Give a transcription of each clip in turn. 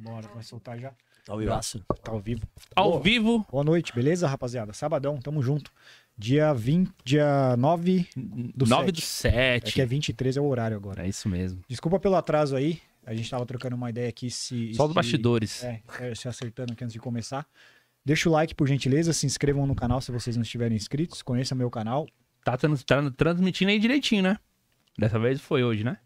Bora, vai soltar já. Tá Ao vivo. Tá ao vivo. Ao Boa. vivo. Boa noite, beleza, rapaziada? Sabadão, tamo junto. Dia 20, dia 9 do 9 7. do 7. É que é 23 é o horário agora. É isso mesmo. Desculpa pelo atraso aí. A gente tava trocando uma ideia aqui se Só dos bastidores. É, é, se acertando aqui antes de começar. Deixa o like por gentileza, se inscrevam no canal se vocês não estiverem inscritos, Conheça meu canal. Tá, trans, tá transmitindo aí direitinho, né? Dessa vez foi hoje, né?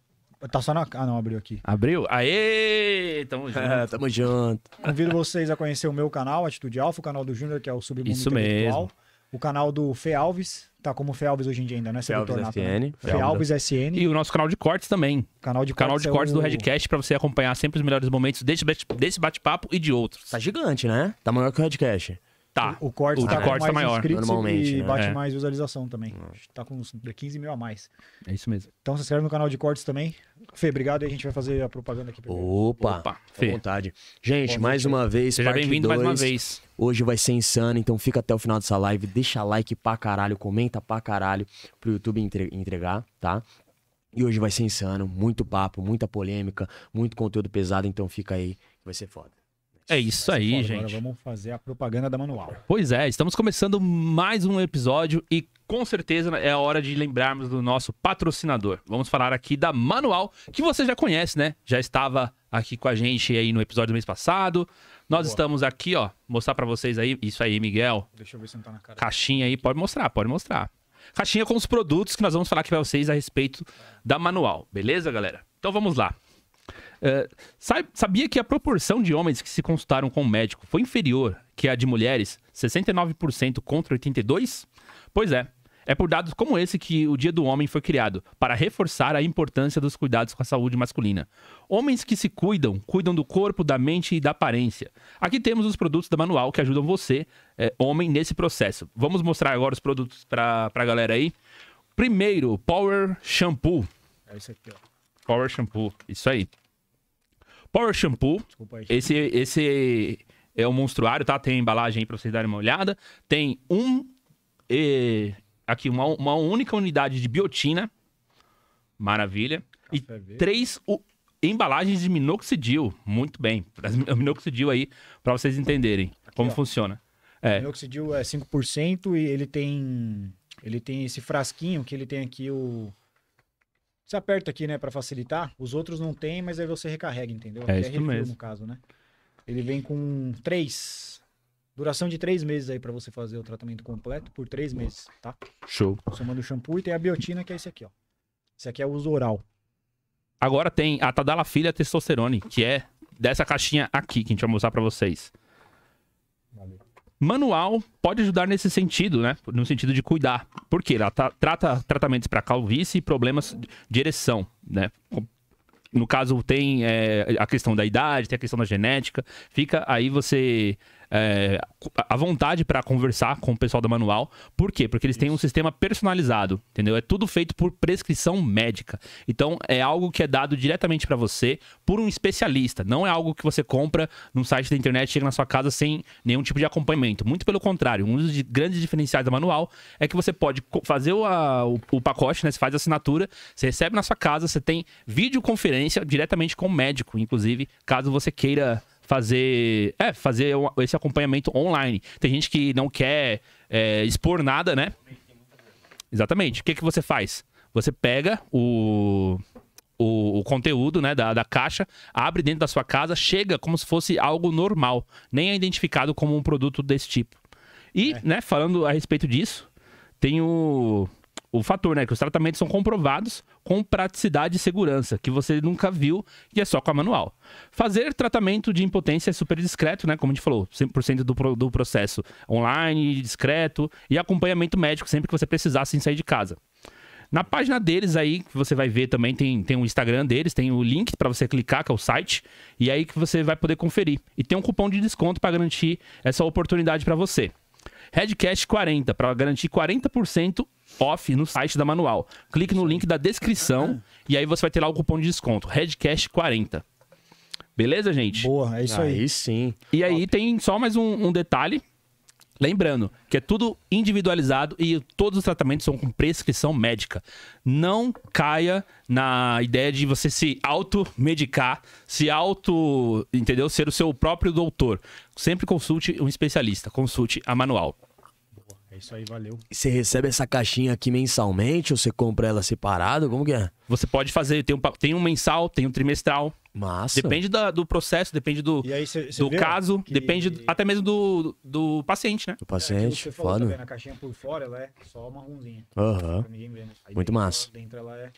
Tá só na. Ah, não, abriu aqui. Abriu? Aê! Tamo junto. É, tamo junto. Convido vocês a conhecer o meu canal, Atitude Alfa, o canal do Júnior, que é o Submundo Isso Mesmo. O canal do Fe Alves, tá como Fe Alves hoje em dia ainda, né? Fe Alves SN. Fe Alves SN. E o nosso canal de cortes também. Canal de cortes. canal cortes de é cortes é o... do Redcast para você acompanhar sempre os melhores momentos desse, desse bate-papo e de outros. Tá gigante, né? Tá maior que o Redcast. Tá. O, o corte o tá, corte tá maior. Normalmente, e né? bate é. mais visualização também. Hum. Tá com uns 15 mil a mais. É isso mesmo. Então se inscreve no canal de cortes também. Fê, obrigado e a gente vai fazer a propaganda aqui. Opa, Opa Fê. vontade. Gente, Bom, mais gente. uma vez. Seja bem-vindo mais uma vez. Hoje vai ser insano, então fica até o final dessa live. Deixa like pra caralho, comenta pra caralho pro YouTube entregar, tá? E hoje vai ser insano, muito papo, muita polêmica, muito conteúdo pesado, então fica aí, vai ser foda. É isso aí, gente. Agora vamos fazer a propaganda da manual. Pois é, estamos começando mais um episódio e com certeza é a hora de lembrarmos do nosso patrocinador. Vamos falar aqui da Manual, que você já conhece, né? Já estava aqui com a gente aí no episódio do mês passado. Nós Boa. estamos aqui, ó, mostrar para vocês aí, isso aí, Miguel. Deixa eu ver se não tá na cara. Caixinha aí, pode mostrar, pode mostrar. Caixinha com os produtos que nós vamos falar aqui pra vocês a respeito da Manual, beleza, galera? Então vamos lá. É, sabia que a proporção de homens que se consultaram com o um médico foi inferior que a de mulheres, 69% contra 82%? Pois é. É por dados como esse que o Dia do Homem foi criado, para reforçar a importância dos cuidados com a saúde masculina. Homens que se cuidam, cuidam do corpo, da mente e da aparência. Aqui temos os produtos da Manual que ajudam você, é, homem, nesse processo. Vamos mostrar agora os produtos para a galera aí. Primeiro, Power Shampoo. É isso aqui, ó. Power Shampoo, isso aí. Power Shampoo. Desculpa aí. Esse, esse é o monstruário, tá? Tem a embalagem aí pra vocês darem uma olhada. Tem um. E, aqui, uma, uma única unidade de biotina. Maravilha. Café e verde. três o, embalagens de minoxidil. Muito bem. Minoxidil aí, para vocês entenderem aqui, como ó. funciona. É. O minoxidil é 5% e ele tem. Ele tem esse frasquinho que ele tem aqui o você aperta aqui, né, para facilitar. Os outros não tem, mas aí você recarrega, entendeu? É, isso é refil, mesmo. no caso, né? Ele vem com três. Duração de três meses aí para você fazer o tratamento completo por três meses, tá? Show. Somando o shampoo e tem a biotina, que é esse aqui, ó. Esse aqui é o uso oral. Agora tem a tadala Filha Testosterone, que é dessa caixinha aqui que a gente vai mostrar para vocês. Valeu. Manual pode ajudar nesse sentido, né? No sentido de cuidar. Porque ela tá, trata tratamentos para calvície e problemas de ereção, né? No caso, tem é, a questão da idade, tem a questão da genética. Fica aí você é, a vontade para conversar com o pessoal da manual. Por quê? Porque eles têm um sistema personalizado, entendeu? É tudo feito por prescrição médica. Então é algo que é dado diretamente para você por um especialista. Não é algo que você compra num site da internet, chega na sua casa sem nenhum tipo de acompanhamento. Muito pelo contrário, um dos grandes diferenciais da manual é que você pode fazer o, a, o, o pacote, né? Você faz a assinatura, você recebe na sua casa, você tem videoconferência diretamente com o médico, inclusive, caso você queira fazer, é, fazer esse acompanhamento online. Tem gente que não quer é, expor nada, né? Exatamente. O que, que você faz? Você pega o, o, o, conteúdo né, da, da caixa, abre dentro da sua casa, chega como se fosse algo normal, nem é identificado como um produto desse tipo. E, é. né, falando a respeito disso, tem o o fator, né? Que os tratamentos são comprovados com praticidade e segurança, que você nunca viu e é só com a manual. Fazer tratamento de impotência é super discreto, né? Como a gente falou, 100% do, do processo online, discreto e acompanhamento médico sempre que você precisar sem sair de casa. Na página deles aí, que você vai ver também, tem, tem o Instagram deles, tem o link para você clicar, que é o site, e aí que você vai poder conferir. E tem um cupom de desconto para garantir essa oportunidade para você. Redcast 40 para garantir 40% off no site da Manual. Clique no link da descrição ah. e aí você vai ter lá o cupom de desconto, REDCASH40. Beleza, gente? Boa, é isso aí. Aí sim. E aí Top. tem só mais um, um detalhe Lembrando que é tudo individualizado e todos os tratamentos são com prescrição médica. Não caia na ideia de você se automedicar, se auto, entendeu? Ser o seu próprio doutor. Sempre consulte um especialista, consulte a manual. É isso aí, valeu. você recebe essa caixinha aqui mensalmente ou você compra ela separado? Como que é? Você pode fazer, tem um, tem um mensal, tem um trimestral. Massa. Depende da, do processo, depende do, cê, cê do caso, que... depende até mesmo do, do paciente, né? Do paciente, é, falou, foda. Tá a caixinha por fora, ela é só marronzinha. Aham. Uhum. Né? Muito massa. Dentro ela é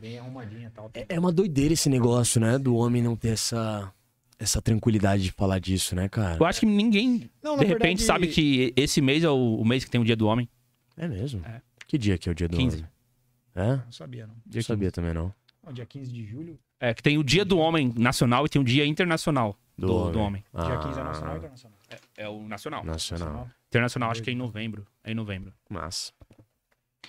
bem arrumadinha tal. É, é uma doideira esse negócio, né? Do homem não ter essa essa tranquilidade de falar disso, né, cara? Eu acho que ninguém, Não, de verdade... repente, sabe que esse mês é o, mês que tem o Dia do Homem. É mesmo? É. Que dia que é o Dia do 15. Homem? É? Não sabia, não. Dia não sabia 15. também, não. não. Dia 15 de julho. É, que tem o Dia do Homem Nacional e tem o Dia Internacional do, do Homem. Do homem. Ah. Dia 15 é nacional e internacional? É, é o nacional. Nacional. nacional. Internacional acho que é em novembro. É em novembro. Massa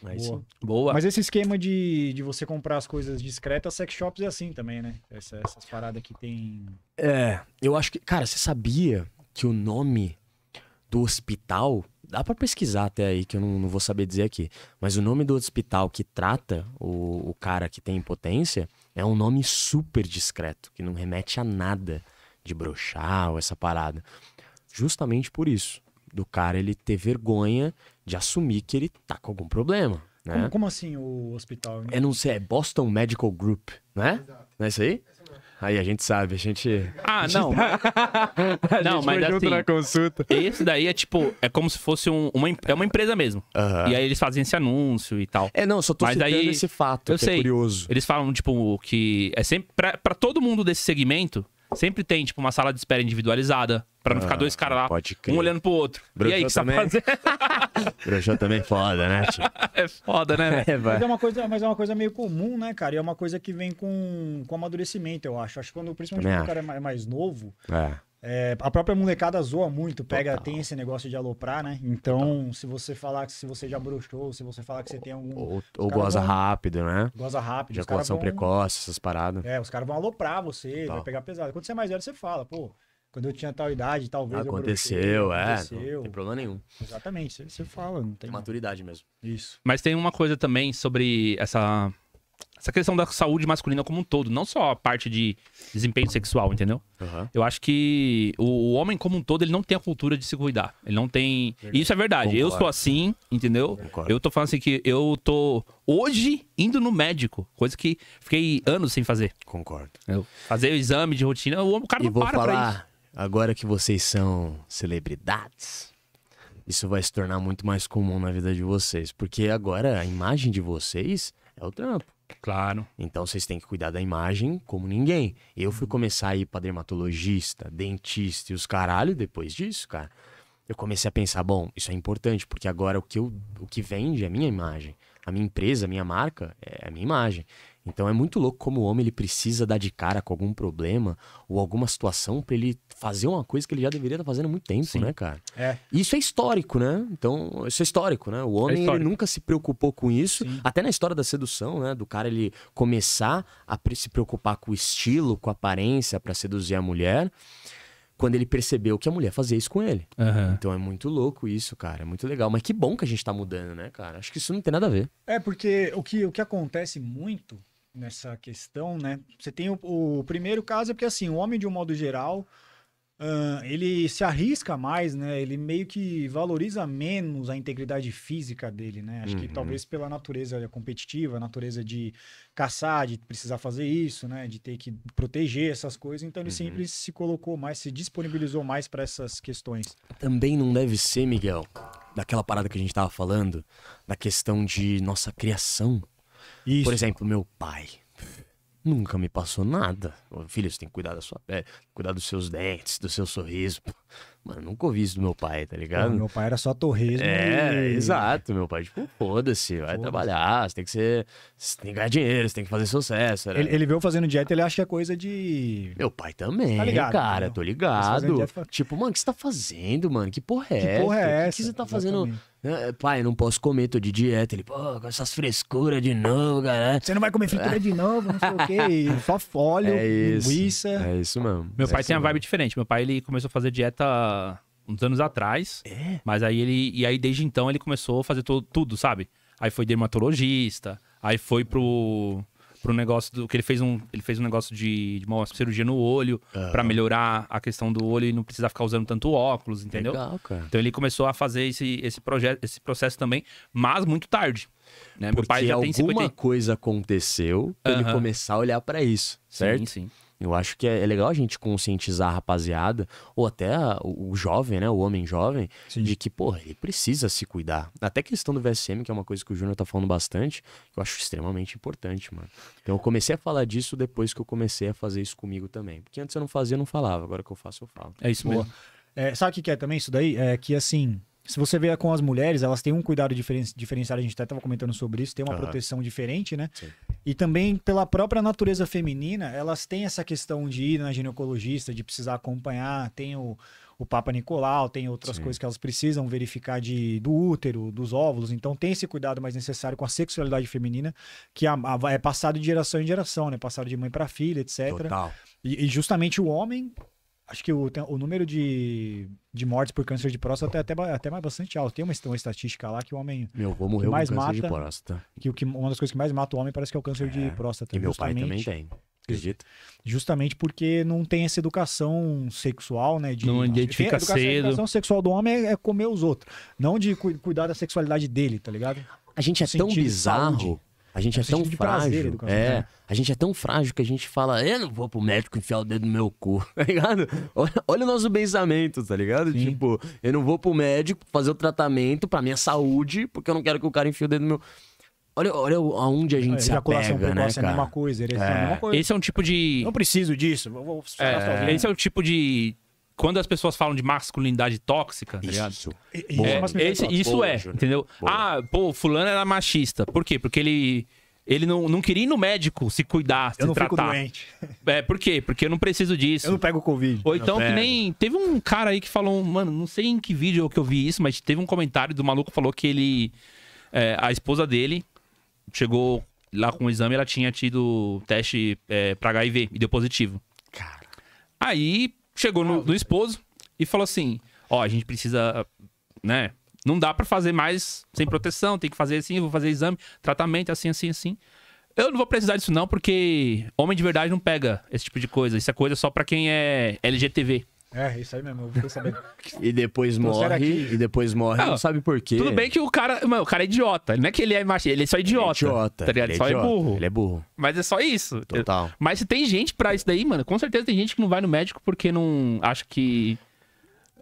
boa. boa. Mas esse esquema de, de você comprar as coisas discretas, sex shops é assim também, né? Essa, essas paradas que tem. É, eu acho que. Cara, você sabia que o nome do hospital. Dá para pesquisar até aí, que eu não, não, vou saber dizer aqui. Mas o nome do hospital que trata o, o cara que tem impotência é um nome super discreto, que não remete a nada de broxar ou essa parada. Justamente por isso, do cara ele ter vergonha de assumir que ele tá com algum problema. Né? Como, como assim o hospital? Né? É, não sei, é Boston Medical Group, né? Exato. Não é isso aí? Aí a gente sabe, a gente. Ah, não. Tá- não, mas assim, na consulta. Esse daí é tipo, é como se fosse um, uma, é uma empresa mesmo. Uhum. E aí eles fazem esse anúncio e tal. É, não, só tô mas citando aí, esse fato, eu é sei, é curioso. Eles falam, tipo, que é sempre. Pra, pra todo mundo desse segmento, sempre tem, tipo, uma sala de espera individualizada. Pra não ah, ficar dois caras lá, um olhando pro outro. Bruxão e aí, que você tá também... tá fazendo? Bruxão também é foda, né, tio? É foda, né? né? É, mas, é uma coisa, mas é uma coisa meio comum, né, cara? E é uma coisa que vem com, com amadurecimento, eu acho. Acho que quando, principalmente quando o cara é, é mais novo, é. É, a própria molecada zoa muito, pega, Total. tem esse negócio de aloprar, né? Então, Total. se você falar que se você já bruxou, se você falar que você tem algum. Ou, ou goza vão... rápido, né? Goza rápido. Ejaculação vão... precoce, essas paradas. É, os caras vão aloprar você, Total. vai pegar pesado. Quando você é mais velho, você fala, pô, quando eu tinha tal idade, talvez. Aconteceu, brochei, é. Aconteceu. Não tem problema nenhum. Exatamente, você, você fala, não tem. Maturidade mesmo. Isso. Mas tem uma coisa também sobre essa essa questão da saúde masculina como um todo, não só a parte de desempenho sexual, entendeu? Uhum. Eu acho que o, homem como um todo, ele não tem a cultura de se cuidar. Ele não tem. Verdade. Isso é verdade. Concordo. Eu sou assim, entendeu? Concordo. Eu tô falando assim que eu tô hoje indo no médico, coisa que fiquei anos sem fazer. Concordo. Eu fazer o exame de rotina, o cara não e vou para falar, pra isso. Agora que vocês são celebridades, isso vai se tornar muito mais comum na vida de vocês, porque agora a imagem de vocês é o trampo. Claro. Então vocês têm que cuidar da imagem como ninguém. Eu fui uhum. começar a ir pra dermatologista, dentista e os caralho depois disso, cara. Eu comecei a pensar, bom, isso é importante, porque agora o que, eu, o que vende é a minha imagem. A minha empresa, a minha marca é a minha imagem. Então é muito louco como o homem ele precisa dar de cara com algum problema ou alguma situação para ele fazer uma coisa que ele já deveria estar tá fazendo há muito tempo, Sim. né, cara? É. Isso é histórico, né? Então, isso é histórico, né? O homem é ele nunca se preocupou com isso, Sim. até na história da sedução, né? Do cara ele começar a se preocupar com o estilo, com a aparência para seduzir a mulher quando ele percebeu que a mulher fazia isso com ele. Uhum. Então é muito louco isso, cara. É muito legal. Mas que bom que a gente tá mudando, né, cara? Acho que isso não tem nada a ver. É, porque o que, o que acontece muito nessa questão, né? Você tem o, o primeiro caso é porque, assim, o homem, de um modo geral, Uh, ele se arrisca mais, né? Ele meio que valoriza menos a integridade física dele, né? Acho uhum. que talvez pela natureza competitiva, natureza de caçar, de precisar fazer isso, né? De ter que proteger essas coisas. Então ele uhum. sempre se colocou mais, se disponibilizou mais para essas questões. Também não deve ser, Miguel, daquela parada que a gente estava falando, da questão de nossa criação. Isso. Por exemplo, meu pai. Nunca me passou nada. Ô, filho, você tem que cuidar da sua pele, cuidar dos seus dentes, do seu sorriso. Mano, nunca ouvi isso do meu pai, tá ligado? Pô, meu pai era só torresmo. É, e... exato. Meu pai, tipo, foda-se, vai foda trabalhar, você tem que ser. Você tem que ganhar dinheiro, você tem que fazer sucesso. Né? Ele, ele veio fazendo dieta, ele acha que é coisa de. Meu pai também, tá ligado, cara, meu? tô tá ligado. Tipo, mano, o que você tá fazendo, mano? Que porra é? Que porra é essa? O que, que você tá exatamente. fazendo? É, é, pai, não posso comer, tô de dieta. Ele, pô, com essas frescuras de novo, cara. Você não vai comer fritura de novo, não sei o quê. É só folha, é linguiça. É isso mesmo. Meu é pai tem uma vibe mesmo. diferente. Meu pai, ele começou a fazer dieta uns anos atrás. É? Mas aí ele... E aí, desde então, ele começou a fazer tudo, sabe? Aí foi dermatologista, aí foi pro pro negócio do que ele fez um, ele fez um negócio de, de uma cirurgia no olho uhum. para melhorar a questão do olho e não precisar ficar usando tanto óculos, entendeu? Legal, cara. Então ele começou a fazer esse esse projeto, esse processo também, mas muito tarde. Né? Porque Meu pai já alguma 50... coisa aconteceu pra uhum. ele começar a olhar para isso, certo? Sim, sim. Eu acho que é, é, legal a gente conscientizar a rapaziada, ou até a, o, jovem, né? O homem jovem, Sim. de que, porra, ele precisa se cuidar. Até a questão do VSM, que é uma coisa que o Júnior tá falando bastante, que eu acho extremamente importante, mano. Então eu comecei a falar disso depois que eu comecei a fazer isso comigo também. Porque antes eu não fazia, eu não falava. Agora que eu faço, eu falo. É isso Boa. mesmo. É, sabe o que é também isso daí? É que assim, se você vê com as mulheres, elas têm um cuidado diferen diferenciado, a gente até estava comentando sobre isso, tem uma uhum. proteção diferente, né? Sim. E também pela própria natureza feminina, elas têm essa questão de ir na ginecologista, de precisar acompanhar, tem o, o Papa Nicolau, tem outras Sim. coisas que elas precisam verificar de, do útero, dos óvulos. Então tem esse cuidado mais necessário com a sexualidade feminina, que a, a, é passado de geração em geração, né? Passado de mãe para filha, etc. Total. E, e, justamente o homem acho que o, o número de, de mortes por câncer de próstata é até, até mais bastante alto. Tem uma, uma estatística lá que o homem. Meu avô morreu mais com câncer mata, de próstata. Que, que uma das coisas que mais mata o homem parece que é o câncer é, de próstata. E meu pai também tem. Acredito. Justamente porque não tem essa educação sexual, né? De, não identifica tem, cedo. A educação sexual do homem é, é comer os outros. Não de cu, cuidar da sexualidade dele, tá ligado? A gente é tão bizarro a gente é, é tão frágil. é. Né? A gente é tão frágil que a gente fala, eu não vou pro médico enfiar o dedo no meu cu, tá ligado? Olha, olha o nosso pensamento, tá ligado? Sim. Tipo, eu não vou pro médico fazer o tratamento pra minha saúde, porque eu não quero que o cara enfie o dedo no meu. Olha, olha aonde a gente é, se apega, né, precoce né, cara? É a mesma coisa, ereção é a mesma é. coisa. Esse é um tipo de... Não preciso disso, vou... é, Esse é um tipo de quando as pessoas falam de masculinidade tóxica, tá é isso. é, isso é, entendeu? Boa. Ah, pô, fulano era machista. Por quê? Porque ele ele não, não queria ir no médico se cuidar, eu se tratar. É, por quê? Porque eu não preciso disso. Eu não pego Covid. Ou então, que nem. Teve um cara aí que falou, mano, não sei em que vídeo que eu vi isso, mas teve um comentário do maluco que falou que ele. É, a esposa dele chegou lá com o exame, ela tinha tido teste é, pra HIV e deu positivo. Cara. Aí chegou no, ah, no esposo e falou assim: Ó, a gente precisa, né? Não dá para fazer mais sem proteção, tem que fazer assim, vou fazer exame, tratamento, assim, assim, assim. Eu não vou precisar disso, não, porque homem de verdade não pega esse tipo de coisa. Isso é coisa só para quem é LGTV. É, isso aí mesmo, eu fiquei sabendo. e depois morre, e depois morre, não, não sabe por quê. Tudo bem que o cara, mano, o cara é idiota. Não é que ele é machista, ele é só idiota. Ele é idiota. Tá ligado? Ele, é só é idiota, é burro. Ele é burro. Mas é só isso. Total. Mas se tem gente pra isso daí, mano, com certeza tem gente que não vai no médico porque não acha que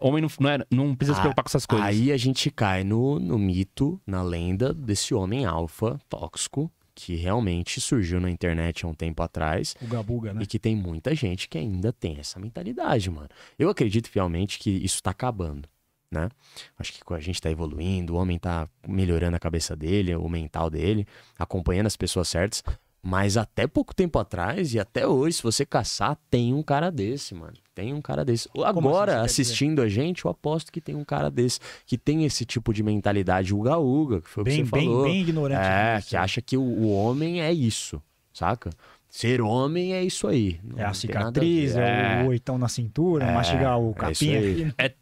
homem não, não, é, não precisa se preocupar com essas coisas. Aí a gente cai no, no mito, na lenda desse homem alfa, tóxico, que realmente surgiu na internet há um tempo atrás. O Gabuga, né? E que tem muita gente que ainda tem essa mentalidade, mano. Eu acredito fielmente que isso tá acabando, né? Acho que a gente tá evoluindo, o homem tá melhorando a cabeça dele, o mental dele, acompanhando as pessoas certas. Mas até pouco tempo atrás e até hoje, se você caçar, tem um cara desse, mano. Tem um cara desse. Assim Agora, assistindo a gente, eu aposto que tem um cara desse que tem esse tipo de mentalidade uga-uga, que foi bem, o que você bem, falou. Bem ignorante. É, né? que acha que o, o homem é isso, saca? Ser homem é isso aí. é a cicatriz, é o é. oitão na cintura, é, mastigar o capim. É, é,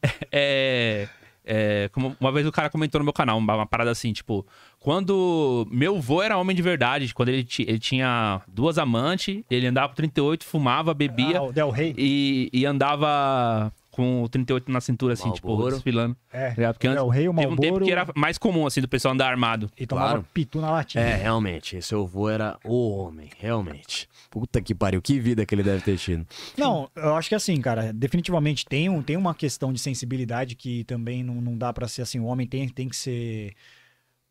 é, é é, como uma vez o cara comentou no meu canal, uma, uma, parada assim, tipo, quando meu vô era homem de verdade, quando ele, ele tinha duas amantes, ele andava com 38, fumava, bebia. Ah, o Del Rey. E, e andava com o 38 na cintura, assim, tipo, Malboro. tipo, desfilando. É, tá porque é, antes, é o rei, o Malboro... Teve um tempo que era mais comum, assim, do pessoal andar armado. E tomava claro. pitu na latinha. É, realmente, esse avô era o homem, realmente. Puta que pariu, que vida que ele deve ter tido. Não, eu acho que assim, cara, definitivamente tem, um, tem uma questão de sensibilidade que também não, não dá para ser assim, o homem tem, tem que ser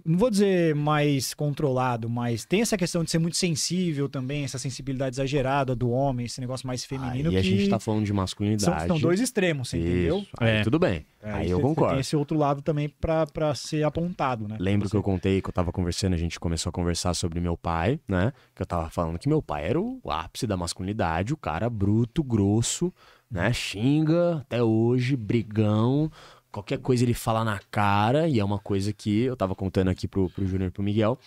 não vou dizer mais controlado, mas tem essa questão de ser muito sensível também, essa sensibilidade exagerada do homem, esse negócio mais feminino. e a gente tá falando de masculinidade. São, são dois extremos, você entendeu? Aí, é. tudo bem. É, aí, eu cê, concordo. Cê tem esse outro lado também para ser apontado, né? Lembro que eu contei que eu tava conversando, a gente começou a conversar sobre meu pai, né? Que eu tava falando que meu pai era o ápice da masculinidade, o cara bruto, grosso, né? Xinga até hoje, brigão, qualquer coisa ele fala na cara, e é uma coisa que eu tava contando aqui pro, pro Júnior e pro Miguel,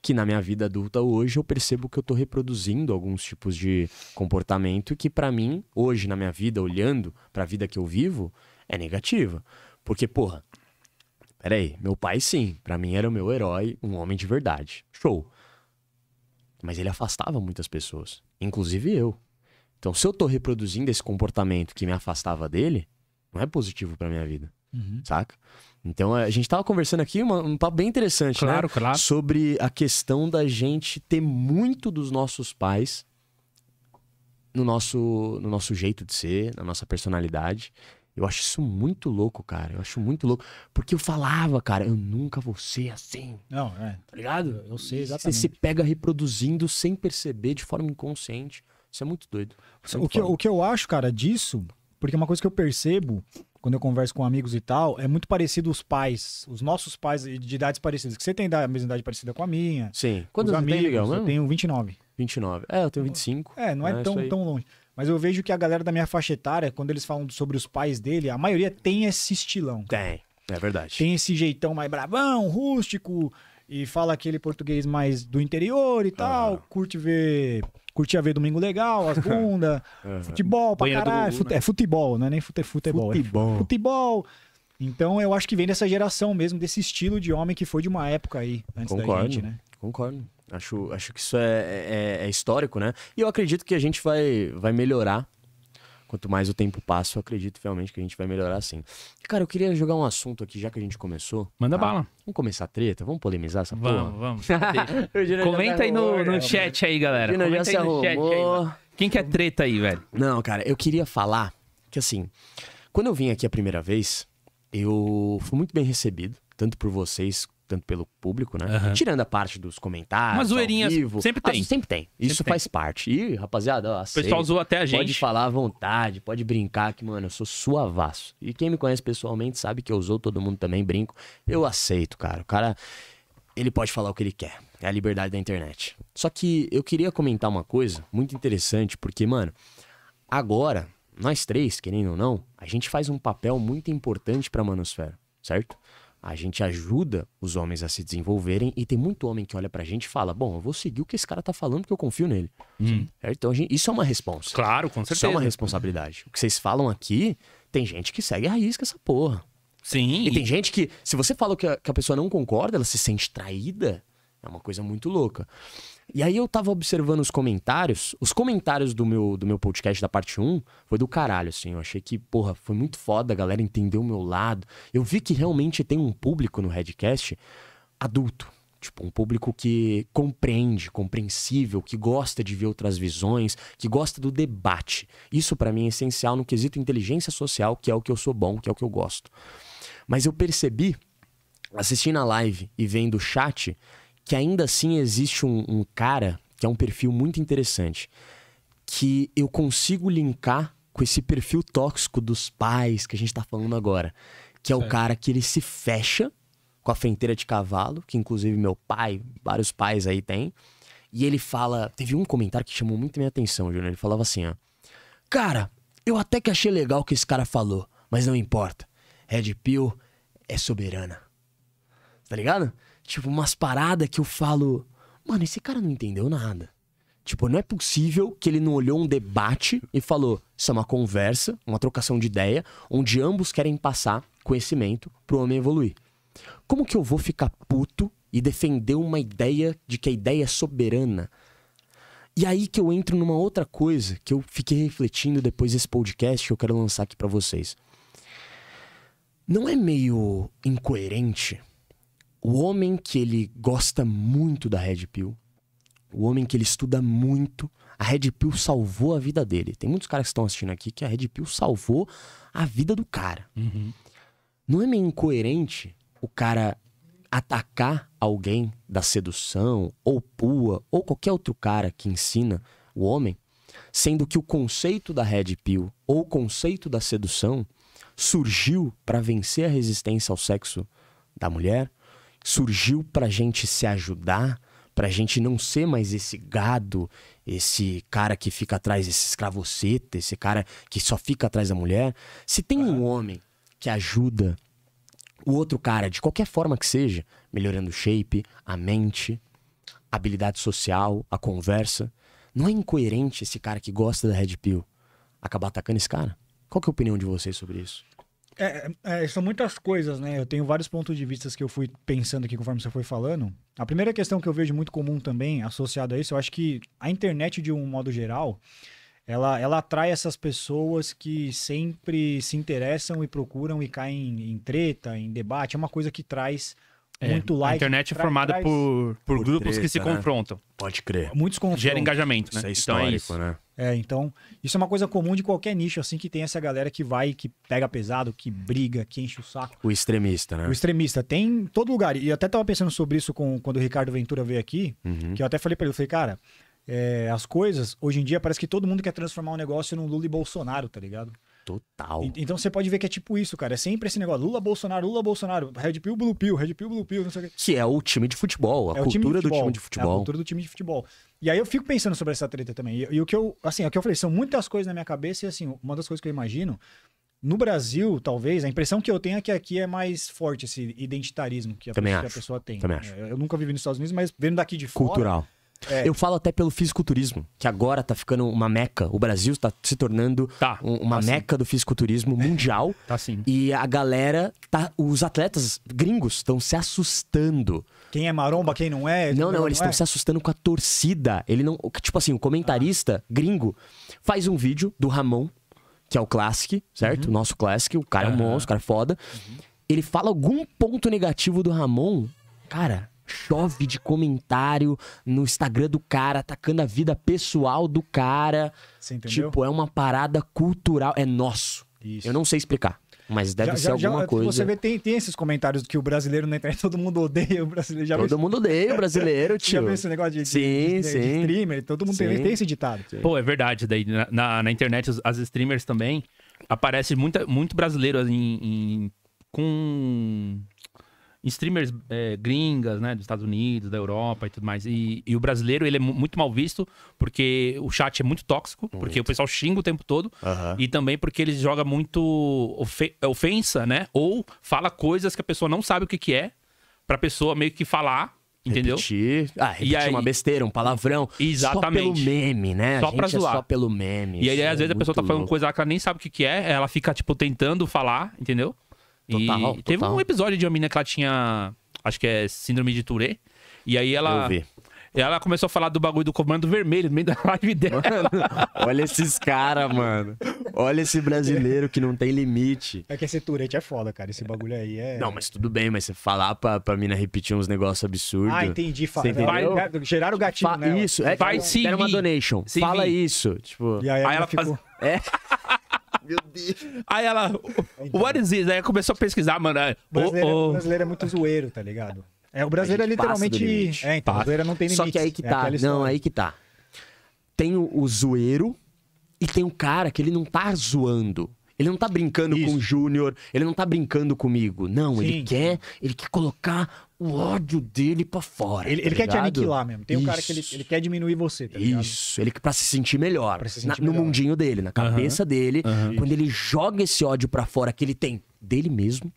que na minha vida adulta hoje eu percebo que eu tô reproduzindo alguns tipos de comportamento que para mim, hoje na minha vida, olhando pra vida que eu vivo, é negativa. Porque, porra, peraí, meu pai sim, para mim era o meu herói, um homem de verdade. Show. Mas ele afastava muitas pessoas, inclusive eu. Então, se eu tô reproduzindo esse comportamento que me afastava dele, não é positivo para minha vida uhum. saca? Então a gente tava conversando aqui uma, um papo bem interessante, né? claro, né? Claro. Sobre a questão da gente ter muito dos nossos pais no nosso, no nosso jeito de ser, na nossa personalidade. Eu acho isso muito louco, cara. Eu acho muito louco. Porque eu falava, cara, eu nunca vou ser assim. Não, é. Tá ligado? Eu sei exatamente. Você se pega reproduzindo sem perceber de forma inconsciente. Isso é muito doido. É o, é muito que, o que eu acho, cara, disso porque uma coisa que eu percebo quando eu converso com amigos e tal, é muito parecido os pais, os nossos pais de idades parecidas. Que você tem a mesma idade parecida com a minha. Sim. Quantos amigos? Tem, Miguel, eu tenho 29. 29. É, eu tenho 25. É, não é, é tão, tão longe. Mas eu vejo que a galera da minha faixa etária, quando eles falam sobre os pais dele, a maioria tem esse estilão. Tem, é verdade. Tem esse jeitão mais bravão, rústico, e fala aquele português mais do interior e tal, ah. curte ver Curtia ver Domingo Legal, as bundas, futebol pra caralho. Fute... Né? É futebol, não é nem fute... futebol. Né? Futebol. É futebol. Então eu acho que vem dessa geração mesmo, desse estilo de homem que foi de uma época aí, antes Concordo. da gente, né? Concordo. Acho, acho que isso é, é, é histórico, né? E eu acredito que a gente vai, vai melhorar quanto mais o tempo passa, eu acredito realmente que a gente vai melhorar sim. Cara, eu queria jogar um assunto aqui, já que a gente começou. Manda tá? bala. Vamos começar a treta? Vamos polemizar essa vamos, porra? Vamos, vamos. Comenta tá aí no, no chat aí, galera. Comenta já se aí no chat aí. Quem quer treta aí, velho? Não, cara, eu queria falar que assim, quando eu vim aqui a primeira vez, eu fui muito bem recebido, tanto por vocês tanto pelo público, né? Uhum. Tirando a parte dos comentários. Mas zoeirinhas vivo, sempre ah, tem. Ah, sempre tem. Isso sempre faz tem. parte. E, rapaziada, ó, O pessoal usou até a gente. Pode falar à vontade, pode brincar que, mano, eu sou suavaço. E quem me conhece pessoalmente sabe que eu zoo todo mundo também, brinco. Eu aceito, cara. O cara, ele pode falar o que ele quer. É a liberdade da internet. Só que eu queria comentar uma coisa muito interessante, porque, mano, agora, nós três, querendo ou não, a gente faz um papel muito importante pra Manosfera, certo? A gente ajuda os homens a se desenvolverem e tem muito homem que olha pra gente e fala: Bom, eu vou seguir o que esse cara tá falando porque eu confio nele. Hum. Então, gente, isso é uma resposta Claro, com certeza. Isso é uma responsabilidade. O que vocês falam aqui, tem gente que segue a risca essa porra. Sim. E tem gente que, se você fala que a, que a pessoa não concorda, ela se sente traída. É uma coisa muito louca. E aí eu tava observando os comentários. Os comentários do meu, do meu podcast da parte 1 foi do caralho, assim. Eu achei que, porra, foi muito foda, a galera entendeu o meu lado. Eu vi que realmente tem um público no Redcast adulto. Tipo, um público que compreende, compreensível, que gosta de ver outras visões, que gosta do debate. Isso para mim é essencial no quesito inteligência social, que é o que eu sou bom, que é o que eu gosto. Mas eu percebi, assistindo a live e vendo o chat, que ainda assim existe um, um cara que é um perfil muito interessante, que eu consigo linkar com esse perfil tóxico dos pais que a gente está falando agora, que é certo. o cara que ele se fecha com a frenteira de cavalo, que inclusive meu pai, vários pais aí tem, e ele fala, teve um comentário que chamou muito minha atenção, Júnior, ele falava assim, ó, cara, eu até que achei legal o que esse cara falou, mas não importa, Red Pill é soberana, tá ligado? tipo, umas paradas que eu falo, mano, esse cara não entendeu nada. Tipo, não é possível que ele não olhou um debate e falou: isso é uma conversa, uma trocação de ideia, onde ambos querem passar conhecimento pro homem evoluir. Como que eu vou ficar puto e defender uma ideia de que a ideia é soberana? E aí que eu entro numa outra coisa que eu fiquei refletindo depois desse podcast que eu quero lançar aqui para vocês. Não é meio incoerente o homem que ele gosta muito da Red Pill, o homem que ele estuda muito, a Red Pill salvou a vida dele. Tem muitos caras que estão assistindo aqui que a Red Pill salvou a vida do cara. Uhum. Não é meio incoerente o cara atacar alguém da sedução, ou pua, ou qualquer outro cara que ensina o homem, sendo que o conceito da Red Pill ou o conceito da sedução surgiu para vencer a resistência ao sexo da mulher, surgiu para gente se ajudar, para gente não ser mais esse gado, esse cara que fica atrás, esse escravoceta, esse cara que só fica atrás da mulher. Se tem um homem que ajuda o outro cara, de qualquer forma que seja, melhorando o shape, a mente, a habilidade social, a conversa, não é incoerente esse cara que gosta da Red Pill acabar atacando esse cara? Qual que é a opinião de vocês sobre isso? É, é, é, são muitas coisas, né? Eu tenho vários pontos de vista que eu fui pensando aqui conforme você foi falando. A primeira questão que eu vejo muito comum também, associada a isso, eu acho que a internet, de um modo geral, ela, ela atrai essas pessoas que sempre se interessam e procuram e caem em, treta, em debate. É uma coisa que traz é, muito like. A internet é formada traz... por, por, por, grupos treta, que se né? confrontam. Pode crer. Muitos confrontos. Gera engajamento, né? Isso é histórico, né? então é né? É, então, isso é uma coisa comum de qualquer nicho, assim, que tem essa galera que vai, que pega pesado, que briga, que enche o saco. O extremista, né? O extremista. Tem em todo lugar. E eu até tava pensando sobre isso com, quando o Ricardo Ventura veio aqui, uhum. que eu até falei para ele, eu falei, cara, é, as coisas, hoje em dia, parece que todo mundo quer transformar um negócio num Lula e Bolsonaro, tá ligado? Total. Então você pode ver que é tipo isso, cara. É sempre esse negócio: Lula, Bolsonaro, Lula, Bolsonaro, Red Pill, Blue Pill, Red Pill, Blue Pill, não sei o quê. Que é o time de futebol, a é cultura time futebol, do time de futebol. É a cultura do time de futebol. E aí eu fico pensando sobre essa treta também. E, e o que eu, assim, é o que eu falei, são muitas coisas na minha cabeça e assim, uma das coisas que eu imagino no Brasil, talvez, a impressão que eu tenho é que aqui é mais forte esse identitarismo que a, pessoa, que a pessoa, tem. Também acho. É, eu nunca vivi nos Estados Unidos, mas vendo daqui de Cultural. fora. Cultural. É. Eu falo até pelo fisiculturismo, que agora tá ficando uma meca. O Brasil tá se tornando tá, um, uma tá meca sim. do fisiculturismo mundial. tá sim. E a galera, tá, os atletas gringos estão se assustando. Quem é maromba, quem não é? Não, não, não é, eles estão é. se assustando com a torcida. Ele não, tipo assim, o comentarista ah. gringo faz um vídeo do Ramon, que é o Classic, certo? Uhum. O nosso Classic, o cara uhum. é um monstro, o cara é foda. Uhum. Ele fala algum ponto negativo do Ramon, cara, chove de comentário no Instagram do cara, atacando a vida pessoal do cara. Você entendeu? Tipo, é uma parada cultural, é nosso. Isso. Eu não sei explicar. Mas deve já, ser já, alguma já, tipo, coisa. Você vê, tem, tem esses comentários que o brasileiro na internet, todo mundo odeia o brasileiro. Já todo mundo odeia o brasileiro, tio. Já viu esse negócio de, sim, de, de, sim. de streamer? Todo mundo tem, tem, esse ditado. Sim. Pô, é verdade. Daí, na, na internet, as streamers também, aparece muita, muito brasileiro em, assim, em com streamers é, gringas, né, dos Estados Unidos, da Europa e tudo mais. E, e, o brasileiro, ele é muito mal visto, porque o chat é muito tóxico, muito. porque o pessoal xinga o tempo todo, e também porque ele joga muito é ofensa, né, ou fala coisas que a pessoa não sabe o que, que é, pra pessoa meio que falar, entendeu? Repetir. Ah, repetir aí, uma besteira, um palavrão. Exatamente. Só pelo meme, né? Só pra é zoar. É só pelo meme. E aí, às é vezes, a pessoa tá falando louco. coisa que ela nem sabe o que, que é, ela fica, tipo, tentando falar, entendeu? Total, e teve um episódio de uma menina que ela tinha, acho que é síndrome de Tourette. E aí ela. Eu vi. Ela começou a falar do bagulho do comando vermelho no meio da live dela. Mano, olha esses caras, mano. Olha esse brasileiro que não tem limite. É que esse Tourette é foda, cara. Esse bagulho aí é. Não, mas tudo bem, mas você falar pra, pra mina repetir uns negócios absurdos. Ah, entendi. Fala. Gerar o gatinho. Fa né? Isso, é. Vai sim Era uma donation. Se fala vi. isso. Tipo. E aí, aí ela, faz... ficou... É. Meu Deus. Aí ela, então. what is this? Aí começou a pesquisar, mano. o brasileiro, oh, oh. O brasileiro é muito zoeiro, tá ligado? É, o brasileiro é literalmente. É, então, não tem limite. Só que aí que é tá. Não, aí que tá. Tem o, o zoeiro e tem o cara que ele não tá zoando. Ele não tá brincando Isso. com o Júnior, ele não tá brincando comigo. Não, Sim. ele quer, ele quer colocar o ódio dele pra fora. Ele, tá ele quer te aniquilar mesmo. Tem Isso. um cara que ele, ele quer diminuir você, tá Isso, ele pra se sentir melhor. Se sentir na, melhor. No mundinho dele, na cabeça uhum. dele. Uhum. Quando ele joga esse ódio pra fora que ele tem dele mesmo,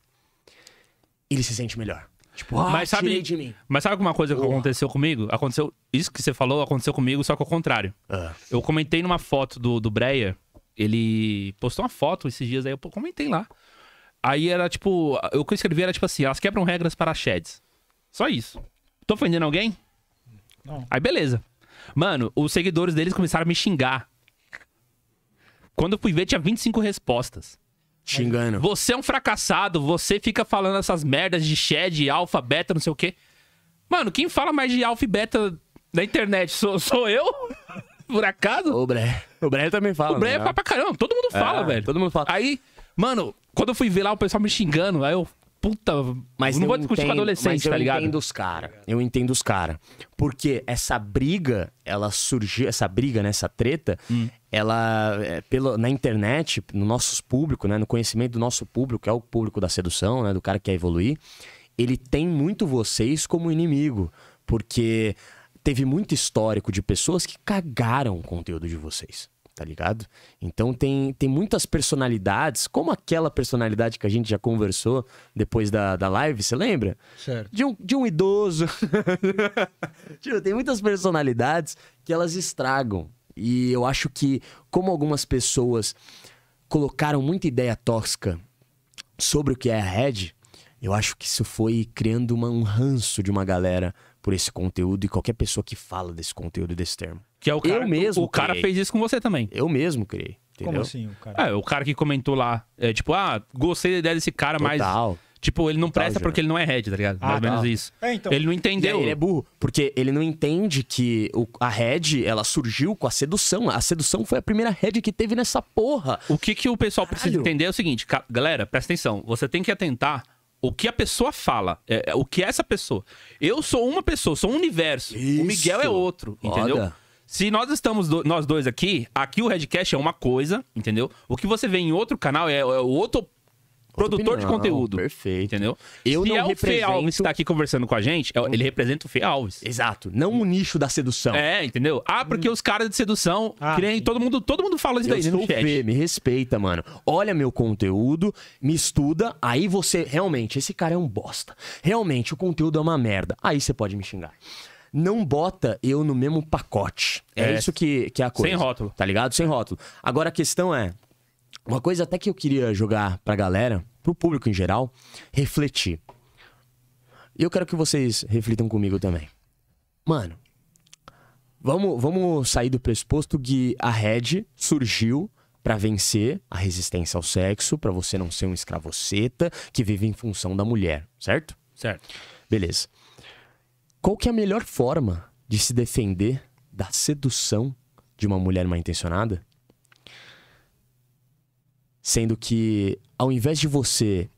ele se sente melhor. Tipo, ah, mas sabe, de mim. Mas sabe alguma coisa que oh. aconteceu comigo? Aconteceu. Isso que você falou aconteceu comigo, só que ao contrário. Uh. Eu comentei numa foto do, do Breyer ele postou uma foto esses dias aí, eu comentei lá. Aí era tipo, o que eu escrevi era tipo assim, elas quebram regras para sheds. Só isso. Tô ofendendo alguém? Não. Aí beleza. Mano, os seguidores deles começaram a me xingar. Quando eu fui ver, tinha 25 respostas. Xingando. Você é um fracassado, você fica falando essas merdas de shed, alfa, beta, não sei o quê. Mano, quem fala mais de alfa e beta na internet sou, sou eu? por acaso. O Bré. O Bré também fala. O Bré né? fala é pra caramba. Todo mundo é, fala, é, velho. Todo mundo fala. Aí, mano, quando eu fui ver lá o pessoal me xingando, aí eu. Puta, mas não vou discutir entendo, com adolescente, tá ligado? Eu entendo os caras. Eu entendo os caras. Porque essa briga, ela surgiu, essa briga, né, essa treta, hum. ela, é, na internet, no nosso público, né, no conhecimento do nosso público, que é o público da sedução, né, do cara que quer evoluir, ele tem muito vocês como inimigo. Porque teve muito histórico de pessoas que cagaram o conteúdo de vocês, tá ligado? Então tem, tem muitas personalidades, como aquela personalidade que a gente já conversou depois da, da live, você lembra? Certo. De um, de um idoso. Tipo, tem muitas personalidades que elas estragam. E eu acho que, como algumas pessoas colocaram muita ideia tóxica sobre o que é a Red, eu acho que isso foi criando uma, um ranço de uma galera por esse conteúdo e qualquer pessoa que fala desse conteúdo desse termo. Que é o cara, eu mesmo. O cara fez isso com você também. Eu mesmo criei. Entendeu? Como assim, o cara? É, o cara que comentou lá, é, tipo, ah, gostei da ideia desse cara, Total. mas tipo, ele não Total, presta já. porque ele não é head, tá ligado? Ah, Mais ou menos tá. isso. É, então. Ele não entendeu. Aí, ele é burro, porque ele não entende que o, a head, ela surgiu com a sedução. A sedução foi a primeira head que teve nessa porra. O que que o pessoal Caralho. precisa entender é o seguinte, galera, presta atenção, você tem que atentar o que a pessoa fala, é, é o que é essa pessoa. Eu sou uma pessoa, sou um universo. Isso. O Miguel é outro, entendeu? Se nós estamos do, nós dois aqui, aqui o Redcast é uma coisa, entendeu? O que você vê em outro canal é, é outro produtor opinião, de conteúdo. Perfeito. Entendeu? Eu Se não é represento... o Fê Alves que tá aqui conversando com a gente, é ele uhum. representa o Fê Alves. Exato. Não o nicho da sedução. É, entendeu? Ah, porque hum. os caras de sedução, ah, que nem todo mundo, todo mundo fala isso eu daí né, sou no chat. Fê, me respeita, mano. Olha meu conteúdo, me estuda, aí você realmente, esse cara é um bosta. Realmente o conteúdo é uma merda. Aí você pode me xingar não bota eu no mesmo pacote. É, é, isso que, que é a coisa. Sem rótulo. Tá ligado? Sem rótulo. Agora a questão é, uma coisa até que eu queria jogar pra galera, pro público em geral, refletir. E eu quero que vocês reflitam comigo também. Mano, vamos, vamos sair do pressuposto que a Red surgiu para vencer a resistência ao sexo, para você não ser um escravoceta que vive em função da mulher, certo? Certo. Beleza. Qual que é a melhor forma de se defender da sedução de uma mulher mal intencionada? Sendo que, ao invés de você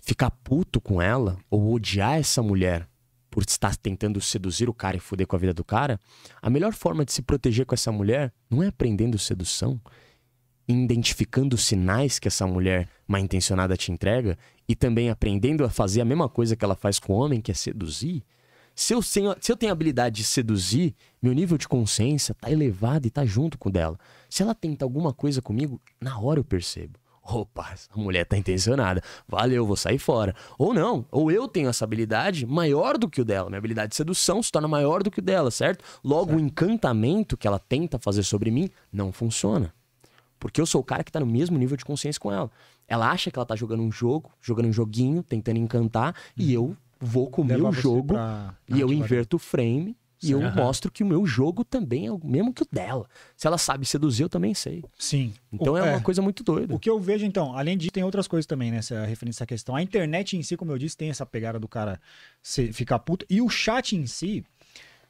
ficar puto com ela ou odiar essa mulher por estar tentando seduzir o cara e foder com a vida do cara, a melhor forma de se proteger com essa mulher não é aprendendo sedução, identificando os sinais que essa mulher mal intencionada te entrega e também aprendendo a fazer a mesma coisa que ela faz com o homem, que é seduzir. Se eu, tenho, se eu tenho habilidade de seduzir, meu nível de consciência tá elevado e tá junto com o dela. Se ela tenta alguma coisa comigo, na hora eu percebo opa, essa mulher tá intencionada, valeu, vou sair fora. Ou não, ou eu tenho essa habilidade maior do que o dela, minha habilidade de sedução se torna maior do que o dela, certo? Logo, certo. o encantamento que ela tenta fazer sobre mim não funciona. Porque eu sou o cara que tá no mesmo nível de consciência com ela. Ela acha que ela tá jogando um jogo, jogando um joguinho, tentando encantar, hum. e uhum. eu vou comer Levar o jogo pra... e eu inverto o frame e eu uhum. mostro que o meu jogo também é o mesmo que o dela. Se ela sabe seduzir, eu também sei. Sim. Então o, é, é uma coisa muito doida. O que eu vejo, então, além disso, tem outras coisas também, né? Referente a essa questão. A internet em si, como eu disse, tem essa pegada do cara se, ficar puto. E o chat em si,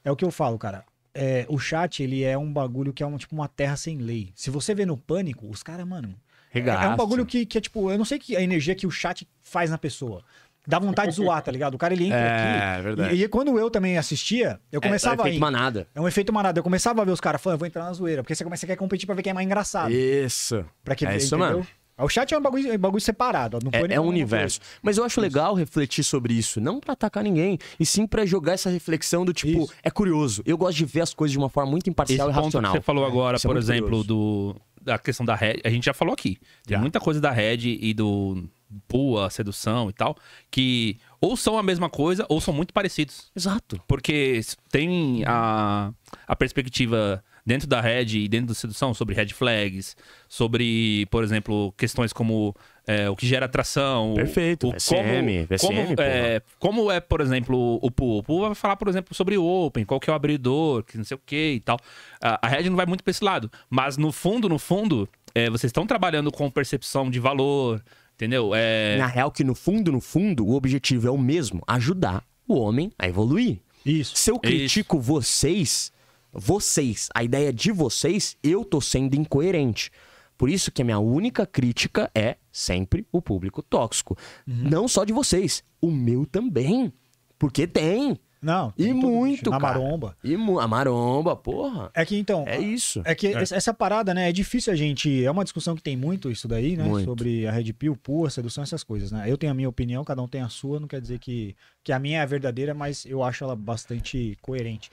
é o que eu falo, cara. É, o chat, ele é um bagulho que é tipo uma terra sem lei. Se você vê no pânico, os caras, mano. É, é um bagulho que, que é tipo, eu não sei que a energia que o chat faz na pessoa dá vontade de zoar, tá ligado? O cara ele entra é, aqui. É, verdade. E, e, quando eu também assistia, eu é, começava. É, é um efeito manada. É um efeito manada. Eu começava a ver os caras falando, ah, eu vou entrar na zoeira. Porque você começa a querer competir pra ver quem é mais engraçado. Isso. Pra que, é isso, entendeu? mano. O chat é um bagulho, é um bagulho separado, não é, foi É, é um universo. Coisa. Mas eu acho isso. legal refletir sobre isso, não para atacar ninguém, e sim para jogar essa reflexão do tipo, isso. é curioso. Eu gosto de ver as coisas de uma forma muito imparcial Esse e racional. você falou agora, é, por é exemplo, do da questão da Red, a gente já falou aqui. Tem já. muita coisa da Red e do boa sedução e tal, que ou são a mesma coisa ou são muito parecidos. Exato. Porque tem a, a perspectiva dentro da red e dentro da sedução sobre red flags, sobre, por exemplo, questões como é, o que gera atração. Perfeito. O, VCM, como, VCM, como, é, como é, por exemplo, o pool. O pool vai falar, por exemplo, sobre o open, qual que é o abridor, que não sei o que e tal. A, a red não vai muito para esse lado. Mas no fundo, no fundo, é, vocês estão trabalhando com percepção de valor, Entendeu? É... Na real, que no fundo, no fundo, o objetivo é o mesmo: ajudar o homem a evoluir. Isso. Se eu é critico Isso. vocês, vocês, a ideia de vocês, eu tô sendo incoerente. Por isso que a minha única crítica é sempre o público tóxico. Uhum. Não só de vocês, o meu também. Porque tem. Não. E muito, cara. A maromba. E mu a maromba, porra. É que então. É isso. É que é. essa parada, né? É difícil a gente. É uma discussão que tem muito isso daí, né? Muito. Sobre a Red Pill, pura, sedução, essas coisas, né? Eu tenho a minha opinião, cada um tem a sua, não quer dizer que, que a minha é a verdadeira, mas eu acho ela bastante coerente.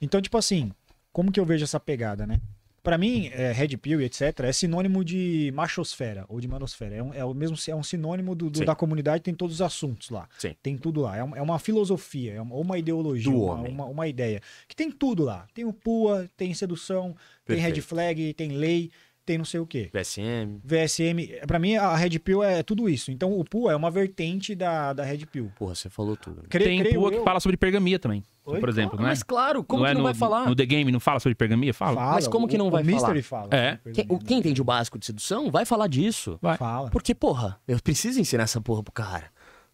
Então, tipo assim, como que eu vejo essa pegada, né? para mim, é, Red Pill e etc., é sinônimo de machosfera ou de manosfera. É, um, é o mesmo, é um sinônimo do, do da comunidade, tem todos os assuntos lá. Sim. Tem tudo lá. É, um, é uma filosofia, é uma, uma ideologia, uma, uma, uma, ideia. Que tem tudo lá. Tem o PUA, tem sedução, Perfeito. tem red flag, tem lei tem não sei o quê. VSM. VSM. Para mim, a Red Pill é tudo isso. Então, o pool é uma vertente da, da Red Pill. Porra, você falou tudo. Cre tem pool que fala sobre pergamia também. Oi? Por exemplo, né? Mas claro, como não que é não vai no, falar? No The Game não fala sobre pergamia? Fala. fala mas como que não vai falar? O Mystery fala. É. Quem, quem entende o básico de sedução vai falar disso. Vai. Fala. Porque, porra, eu preciso ensinar essa porra pro cara.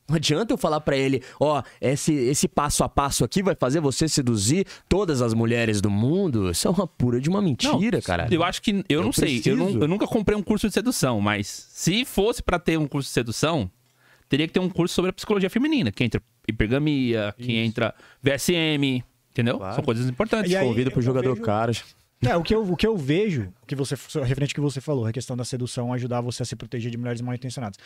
Não adianta eu falar para ele, ó, oh, esse, esse passo a passo aqui vai fazer você seduzir todas as mulheres do mundo. Isso é uma pura de uma mentira, cara. Eu acho que, eu, eu não preciso. sei, eu, eu, nunca comprei um curso de sedução, mas se fosse para ter um curso de sedução, teria que ter um curso sobre a psicologia feminina, que entra hipergamia, Isso. que entra VSM, entendeu? Claro. São coisas importantes. Convido pro jogador vejo... caras. É, o que, eu, o que eu vejo, que você, referente ao que você falou, a questão da sedução ajudar você a se proteger de mulheres mal intencionadas.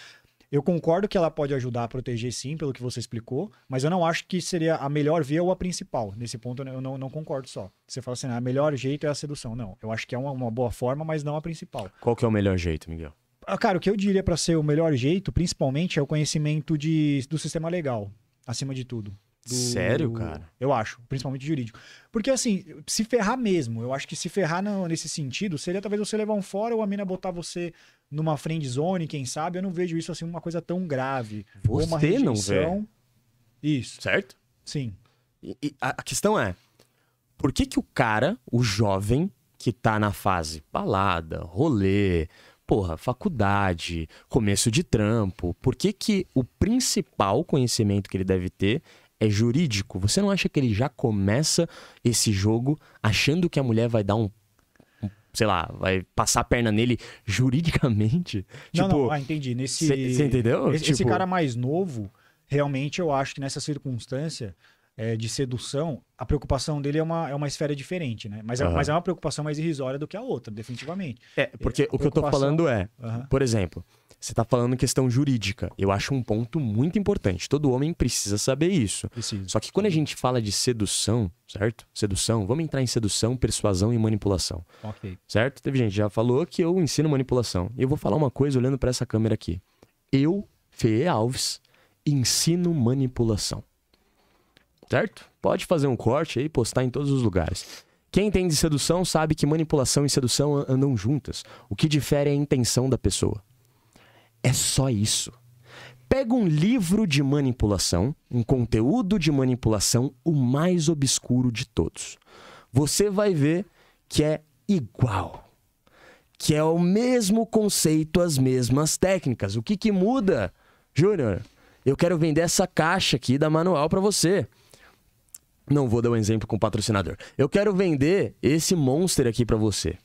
Eu concordo que ela pode ajudar a proteger, sim, pelo que você explicou, mas eu não acho que seria a melhor via ou a principal. Nesse ponto eu não, não concordo só. Você fala assim, ah, o melhor jeito é a sedução. Não, eu acho que é uma, uma, boa forma, mas não a principal. Qual que é o melhor jeito, Miguel? Ah, cara, o que eu diria para ser o melhor jeito, principalmente, é o conhecimento de, do sistema legal, acima de tudo. Do, Sério, cara? Eu acho, principalmente jurídico. Porque assim, se ferrar mesmo, eu acho que se ferrar nesse sentido seria talvez você levar um fora ou a mina botar você numa friend zone, quem sabe, eu não vejo isso assim uma coisa tão grave. Você uma não vê. Isso. Certo? Sim. E, e a questão é, por que que o cara, o jovem, que tá na fase balada, rolê, porra, faculdade, começo de trampo, por que que o principal conhecimento que ele deve ter é jurídico? Você não acha que ele já começa esse jogo achando que a mulher vai dar um sei lá, vai passar a perna nele juridicamente. Não, tipo, não, ah, entendi. Nesse. Você entendeu? Esse, tipo... esse, cara mais novo, realmente eu acho que nessa circunstância, é, de sedução, a preocupação dele é uma, é uma esfera diferente, né? Mas é, uhum. mas é uma preocupação mais irrisória do que a outra, definitivamente. É, é porque o preocupação... que eu tô falando é, uhum. por exemplo, você tá falando questão jurídica. Eu acho um ponto muito importante. Todo homem precisa saber isso. Preciso. Só que quando a gente fala de sedução, certo? Sedução, vamos entrar em sedução, persuasão e manipulação. Ok. Certo? Teve gente que já falou que eu ensino manipulação. Eu vou falar uma coisa olhando para essa câmera aqui. Eu, Fê Alves, ensino manipulação certo? Pode fazer um corte aí, postar em todos os lugares. Quem entende sedução sabe que manipulação e sedução andam juntas. O que difere é a intenção da pessoa. É só isso. Pega um livro de manipulação, um conteúdo de manipulação, o mais obscuro de todos. Você vai ver que é igual. Que é o mesmo conceito, as mesmas técnicas. O que, que muda? Júnior, eu quero vender essa caixa aqui da manual para você. Não vou dar um exemplo com o patrocinador. Eu quero vender esse monster aqui para você.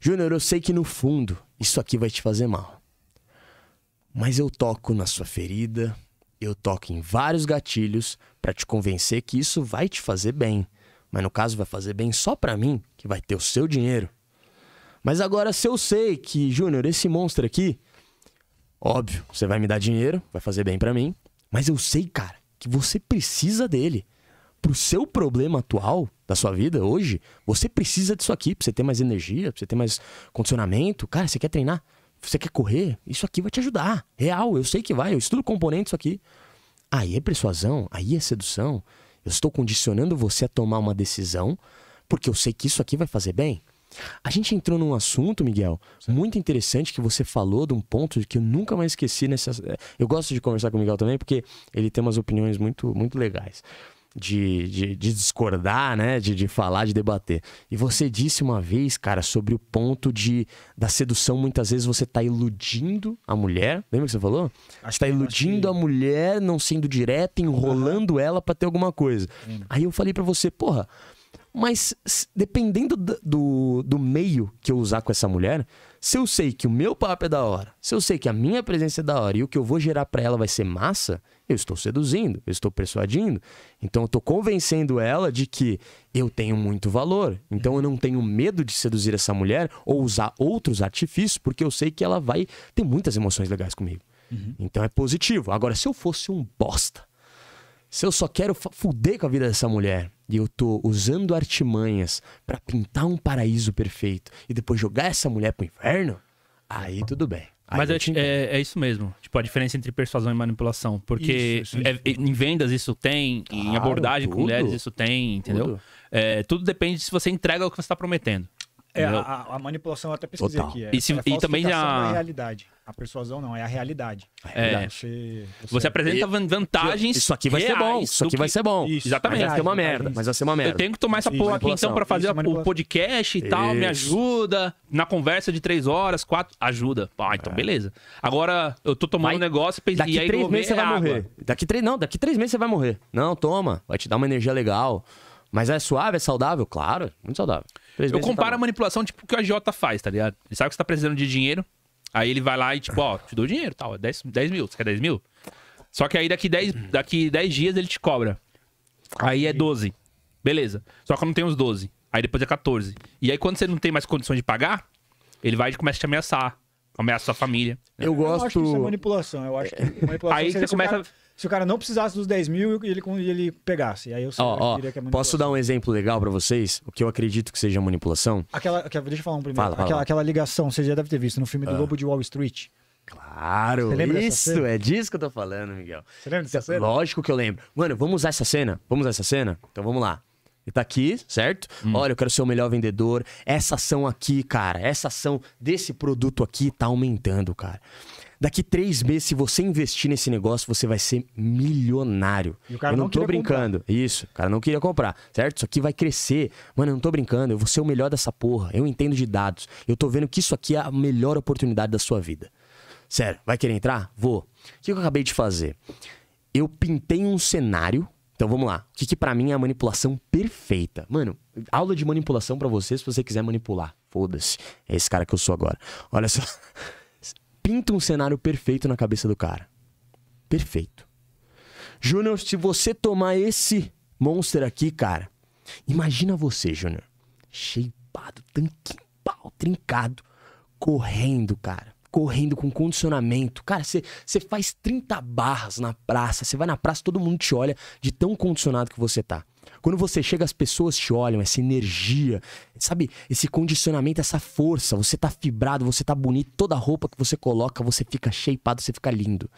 Júnior, eu sei que no fundo isso aqui vai te fazer mal. Mas eu toco na sua ferida, eu toco em vários gatilhos para te convencer que isso vai te fazer bem. Mas no caso vai fazer bem só para mim, que vai ter o seu dinheiro. Mas agora se eu sei que, Júnior, esse monstro aqui, óbvio, você vai me dar dinheiro, vai fazer bem para mim, mas eu sei, cara, que você precisa dele pro seu problema atual, da sua vida hoje, você precisa disso aqui pra você ter mais energia, pra você ter mais condicionamento. Cara, você quer treinar? Você quer correr? Isso aqui vai te ajudar. Real, eu sei que vai, eu estudo componentes aqui. Aí é persuasão, aí é sedução. Eu estou condicionando você a tomar uma decisão porque eu sei que isso aqui vai fazer bem. A gente entrou num assunto, Miguel, muito interessante que você falou de um ponto que eu nunca mais esqueci. Nessa... Eh, eu gosto de conversar com o Miguel também porque ele tem umas opiniões muito, muito legais de, de, de, discordar, né? De, de falar, de debater. E você disse uma vez, cara, sobre o ponto de da sedução, muitas vezes você tá iludindo a mulher. Lembra que você falou? Acho você tá iludindo que... a mulher, não sendo direta, enrolando uhum. ela para ter alguma coisa. Aí eu falei para você, porra, mas dependendo do, do, do meio que eu usar com essa mulher, se eu sei que o meu papo é da hora, se eu sei que a minha presença é da hora e o que eu vou gerar para ela vai ser massa, eu estou seduzindo, eu estou persuadindo. Então eu estou convencendo ela de que eu tenho muito valor. Então eu não tenho medo de seduzir essa mulher ou usar outros artifícios, porque eu sei que ela vai ter muitas emoções legais comigo. Uhum. Então é positivo. Agora, se eu fosse um bosta, se eu só quero fuder com a vida dessa mulher e eu tô usando artimanhas para pintar um paraíso perfeito e depois jogar essa mulher pro inferno, aí tudo bem. Aí Mas é, é, é, isso mesmo. Tipo, a diferença entre persuasão e manipulação. Porque isso, isso, é, é em vendas isso tem, claro, em abordagem tudo, com mulheres isso tem, entendeu? Tudo. É, tudo depende de se você entrega o que você está prometendo. É, a, a, manipulação eu até pesquisei Total. aqui. É, e, se, é e também a... realidade. A persuasão não, é a realidade. É. é. Você, você, você, apresenta e, vantagens. Isso aqui vai ser bom. Isso aqui que... vai ser bom. Isso, Exatamente. Vai ser uma merda. Mas vai ser uma merda. Eu tenho que tomar essa isso, porra aqui então pra fazer isso, o podcast e tal. Me ajuda. Na conversa de três horas, quatro. Ajuda. Ah, então é. beleza. Agora eu tô tomando vai, um negócio daqui e aí três meses você vai morrer. Daqui três, não, daqui três meses você vai morrer. Não, toma. Vai te dar uma energia legal. Mas é suave, é saudável? Claro, muito saudável. Três eu comparo tá a manipulação, tipo, o que o agiota faz, tá ligado? Ele sabe que você tá precisando de dinheiro, aí ele vai lá e, tipo, ó, te dou dinheiro, tal, 10, é 10 mil, você quer 10 mil? Só que aí daqui 10, daqui 10 dias ele te cobra. Aí é 12. Beleza. Só que eu não tenho os 12. Aí depois é 14. E aí quando você não tem mais condições de pagar, ele vai e começa a te ameaçar. Ameaça a sua família. Eu gosto. Eu acho que isso é manipulação. Eu acho que é. manipulação aí você começa. Cara se o cara não precisasse dos 10 mil e ele, ele pegasse. aí eu oh, oh, que é Posso dar um exemplo legal para vocês? O que eu acredito que seja manipulação? Aquela, deixa eu falar um primeiro. Fala, aquela, aquela ligação, você já deve ter visto no filme do ah. Lobo de Wall Street. Claro, isso é disso que eu tô falando, Miguel. Você lembra dessa cena? Lógico que eu lembro. Mano, vamos usar essa cena? Vamos usar essa cena? Então vamos lá. Ele tá aqui, certo? Hum. Olha, eu quero ser o melhor vendedor. Essa ação aqui, cara, essa ação desse produto aqui tá aumentando, cara. Daqui três meses, se você investir nesse negócio, você vai ser milionário. E o cara eu não, não tô brincando. Comprar. Isso, o cara não queria comprar, certo? Isso aqui vai crescer. Mano, eu não tô brincando, eu vou ser o melhor dessa porra. Eu entendo de dados. Eu tô vendo que isso aqui é a melhor oportunidade da sua vida. Sério, vai querer entrar? Vou. O que eu acabei de fazer? Eu pintei um cenário. Então vamos lá. O que, que para mim é a manipulação perfeita? Mano, aula de manipulação para você se você quiser manipular. Foda-se. É esse cara que eu sou agora. Olha só. pinta um cenário perfeito na cabeça do cara. Perfeito. Júnior, se você tomar esse monster aqui, cara, imagina você, Júnior, cheipado, tanque pau, trincado, correndo, cara correndo com condicionamento. Cara, você faz 30 barras na praça, você vai na praça, todo mundo te olha de tão condicionado que você tá. Quando você chega, as pessoas te olham, essa energia, sabe? Esse condicionamento, essa força. Você tá fibrado, você tá bonito. Toda roupa que você coloca, você fica shapeado, você fica lindo.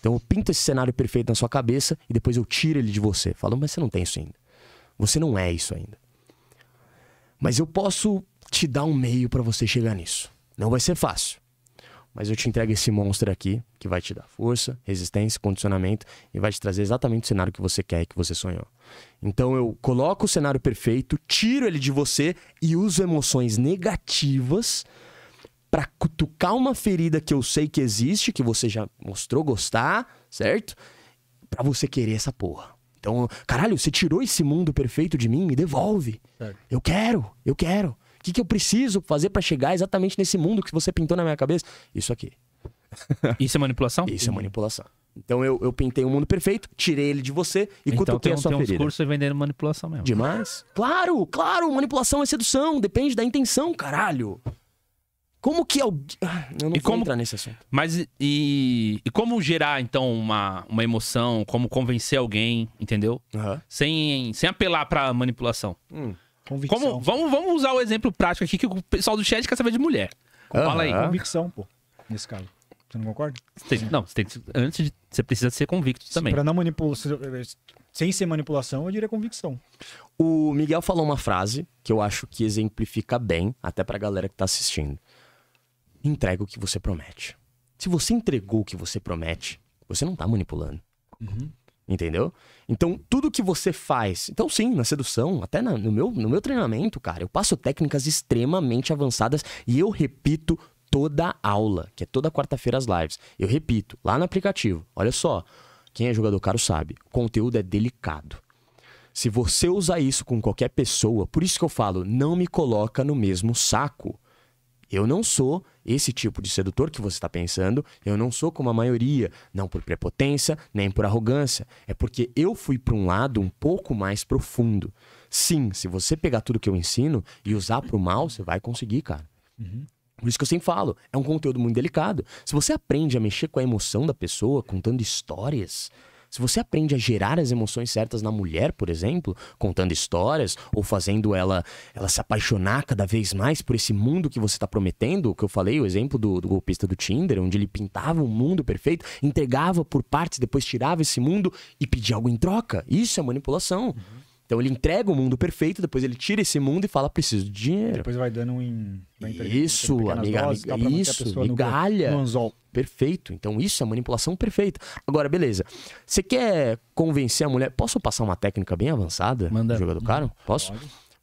Então eu pinto esse cenário perfeito na sua cabeça e depois eu tiro ele de você. Falo, mas você não tem isso ainda. Você não é isso ainda. Mas eu posso te dar um meio para você chegar nisso. Não vai ser fácil mas eu te entrego esse monstro aqui que vai te dar força, resistência, condicionamento e vai te trazer exatamente o cenário que você quer e que você sonhou. Então eu coloco o cenário perfeito, tiro ele de você e uso emoções negativas para cutucar uma ferida que eu sei que existe, que você já mostrou gostar, certo? Para você querer essa porra. Então, caralho, você tirou esse mundo perfeito de mim, me devolve. Eu quero, eu quero que, que eu preciso fazer para chegar exatamente nesse mundo que você pintou na minha cabeça? Isso aqui. Isso é manipulação? Isso é manipulação. Então eu, eu pintei um mundo perfeito, tirei ele de você e então, cutuquei tem, a sua tem ferida. Então tem vendendo manipulação mesmo. Demais. Claro, claro, manipulação é sedução, depende da intenção, caralho. Como que alguém... Ah, eu não e como... entrar nesse assunto. Mas e, e como gerar, então, uma, uma emoção, como convencer alguém, entendeu? Uhum. Sem, sem apelar pra manipulação. Hum. Convicção. Como, vamos, vamos usar o exemplo prático aqui que o pessoal do chat quer saber de mulher. Uhum. Fala aí. Convicção, pô, nesse caso. Você não concorda? Você tem, não, você tem, antes de, você precisa ser convicto também. Para não manipular, sem ser manipulação, eu diria convicção. O Miguel falou uma frase que eu acho que exemplifica bem, até pra galera que tá assistindo. Entrega o que você promete. Se você entregou o que você promete, você não tá manipulando. Uhum. Entendeu? Então, tudo que você faz. Então, sim, na sedução, até na, no, meu, no meu treinamento, cara, eu passo técnicas extremamente avançadas e eu repito toda aula, que é toda quarta-feira as lives. Eu repito, lá no aplicativo. Olha só, quem é jogador caro sabe, o conteúdo é delicado. Se você usar isso com qualquer pessoa, por isso que eu falo, não me coloca no mesmo saco. Eu não sou esse tipo de sedutor que você está pensando, eu não sou como a maioria, não por prepotência, nem por arrogância. É porque eu fui para um lado um pouco mais profundo. Sim, se você pegar tudo que eu ensino e usar para o mal, você vai conseguir, cara. Uhum. Por isso que eu sempre falo, é um conteúdo muito delicado. Se você aprende a mexer com a emoção da pessoa, contando histórias, se você aprende a gerar as emoções certas na mulher, por exemplo, contando histórias ou fazendo ela, ela se apaixonar cada vez mais por esse mundo que você está prometendo, o que eu falei, o exemplo do, do golpista do Tinder, onde ele pintava um mundo perfeito, entregava por partes, depois tirava esse mundo e pedia algo em troca. Isso é manipulação. Uhum. Então ele entrega o mundo perfeito, depois ele tira esse mundo e fala: preciso de dinheiro. Depois vai dando em. isso, amiga, doses, amiga isso, migalha. No, no perfeito. Então isso é manipulação perfeita. Agora, beleza. Você quer convencer a mulher. Posso passar uma técnica bem avançada? Manda. Jogador caro? Posso?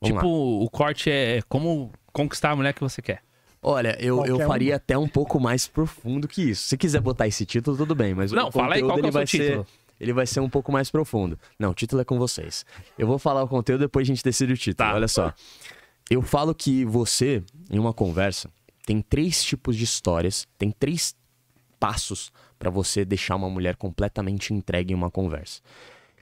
Tipo, lá. o corte é como conquistar a mulher que você quer. Olha, eu, eu faria um... até um pouco mais profundo que isso. Se quiser botar esse título, tudo bem, mas não, o fala aí, qual que é o vai título? ser ele vai ser um pouco mais profundo. Não, o título é com vocês. Eu vou falar o conteúdo, depois a gente decide o título. Tá. Olha só. Eu falo que você, em uma conversa, tem três tipos de histórias, tem três passos para você deixar uma mulher completamente entregue em uma conversa.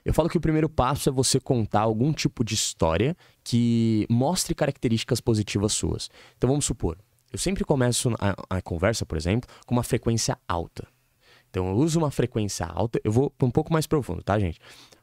Eu falo que o primeiro passo é você contar algum tipo de história que mostre características positivas suas. Então vamos supor, eu sempre começo a, a conversa, por exemplo, com uma frequência alta. Então eu uso uma frequência alta, eu vou um pouco mais profundo, tá, gente?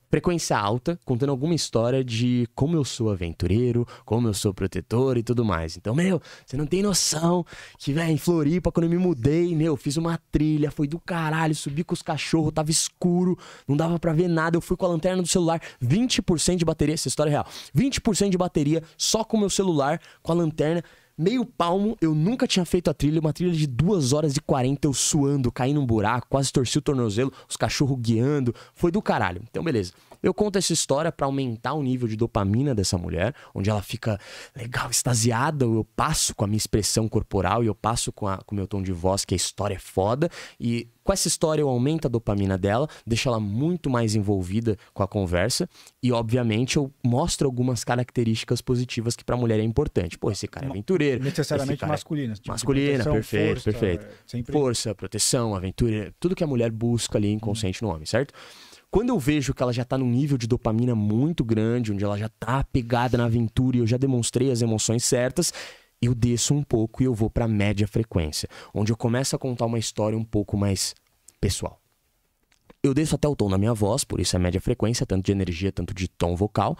Frequência alta, contando alguma história de como eu sou aventureiro, como eu sou protetor e tudo mais. Então, meu, você não tem noção que, velho, em Floripa, quando eu me mudei, meu, fiz uma trilha, foi do caralho, subi com os cachorros, tava escuro, não dava para ver nada, eu fui com a lanterna do celular, 20% de bateria, essa história é real, 20% de bateria só com o meu celular, com a lanterna. Meio palmo, eu nunca tinha feito a trilha, uma trilha de 2 horas e 40, eu suando, caí num buraco, quase torci o tornozelo, os cachorros guiando, foi do caralho. Então, beleza. Eu conto essa história para aumentar o nível de dopamina dessa mulher, onde ela fica legal, extasiada, eu passo com a minha expressão corporal e eu passo com o meu tom de voz, que a história é foda, e com essa história, eu aumento a dopamina dela, deixo ela muito mais envolvida com a conversa e, obviamente, eu mostro algumas características positivas que para a mulher é importante. Pô, esse cara é aventureiro. Necessariamente é masculina. Tipo masculina, perfeito, força, perfeito. É, sempre... Força, proteção, aventura, tudo que a mulher busca ali inconsciente hum. no homem, certo? Quando eu vejo que ela já está num nível de dopamina muito grande, onde ela já está pegada na aventura e eu já demonstrei as emoções certas, eu desço um pouco e eu vou para média frequência, onde eu começo a contar uma história um pouco mais pessoal. Eu desço até o tom da minha voz, por isso é média frequência, tanto de energia, tanto de tom vocal.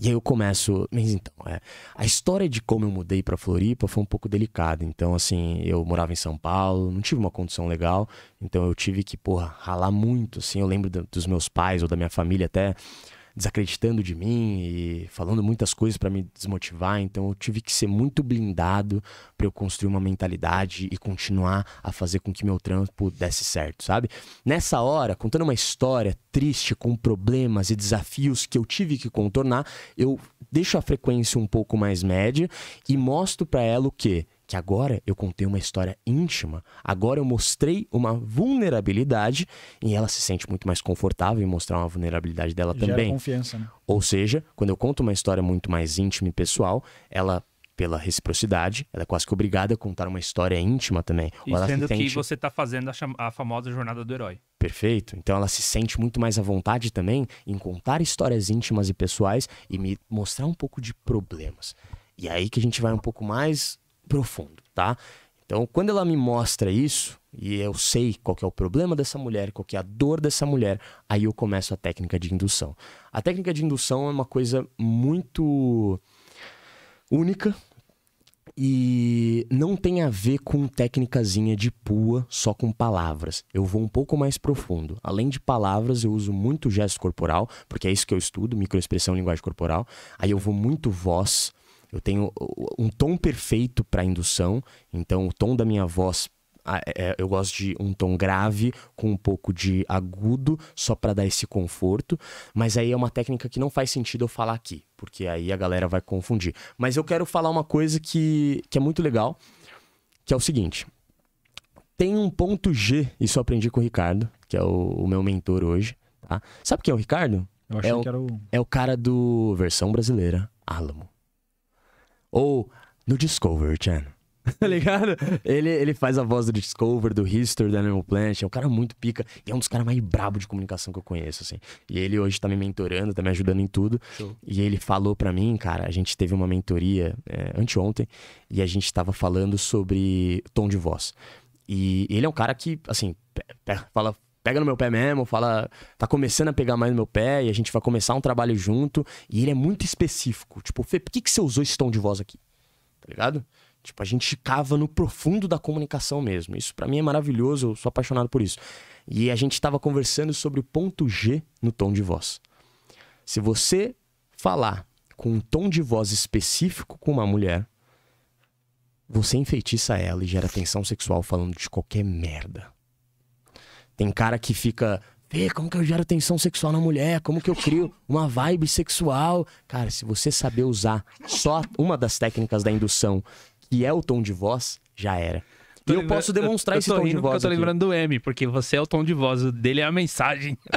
E aí eu começo. Mas então, é, a história de como eu mudei para Floripa foi um pouco delicada. Então, assim, eu morava em São Paulo, não tive uma condição legal, então eu tive que, porra, ralar muito. Assim, eu lembro dos meus pais ou da minha família até desacreditando de mim e falando muitas coisas para me desmotivar. Então eu tive que ser muito blindado para eu construir uma mentalidade e continuar a fazer com que meu trampo desse certo, sabe? Nessa hora, contando uma história triste com problemas e desafios que eu tive que contornar, eu deixo a frequência um pouco mais média e mostro para ela o que que agora eu contei uma história íntima, agora eu mostrei uma vulnerabilidade e ela se sente muito mais confortável em mostrar uma vulnerabilidade dela Gera também. confiança, né? Ou seja, quando eu conto uma história muito mais íntima e pessoal, ela pela reciprocidade, ela é quase que obrigada a contar uma história íntima também. E ela sendo sente... que você está fazendo a, cham... a famosa jornada do herói. Perfeito. Então ela se sente muito mais à vontade também em contar histórias íntimas e pessoais e me mostrar um pouco de problemas. E é aí que a gente vai um pouco mais profundo, tá? Então, quando ela me mostra isso, e eu sei qual é o problema dessa mulher, qual é a dor dessa mulher, aí eu começo a técnica de indução. A técnica de indução é uma coisa muito única e não tem a ver com técnicazinha de pua só com palavras. Eu vou um pouco mais profundo. Além de palavras, eu uso muito gesto corporal, porque é isso que eu estudo, microexpressão, linguagem corporal. Aí eu vou muito voz, eu tenho um tom perfeito para indução, então o tom da minha voz é, eu gosto de um tom grave com um pouco de agudo só para dar esse conforto, mas aí é uma técnica que não faz sentido eu falar aqui, porque aí a galera vai confundir. Mas eu quero falar uma coisa que, que é muito legal, que é o seguinte. Tem um ponto G, isso eu aprendi com o Ricardo, que é o, o meu mentor hoje, tá? Sabe quem é o Ricardo? Eu achei é o, que era o... É o cara do versão brasileira, Alamo. Ou no Discovery Channel. tá ligado? Ele, ele faz a voz do Discover, do History, da Animal Planet. É um cara muito pica e é um dos caras mais brabo de comunicação que eu conheço, assim. E ele hoje tá me mentorando, tá me ajudando em tudo. Show. E ele falou para mim, cara, a gente teve uma mentoria é, anteontem e a gente tava falando sobre tom de voz. E ele é um cara que, assim, fala pega no meu pé mesmo, fala, tá começando a pegar mais no meu pé e a gente vai começar um trabalho junto. E ele é muito específico. Tipo, Fê, por que, que você usou esse tom de voz aqui? Tá ligado? Tipo, a gente cava no profundo da comunicação mesmo. Isso para mim é maravilhoso, eu sou apaixonado por isso. E a gente estava conversando sobre o ponto G no tom de voz. Se você falar com um tom de voz específico com uma mulher, você enfeitiça ela e gera tensão sexual falando de qualquer merda. Tem cara que fica Vê como que eu gero tensão sexual na mulher, como que eu crio uma vibe sexual. Cara, se você saber usar só uma das técnicas da indução, que é o tom de voz, já era. E eu posso demonstrar eu, eu esse tom de voz. Eu tô lembrando do M, porque você é o tom de voz, o dele é a mensagem.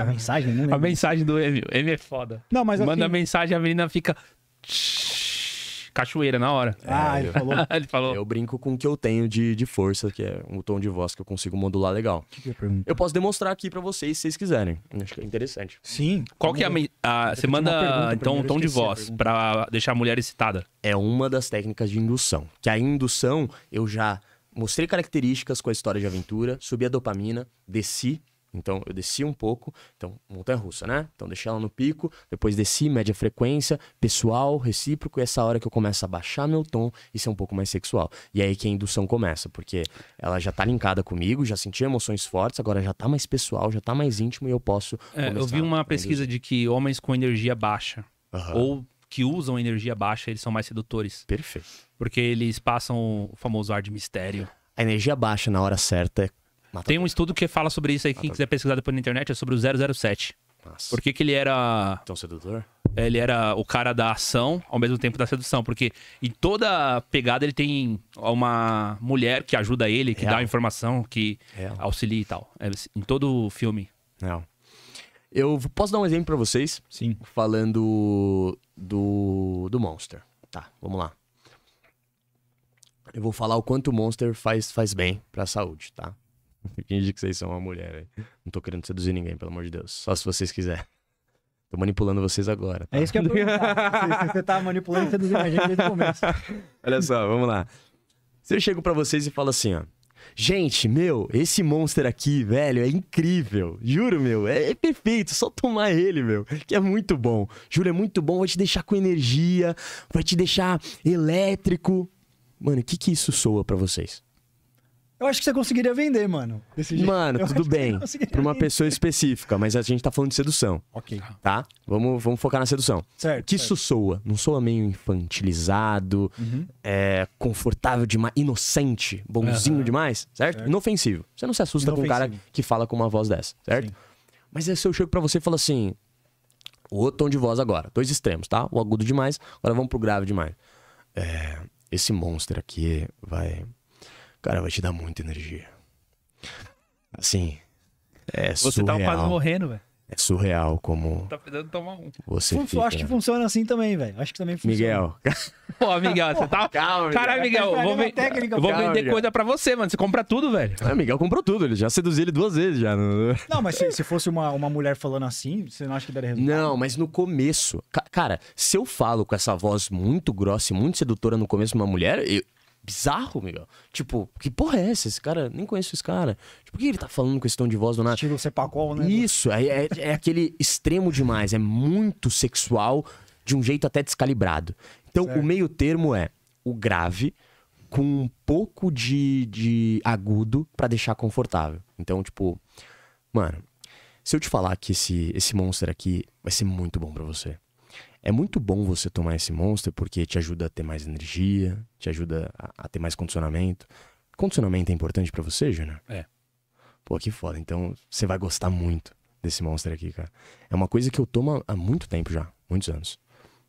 a mensagem, né? A mensagem do M. O M é foda. Não, mas Manda assim... mensagem, a menina fica cachoeira na hora. É, ah, ele, eu... falou. ele falou. Eu brinco com o que eu tenho de, de força, que é um tom de voz que eu consigo modular legal. Que que eu, eu posso demonstrar aqui para vocês se vocês quiserem. Acho que é interessante. Sim. Qual que é a. a você manda, então, um tom de voz para deixar a mulher excitada? É uma das técnicas de indução. Que a indução, eu já mostrei características com a história de aventura, subi a dopamina, desci então eu desci um pouco, então montanha russa, né? Então deixei ela no pico, depois desci, média frequência, pessoal, recíproco, e é essa hora que eu começo a baixar meu tom e ser um pouco mais sexual. E é aí que a indução começa, porque ela já tá linkada comigo, já senti emoções fortes, agora já tá mais pessoal, já tá mais íntimo e eu posso. É, eu vi uma pesquisa de que homens com energia baixa uhum. ou que usam energia baixa, eles são mais sedutores. Perfeito. Porque eles passam o famoso ar de mistério. A energia baixa na hora certa é Mata Tem um estudo que fala sobre isso aí, quem quiser pesquisar depois na internet, é sobre o 007. Nossa. Por que, que ele era. Então, sedutor? Ele era o cara da ação ao mesmo tempo da sedução. Porque em toda pegada ele tem uma mulher que ajuda ele, que Real. dá informação, que Real. auxilia e tal. É, em todo o filme. Real. Eu posso dar um exemplo para vocês? Sim. Falando do, do Monster. Tá, vamos lá. Eu vou falar o quanto o Monster faz, faz bem pra saúde, tá? Finge que vocês são uma mulher. Não tô querendo seduzir ninguém, pelo amor de Deus. Só se vocês quiserem. Tô manipulando vocês agora. Tá? É isso que eu perguntar. você tá manipulando e seduzindo a gente desde o começo. Olha só, vamos lá. Se eu chego para vocês e falo assim, ó. Gente, meu, esse monster aqui, velho, é incrível. Juro, meu, é, é, perfeito. Só tomar ele, meu, que é muito bom. Juro, é muito bom. Vai te deixar com energia, vai te deixar elétrico. Mano, o que que isso soa para vocês? Eu acho que você conseguiria vender, mano. Desse jeito. Mano, eu tudo bem. Pra uma vender. pessoa específica, mas a gente tá falando de sedução. Ok. Tá? Vamos, vamos focar na sedução. Certo. Que certo. isso soa? Não soa meio infantilizado, uhum. é, confortável demais, inocente, bonzinho uhum. demais, certo? certo? Inofensivo. Você não se assusta com um cara que fala com uma voz dessa, certo? Sim. Mas aí eu chego pra você e falo assim: o outro tom de voz agora, dois extremos, tá? O agudo demais, agora vamos pro grave demais. É, esse monstro aqui vai Cara, vai te dar muita energia. Assim, é Você surreal. tá quase morrendo, velho. É surreal como. Tá precisando tomar um. Você Fun, fica... Acho que né? funciona assim também, velho. Acho que também funciona. Miguel. Pô, Miguel, você tá. Calma, Caralho, Miguel, vou, técnica, eu vou calma, vender Miguel. coisa pra você, mano. Você compra tudo, velho. É, Miguel comprou tudo. Ele já seduziu ele duas vezes já. Né? Não, mas se, se, fosse uma, uma mulher falando assim, você não acha que daria resultado? Não, mas no começo. Cara, se eu falo com essa voz muito grossa e muito sedutora no começo de uma mulher, eu, bizarro, Miguel. Tipo, que porra é essa? Esse cara, nem conheço esse cara. Tipo, por que ele tá falando com esse tom de voz do nada? Tira um sepacol, né? Isso, é, é, é aquele extremo demais. É muito sexual, de um jeito até descalibrado. Então, certo. o meio termo é o grave com um pouco de, de agudo para deixar confortável. Então, tipo, mano, se eu te falar que esse, esse monster aqui vai ser muito bom para você. É muito bom você tomar esse Monster porque te ajuda a ter mais energia, te ajuda a, a ter mais condicionamento. Condicionamento é importante para você, Júnior? É. Pô, que foda. Então, você vai gostar muito desse Monster aqui, cara. É uma coisa que eu tomo há muito tempo já, muitos anos.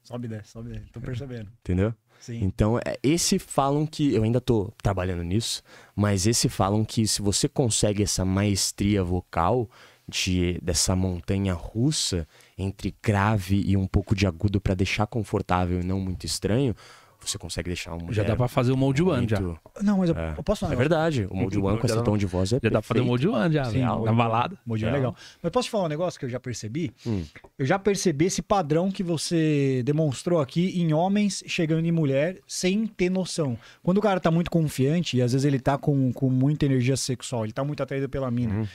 Sobe 10, sobe Tô percebendo. Entendeu? Sim. Então, é, esse falam que. Eu ainda tô trabalhando nisso, mas esse falam que se você consegue essa maestria vocal de dessa montanha russa, entre grave e um pouco de agudo para deixar confortável e não muito estranho, você consegue deixar um. Já dá para fazer o Mold One já. Não, mas eu, é. eu posso falar. É verdade. O Mold One com esse tom de voz é. Já perfeito. dá pra fazer o Mold One já. Sim, na balada. Mold One é legal. Mas posso te falar um negócio que eu já percebi? Hum. Eu já percebi esse padrão que você demonstrou aqui em homens chegando em mulher sem ter noção. Quando o cara tá muito confiante, e às vezes ele tá com, com muita energia sexual, ele tá muito atraído pela mina. Hum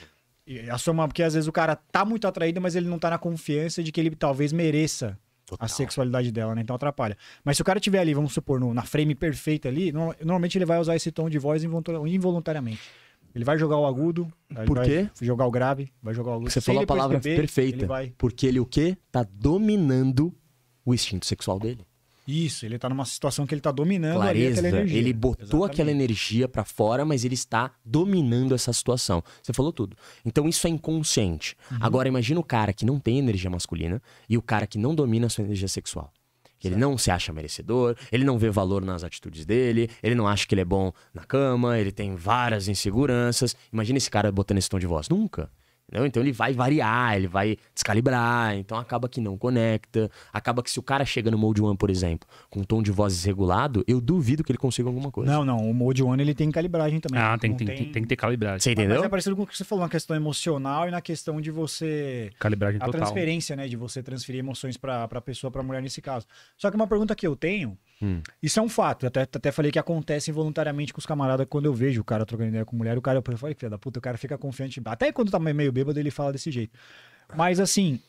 a soma, porque às vezes o cara tá muito atraído, mas ele não tá na confiança de que ele talvez mereça Total. a sexualidade dela, né? Então atrapalha. Mas se o cara tiver ali, vamos supor, no, na frame perfeita ali, no, normalmente ele vai usar esse tom de voz involuntariamente. Ele vai jogar o agudo, Por quê? jogar o grave, vai jogar o agudo. Você falou a palavra perceber, perfeita. Ele vai... Porque ele o quê? Tá dominando o instinto sexual dele. Isso, ele tá numa situação que ele tá dominando Clareza, aquela energia. Ele botou Exatamente. aquela energia para fora, mas ele está dominando essa situação. Você falou tudo. Então isso é inconsciente. Uhum. Agora imagina o cara que não tem energia masculina e o cara que não domina a sua energia sexual. Ele certo. não se acha merecedor, ele não vê valor nas atitudes dele, ele não acha que ele é bom na cama, ele tem várias inseguranças. Imagina esse cara botando esse tom de voz. Nunca. Entendeu? Então ele vai variar, ele vai descalibrar, então acaba que não conecta. Acaba que se o cara chega no Mode One, por exemplo, com um tom de voz desregulado, eu duvido que ele consiga alguma coisa. Não, não. O Mode One ele tem calibragem também. Ah, tem, tem, tem... tem que ter calibragem. Você entendeu? Mas é parecido com o que você falou, na questão emocional e na questão de você. Calibragem total. A transferência, né? De você transferir emoções para a pessoa, a mulher nesse caso. Só que uma pergunta que eu tenho Hum. Isso é um fato. Eu até, até falei que acontece involuntariamente com os camaradas quando eu vejo o cara trocando ideia com mulher. O cara, eu falei, filha da puta, o cara fica confiante. Até quando tá meio bêbado, ele fala desse jeito. Mas assim,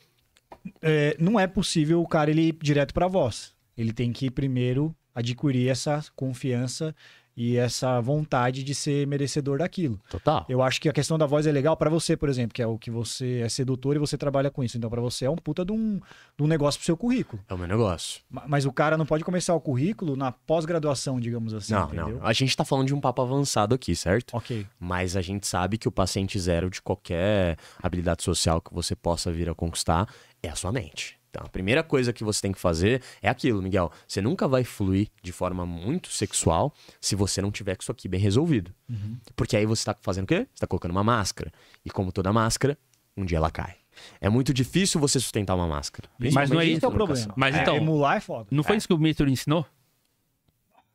é, não é possível o cara ele ir direto pra voz. Ele tem que primeiro adquirir essa confiança e essa vontade de ser merecedor daquilo. Total. Eu acho que a questão da voz é legal para você, por exemplo, que é o que você é sedutor e você trabalha com isso. Então, para você é um puta de um, de um negócio pro seu currículo. É o meu negócio. Mas, mas o cara não pode começar o currículo na pós-graduação, digamos assim. Não, entendeu? não. A gente tá falando de um papo avançado aqui, certo? Ok. Mas a gente sabe que o paciente zero de qualquer habilidade social que você possa vir a conquistar é a sua mente. Então, a primeira coisa que você tem que fazer é aquilo, Miguel. Você nunca vai fluir de forma muito sexual se você não tiver com isso aqui bem resolvido. Uhum. Porque aí você está fazendo o quê? Você está colocando uma máscara. E como toda máscara, um dia ela cai. É muito difícil você sustentar uma máscara. Mas não é isso né, é o problema. Mas então, é, emular é foda. Não foi é. isso que o Mitor ensinou?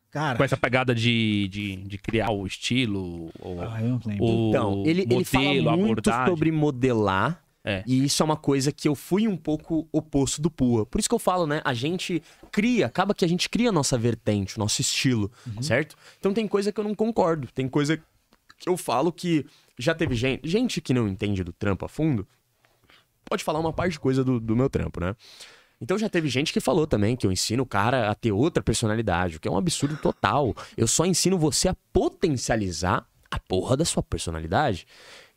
Cara. Com essa pegada de, de, de criar o estilo, ou, ah, o, então, ele, modelo, ele fala muito abordagem. sobre modelar é. E isso é uma coisa que eu fui um pouco oposto do Pua. Por isso que eu falo, né? A gente cria, acaba que a gente cria a nossa vertente, o nosso estilo, uhum. certo? Então tem coisa que eu não concordo, tem coisa que eu falo que já teve gente, gente que não entende do trampo a fundo, pode falar uma parte de coisa do, do meu trampo, né? Então já teve gente que falou também que eu ensino o cara a ter outra personalidade, o que é um absurdo total. Eu só ensino você a potencializar a porra da sua personalidade.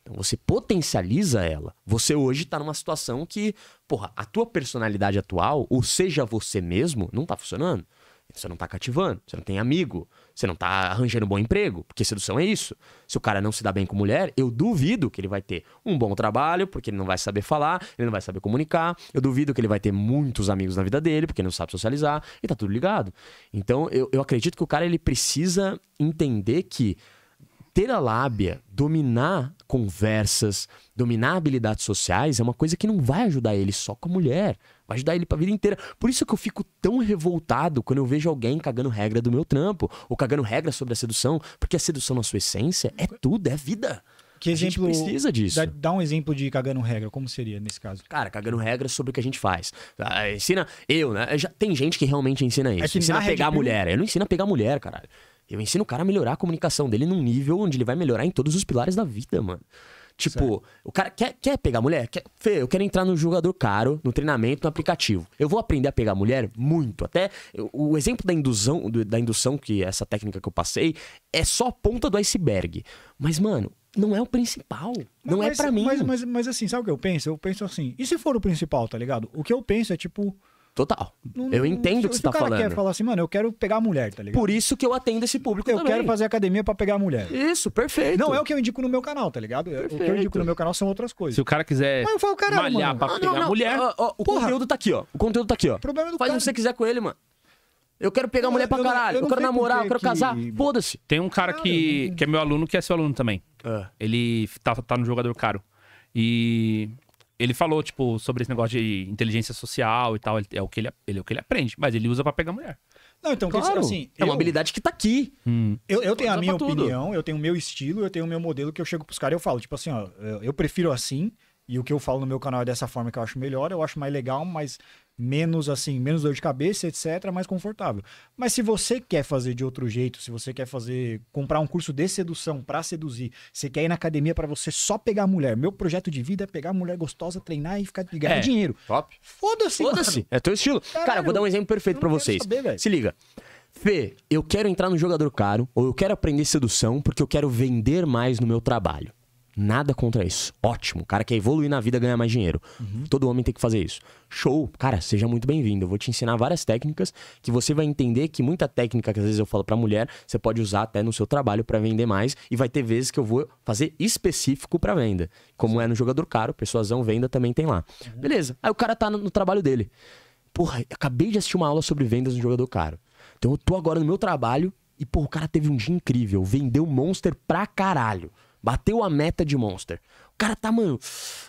Então você potencializa ela. Você hoje está numa situação que, porra, a tua personalidade atual, ou seja você mesmo, não está funcionando. Você não está cativando, você não tem amigo, você não está arranjando um bom emprego, porque sedução é isso. Se o cara não se dá bem com mulher, eu duvido que ele vai ter um bom trabalho, porque ele não vai saber falar, ele não vai saber comunicar, eu duvido que ele vai ter muitos amigos na vida dele, porque ele não sabe socializar, e tá tudo ligado. Então eu, eu acredito que o cara ele precisa entender que ter a lábia, dominar conversas, dominar habilidades sociais é uma coisa que não vai ajudar ele só com a mulher, vai ajudar ele pra vida inteira. Por isso que eu fico tão revoltado quando eu vejo alguém cagando regra do meu trampo, ou cagando regra sobre a sedução, porque a sedução na sua essência é tudo, é vida. Que a exemplo, gente precisa disso. Dá, dá, um exemplo de cagando regra, como seria nesse caso? Cara, cagando regra sobre o que a gente faz. Ah, ensina eu, né? Já, tem gente que realmente ensina isso. É ensina a pegar a mulher. Eu não ensino a pegar mulher, caralho. Eu ensino o cara a melhorar a comunicação dele num nível onde ele vai melhorar em todos os pilares da vida, mano. Tipo, certo. o cara quer, quer pegar mulher? Quer, Fê, eu quero entrar no jogador caro, no treinamento, no aplicativo. Eu vou aprender a pegar mulher muito. Até o exemplo da indução, da indução, que é essa técnica que eu passei, é só a ponta do iceberg. Mas, mano, não é o principal. Mas, não é para mim. Mas, mas, mas assim, sabe o que eu penso? Eu penso assim, e se for o principal, tá ligado? O que eu penso é tipo Total. Não, eu entendo o que você tá falando. o cara quer falar assim, mano, eu quero pegar a mulher, tá ligado? Por isso que eu atendo esse público Eu também. quero fazer academia para pegar a mulher. Isso, perfeito. Não é o que eu indico no meu canal, tá ligado? Perfeito. O que eu indico no meu canal são outras coisas. Se o cara quiser Mas eu falo, caralho, malhar mano, pra pegar não, a mulher... o porra. conteúdo tá aqui, ó. O conteúdo tá aqui, ó. problema do Faz cara. o que você quiser com ele, mano. Eu quero pegar a mulher pra eu, caralho, eu, eu quero namorar, eu quero que... casar, foda-se. Tem um cara que, que é meu aluno que é seu aluno também. É. Ele tá, tá no jogador caro. E ele falou, tipo, sobre esse negócio de inteligência social e tal. Ele, é, o que ele, ele é o que ele aprende, mas ele usa para pegar mulher. Não, então, claro. assim, é uma eu, habilidade que tá aqui. Hum. Eu, eu tenho a minha opinião, eu tenho o meu estilo, eu tenho o meu modelo que eu chego pros caras e eu falo, tipo assim, ó, eu prefiro assim, e o que eu falo no meu canal é dessa forma que eu acho melhor, eu acho mais legal, mas menos assim, menos dor de cabeça, etc, mais confortável. Mas se você quer fazer de outro jeito, se você quer fazer comprar um curso de sedução para seduzir, você quer ir na academia para você só pegar mulher. Meu projeto de vida é pegar mulher gostosa, treinar e ficar ganhar é, dinheiro. Top. Foda-se. Foda-se. É teu estilo. Caralho, Cara, vou dar um exemplo perfeito para vocês. Saber, se liga. Fê, eu quero entrar no jogador caro ou eu quero aprender sedução porque eu quero vender mais no meu trabalho. Nada contra isso. Ótimo. O cara quer evoluir na vida, ganhar mais dinheiro. Uhum. Todo homem tem que fazer isso. Show. Cara, seja muito bem-vindo. Eu vou te ensinar várias técnicas que você vai entender que muita técnica que às vezes eu falo para mulher, você pode usar até no seu trabalho para vender mais e vai ter vezes que eu vou fazer específico para venda. Como é no jogador caro, persuasão, venda também tem lá. Uhum. Beleza. Aí o cara tá no, no trabalho dele. Porra, acabei de assistir uma aula sobre vendas no jogador caro. Então eu tô agora no meu trabalho e, pô, o cara teve um dia incrível, vendeu Monster pra caralho. Bateu a meta de Monster. O cara tá, mano,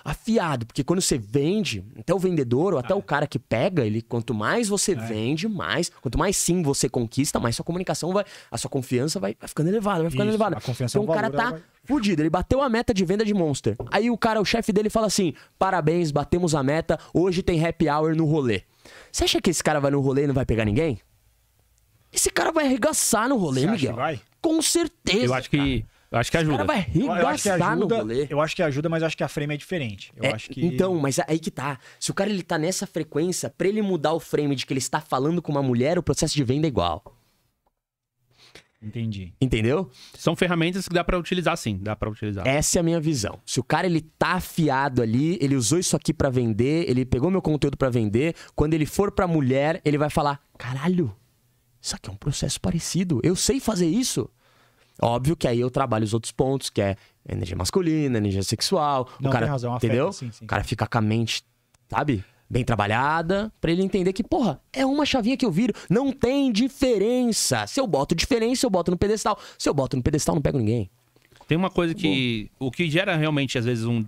afiado. Porque quando você vende, até o vendedor ou até ah, o é. cara que pega, ele quanto mais você é. vende, mais. Quanto mais sim você conquista, mais sua comunicação vai. A sua confiança vai, vai ficando elevada, vai ficando Isso, elevada. A confiança então é um o cara tá vai... fudido. Ele bateu a meta de venda de Monster. Aí o cara, o chefe dele, fala assim: parabéns, batemos a meta. Hoje tem happy hour no rolê. Você acha que esse cara vai no rolê e não vai pegar ninguém? Esse cara vai arregaçar no rolê, Miguel. vai? Com certeza. Eu acho que. Cara. Eu acho que ajuda. cara vai regaçar no rolê. Eu acho que ajuda, mas acho que a frame é diferente. Eu é, acho que... Então, mas aí que tá. Se o cara ele tá nessa frequência, pra ele mudar o frame de que ele está falando com uma mulher, o processo de venda é igual. Entendi. Entendeu? São ferramentas que dá para utilizar sim, dá para utilizar. Essa é a minha visão. Se o cara ele tá afiado ali, ele usou isso aqui para vender, ele pegou meu conteúdo para vender, quando ele for para mulher, ele vai falar: "Caralho, isso aqui é um processo parecido. Eu sei fazer isso. Óbvio que aí eu trabalho os outros pontos, que é energia masculina, energia sexual. Não, o cara, tem razão, entendeu? Afeta, sim, sim. O cara fica com a mente, sabe? Bem trabalhada, para ele entender que, porra, é uma chavinha que eu viro, não tem diferença. Se eu boto diferença, eu boto no pedestal. Se eu boto no pedestal, não pego ninguém. Tem uma coisa tá que. Bom. O que gera realmente, às vezes, um,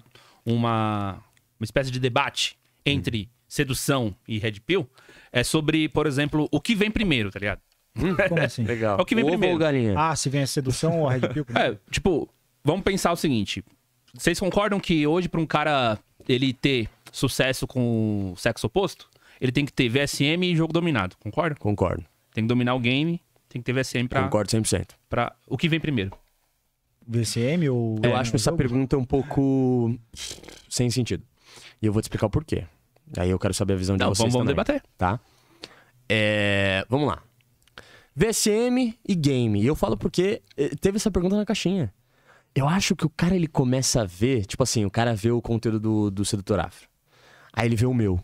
uma, uma espécie de debate hum. entre hum. sedução e red pill é sobre, por exemplo, o que vem primeiro, tá ligado? Hum? Como assim? Legal. É o que vem Ovo primeiro. ou galinha? Ah, se vem a sedução ou a Red Pill? É? é, tipo, vamos pensar o seguinte. Vocês concordam que hoje, pra um cara ele ter sucesso com o sexo oposto, ele tem que ter VSM e jogo dominado, concorda? Concordo. Tem que dominar o game, tem que ter VSM pra. Concordo 100%. Pra... O que vem primeiro? VCM ou. Eu é, acho essa jogo? pergunta um pouco sem sentido. E eu vou te explicar o porquê. Aí eu quero saber a visão de Não, vocês. Vamos, vamos também, debater. Tá? É... Vamos lá. VSM e game. E eu falo porque eh, teve essa pergunta na caixinha. Eu acho que o cara ele começa a ver, tipo assim, o cara vê o conteúdo do, do Sedutor Afro. Aí ele vê o meu.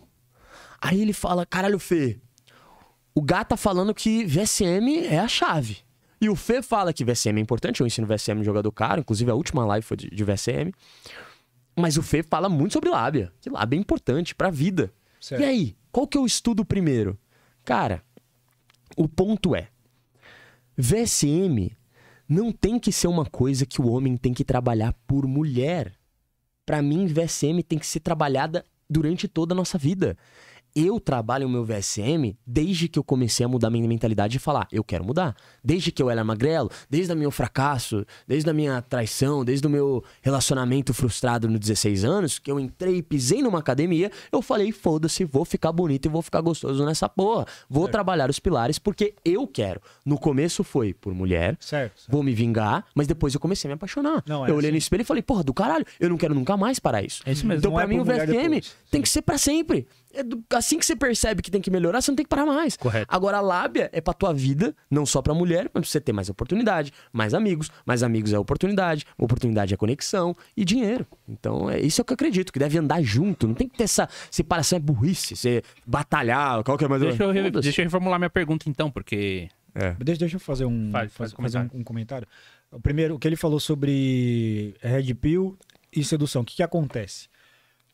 Aí ele fala: caralho, Fê, o gato tá falando que VSM é a chave. E o Fê fala que VSM é importante, eu ensino VSM de jogador caro, inclusive a última live foi de, de VSM. Mas o Fê fala muito sobre lábia, que lábia é importante pra vida. Certo. E aí, qual que eu é estudo primeiro? Cara, o ponto é, VSM não tem que ser uma coisa que o homem tem que trabalhar por mulher. Para mim, VSM tem que ser trabalhada durante toda a nossa vida eu trabalho o meu VSM desde que eu comecei a mudar minha mentalidade e falar, eu quero mudar. Desde que eu era magrelo, desde o meu fracasso, desde a minha traição, desde o meu relacionamento frustrado nos 16 anos, que eu entrei, e pisei numa academia, eu falei, foda-se, vou ficar bonito e vou ficar gostoso nessa porra. Vou certo. trabalhar os pilares porque eu quero. No começo foi por mulher, certo, certo. vou me vingar, mas depois eu comecei a me apaixonar. Não, é eu olhei assim. no espelho e falei, porra, do caralho, eu não quero nunca mais parar isso. É isso mesmo, então, pra é mim, o VSM depois. tem que ser para sempre. É do assim que você percebe que tem que melhorar, você não tem que parar mais. Correto. Agora, a lábia é pra tua vida, não só pra mulher, mas pra você ter mais oportunidade, mais amigos, mais amigos é oportunidade, oportunidade é conexão e dinheiro. Então, é isso é o que eu acredito, que deve andar junto. Não tem que ter essa separação, é burrice, você batalhar, qualquer é mais. Deixa eu, deixa eu reformular minha pergunta então, porque. É. Deixa, deixa eu fazer um, faz, faz, comentário. Um, um, comentário. O primeiro, o que ele falou sobre Red Pill e sedução, o que, que acontece?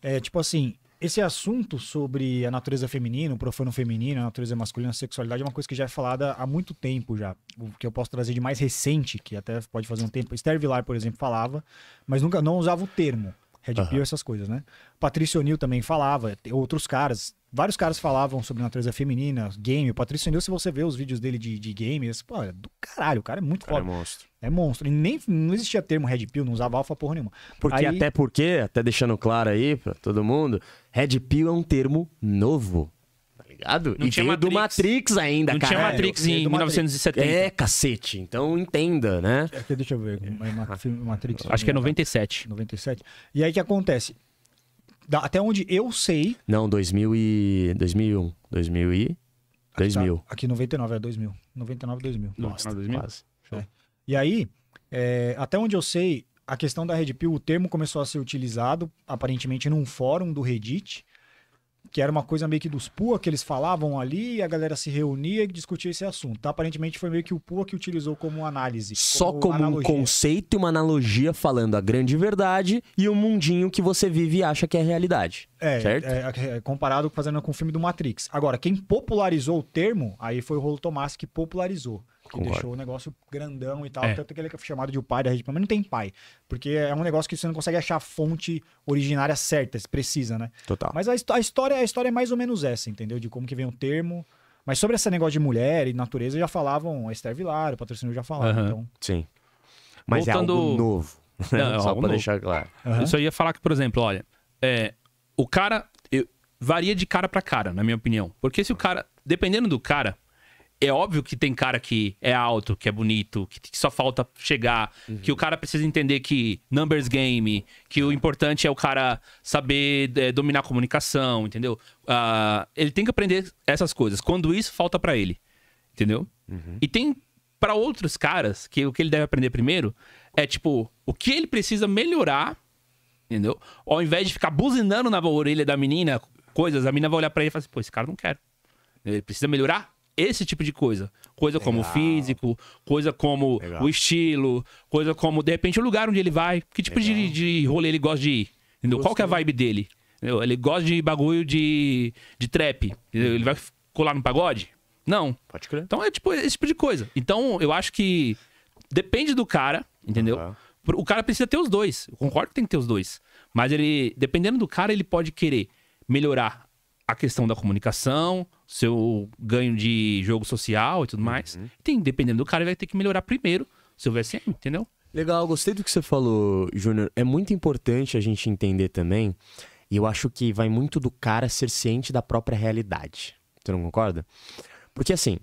É tipo assim, esse assunto sobre a natureza feminina, o profano feminino, a natureza masculina, a sexualidade é uma coisa que já é falada há muito tempo já. O que eu posso trazer de mais recente, que até pode fazer um tempo. Esther Villar, por exemplo, falava, mas nunca não usava o termo. Red uhum. Pill, essas coisas, né? Patrício O'Neill também falava, outros caras, vários caras falavam sobre natureza feminina, game. Patrício O'Neill, se você vê os vídeos dele de, de games, pô, é do caralho, o cara é muito cara é foda. É monstro. É monstro. E nem não existia termo Red Pill, não usava alfa porra nenhuma. Porque aí... até porque, até deixando claro aí pra todo mundo, Red Pill é um termo novo ligado? Não e tinha Matrix. do Matrix ainda, cara. Não tinha Matrix é, em 1970. É, cacete. Então entenda, né? Aqui, é deixa eu ver. Ah. Matrix. Acho que é 97. 97. E aí o que acontece? até onde eu sei. Não, 2000 e... 2001. 2000 e. 2000. Tá, aqui 99 é 2000. 99 2000. Nossa, 2000. quase. É. E aí, é, até onde eu sei, a questão da Red Pill, o termo começou a ser utilizado, aparentemente, num fórum do Reddit, que era uma coisa meio que dos PUA que eles falavam ali, e a galera se reunia e discutia esse assunto. Tá? Aparentemente foi meio que o PUA que utilizou como análise. Só como, como um conceito e uma analogia falando a grande verdade e o mundinho que você vive e acha que é realidade. É, certo? É, é, é comparado fazendo com o filme do Matrix. Agora, quem popularizou o termo, aí foi o Rolo Tomás que popularizou que Concordo. deixou o negócio grandão e tal. É. Tanto que ele é chamado de o pai da rede mas não tem pai. Porque é um negócio que você não consegue achar a fonte originária certa, se precisa, né? Total. Mas a, a, história, a história é mais ou menos essa, entendeu? De como que vem o termo. Mas sobre esse negócio de mulher e natureza, já falavam a Esther Vilar, o patrocínio já falava. Uhum. Então... Sim. Mas é Voltando... é algo novo. Não, é Só para deixar claro. Uhum. Eu só ia falar que, por exemplo, olha, é, o cara eu, varia de cara para cara, na minha opinião. Porque se o cara, dependendo do cara, é óbvio que tem cara que é alto, que é bonito, que, só falta chegar, uhum. que o cara precisa entender que numbers game, que o importante é o cara saber é, dominar a comunicação, entendeu? Uh, ele tem que aprender essas coisas. Quando isso falta para ele, entendeu? Uhum. E tem para outros caras que o que ele deve aprender primeiro é tipo o que ele precisa melhorar, entendeu? Ao invés de ficar buzinando na orelha da menina coisas, a menina vai olhar para ele e falar assim, pô, esse cara não quero. Ele precisa melhorar esse tipo de coisa. Coisa Legal. como o físico, coisa como Legal. o estilo, coisa como, de repente, o lugar onde ele vai. Que tipo de, de rolê ele gosta de ir? Entendeu? Qual que é a vibe dele? Entendeu? Ele gosta de bagulho de, de trap. Ele vai colar no pagode? Não. Pode crer. Então é tipo esse tipo de coisa. Então eu acho que depende do cara, entendeu? Uhum. O cara precisa ter os dois. Eu concordo que tem que ter os dois. Mas ele, dependendo do cara, ele pode querer melhorar a questão da comunicação, seu ganho de jogo social e tudo uhum. mais. Uhum. Tem, dependendo do cara, ele vai ter que melhorar primeiro seu VSM, entendeu? Legal, gostei do que você falou, Júnior. É muito importante a gente entender também, e eu acho que vai muito do cara ser ciente da própria realidade. Você não concorda? Porque assim,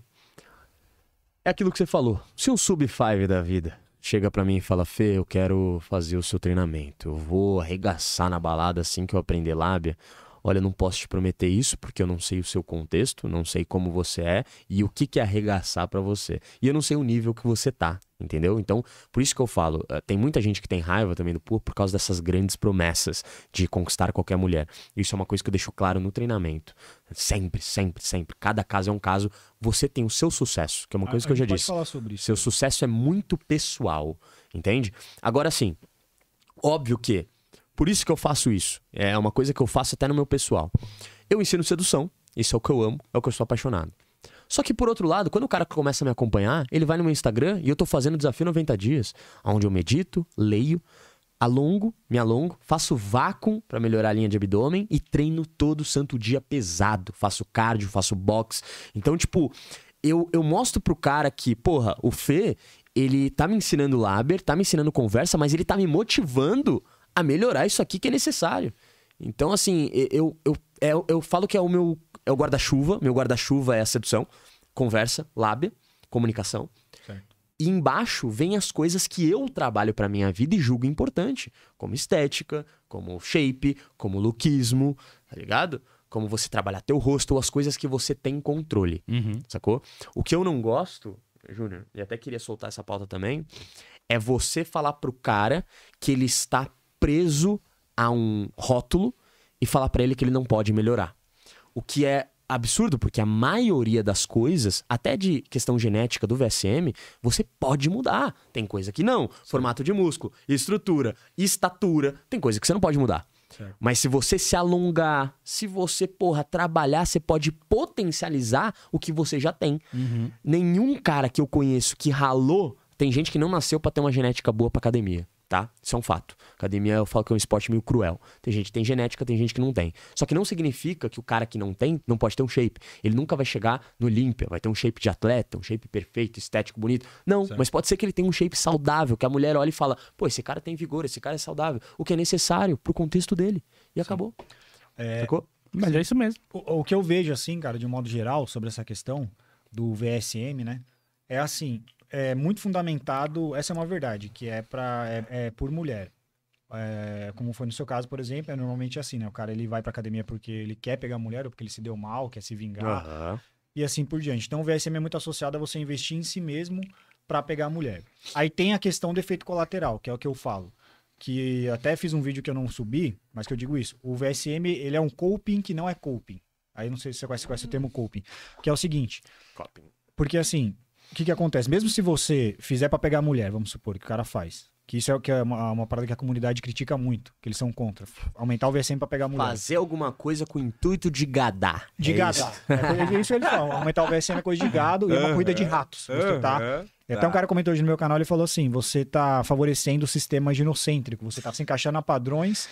é aquilo que você falou. Se um sub-5 da vida chega para mim e fala, Fê, eu quero fazer o seu treinamento, eu vou arregaçar na balada assim que eu aprender lábia, olha, não posso te prometer isso porque eu não sei o seu contexto, não sei como você é e o que que é arregaçar para você. E eu não sei o nível que você tá, entendeu? Então, por isso que eu falo, eh, tem muita gente que tem raiva também do Pur por causa dessas grandes promessas de conquistar qualquer mulher. Isso é uma coisa que eu deixo claro no treinamento. Sempre, sempre, sempre. Cada caso é um caso. Você tem o seu sucesso, que é uma coisa a, que eu já disse. Falar sobre isso. Seu né? sucesso é muito pessoal, entende? Agora sim, óbvio que por isso que eu faço isso. É uma coisa que eu faço até no meu pessoal. Eu ensino sedução, isso é o que eu amo, é o que eu sou apaixonado. Só que por outro lado, quando o cara começa a me acompanhar, ele vai no meu Instagram e eu tô fazendo o desafio 90 dias, onde eu medito, leio, alongo, me alongo, faço vácuo para melhorar a linha de abdômen e treino todo santo dia pesado. Faço cardio, faço box. Então, tipo, eu, eu mostro pro cara que, porra, o Fê, ele tá me ensinando Laber, tá me ensinando conversa, mas ele tá me motivando a melhorar isso aqui que é necessário. Então, assim, eu, eu, eu, é, eu falo que é o meu é o guarda-chuva. Meu guarda-chuva é a sedução, conversa, lábia, comunicação. Certo. E embaixo vem as coisas que eu trabalho para minha vida e julgo importante, como estética, como shape, como lookismo, tá ligado? Como você trabalhar teu rosto ou as coisas que você tem controle, uhum. sacou? O que eu não gosto, Júnior, e até queria soltar essa pauta também, é você falar pro cara que ele está preso a um rótulo e falar para ele que ele não pode melhorar. O que é absurdo, porque a maioria das coisas, até de questão genética do VSM, você pode mudar. Tem coisa que não. Formato de músculo, estrutura, estatura, tem coisa que você não pode mudar. Certo. Mas se você se alongar, se você, porra, trabalhar, você pode potencializar o que você já tem. Uhum. Nenhum cara que eu conheço que ralou, tem gente que não nasceu para ter uma genética boa pra academia, tá? Isso é um fato. Academia eu falo que é um esporte meio cruel. Tem gente que tem genética, tem gente que não tem. Só que não significa que o cara que não tem não pode ter um shape. Ele nunca vai chegar no Olímpia, vai ter um shape de atleta, um shape perfeito, estético, bonito. Não, certo. mas pode ser que ele tenha um shape saudável, que a mulher olha e fala: pô, esse cara tem vigor, esse cara é saudável. O que é necessário pro contexto dele. E Sim. acabou. É... Mas Sim. é isso mesmo. O, o que eu vejo, assim, cara, de um modo geral, sobre essa questão do VSM, né? É assim, é muito fundamentado, essa é uma verdade, que é, pra, é, é por mulher. É, como foi no seu caso, por exemplo, é normalmente assim, né? O cara ele vai pra academia porque ele quer pegar a mulher ou porque ele se deu mal, quer se vingar. Uhum. E assim por diante. Então o VSM é muito associado a você investir em si mesmo para pegar a mulher. Aí tem a questão do efeito colateral, que é o que eu falo. Que até fiz um vídeo que eu não subi, mas que eu digo isso. O VSM, ele é um coping que não é coping. Aí não sei se você conhece, conhece o termo coping. Que é o seguinte. Coping. Porque assim, o que, que acontece? Mesmo se você fizer para pegar a mulher, vamos supor, que o cara faz. Que isso é, que é uma, uma parada que a comunidade critica muito, que eles são contra. Aumentar o VSM pra pegar mulher. Fazer alguma coisa com o intuito de gadar. É de é gadar. Isso. É isso eles falam. Aumentar o VSM é coisa de gado e é uma cuida de ratos. Você tá-, tá... Até um cara comentou hoje no meu canal, ele falou assim, você tá favorecendo o sistema ginocêntrico, você tá se encaixando a padrões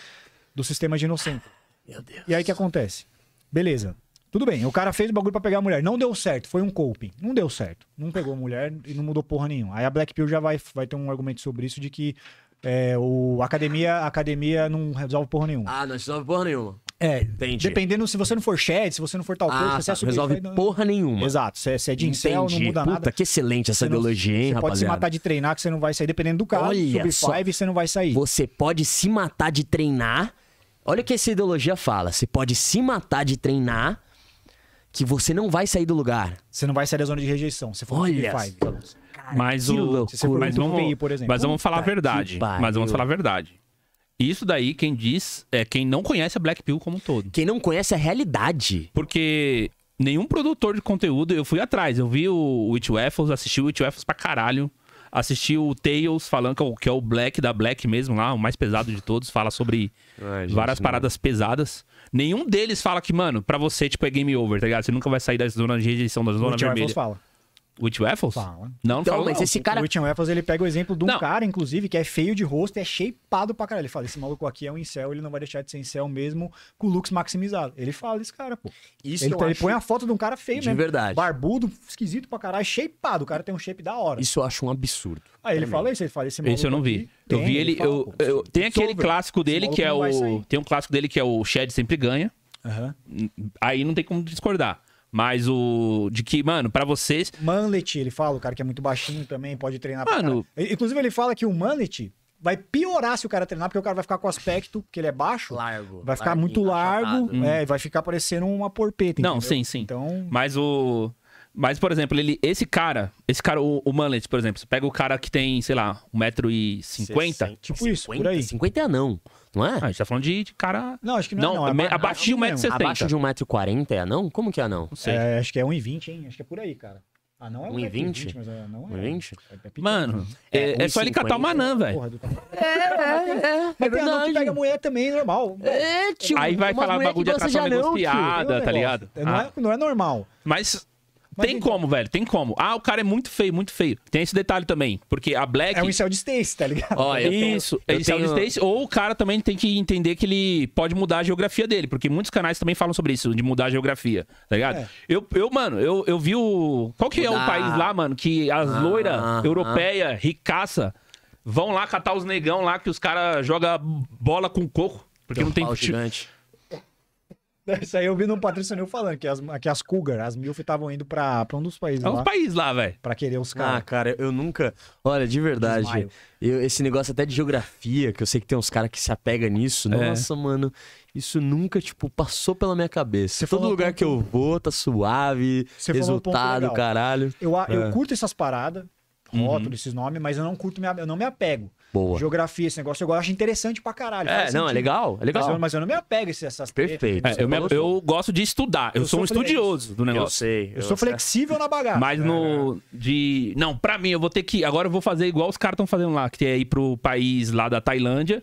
do sistema ginocêntrico. Meu Deus. E aí o que acontece? Beleza, tudo bem, o cara fez o bagulho pra pegar a mulher. Não deu certo, foi um coping. Não deu certo. Não pegou a mulher e não mudou porra nenhuma. Aí a Black Pill já vai, vai ter um argumento sobre isso de que é, o academia, academia não resolve porra nenhuma. Ah, não resolve porra nenhuma. É, Entendi. dependendo se você não for chat, se você não for tal ah, coisa, ah, você tá, é subir, resolve não... porra nenhuma. Exato, se é, se é de incel, não muda Puta, nada. que excelente essa você ideologia, não, hein, você rapaziada. Você pode se matar de treinar que você não vai sair, dependendo do caso. Olha só 5 você não vai sair. Você pode se matar de treinar. Olha o que essa ideologia fala. Você pode se matar de treinar que você não vai sair do lugar. Você não vai sair da zona de rejeição. Você for Olha. Cara, mas o, mas vamos, por exemplo. Mas vamos falar a verdade. Mas vamos falar a verdade. Isso daí, quem diz, é quem não conhece a Black Pill como um todo. Quem não conhece a realidade. Porque nenhum produtor de conteúdo, eu fui atrás, eu vi o Witch Waffles, assisti o Witch Waffles pra caralho. Assisti o Tails falando que é, o, que é o Black da Black mesmo lá, o mais pesado de todos, fala sobre Ai, gente, várias não. paradas pesadas. Nenhum deles fala que, mano, pra você, tipo, é game over, tá ligado? Você nunca vai sair da zona de rejeição, da zona o vermelha. Fala. Which Waffles? Fala. Não, não então, fala, mas não. esse cara. O Whitney Waffles, ele pega o exemplo de um não. cara, inclusive, que é feio de rosto, é shapeado pra caralho. Ele fala: esse maluco aqui é um incel, ele não vai deixar de ser incel mesmo com o looks maximizado. Ele fala esse cara, pô. Isso ele, eu tá- ele acho... põe a foto de um cara feio de mesmo. De verdade. Barbudo, esquisito pra caralho, shapeado. O cara tem um shape da hora. Isso eu acho um absurdo. Aí ele fala isso, ele fala esse maluco. Isso eu não vi. eu vi ele. ele fala, eu, eu, eu, tem aquele Sobre. clássico dele que é o. Tem um clássico dele que é o Shed sempre ganha. Uhum. Aí não tem como discordar. Mas o. De que, mano, para vocês. Manlet, ele fala, o cara que é muito baixinho também, pode treinar. Mano. Inclusive, ele fala que o Manlet vai piorar se o cara treinar, porque o cara vai ficar com aspecto, que ele é baixo. Largo. Vai ficar muito largo, é, hum. vai ficar parecendo uma porpeta. Não, sim, sim. Então. Mas o. Mas, por exemplo, ele, esse cara, esse cara, o, o Mullet, por exemplo, você pega o cara que tem, sei lá, 1,50m. Tipo 50, isso, por aí. 50 é anão, não é? Ah, a gente tá falando de, de cara. Não, acho que não. não, é não. É abaixo de 1,70m. Abaixo de 1,40m é anão? Como que é anão? Não sei. É, acho que é 1,20m, hein? Acho que é por aí, cara. Anão é 1,20m, mas é, anão é. 1,20m? É, é Mano, é, é, só ele catar o anã, velho. É, é, é. Mas tem anão que pega mulher também, normal. É, tipo. Aí vai falar bagulho de atração negociada, tá ligado? Ah. Não é normal. Mas. Pode tem ir. Então como, velho, tem como. Ah, o cara é muito feio, muito feio. Tem esse detalhe também, porque a Black... É um incel de Stacy, tá ligado? Ó, isso, tenho, é incel de Stacy, ou o cara também tem que entender que ele pode mudar a geografia dele, porque muitos canais também falam sobre isso, de mudar a geografia, tá ligado? É. Eu, eu, mano, eu, eu vi o... Qual que mudar. é o país lá, mano, que as ah, loiras ah, ah, europeia ah. ricaça vão lá catar os negão lá que os caras jogam bola com coco, porque tem não tem... pau gigante. Isso aí eu vi num patrocinador falando que as, que as Cougar, as Milf estavam indo pra, pra um dos países é lá. um país lá, velho. Pra querer os ah, caras. Ah, cara, eu nunca. Olha, de verdade. Eu, esse negócio até de geografia, que eu sei que tem uns caras que se apegam nisso. É. Nossa, mano. Isso nunca, tipo, passou pela minha cabeça. Você Todo lugar que eu vou, tá suave, Você resultado, caralho. Eu, eu é. curto essas paradas, rótulo, uhum. esses nomes, mas eu não curto, eu não me apego. Boa. Geografia, esse negócio eu acho interessante pra caralho. É, não, é sentido. é legal, é legal. Mas eu, mas eu não me apego a essas Perfeito. É, eu, me, eu, gosto de estudar, eu, eu sou, sou, um estudioso do negócio. Eu sei. Eu, eu sou flexível na bagagem. Mas no. É. De. Não, pra mim, eu vou ter que. Agora eu vou fazer igual os caras estão fazendo lá, que é ir pro país lá da Tailândia.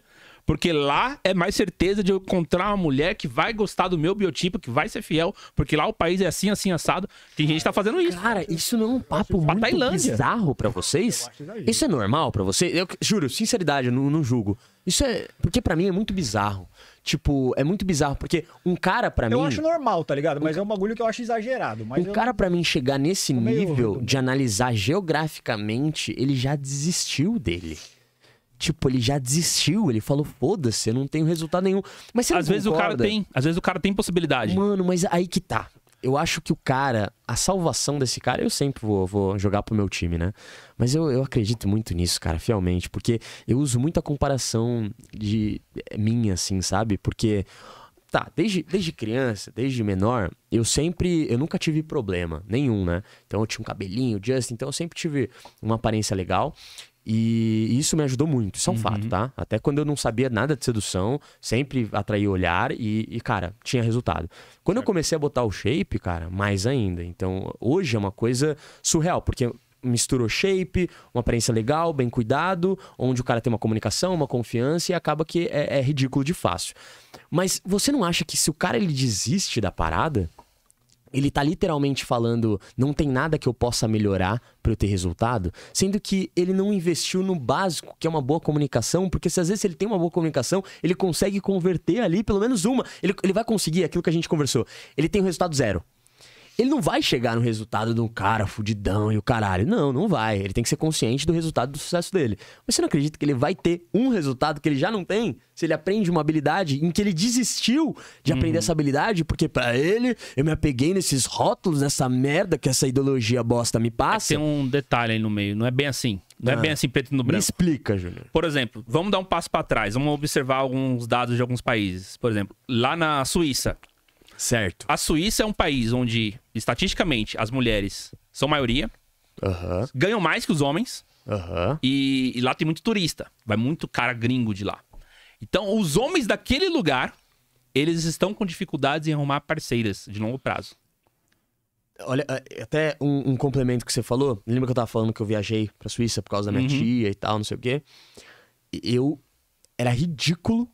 Porque lá é mais certeza de eu encontrar uma mulher que vai gostar do meu biotipo, que vai ser fiel, porque lá o país é assim, assim, assado. Tem gente que tá fazendo isso. Cara, isso não é um papo muito Tailândia. bizarro pra vocês? É isso é normal pra vocês? Eu juro, sinceridade, eu não, julgo. Isso é. Porque pra mim é muito bizarro. Tipo, é muito bizarro, porque um cara pra mim. Eu acho normal, tá ligado? Mas é um bagulho que eu acho exagerado. um eu... cara pra mim chegar nesse nível de analisar geograficamente, ele já desistiu dele tipo, ele já desistiu, ele falou, foda-se, eu não tenho resultado nenhum. Mas você não Às concorda? vezes o cara tem, às vezes o cara tem possibilidade. Mano, mas aí que tá. Eu acho que o cara, a salvação desse cara, eu sempre vou, vou jogar pro meu time, né? Mas eu, eu acredito muito nisso, cara, fielmente, porque eu uso muito a comparação de eh, minha, assim, sabe? Porque tá, desde, desde criança, desde menor, eu sempre, eu nunca tive problema nenhum, né? Então eu tinha um cabelinho, Justin, então eu sempre tive uma aparência legal. E isso me ajudou muito, isso é um uhum. fato, tá? Até quando eu não sabia nada de sedução, sempre atraía olhar e, e, cara, tinha resultado. Quando eu comecei a botar o shape, cara, mais ainda. Então, hoje é uma coisa surreal, porque misturou shape, uma aparência legal, bem cuidado, onde o cara tem uma comunicação, uma confiança e acaba que é, é ridículo de fácil. Mas você não acha que se o cara ele desiste da parada, ele tá literalmente falando, não tem nada que eu possa melhorar para eu ter resultado, sendo que ele não investiu no básico, que é uma boa comunicação, porque se às vezes ele tem uma boa comunicação, ele consegue converter ali pelo menos uma. Ele, ele vai conseguir aquilo que a gente conversou. Ele tem um resultado zero ele não vai chegar no resultado de um cara fudidão e o caralho. Não, não vai. Ele tem que ser consciente do resultado do sucesso dele. Mas você não acredita que ele vai ter um resultado que ele já não tem? Se ele aprende uma habilidade em que ele desistiu de uhum. aprender essa habilidade, porque para ele, eu me apeguei nesses rótulos, nessa merda que essa ideologia bosta me é passa. É tem um detalhe aí no meio, não é bem assim. Não é ah, é bem assim preto no branco. Me explica, Júnior. Por exemplo, vamos dar um passo para trás, vamos observar alguns dados de alguns países. Por exemplo, lá na Suíça, Certo. A Suíça é um país onde, estatisticamente, as mulheres são maioria, uhum. ganham mais que os homens, uhum. e, e lá tem muito turista. Vai muito cara gringo de lá. Então, os homens daquele lugar, eles estão com dificuldades em arrumar parceiras de longo prazo. Olha, é, é até um, um, complemento que você falou. Lembra que eu tava falando que eu viajei pra Suíça por causa da minha uhum. tia e tal, não sei o quê? Eu. Era ridículo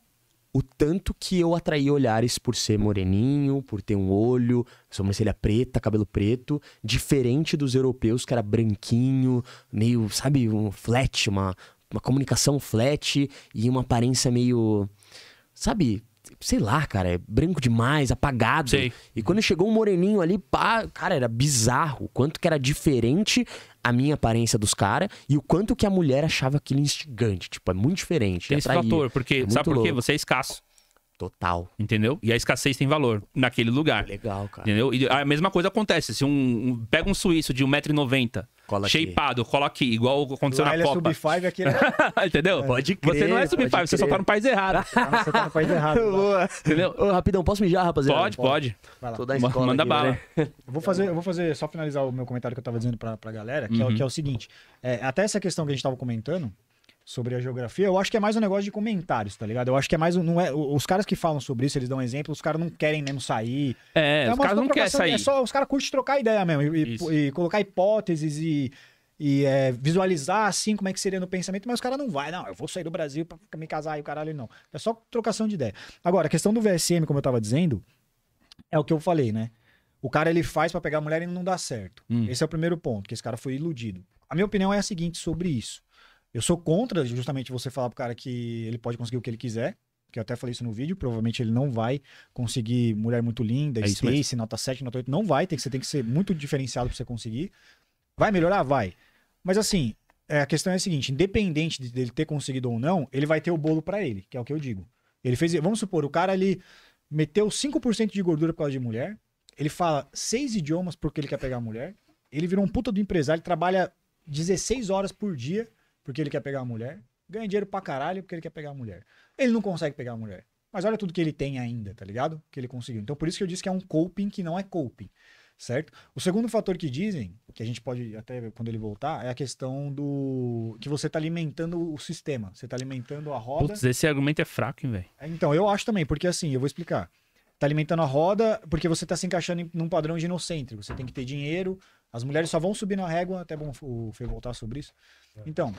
o tanto que eu atraí olhares por ser moreninho, por ter um olho, sobrancelha preta, cabelo preto, diferente dos europeus, que era branquinho, meio, sabe, um flat, uma, uma comunicação flat e uma aparência meio. Sabe, sei lá, cara, é branco demais, apagado. E quando chegou um moreninho ali, pá, cara, era bizarro. Quanto que era diferente a minha aparência dos caras e o quanto que a mulher achava aquilo instigante. Tipo, é muito diferente. Tem atraía, é esse fator, porque, é sabe por quê? Você é escasso. Total. Entendeu? E a escassez tem valor naquele lugar. Legal, cara. Entendeu? E a mesma coisa acontece. Se um, um pega um suíço de 1,90m Cola shapeado, aqui. cola aqui, igual aconteceu Lá na é, é Copa. É sub five aqui, né? Entendeu? Pode crer. Você não é sub 5, você só tá no país errado. Ah, você tá no país errado. Tá. Boa. Entendeu? Ô, rapidão, posso mijar, rapaziada? Pode, pode. pode. Toda a escola Manda aqui, bala. Né? vou fazer, eu vou fazer só finalizar o meu comentário que eu tava dizendo pra, pra galera, que, é uhum. é, que é o seguinte. É, até essa questão que a gente tava comentando, sobre a geografia, eu acho que é mais um negócio de comentários, tá ligado? Eu acho que é mais um. Não é, os caras que falam sobre isso, eles dão um exemplo, os caras não querem mesmo sair. É, é os caras não querem é sair. É só, os caras curtem trocar ideia mesmo, e, e, e colocar hipóteses e e é, visualizar assim como é que seria no pensamento, mas o cara não vai, não, eu vou sair do Brasil para me casar e o caralho não. É só trocação de ideia. Agora, a questão do VSM, como eu tava dizendo, é o que eu falei, né? O cara ele faz para pegar a mulher e não dá certo. Hum. Esse é o primeiro ponto, que esse cara foi iludido. A minha opinião é a seguinte sobre isso. Eu sou contra justamente você falar pro cara que ele pode conseguir o que ele quiser. Que eu até falei isso no vídeo, provavelmente ele não vai conseguir mulher muito linda, é nota 7, nota 8. Não vai, tem que, você tem que ser muito diferenciado pra você conseguir. Vai melhorar? Vai. Mas assim, é, a questão é a seguinte: independente de, dele ter conseguido ou não, ele vai ter o bolo para ele, que é o que eu digo. Ele fez. Vamos supor, o cara ele meteu 5% de gordura por causa de mulher. Ele fala seis idiomas porque ele quer pegar mulher. Ele virou um puta do empresário, ele trabalha 16 horas por dia porque ele quer pegar a mulher, ganha dinheiro pra caralho porque ele quer pegar a mulher. Ele não consegue pegar a mulher. Mas olha tudo que ele tem ainda, tá ligado? Que ele conseguiu. Então por isso que eu disse que é um coping que não é coping, certo? O segundo fator que dizem, que a gente pode até quando ele voltar, é a questão do que você tá alimentando o sistema, você tá alimentando a roda. Putz, esse argumento é fraco, hein, velho? É, então, eu acho também, porque assim, eu vou explicar. Tá alimentando a roda porque você tá se encaixando em, num padrão de Você tem que ter dinheiro, as mulheres só vão subir na régua, até bom o Fê voltar sobre isso. É. Então,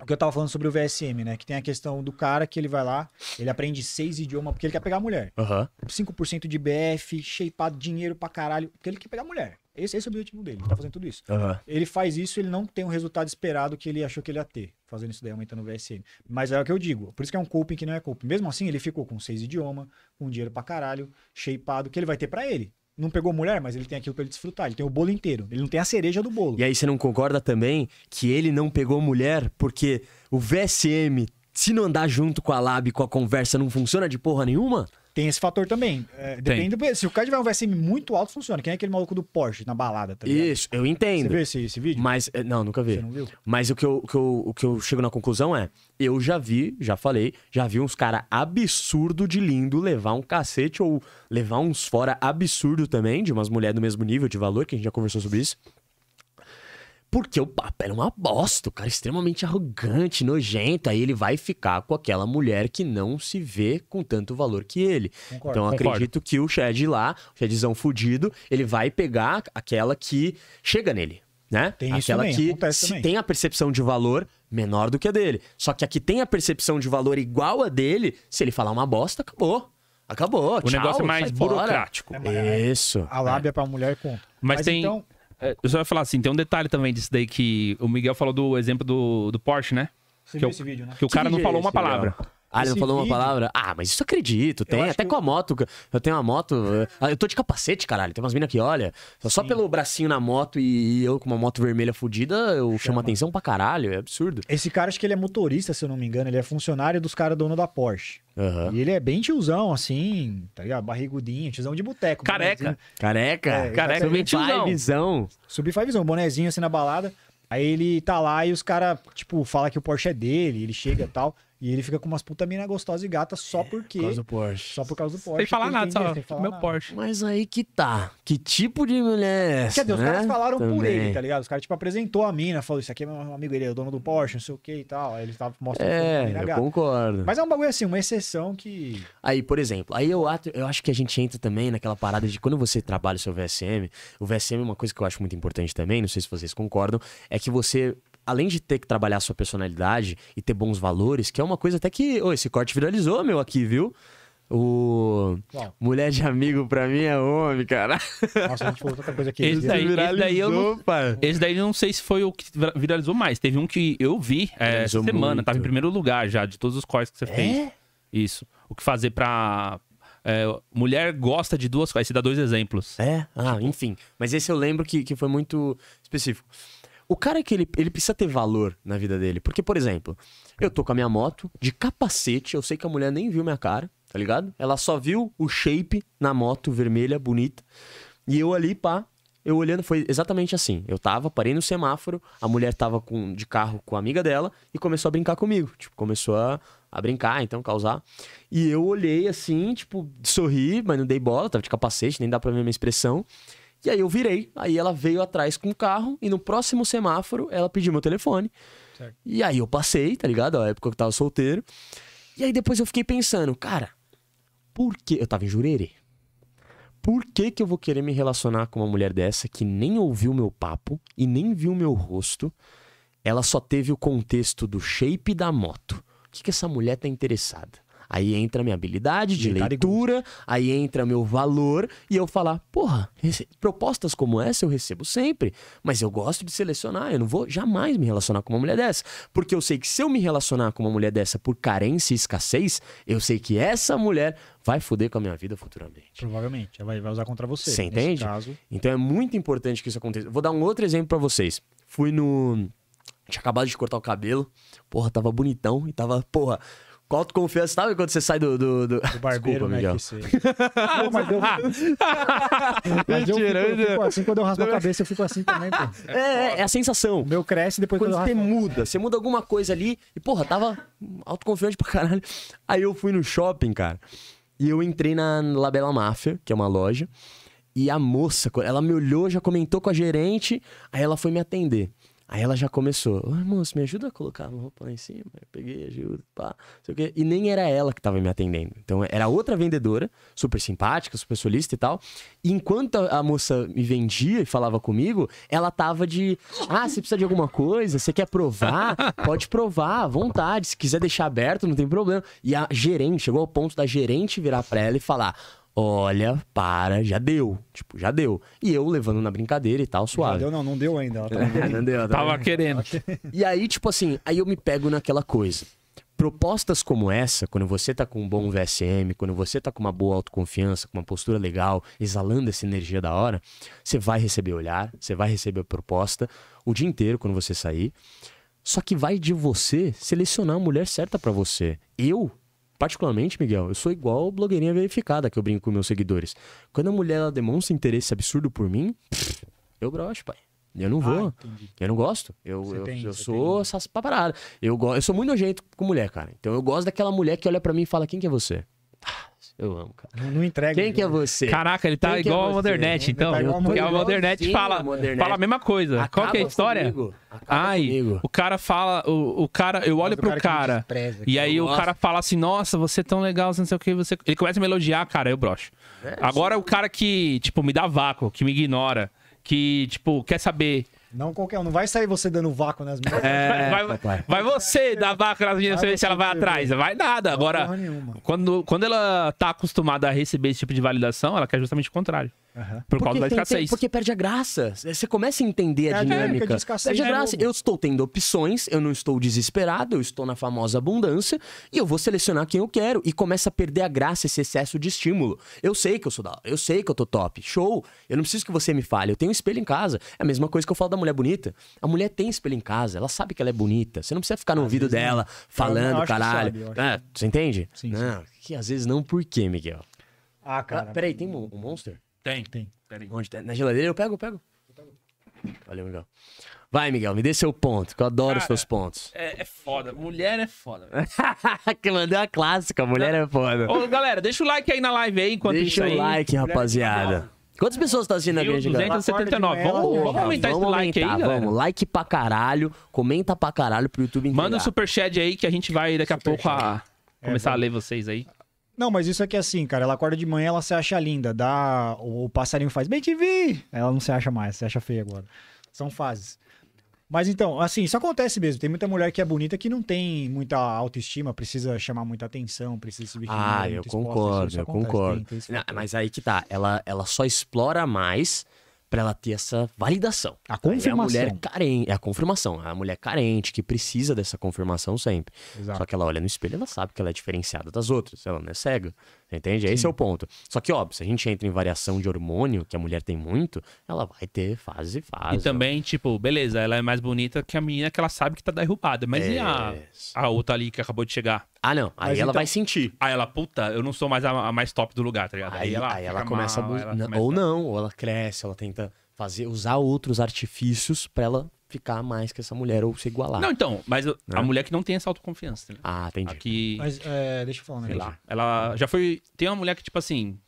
o que eu tava falando sobre o VSM, né? Que tem a questão do cara que ele vai lá, ele aprende seis idiomas porque ele quer pegar a mulher. Uhum. 5% de BF, shapeado, dinheiro pra caralho, porque ele quer pegar a mulher. Esse, esse é o objetivo dele, ele tá fazendo tudo isso. Uhum. Ele faz isso, ele não tem o resultado esperado que ele achou que ele ia ter, fazendo isso daí, aumentando o VSM. Mas é o que eu digo, por isso que é um coping que não é coping. Mesmo assim, ele ficou com seis idiomas, com dinheiro pra caralho, shapeado, que ele vai ter para ele não pegou mulher, mas ele tem aquilo para ele desfrutar. Ele tem o bolo inteiro. Ele não tem a cereja do bolo. E aí você não concorda também que ele não pegou mulher porque o VSM, se não andar junto com a Lab, com a conversa, não funciona de porra nenhuma? Tem esse fator também. É, depende do, Se o cara tiver um VSM muito alto, funciona. Quem é aquele maluco do Porsche na balada, tá ligado? Isso, eu entendo. Você viu esse, esse vídeo? Mas, eh, não, nunca vi. Você não viu? Mas o que, eu, o que eu, o que eu chego na conclusão é: eu já vi, já falei, já vi uns cara absurdo de lindo levar um cacete ou levar uns fora absurdo também, de umas mulheres do mesmo nível de valor, que a gente já conversou sobre isso. Porque o papo era uma bosta, o cara extremamente arrogante, nojento, aí ele vai ficar com aquela mulher que não se vê com tanto valor que ele. Concordo, então acredito que o Chad lá, o Chadzão fudido, ele vai pegar aquela que chega nele, né? Tem aquela que se tem a percepção de valor menor do que a dele. Só que a que tem a percepção de valor igual a dele, se ele falar uma bosta, acabou. Acabou. O tchau, negócio é mais burocrático. É, Isso. A lábia é. pra mulher conta. Mas, Mas tem. Então... É, eu só ia falar assim, tem um detalhe também disso daí que o Miguel falou do exemplo do, do Porsche, né? Você que viu o, esse vídeo, né? Que o cara que não é falou é uma palavra. Ah, ele não falou vídeo... uma palavra? Ah, mas isso eu acredito. Tem, eu até com a moto. Eu tenho uma moto. Eu tô de capacete, caralho. Tem umas minas que olha. Só Sim. pelo bracinho na moto e eu com uma moto vermelha fudida, eu Chama. chamo atenção pra caralho. É absurdo. Esse cara, acho que ele é motorista, se eu não me engano. Ele é funcionário dos caras dono da Porsche. Uhum. E ele é bem tiozão, assim, tá ligado? Barrigudinho, tiozão de boteco. Careca. Bonezinho. Careca. É, careca. Tá Subir tiozão. visão. Um bonezinho assim na balada. Aí ele tá lá e os caras, tipo, fala que o Porsche é dele, ele chega e tal. E ele fica com umas puta mina gostosa e gata só é, porque. Por causa do Porsche. Só por causa do Porsche. Sem falar nada, só. Sem falar meu nada. Porsche. Mas aí que tá. Que tipo de mulher é essa? Quer dizer, né? os caras né? falaram Também. por ele, tá ligado? Os caras, tipo, apresentou a mina, falou: Isso aqui é meu amigo, ele é o dono do Porsche, não sei o que e tal. Aí ele tava mostrando. É, eu gata. concordo. Mas é um bagulho assim, uma exceção que. Aí, por exemplo, aí eu, ato, eu acho que a gente entra também naquela parada de quando você trabalha o seu VSM. O VSM, é uma coisa que eu acho muito importante também, não sei se vocês concordam, é que você além de ter que trabalhar a sua personalidade e ter bons valores, que é uma coisa até que. Oh, esse corte viralizou, meu, aqui, viu? O. Mulher de amigo pra mim é homem, cara. Nossa, a gente falou outra coisa aqui. Esse daí, esse daí eu. Não, Esse daí não sei se foi o que viralizou mais. Teve um que eu vi é, essa semana, muito. tava em primeiro lugar já, de todos os cortes que você é? fez. Isso. O que fazer pra. É, mulher gosta de duas coisas. Esse dá dois exemplos. É? Ah, enfim. Mas esse eu lembro que, que foi muito específico. O cara é que ele, ele precisa ter valor na vida dele. Porque, por exemplo, eu tô com a minha moto de capacete, eu sei que a mulher nem viu minha cara, tá ligado? Ela só viu o shape na moto vermelha, bonita. E eu ali, pá, eu olhando, foi exatamente assim. Eu tava, parei no semáforo, a mulher tava com, de carro com a amiga dela e começou a brincar comigo. Tipo, começou a, a brincar, então, causar. E eu olhei assim, tipo, sorri, mas não dei bola, tava de capacete, nem dá pra ver minha expressão. E aí eu virei, aí ela veio atrás com o carro e no próximo semáforo ela pediu meu telefone. Certo. E aí eu passei, tá ligado? A época que eu tava solteiro. E aí depois eu fiquei pensando, cara, por que. Eu tava em Jurerê. Por que, que eu vou querer me relacionar com uma mulher dessa que nem ouviu meu papo e nem viu meu rosto? Ela só teve o contexto do shape da moto. O que, que essa mulher tá interessada? Aí entra minha habilidade de Militar leitura, aí entra meu valor e eu falar, porra, propostas como essa eu recebo sempre, mas eu gosto de selecionar, eu não vou jamais me relacionar com uma mulher dessa, porque eu sei que se eu me relacionar com uma mulher dessa por carência e escassez, eu sei que essa mulher vai foder com a minha vida futuramente. Provavelmente, vai, vai usar contra você. Você entende? Caso... Então é muito importante que isso aconteça. Vou dar um outro exemplo para vocês. Fui no tinha acabado de cortar o cabelo. Porra, tava bonitão e tava, porra, qual autoconfiança, sabe quando você sai do. Do, do... do barbeiro, Desculpa, né? Pô, ah, mas eu... Ah. mas eu, fico, eu fico assim, quando eu raspo a cabeça, eu fico assim também, pô. É, é, é a sensação. O meu cresce depois quando, quando você muda. Você muda alguma coisa ali e, porra, tava autoconfiante pra caralho. Aí eu fui no shopping, cara. E eu entrei na Labela Máfia, que é uma loja. E a moça, ela me olhou, já comentou com a gerente, aí ela foi me atender. Aí ela já começou, oh, moço, me ajuda a colocar uma roupa lá em cima. Eu peguei, ajuda, pá, sei o quê. E nem era ela que estava me atendendo. Então era outra vendedora, super simpática, super solista e tal. E enquanto a, moça me vendia e falava comigo, ela tava de, ah, você precisa de alguma coisa? Você quer provar? Pode provar, à vontade. Se quiser deixar aberto, não tem problema. E a gerente, chegou ao ponto da gerente virar pra ela e falar, olha, para, já deu. Tipo, já deu. E eu levando na brincadeira e tal, suave. Já deu, não, não deu ainda. Ela tá tá tava não deu. Ela tava, tá tava querendo. E aí, tipo assim, aí eu me pego naquela coisa. Propostas como essa, quando você tá com um bom VSM, quando você tá com uma boa autoconfiança, com uma postura legal, exalando essa energia da hora, você vai receber olhar, você vai receber proposta o dia inteiro quando você sair. Só que vai de você selecionar a mulher certa para você. Eu Particularmente, Miguel, eu sou igual blogueirinha verificada que eu brinco com meus seguidores. Quando a mulher ela demonstra interesse absurdo por mim, eu broxo, pai. Eu não ah, vou. Ah, eu não gosto. Eu, eu, tem, eu sou tem. essas paparadas. Eu, eu sou muito nojento com mulher, cara. Então eu gosto daquela mulher que olha para mim e fala: quem que é você? Ah, eu amo, cara. Não, não entrega. Quem que é você? Caraca, ele tá Quem é igual é ao Modernet, tá então. Tá porque o Modernet fala, Modernet. fala a mesma coisa. Acaba Qual que é a história? Ai, comigo. o cara fala, o, o cara, eu olho pro cara, cara e aí o cara fala assim, nossa, você é tão legal, você não sei o que, você... Ele começa a me elogiar, cara, eu broxo. É, Agora sim. o cara que, tipo, me dá vácuo, que me ignora, que, tipo, quer saber não qualquer um. Não vai sair você dando vácuo nas minhas. É, vai, vai, vai, você é, dar vácuo nas minhas pra ver se ela vai atrás. Vai nada. Agora, quando, quando ela tá acostumada a receber esse tipo de validação, ela quer justamente o contrário. Uhum. Por porque da escassez. Tem, porque perde a graça. É, você começa a entender a é, dinâmica. perde a né, graça. Eu estou tendo opções, eu não estou desesperado, eu estou na famosa abundância e eu vou selecionar quem eu quero. E começa a perder a graça esse excesso de estímulo. Eu sei que eu sou da eu sei que eu tô top. Show! Eu não preciso que você me fale. Eu tenho um espelho em casa. É a mesma coisa que eu falo da mulher bonita. A mulher tem espelho em casa, ela sabe que ela é bonita. Você não precisa ficar no Às ah, ouvido dela não. falando, caralho. Sabe, é, você entende? Sim, não, sim. Ah, que às vezes não, por quê, Miguel? Ah, cara. Ah, peraí, tem um, um monster? Tem. Tem. Peraí. Onde tá? Na geladeira eu pego, eu pego. Valeu, Miguel. Vai, Miguel, me dê seu ponto, que eu adoro Cara, os seus pontos. É, é foda, mulher é foda. que mandou a clássica, mulher é foda. Ô, galera, deixa o like aí na live aí enquanto deixa isso aí. Deixa o like, é rapaziada. Quantas pessoas estão tá assistindo a grande galera? 279. Tá vamos, vamos, aumentar vamos esse like aí, galera. Vamos, like pra caralho, comenta pra caralho pro YouTube entregar. Manda um superchat aí que a gente vai daqui a super pouco a... É, começar é, a ler vocês aí. Não, mas isso é que é assim, cara. Ela acorda de manhã, ela se acha linda. Dá... O passarinho faz, bem te vi! Ela não se acha mais, se acha feia agora. São fases. Mas então, assim, isso acontece mesmo. Tem muita mulher que é bonita que não tem muita autoestima, precisa chamar muita atenção, precisa se vestir. Ah, eu concordo, eu concordo. Tem, tem não, mas aí que tá. Ela, ela só explora mais para ela ter essa validação. A confirmação. É a mulher carente, é a confirmação, é a mulher carente que precisa dessa confirmação sempre. Exato. Só que ela olha no espelho, ela sabe que ela é diferenciada das outras, ela não é cega. Entende? Sim. Esse é o ponto. Só que, óbvio, se a gente entra em variação de hormônio, que a mulher tem muito, ela vai ter fase e fase. E também, ó. tipo, beleza, ela é mais bonita que a menina que ela sabe que tá derrubada. Mas é. e a, a outra ali que acabou de chegar? Ah, não. Aí mas ela então... vai sentir. Aí ela, puta, eu não sou mais a, a mais top do lugar, tá ligado? Aí, aí ela, aí ela começa mal, a. Ela começa... Ou não, ou ela cresce, ela tenta fazer usar outros artifícios para ela ficar mais que essa mulher ou se igualar. Não, então, mas né? a mulher que não tem essa autoconfiança. Né? Ah, entendi. Aqui, mas é, deixa eu falar, né? Sei lá. Ela já foi. Tem uma mulher que, tipo assim.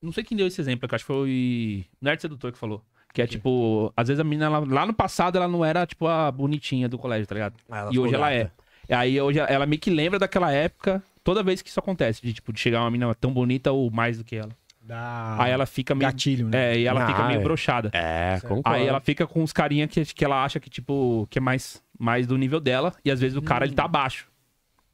Não sei quem deu esse exemplo, que acho que foi o Nerd é Sedutor que falou. Que é tipo, às vezes a menina ela, lá no passado ela não era, tipo, a bonitinha do colégio, tá ligado? Ah, e hoje ela é. Aí hoje ela meio que lembra daquela época, toda vez que isso acontece, de tipo, de chegar uma menina tão bonita ou mais do que ela. Da... Aí ela fica meio. Gatilho, né? É, e ela ah, fica meio é. brochada. É, concordo. Aí ela fica com os carinha que, que ela acha que, tipo, que é mais, mais do nível dela. E às vezes o cara hum. ele tá abaixo. Hum.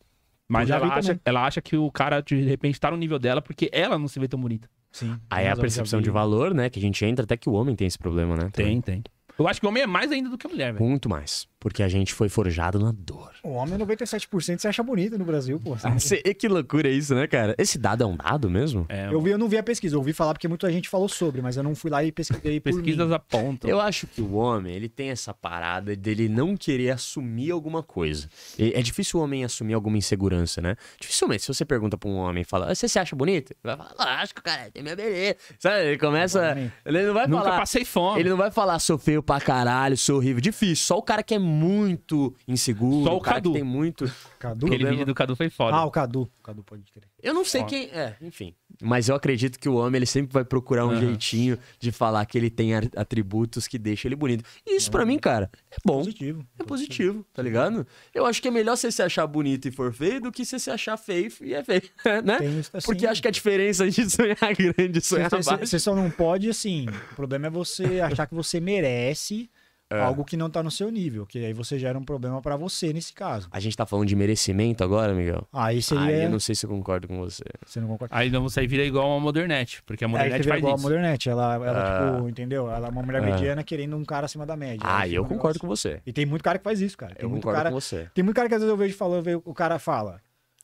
Mas ela acha, ela acha que o cara, de repente, tá no nível dela porque ela não se vê tão bonita. Sim. Aí é a percepção de valor, né? Que a gente entra até que o homem tem esse problema, né? Tem, tem. Eu acho que o homem é mais ainda do que a mulher, velho. Muito mais. Porque a gente foi forjado na dor. O homem 97% é se acha bonito no Brasil, pô. Ah, que loucura é isso, né, cara? Esse dado é um dado mesmo? É, eu, vi, eu não vi a pesquisa, eu ouvi falar porque muita gente falou sobre, mas eu não fui lá e pesquisei Pesquisas apontam. Eu acho que o homem, ele tem essa parada dele não querer assumir alguma coisa. É difícil o homem assumir alguma insegurança, né? Dificilmente, se você pergunta pra um homem e fala, ah, você se acha bonito? Ele vai falar, acho que o cara tem minha beleza. Sabe, ele começa... Ele não vai Nunca falar... passei fome. Ele não vai falar, sou feio pra caralho, sou horrível. Difícil, só o cara que é muito inseguro. Só o Cadu. tem muito. Cadu? Aquele vídeo do Cadu foi foda. Ah, o Cadu. O Cadu pode crer. Eu não sei foda. quem. É, enfim. Mas eu acredito que o homem ele sempre vai procurar um uhum. jeitinho de falar que ele tem atributos que deixa ele bonito. E isso é. para mim, cara, é bom. É positivo. É positivo, positivo, tá ligado? Eu acho que é melhor você se achar bonito e for feio do que você se achar feio e é feio, né? Assim, Porque acho que a diferença de sonhar grande e sonhar baixo... Você só não pode, assim... O problema é você achar que você merece é. Algo que não tá no seu nível, que aí você gera um problema para você nesse caso. A gente tá falando de merecimento agora, Miguel? Aí seria... Aí eu não sei se eu concordo com você. Você não concorda? Aí não, você vira igual uma Modernette, porque a é, Modernette faz igual isso. igual a Modernette, ela, ela ah. tipo, entendeu? Ela é uma mulher ah. mediana querendo um cara acima da média. Ah, eu concordo negócio. com você. E tem muito cara que faz isso, cara. Tem eu muito concordo cara... com você. Tem muito cara que às vezes eu vejo falando, o cara fala,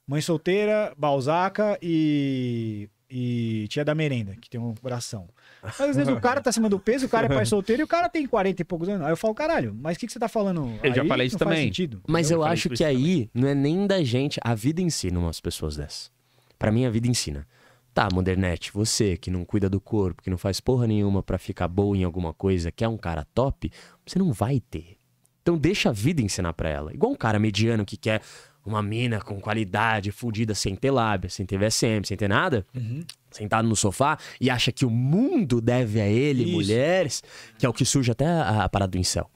mãe solteira, Balzaca e... e tia da merenda, que tem um coração. Mas às vezes o cara tá acima do peso, o cara é pai solteiro e o cara tem 40 e poucos anos. Aí eu falo, caralho, mas o que, que você tá falando? Eu aí já falei isso também. Sentido, mas eu, eu acho que aí também. não é nem da gente, a vida ensina umas pessoas dessas. Para mim, a vida ensina. Tá, Modernete, você que não cuida do corpo, que não faz porra nenhuma para ficar boa em alguma coisa, que é um cara top, você não vai ter. Então deixa a vida ensinar para ela. Igual um cara mediano que quer uma mina com qualidade, fudida, sem ter lábia, sem ter VSM, sem ter nada, uhum. sentado no sofá e acha que o mundo deve a ele Isso. mulheres, que é o que surge até a, a, parada do incel.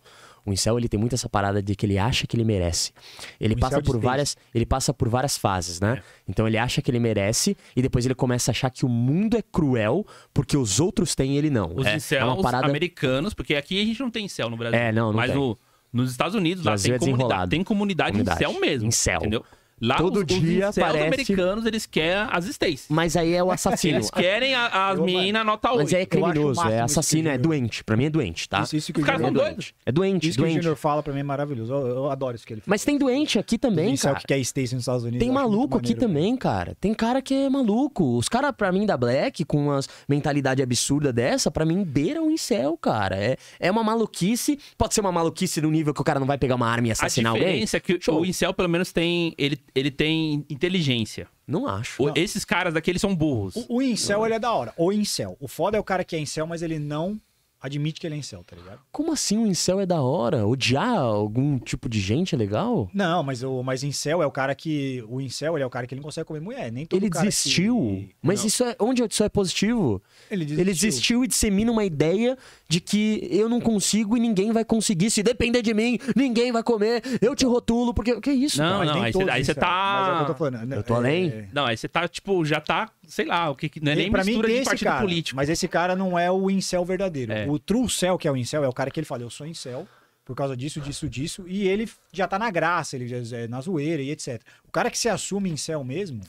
O incel ele tem muito essa parada de que ele acha que ele merece. Ele o passa por várias, ele passa por várias fases, né? É. Então ele acha que ele merece e depois ele começa a achar que o mundo é cruel porque os outros têm e ele não. Os é, incel, é uma parada... americanos, porque aqui a gente não tem incel no Brasil. É, não, não mas tem. o nos Estados Unidos, lá é tem comunidade, tem comunidade, comunidade em céu mesmo. Em céu. Entendeu? Lá Todo os, dia os aparece... americanos, eles querem as stays. Mas aí é o assassino. eles querem a mina nota 8. Mas aí é criminoso, é assassino, é doente. Pra mim é doente, tá? Isso, isso que o cara é doente. É doente, Isso doente. que o Junior fala pra mim é maravilhoso. Eu, eu, adoro isso que ele fala. Mas tem doente aqui também, isso cara. Isso é o que é stays nos Estados Unidos. Tem maluco aqui também, cara. Tem cara que é maluco. Os caras, pra mim, da Black, com uma mentalidade absurda dessa, pra mim, beiram o incel, cara. É, é uma maluquice. Pode ser uma maluquice no nível que o cara não vai pegar uma arma e assassinar alguém. A diferença alguém. é que Show. o incel, pelo menos, tem... Ele, ele tem inteligência. Não acho. O, não. Esses caras daqui, eles são burros. O, o incel, não. ele é da hora. O incel. O foda é o cara que é incel, mas ele não admite que ele é incel, tá ligado? Como assim um incel é da hora? Odiar algum tipo de gente é legal? Não, mas o mas incel é o cara que o incel ele é o cara que ele não consegue comer mulher, nem todo Ele desistiu. Que... Mas não. isso é onde isso é positivo? Ele desistiu. ele desistiu e dissemina uma ideia de que eu não consigo e ninguém vai conseguir se depender de mim, ninguém vai comer, eu te rotulo porque que é isso? Não, cara? não, aí, você, aí você tá mas é eu, tô falando, né? eu tô além. É. Não, aí você tá tipo já tá sei lá, o que, não é nem pra mistura mim, de partido cara, político. Mas esse cara não é o incel verdadeiro. É. O true cell, que é o incel, é o cara que ele fala, eu sou incel por causa disso, disso, disso, e ele já tá na graça, ele já é na zoeira e etc. O cara que se assume incel mesmo,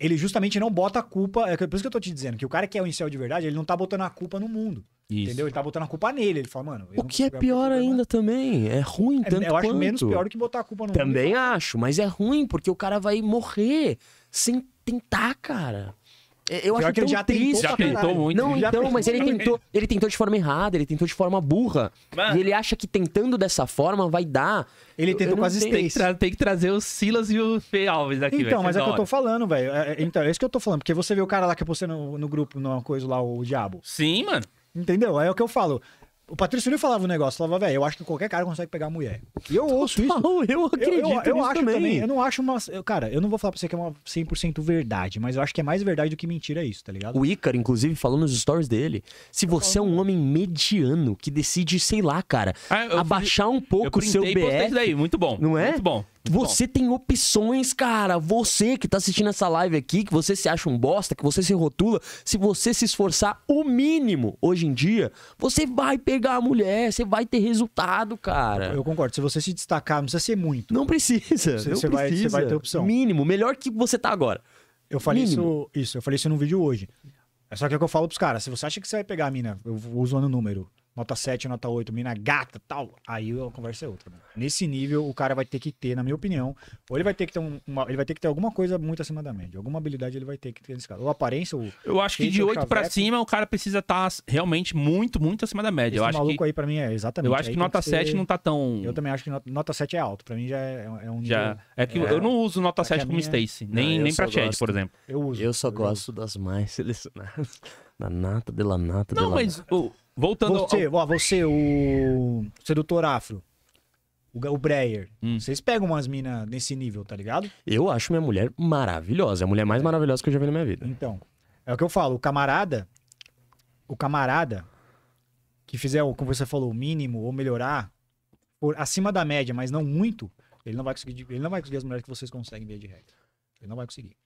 ele justamente não bota a culpa, é por isso que eu tô te dizendo, que o cara que é o incel de verdade, ele não tá botando a culpa no mundo. Isso. Entendeu? Ele tá botando a culpa nele. Ele fala, mano. O que é pior ainda também. É ruim é, tanto. Eu acho quanto. menos pior do que botar a culpa no Também mundo. acho, mas é ruim porque o cara vai morrer sem tentar, cara. É, eu Pior acho que ele já tentou, já tentou muito. Não, já então, mas ele tentou, ele tentou de forma errada, ele tentou de forma burra. Mano. E ele acha que tentando dessa forma vai dar. Ele eu, tentou quase três. Tem, tem que trazer o Silas e o Fê Alves aqui, Então, mas é o que eu tô falando, velho. É, é, então, é isso que eu tô falando. Porque você vê o cara lá que eu postei no, no grupo, numa coisa lá, o Diabo. Sim, mano. Entendeu? É o que eu falo. O Patrício ele falava um negócio, falava, velho, eu acho que qualquer cara consegue pegar mulher. E eu ouço isso. Eu acredito eu, eu, eu acho também. também. Eu não acho uma. Eu, cara, eu não vou falar pra você que é uma 100% verdade, mas eu acho que é mais verdade do que mentira isso, tá ligado? O Ícaro, inclusive, falou nos stories dele: se você é um homem mediano que decide, sei lá, cara, ah, abaixar um pouco o seu BF. Daí, muito bom. Não é? Muito bom. Você tem opções, cara. Você que tá assistindo essa live aqui, que você se acha um bosta, que você se rotula, se você se esforçar o mínimo hoje em dia, você vai pegar a mulher, você vai ter resultado, cara. Eu concordo. Se você se destacar, não precisa ser muito. Não precisa. Você, não você precisa. Vai, você vai ter opção. Mínimo, melhor que você tá agora. Eu falei isso, isso, eu falei isso num vídeo hoje. É só que é o que eu falo pros caras. Se você acha que você vai pegar a mina, eu vou usando o número nota 7, nota 8, mina gata, tal, aí a conversa é outra. Mano. Né? Nesse nível, o cara vai ter que ter, na minha opinião, ou ele vai ter que ter uma, ele vai ter que ter alguma coisa muito acima da média, alguma habilidade ele vai ter que ter nesse caso. Ou aparência, ou Eu acho que de 8 para cima o cara precisa estar tá realmente muito, muito acima da média. Esse eu acho maluco que... aí para mim é exatamente. Eu acho que nota que ser... 7 não tá tão Eu também acho que nota, 7 é alto, para mim já é, é um nível... Já. É que é... eu não uso nota é 7 como minha... Stacy, nem não, nem para Chad, por exemplo. Eu uso. Eu só eu gosto das mais selecionadas. Da nata, de la nata, Não, mas o Voltando você, ao... ó, você, o sedutor afro, o, o Breyer, hum. vocês pegam umas minas nesse nível, tá ligado? Eu acho minha mulher maravilhosa, a mulher mais é. maravilhosa que eu já vi na minha vida. Então, é o que eu falo, o camarada, o camarada que fizer, como você falou, o mínimo ou melhorar, por acima da média, mas não muito, ele não vai conseguir, ele não vai conseguir as mulheres que vocês conseguem ver de regra. Ele não vai conseguir.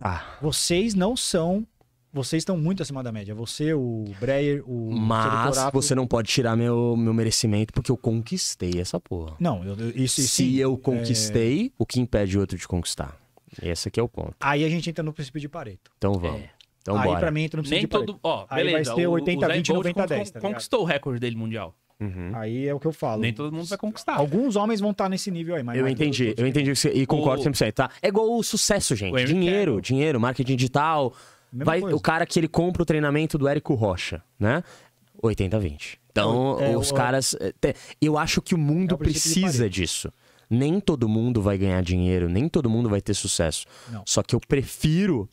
Ah. Vocês não são vocês estão muito acima da média. Você, o Breyer, o. Mas você não pode tirar meu, meu merecimento porque eu conquistei essa porra. Não, eu, isso. Se sim, eu é, conquistei, é... o que impede o outro de conquistar? Esse aqui é o ponto. Aí a gente entra no princípio de Pareto. Então vamos. É. Então aí bora. pra mim entra no princípio Nem de Pareto. Todo... Ó, aí beleza, vai ter 80, o, o 90, 10. Tá conquistou o recorde dele mundial. Uhum. Aí é o que eu falo. Nem todo mundo vai conquistar. Alguns homens vão estar tá nesse nível aí, mas. Eu é entendi, eu entendi e concordo o... 100%. Tá? É igual o sucesso, gente. O dinheiro, né? dinheiro, marketing digital, vai, coisa. o cara que ele compra o treinamento do Érico Rocha, né? 80-20. Então, é, os é, caras. Eh, eu acho que o mundo é o precisa disso. Nem todo mundo vai ganhar dinheiro, nem todo mundo vai ter sucesso. Não. Só que eu prefiro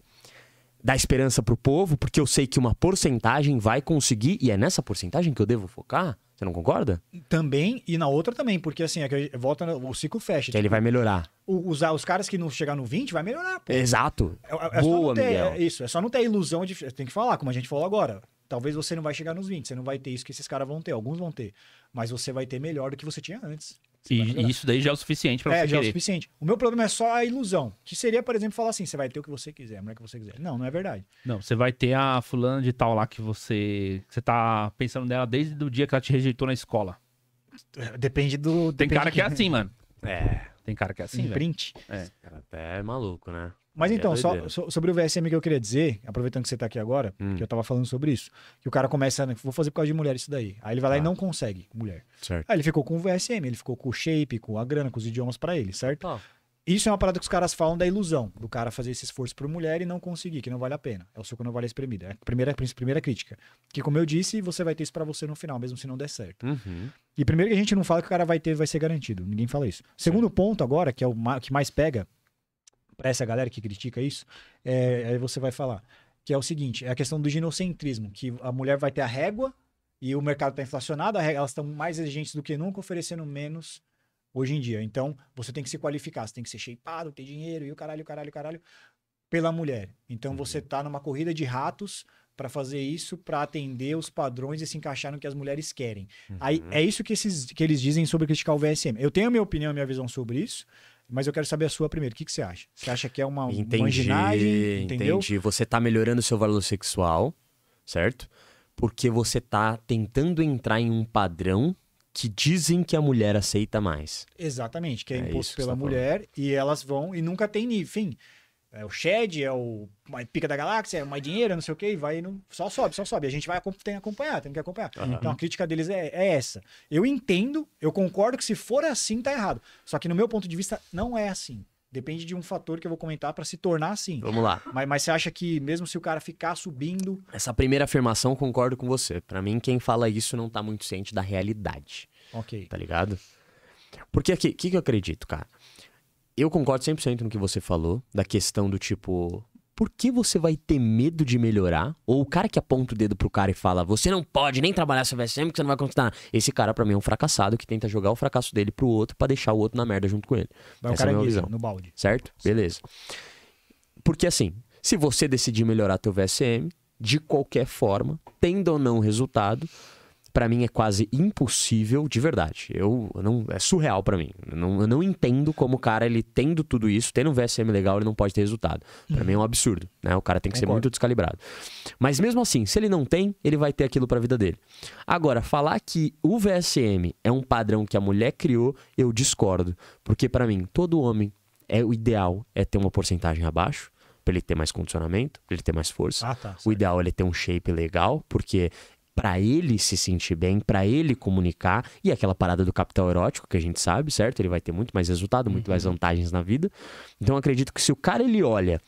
dar esperança pro povo, porque eu sei que uma porcentagem vai conseguir, e é nessa porcentagem que eu devo focar. Você não concorda? Também, e na outra também, porque assim, é que volta, no, o ciclo fecha. Tipo, ele vai melhorar. Os, os caras que não chegar no 20 vai melhorar. Pô. Exato. É, é, é Boa, ter, Miguel. É, isso, é só não ter a ilusão de... Tem que falar, como a gente falou agora. Talvez você não vai chegar nos 20, você não vai ter isso que esses caras vão ter, alguns vão ter. Mas você vai ter melhor do que você tinha antes. E, e isso daí já é o suficiente para é, já querer. É, o suficiente. O meu problema é só a ilusão. Que seria, por exemplo, falar assim: você vai ter o que você quiser, a mulher que você quiser. Não, não é verdade. Não, você vai ter a fulana de tal lá que você. Que você tá pensando nela desde o dia que ela te rejeitou na escola. É, depende do. Tem depende cara que é assim, mano. É. Tem cara que é assim. print. É. Esse cara até é maluco, né? Mas é então, é só, so, sobre o VSM que eu queria dizer, aproveitando que você está aqui agora, hum. que eu estava falando sobre isso, que o cara começa, né, vou fazer por causa de mulher isso daí. Aí ele vai ah. lá e tá. não consegue, mulher. Certo. Aí ele ficou com o VSM, ele ficou com o shape, com a grana, com os idiomas para ele, certo? Ah. Isso é uma parada que os caras falam da ilusão, do cara fazer esse esforço por mulher e não conseguir, que não vale a pena. É o suco não vale a espremida. É a primeira, primeira crítica. Que, como eu disse, você vai ter isso para você no final, mesmo se não der certo. Uhum. E primeiro que a gente não fala que o cara vai ter, vai ser garantido. Ninguém fala isso. Segundo ponto agora, que é o que mais pega, para essa galera que critica isso, é, aí você vai falar que é o seguinte, é a questão do ginocentrismo, que a mulher vai ter a régua e o mercado está inflacionado, elas estão mais exigentes do que nunca, oferecendo menos hoje em dia. Então, você tem que se qualificar, você tem que ser shapeado, ter dinheiro e o caralho, o caralho, o caralho, pela mulher. Então, uhum. você está numa corrida de ratos para fazer isso, para atender os padrões e se encaixar no que as mulheres querem. Uhum. Aí, é isso que, esses, que eles dizem sobre criticar o VSM. Eu tenho a minha opinião, a minha visão sobre isso, mas eu quero saber a sua primeiro. O que, que você acha? Você acha que é uma entendi, Entendeu? Entendi. Você está melhorando o seu valor sexual, certo? Porque você está tentando entrar em um padrão que dizem que a mulher aceita mais. Exatamente, que é, é imposto pela tá mulher e elas vão e nunca tem fim. É o Shed, é o Pica da Galáxia, é mais dinheiro, não sei o que, e vai não, só sobe, só sobe. A gente vai tem que acompanhar, tem que acompanhar. Uhum. Então a crítica deles é, é, essa. Eu entendo, eu concordo que se for assim, tá errado. Só que no meu ponto de vista, não é assim. Depende de um fator que eu vou comentar para se tornar assim. Vamos lá. Mas, mas você acha que mesmo se o cara ficar subindo. Essa primeira afirmação, concordo com você. Para mim, quem fala isso não tá muito ciente da realidade. Ok. Tá ligado? Porque aqui, o que, que eu acredito, cara? eu concordo 100% no que você falou, da questão do tipo, por que você vai ter medo de melhorar? Ou o cara que aponta o dedo pro cara e fala, você não pode nem trabalhar seu VSM porque você não vai conquistar. Esse cara, para mim, é um fracassado que tenta jogar o fracasso dele pro outro para deixar o outro na merda junto com ele. Vai Essa é a minha visão. No balde. Certo? Sim. Beleza. Porque assim, se você decidir melhorar teu VSM, de qualquer forma, tendo ou não resultado, para mim é quase impossível, de verdade. Eu, eu não é surreal para mim. Eu não, eu não entendo como o cara ele tendo tudo isso, tendo um VSM legal, ele não pode ter resultado. Para mim é um absurdo, né? O cara tem que Concordo. ser muito descalibrado. Mas mesmo assim, se ele não tem, ele vai ter aquilo para vida dele. Agora, falar que o VSM é um padrão que a mulher criou, eu discordo, porque para mim todo homem é o ideal é ter uma porcentagem abaixo para ele ter mais condicionamento, para ele ter mais força. Ah, tá, o ideal é ele ter um shape legal, porque para ele se sentir bem, para ele comunicar. E aquela parada do capital erótico, que a gente sabe, certo? Ele vai ter muito mais resultado, muito uhum. mais vantagens na vida. Então acredito que se o cara ele olha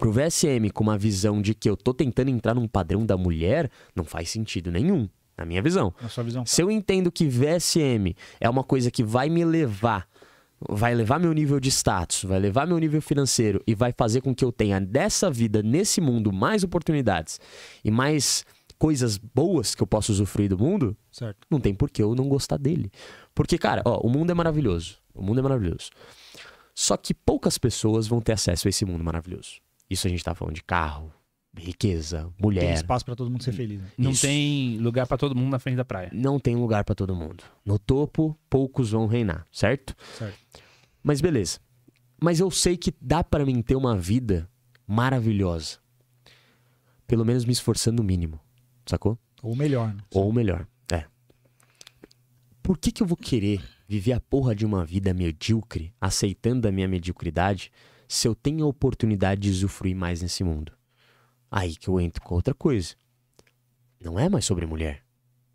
pro VSM com uma visão de que eu tô tentando entrar num padrão da mulher, não faz sentido nenhum, na minha visão. Na sua visão. Se eu entendo que VSM é uma coisa que vai me levar vai levar meu nível de status, vai levar meu nível financeiro e vai fazer com que eu tenha dessa vida, nesse mundo, mais oportunidades e mais coisas boas que eu posso usufruir do mundo, certo. não tem por que eu não gostar dele. Porque, cara, ó, o mundo é maravilhoso. O mundo é maravilhoso. Só que poucas pessoas vão ter acesso a esse mundo maravilhoso. Isso a gente tá falando de carro, riqueza, mulher. Tem espaço para todo mundo ser feliz. Né? Não Isso. tem lugar para todo mundo na frente da praia. Não tem lugar para todo mundo. No topo, poucos vão reinar, certo? Certo. Mas beleza. Mas eu sei que dá para mim ter uma vida maravilhosa. Pelo menos me esforçando o mínimo. Sacou? Ou melhor. Né? Ou melhor, é. Por que, que eu vou querer viver a porra de uma vida medíocre, aceitando a minha mediocridade, se eu tenho a oportunidade de usufruir mais nesse mundo? Aí que eu entro com outra coisa. Não é mais sobre mulher.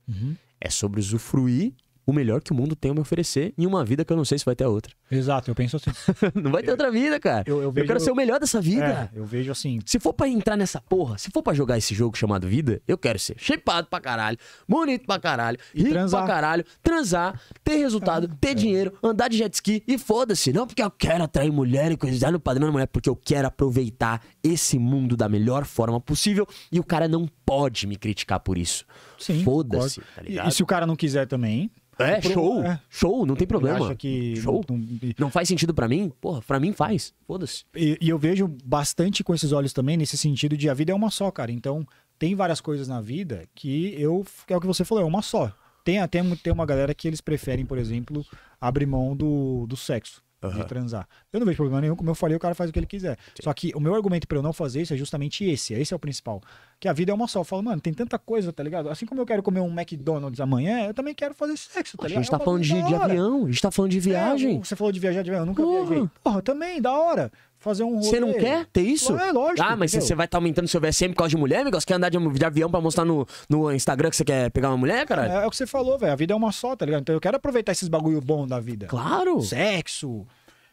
Uhum. É sobre usufruir o melhor que o mundo tem a me oferecer em uma vida que eu não sei se vai ter outra. Exato, eu penso assim. não vai ter eu, outra vida, cara. Eu, eu, vejo, eu, quero ser o melhor dessa vida. É, eu vejo assim. Se for para entrar nessa porra, se for para jogar esse jogo chamado vida, eu quero ser shapeado pra caralho, bonito pra caralho, e rico transar. pra caralho, transar, ter resultado, é. ter é. dinheiro, andar de jet ski e foda-se. Não porque eu quero atrair mulher e coisar no padrão da mulher, porque eu quero aproveitar esse mundo da melhor forma possível e o cara não pode me criticar por isso. Sim. Foda-se, tá ligado? E, e se o cara não quiser também, é, Pro... show. É. Show, não tem problema. Acha que show. Não, não... não faz sentido para mim? Porra, pra mim faz. Foda-se. E, e, eu vejo bastante com esses olhos também, nesse sentido de a vida é uma só, cara. Então, tem várias coisas na vida que eu. É o que você falou, é uma só. Tem até tem uma galera que eles preferem, por exemplo, abrir mão do, do sexo uhum. de transar. Eu não vejo problema nenhum, como eu falei, o cara faz o que ele quiser. Sim. Só que o meu argumento para eu não fazer isso é justamente esse, esse é o principal. Que a vida é uma só. Eu falo, mano, tem tanta coisa, tá ligado? Assim como eu quero comer um McDonald's amanhã, eu também quero fazer sexo, tá ligado? A gente tá é falando de, de, avião, a gente tá falando de é, viagem. É, você falou de viajar de avião, eu nunca Porra. viajei. Porra, também, da hora fazer um rolê. Você não quer ter isso? É, lógico. Ah, mas você vai estar tá aumentando seu VSM por causa de mulher, amigo? Você quer andar de, de avião pra mostrar no, no Instagram que você quer pegar uma mulher, cara? É, é, o que você falou, velho. A vida é uma só, tá ligado? Então eu quero aproveitar esses bagulho bom da vida. Claro. Sexo.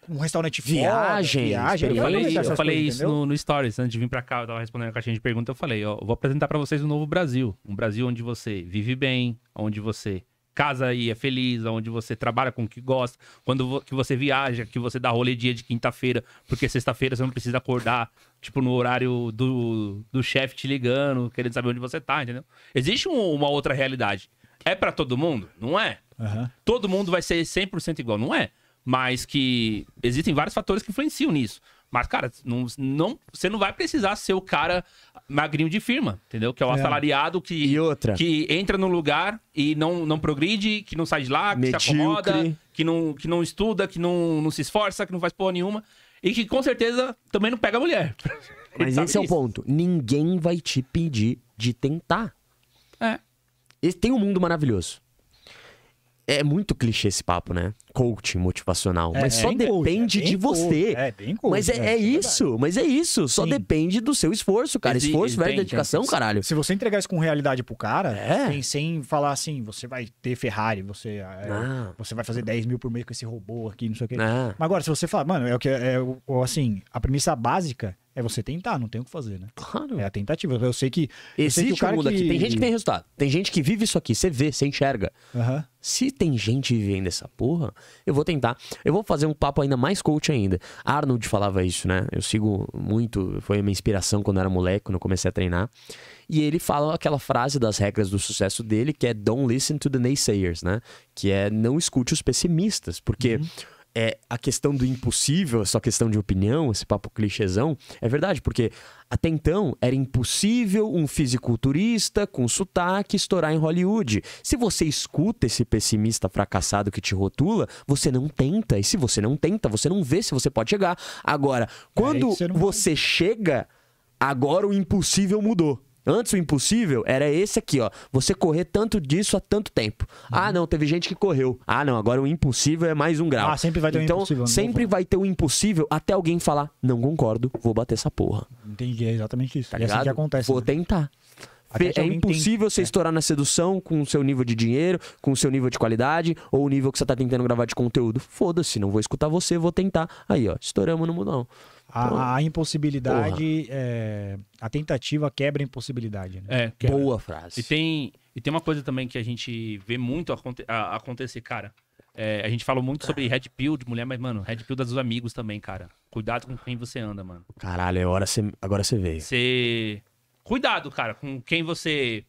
Um restaurante viagem. Foda, viagem. Eu, eu falei, eu falei coisas, isso no, no, Stories, antes de vir pra cá, eu tava respondendo a caixinha de pergunta. Eu falei, ó, vou apresentar para vocês um novo Brasil. Um Brasil onde você vive bem, onde você casa e é feliz, onde você trabalha com o que gosta, quando que você viaja, que você dá rolê dia de quinta-feira, porque sexta-feira você não precisa acordar, tipo, no horário do, do chefe te ligando, querendo saber onde você tá, entendeu? Existe um, uma outra realidade. É para todo mundo? Não é. Uhum. Todo mundo vai ser 100% igual, não é? Mas que existem vários fatores que influenciam nisso. Mas, cara, não, não, você não vai precisar ser o cara magrinho de firma, entendeu? Que é o é. assalariado que, que entra no lugar e não, não progride, que não sai de lá, que Medíocre. se acomoda, que não, que não estuda, que não, não se esforça, que não faz porra nenhuma. E que com certeza também não pega mulher. Mas esse é o ponto. Ninguém vai te pedir de tentar. É. Esse tem um mundo maravilhoso é muito clichê esse papo, né? Coaching motivacional. É, mas só é depende é coach, é de você. Coach, mas é, é, é isso, mas é isso. Só Sim. depende do seu esforço, cara. esforço versus dedicação, tem, caralho. Se você entregar isso com realidade pro cara, sem, sem, falar assim, você vai ter Ferrari, você, você vai fazer 10 mil por mês com esse robô aqui, não sei o quê. Mas agora, se você falar, mano, é o que é, assim, a premissa básica é você tentar, não tem o que fazer, né? Claro. É a tentativa. Eu sei que. Existe eu sei que o mundo que... aqui. Tem gente que tem resultado. Tem gente que vive isso aqui. Você vê, você enxerga. Uhum. Se tem gente vivendo essa porra, eu vou tentar. Eu vou fazer um papo ainda mais coach ainda. Arnold falava isso, né? Eu sigo muito. Foi minha inspiração quando eu era moleque, quando eu comecei a treinar. E ele fala aquela frase das regras do sucesso dele, que é Don't listen to the naysayers, né? Que é não escute os pessimistas. Porque. Uhum é, a questão do impossível, essa questão de opinião, esse papo clichêzão, é verdade, porque até então era impossível um fisiculturista com sotaque estourar em Hollywood. Se você escuta esse pessimista fracassado que te rotula, você não tenta. E se você não tenta, você não vê se você pode chegar. Agora, é quando é, você, você chega, agora o impossível mudou. Antes o impossível era esse aqui, ó. Você correr tanto disso há tanto tempo. Ah, uhum. Ah, não, teve gente que correu. Ah, não, agora o impossível é mais um grau. Ah, sempre vai ter então, o impossível. Então, sempre vai ter o impossível até alguém falar, não concordo, vou bater essa porra. Entendi, é exatamente isso. Tá é assim que acontece. Vou né? tentar. Fe é impossível tem... você é. estourar na sedução com o seu nível de dinheiro, com o seu nível de qualidade, ou o nível que você tá tentando gravar de conteúdo. Foda-se, não vou escutar você, vou tentar. Aí, ó, estouramos no mundão. A, a impossibilidade, é, a tentativa quebra a impossibilidade. Né? É, quebra. boa frase. E tem, e tem uma coisa também que a gente vê muito aconte a, acontecer, cara. É, a gente falou muito sobre red pill de mulher, mas, mano, red pill das dos amigos também, cara. Cuidado com quem você anda, mano. Caralho, é hora cê... agora você veio. Você... Cuidado, cara, com quem você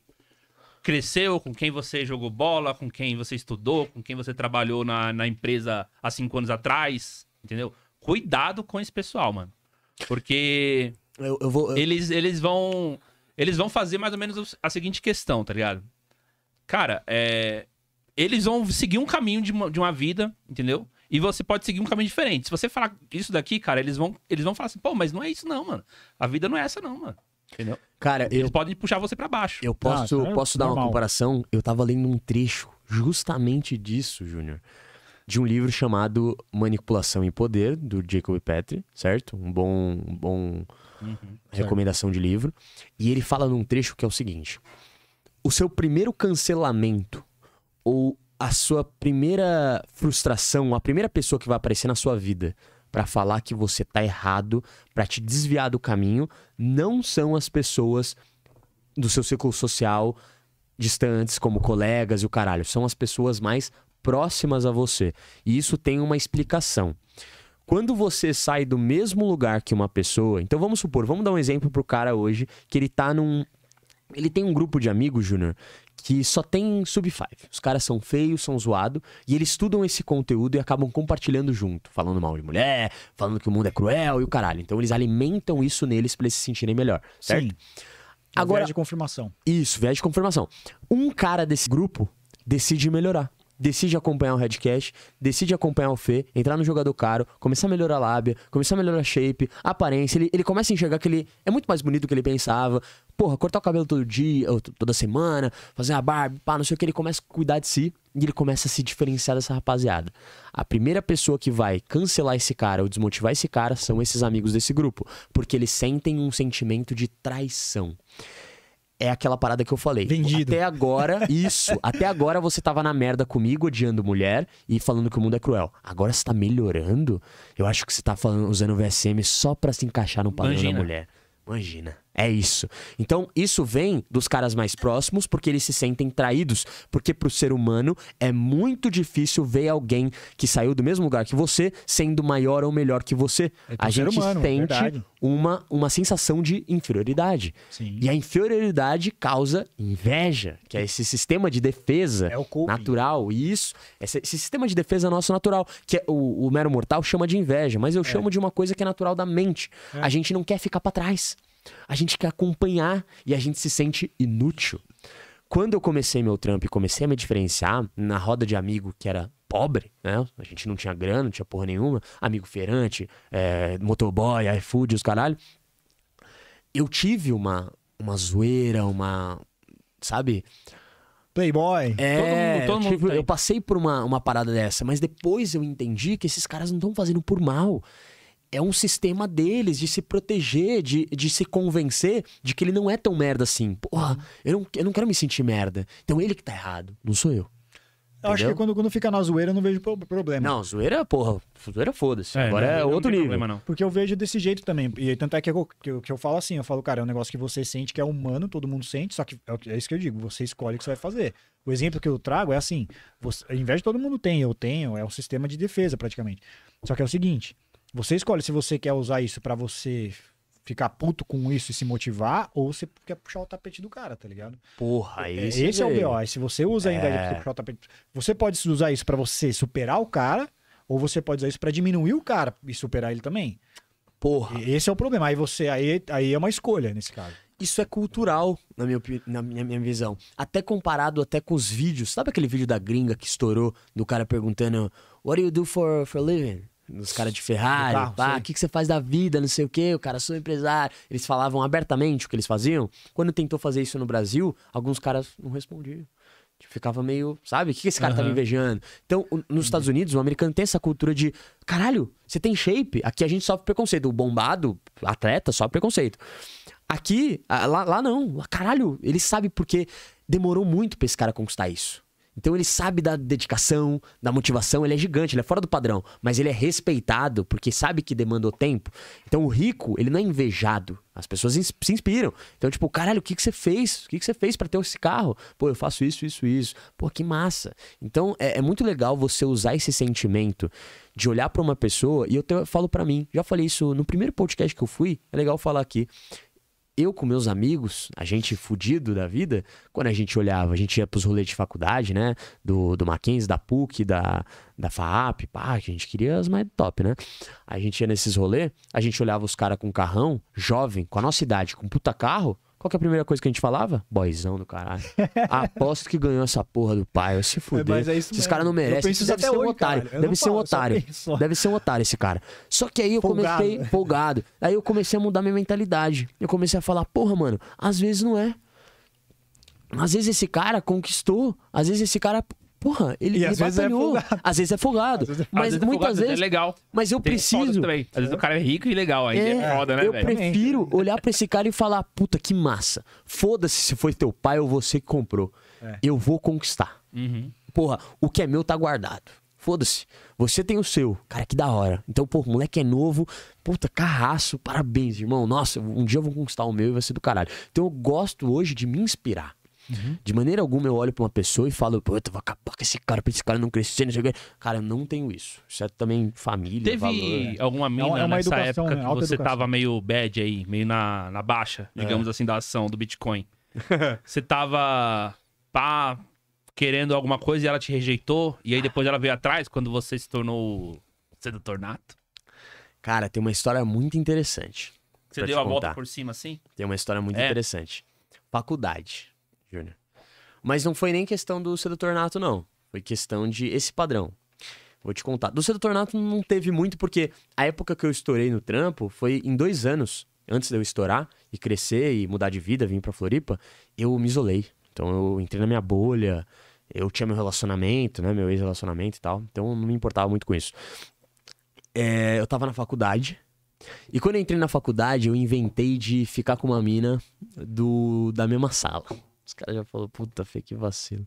cresceu, com quem você jogou bola, com quem você estudou, com quem você trabalhou na, na empresa há cinco anos atrás, entendeu? cuidado com esse pessoal, mano. Porque eu, eu vou, eu... Eles, eles vão eles vão fazer mais ou menos a seguinte questão, tá ligado? Cara, é, eles vão seguir um caminho de uma, de uma vida, entendeu? E você pode seguir um caminho diferente. Se você falar isso daqui, cara, eles vão, eles vão falar assim, pô, mas não é isso não, mano. A vida não é essa não, mano. Entendeu? Cara, eles eu... podem puxar você para baixo. Eu posso, ah, posso dar uma comparação? Eu tava lendo um trecho justamente disso, Júnior de um livro chamado Manipulação e Poder, do Jacob Petri, certo? Um bom, um bom uhum, recomendação certo. de livro. E ele fala num trecho que é o seguinte: o seu primeiro cancelamento ou a sua primeira frustração, a primeira pessoa que vai aparecer na sua vida para falar que você tá errado, para te desviar do caminho, não são as pessoas do seu círculo social distantes, como colegas e o caralho. São as pessoas mais próximas a você. E isso tem uma explicação. Quando você sai do mesmo lugar que uma pessoa, então vamos supor, vamos dar um exemplo pro cara hoje que ele tá num ele tem um grupo de amigos, Júnior, que só tem sub 5. Os caras são feios, são zoados, e eles estudam esse conteúdo e acabam compartilhando junto, falando mal de mulher, falando que o mundo é cruel e o caralho. Então eles alimentam isso neles para eles se sentirem melhor, certo? Sim. Agora, viés de confirmação. Isso, viés de confirmação. Um cara desse grupo decide melhorar decide acompanhar o Redcast, decide acompanhar o Fê, entrar no jogador caro, começar a melhorar a lábia, começar a melhorar a shape, a aparência, ele, ele começa a enxergar que ele é muito mais bonito do que ele pensava. Porra, cortar o cabelo todo dia, toda semana, fazer a barba, pá, não sei o que, ele começa a cuidar de si e ele começa a se diferenciar dessa rapaziada. A primeira pessoa que vai cancelar esse cara ou desmotivar esse cara são esses amigos desse grupo, porque eles sentem um sentimento de traição é aquela parada que eu falei. Vendido. Até agora, isso. até agora você tava na merda comigo, odiando mulher e falando que o mundo é cruel. Agora você tá melhorando? Eu acho que você tá falando, usando o VSM só para se encaixar no padrão Imagina. da mulher. Imagina. É isso. Então, isso vem dos caras mais próximos porque eles se sentem traídos. Porque pro ser humano é muito difícil ver alguém que saiu do mesmo lugar que você sendo maior ou melhor que você. É a gente humano, é sente uma, uma sensação de inferioridade. Sim. E a inferioridade causa inveja, que é esse sistema de defesa é natural. E isso, esse, esse, sistema de defesa nosso natural, que é o, o, mero mortal chama de inveja, mas eu é. chamo de uma coisa que é natural da mente. A gente não quer ficar para trás. A gente quer acompanhar e a gente se sente inútil. Quando eu comecei meu trampo e comecei a me diferenciar na roda de amigo que era pobre, né? A gente não tinha grana, não tinha porra nenhuma, amigo feirante, é, motoboy, iFood, os caralho. Eu tive uma, uma zoeira, uma. Sabe? Playboy. É, todo mundo, todo tipo, mundo tipo, eu passei por uma, uma parada dessa, mas depois eu entendi que esses caras não estão fazendo por mal é um sistema deles de se proteger, de, de se convencer de que ele não é tão merda assim. Porra, uhum. eu não, eu não quero me sentir merda. Então ele que tá errado, não sou eu. Eu acho que quando, quando fica na zoeira eu não vejo problema. Não, zoeira, porra, zoeira foda-se. É, Agora não, é não outro nível. Problema, não. Porque eu vejo desse jeito também. E tanto é que eu, que eu, que, eu, falo assim, eu falo, cara, é um negócio que você sente, que é humano, todo mundo sente, só que é, é isso que eu digo, você escolhe o que você vai fazer. O exemplo que eu trago é assim, você, ao invés de todo mundo tem, eu tenho, é um sistema de defesa praticamente. Só que é o seguinte, você escolhe se você quer usar isso para você ficar puto com isso e se motivar, ou você quer puxar o tapete do cara, tá ligado? Porra, é, Esse é, é o BO. Se você usa ainda é. pra puxar o tapete. Você pode usar isso para você superar o cara, ou você pode usar isso para diminuir o cara e superar ele também. Porra. Esse é o problema. Aí você, aí, aí é uma escolha nesse caso. Isso é cultural, na minha, na minha, minha visão. Até comparado até com os vídeos. Sabe aquele vídeo da gringa que estourou do cara perguntando What do you do for, for living? Nos caras de Ferrari, carro, pá, o que, que você faz da vida, não sei o quê, o cara, sou empresário. Eles falavam abertamente o que eles faziam. Quando tentou fazer isso no Brasil, alguns caras não respondiam. Tipo, ficava meio, sabe, o que, que esse cara uhum. tá me invejando? Então, o, nos Estados Unidos, o americano tem essa cultura de, caralho, você tem shape. Aqui a gente sofre preconceito. O bombado, atleta, sofre preconceito. Aqui, lá, lá não. Caralho, ele sabe porque demorou muito pra esse cara conquistar isso. Então ele sabe da dedicação, da motivação, ele é gigante, ele é fora do padrão, mas ele é respeitado porque sabe que demandou tempo. Então o rico, ele não é invejado. As pessoas se inspiram. Então, tipo, caralho, o que, que você fez? O que, que você fez para ter esse carro? Pô, eu faço isso, isso, isso. Pô, que massa. Então, é, é muito legal você usar esse sentimento de olhar para uma pessoa, e eu, te, eu falo para mim, já falei isso no primeiro podcast que eu fui, é legal falar aqui eu com meus amigos, a gente fudido da vida, quando a gente olhava, a gente ia pros rolês de faculdade, né? Do, do Mackenzie, da PUC, da, da FAAP, pá, a gente queria as mais top, né? A gente ia nesses rolês, a gente olhava os caras com carrão, jovem, com a nossa idade, com puta carro, qual que é a primeira coisa que a gente falava? Boizão do caralho. Aposto que ganhou essa porra do pai. se é fuder. É, é Esses caras não merecem. Isso deve ser um otário. Deve ser um otário. Deve ser um otário esse cara. Só que aí eu folgado. comecei folgado. Aí eu comecei a mudar minha mentalidade. Eu comecei a falar, porra, mano, às vezes não é. Às vezes esse cara conquistou, às vezes esse cara Porra, ele e às vezes, é às vezes é folgado. mas vezes muitas é folgado, vezes. É, é, é legal. Mas eu Tem preciso. Também. Às vezes o cara é rico e legal, aí é, é foda, né, Eu véio? prefiro olhar para esse cara e falar: puta, que massa. Foda-se se foi teu pai ou você que comprou. É. Eu vou conquistar. Uhum. Porra, o que é meu tá guardado. Foda-se. Você tem o seu. Cara, que da hora. Então, pô, moleque é novo. Puta, carraço. Parabéns, irmão. Nossa, um dia eu vou conquistar o meu e vai ser do caralho. Então, eu gosto hoje de me inspirar. Uhum. De maneira alguma eu olho pra uma pessoa e falo, pô, eu vou acabar com esse cara pra esse cara não crescer, não sei o Cara, eu não tenho isso. Certo? É também família, Teve valor. alguma mina é uma, é uma nessa educação, época né? que você educação. tava meio bad aí, meio na, na baixa, é. digamos é. assim, da ação do Bitcoin. você tava pá, querendo alguma coisa e ela te rejeitou, e aí depois ela veio atrás quando você se tornou sedutor nato? Cara, tem uma história muito interessante. Você deu a contar. volta por cima, assim? Tem uma história muito é. interessante. Faculdade. Júnior. Mas não foi nem questão do sedutor nato, não. Foi questão de esse padrão. Vou te contar. Do sedutor nato não teve muito, porque a época que eu estourei no trampo foi em dois anos. Antes de eu estourar e crescer e mudar de vida, vim pra Floripa, eu me isolei. Então eu entrei na minha bolha, eu tinha meu relacionamento, né? Meu ex-relacionamento e tal. Então eu não me importava muito com isso. É, eu tava na faculdade. E quando eu entrei na faculdade, eu inventei de ficar com uma mina do, da mesma sala. Os caras já falaram, puta, Fê, que vacilo.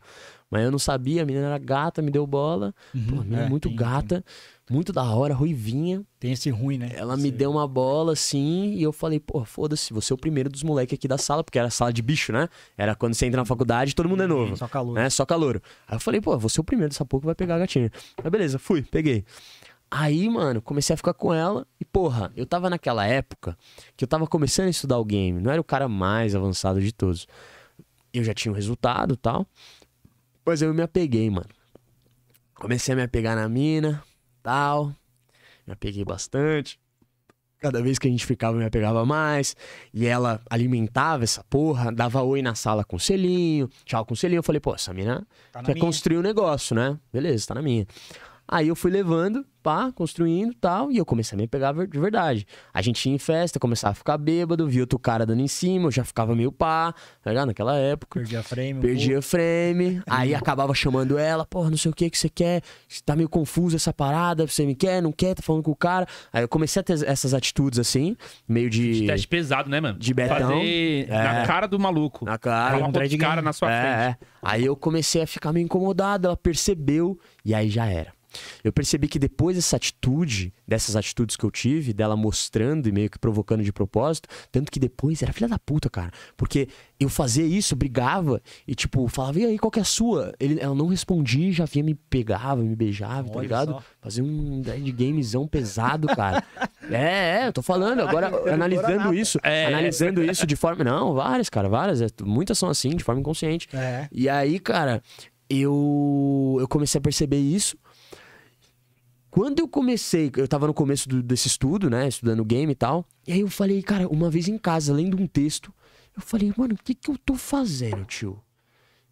Mas eu não sabia, a menina era gata, me deu bola. Uhum, Pô, a menina é, é muito tem, gata, tem. muito da hora, ruivinha. Tem esse ruim, né? Ela Você... me deu uma bola, assim, e eu falei, pô, foda-se, você é o primeiro dos moleques aqui da sala, porque era sala de bicho, né? Era quando você entra na faculdade, todo mundo é uhum, novo. Só calor. Né? Só calor. Aí eu falei, pô, você é o primeiro dessa pouco vai pegar a gatinha. Mas beleza, fui, peguei. Aí, mano, comecei a ficar com ela. E, porra, eu tava naquela época que eu tava começando a estudar o game. Não era o cara mais avançado de todos eu já tinha o um resultado tal. Mas eu me apeguei, mano. Comecei a me apegar na mina, tal. Me apeguei bastante. Cada vez que a gente ficava, eu me apegava mais. E ela alimentava essa porra, dava oi na sala com selinho, tchau com selinho. Eu falei, pô, essa mina tá quer minha. construir um negócio, né? Beleza, tá na minha. Aí eu fui levando, pá, construindo tal, e eu comecei a me pegar de verdade. A gente ia em festa, começava a ficar bêbado, via outro cara dando em cima, eu já ficava meio pá, tá ligado? Naquela época. Perdia frame. Perdia frame. Aí acabava chamando ela, porra, não sei o que que você quer, tá meio confuso essa parada, você me quer, não quer, tá falando com o cara. Aí eu comecei a ter essas atitudes assim, meio de. De teste pesado, né, mano? De betão. Fazer é. na cara do maluco. Na cara. Um de cara na sua é, frente. É. Aí eu comecei a ficar meio incomodado, ela percebeu, e aí já era. Eu percebi que depois dessa atitude, dessas atitudes que eu tive, dela mostrando e meio que provocando de propósito, tanto que depois era filha da puta, cara. Porque eu fazia isso, brigava e, tipo, falava, e aí, qual que é a sua? Ele, ela não respondia, já vinha, me pegava, me beijava, tá Olha tá ligado? Só. Fazia um gamezão pesado, cara. é, é, eu tô falando, agora analisando isso, é, analisando isso de forma. Não, várias, cara, várias. É, muitas são assim, de forma inconsciente. É. E aí, cara, eu, eu comecei a perceber isso. Quando eu comecei, eu tava no começo do, desse estudo, né? Estudando game e tal. E aí eu falei, cara, uma vez em casa, lendo um texto, eu falei, mano, o que que eu tô fazendo, tio?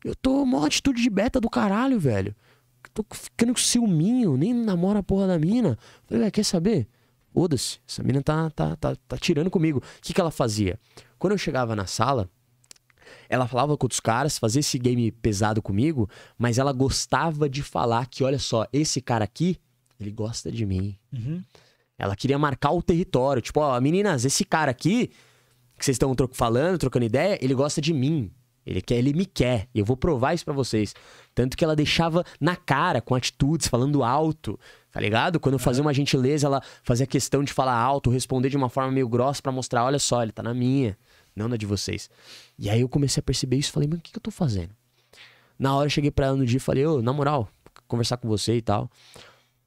Eu tô mó atitude de beta do caralho, velho. Tô ficando com ciúminho, nem namora a porra da mina. Eu falei, quer saber? Foda-se, essa mina tá, tá, tá, tá tirando comigo. O que que ela fazia? Quando eu chegava na sala, ela falava com outros caras, fazia esse game pesado comigo, mas ela gostava de falar que, olha só, esse cara aqui ele gosta de mim. Uhum. Ela queria marcar o território. Tipo, ó, meninas, esse cara aqui, que vocês estão falando, trocando ideia, ele gosta de mim. Ele quer, ele me quer. Eu vou provar isso para vocês. Tanto que ela deixava na cara, com atitudes, falando alto. Tá ligado? Quando eu fazia uma gentileza, ela fazia questão de falar alto, responder de uma forma meio grossa para mostrar: olha só, ele tá na minha, não na de vocês. E aí eu comecei a perceber isso falei: mano, o que, que eu tô fazendo? Na hora eu cheguei pra ela no dia e falei: ô, na moral, conversar com você e tal.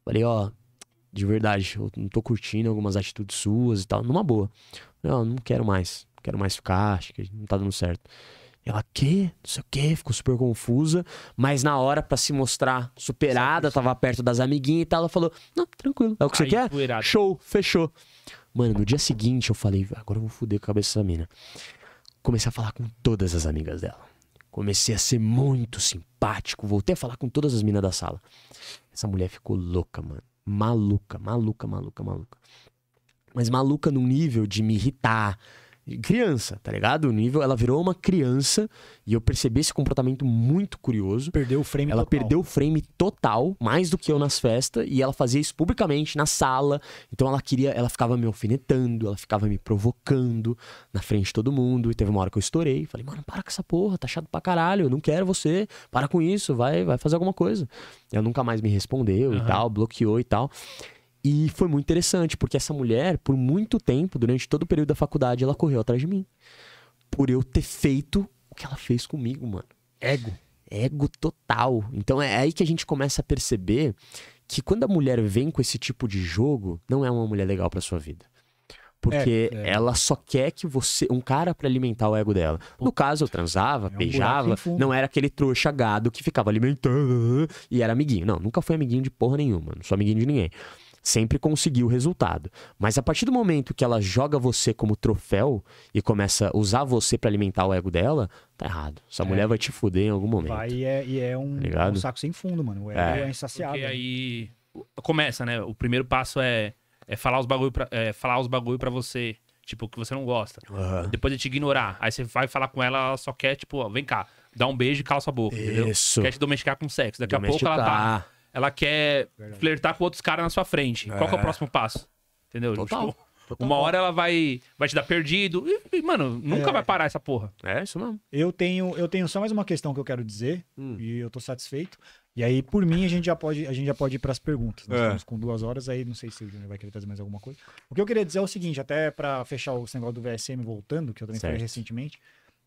Falei, ó, de verdade, eu não tô curtindo algumas atitudes suas e tal, numa boa. Não, não quero mais, não quero mais ficar, acho que não tá dando certo. Ela, que? Não sei o que, ficou super confusa. Mas na hora, para se mostrar superada, 100%. tava perto das amiguinhas e tal, ela falou: Não, tranquilo, é o que Aí, você quer? Show, fechou. Mano, no dia seguinte eu falei: Agora eu vou foder com a cabeça dessa mina. Comecei a falar com todas as amigas dela. Comecei a ser muito simpático, voltei a falar com todas as minas da sala. Essa mulher ficou louca, mano. Maluca, maluca, maluca, maluca. Mas maluca num nível de me irritar, criança, tá ligado? O nível, ela virou uma criança e eu percebi esse comportamento muito curioso. Perdeu o frame Ela total. perdeu o frame total, mais do que eu nas festas, e ela fazia isso publicamente na sala. Então ela queria, ela ficava me alfinetando, ela ficava me provocando na frente de todo mundo. E teve uma hora que eu estourei, falei: "Mano, para com essa porra, tá chato pra caralho, eu não quero você. Para com isso, vai, vai fazer alguma coisa". Ela nunca mais me respondeu uhum. e tal, bloqueou e tal. E foi muito interessante, porque essa mulher, por muito tempo, durante todo o período da faculdade, ela correu atrás de mim. Por eu ter feito o que ela fez comigo, mano. Ego. Ego total. Então é aí que a gente começa a perceber que quando a mulher vem com esse tipo de jogo, não é uma mulher legal pra sua vida. Porque é, é. ela só quer que você. Um cara para alimentar o ego dela. no caso, eu transava, é um beijava. Não era aquele trouxa gado que ficava alimentando e era amiguinho. Não, nunca foi amiguinho de porra nenhuma. Não sou amiguinho de ninguém sempre conseguiu o resultado. Mas a partir do momento que ela joga você como troféu e começa a usar você para alimentar o ego dela, tá errado. Essa é. mulher vai te fuder em algum momento. Vai e é, e é um, tá um, saco sem fundo, mano. O ego é, é insaciável. Porque né? aí começa, né? O primeiro passo é, é falar os bagulho pra, é falar os bagulho para você. Tipo, que você não gosta. Uhum. Depois de te ignorar. Aí você vai falar com ela, ela só quer, tipo, ó, vem cá, dá um beijo e cala sua boca. Isso. Entendeu? Quer te domesticar com sexo. Daqui a pouco ela tá ela quer Verdade. flertar com outros caras na sua frente. É. Qual que é o é. próximo passo? Entendeu? Total. Tipo, Total. Uma hora ela vai, vai te dar perdido. E, e mano, nunca é. vai parar essa porra. É, isso mesmo. Eu tenho, eu tenho só mais uma questão que eu quero dizer, hum. e eu tô satisfeito. E aí, por mim, a gente já pode, a gente já pode ir para as perguntas. Nós é. estamos com duas horas, aí não sei se o Júnior vai querer trazer mais alguma coisa. O que eu queria dizer é o seguinte, até para fechar o negócio do VSM voltando, que eu também certo. falei recentemente.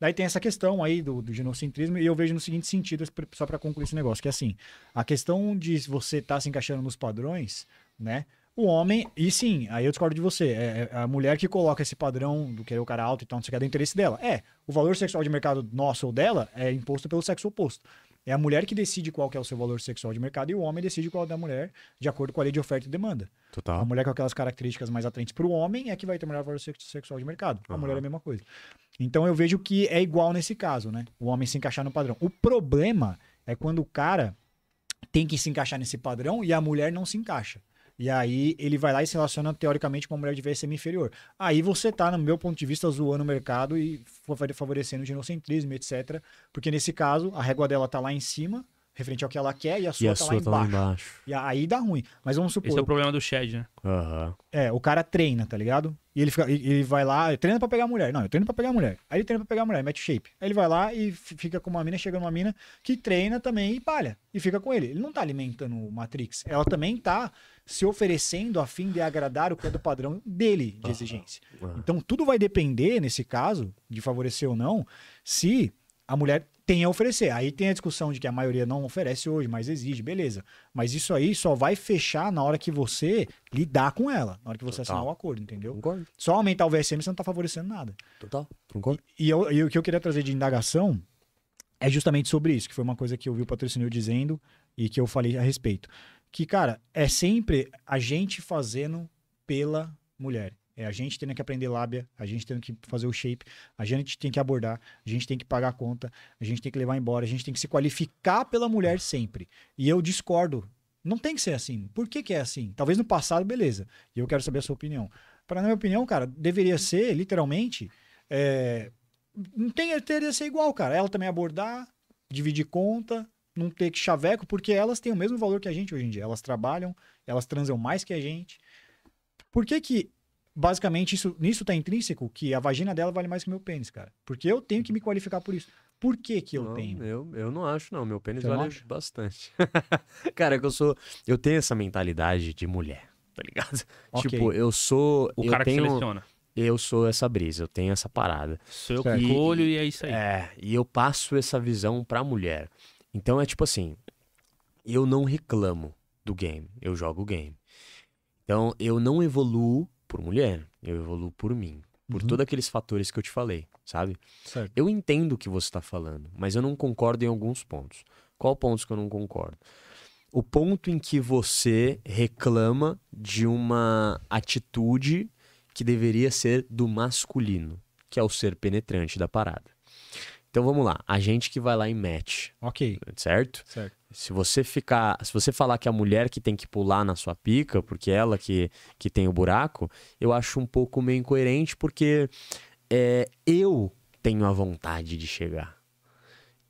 Daí tem essa questão aí do, do genocentrismo, e eu vejo no seguinte sentido, só para concluir esse negócio, que é assim, a questão de você estar tá se encaixando nos padrões, né? O homem, e sim, aí eu discordo de você, é, é a mulher que coloca esse padrão do que é o cara alto e tal, não sei o que, é do interesse dela. É, o valor sexual de mercado nosso ou dela é imposto pelo sexo oposto. É a mulher que decide qual que é o seu valor sexual de mercado e o homem decide qual é da mulher, de acordo com a lei de oferta e demanda. Total. A mulher com aquelas características mais atraentes para o homem é que vai ter o melhor valor sexual de mercado. Uhum. A mulher é a mesma coisa. Então eu vejo que é igual nesse caso, né? O homem se encaixar no padrão. O problema é quando o cara tem que se encaixar nesse padrão e a mulher não se encaixa. E aí ele vai lá e se relaciona teoricamente com uma mulher de VSM inferior Aí você tá, no meu ponto de vista, zoando o mercado e favorecendo o genocentrismo, etc. Porque nesse caso, a régua dela tá lá em cima, referente ao que ela quer e a sua, e a tá, sua tá lá, tá embaixo. lá embaixo. E aí dá ruim. Mas vamos supor. Esse é o problema do Shed, né? Uhum. É, o cara treina, tá ligado? E ele, fica, ele vai lá, treina pra pegar a mulher. Não, eu treino pra pegar a mulher. Aí ele treina pra pegar a mulher, mete shape. Aí ele vai lá e fica com uma mina, chega numa mina que treina também e palha. E fica com ele. Ele não tá alimentando o Matrix. Ela também tá se oferecendo a fim de agradar o que é do padrão dele de exigência. Então tudo vai depender, nesse caso, de favorecer ou não, se a mulher tem a oferecer. Aí tem a discussão de que a maioria não oferece hoje, mas exige, beleza. Mas isso aí só vai fechar na hora que você lidar com ela, na hora que você Total. assinar o acordo, entendeu? Concordo. Só aumentar o VSM você não está favorecendo nada. Total, concordo. E, eu, e o que eu queria trazer de indagação é justamente sobre isso, que foi uma coisa que eu vi o patrocinador dizendo e que eu falei a respeito. Que, cara, é sempre a gente fazendo pela mulher. É a gente tendo que aprender lábia, a gente tendo que fazer o shape, a gente tem que abordar, a gente tem que pagar a conta, a gente tem que levar embora, a gente tem que se qualificar pela mulher sempre. E eu discordo. Não tem que ser assim. Por que, que é assim? Talvez no passado, beleza. E eu quero saber a sua opinião. Para minha opinião, cara, deveria ser, literalmente, é... não tem, teria ser igual, cara. Ela também abordar, dividir conta, não ter que chaveco, porque elas têm o mesmo valor que a gente hoje em dia. Elas trabalham, elas transam mais que a gente. Por que que basicamente, isso, nisso tá intrínseco que a vagina dela vale mais que meu pênis, cara. Porque eu tenho que me qualificar por isso. Por que que eu não, tenho? Eu, eu não acho, não. Meu pênis Você vale bastante. cara, é que eu sou... Eu tenho essa mentalidade de mulher, tá ligado? Okay. Tipo, eu sou... O eu cara tenho... que seleciona. Eu sou essa brisa, eu tenho essa parada. Sou eu que olho e é isso aí. É, e eu passo essa visão pra mulher. Então é tipo assim, eu não reclamo do game, eu jogo o game. Então eu não evoluo por mulher, eu evoluo por mim. Por uhum. todos aqueles fatores que eu te falei, sabe? Certo. Eu entendo o que você está falando, mas eu não concordo em alguns pontos. Qual pontos que eu não concordo? O ponto em que você reclama de uma atitude que deveria ser do masculino, que é o ser penetrante da parada. Então vamos lá, a gente que vai lá em match. Ok. Certo? Certo. Se você ficar, se você falar que é a mulher que tem que pular na sua pica, porque é ela que, que tem o buraco, eu acho um pouco meio incoerente, porque é, eu tenho a vontade de chegar.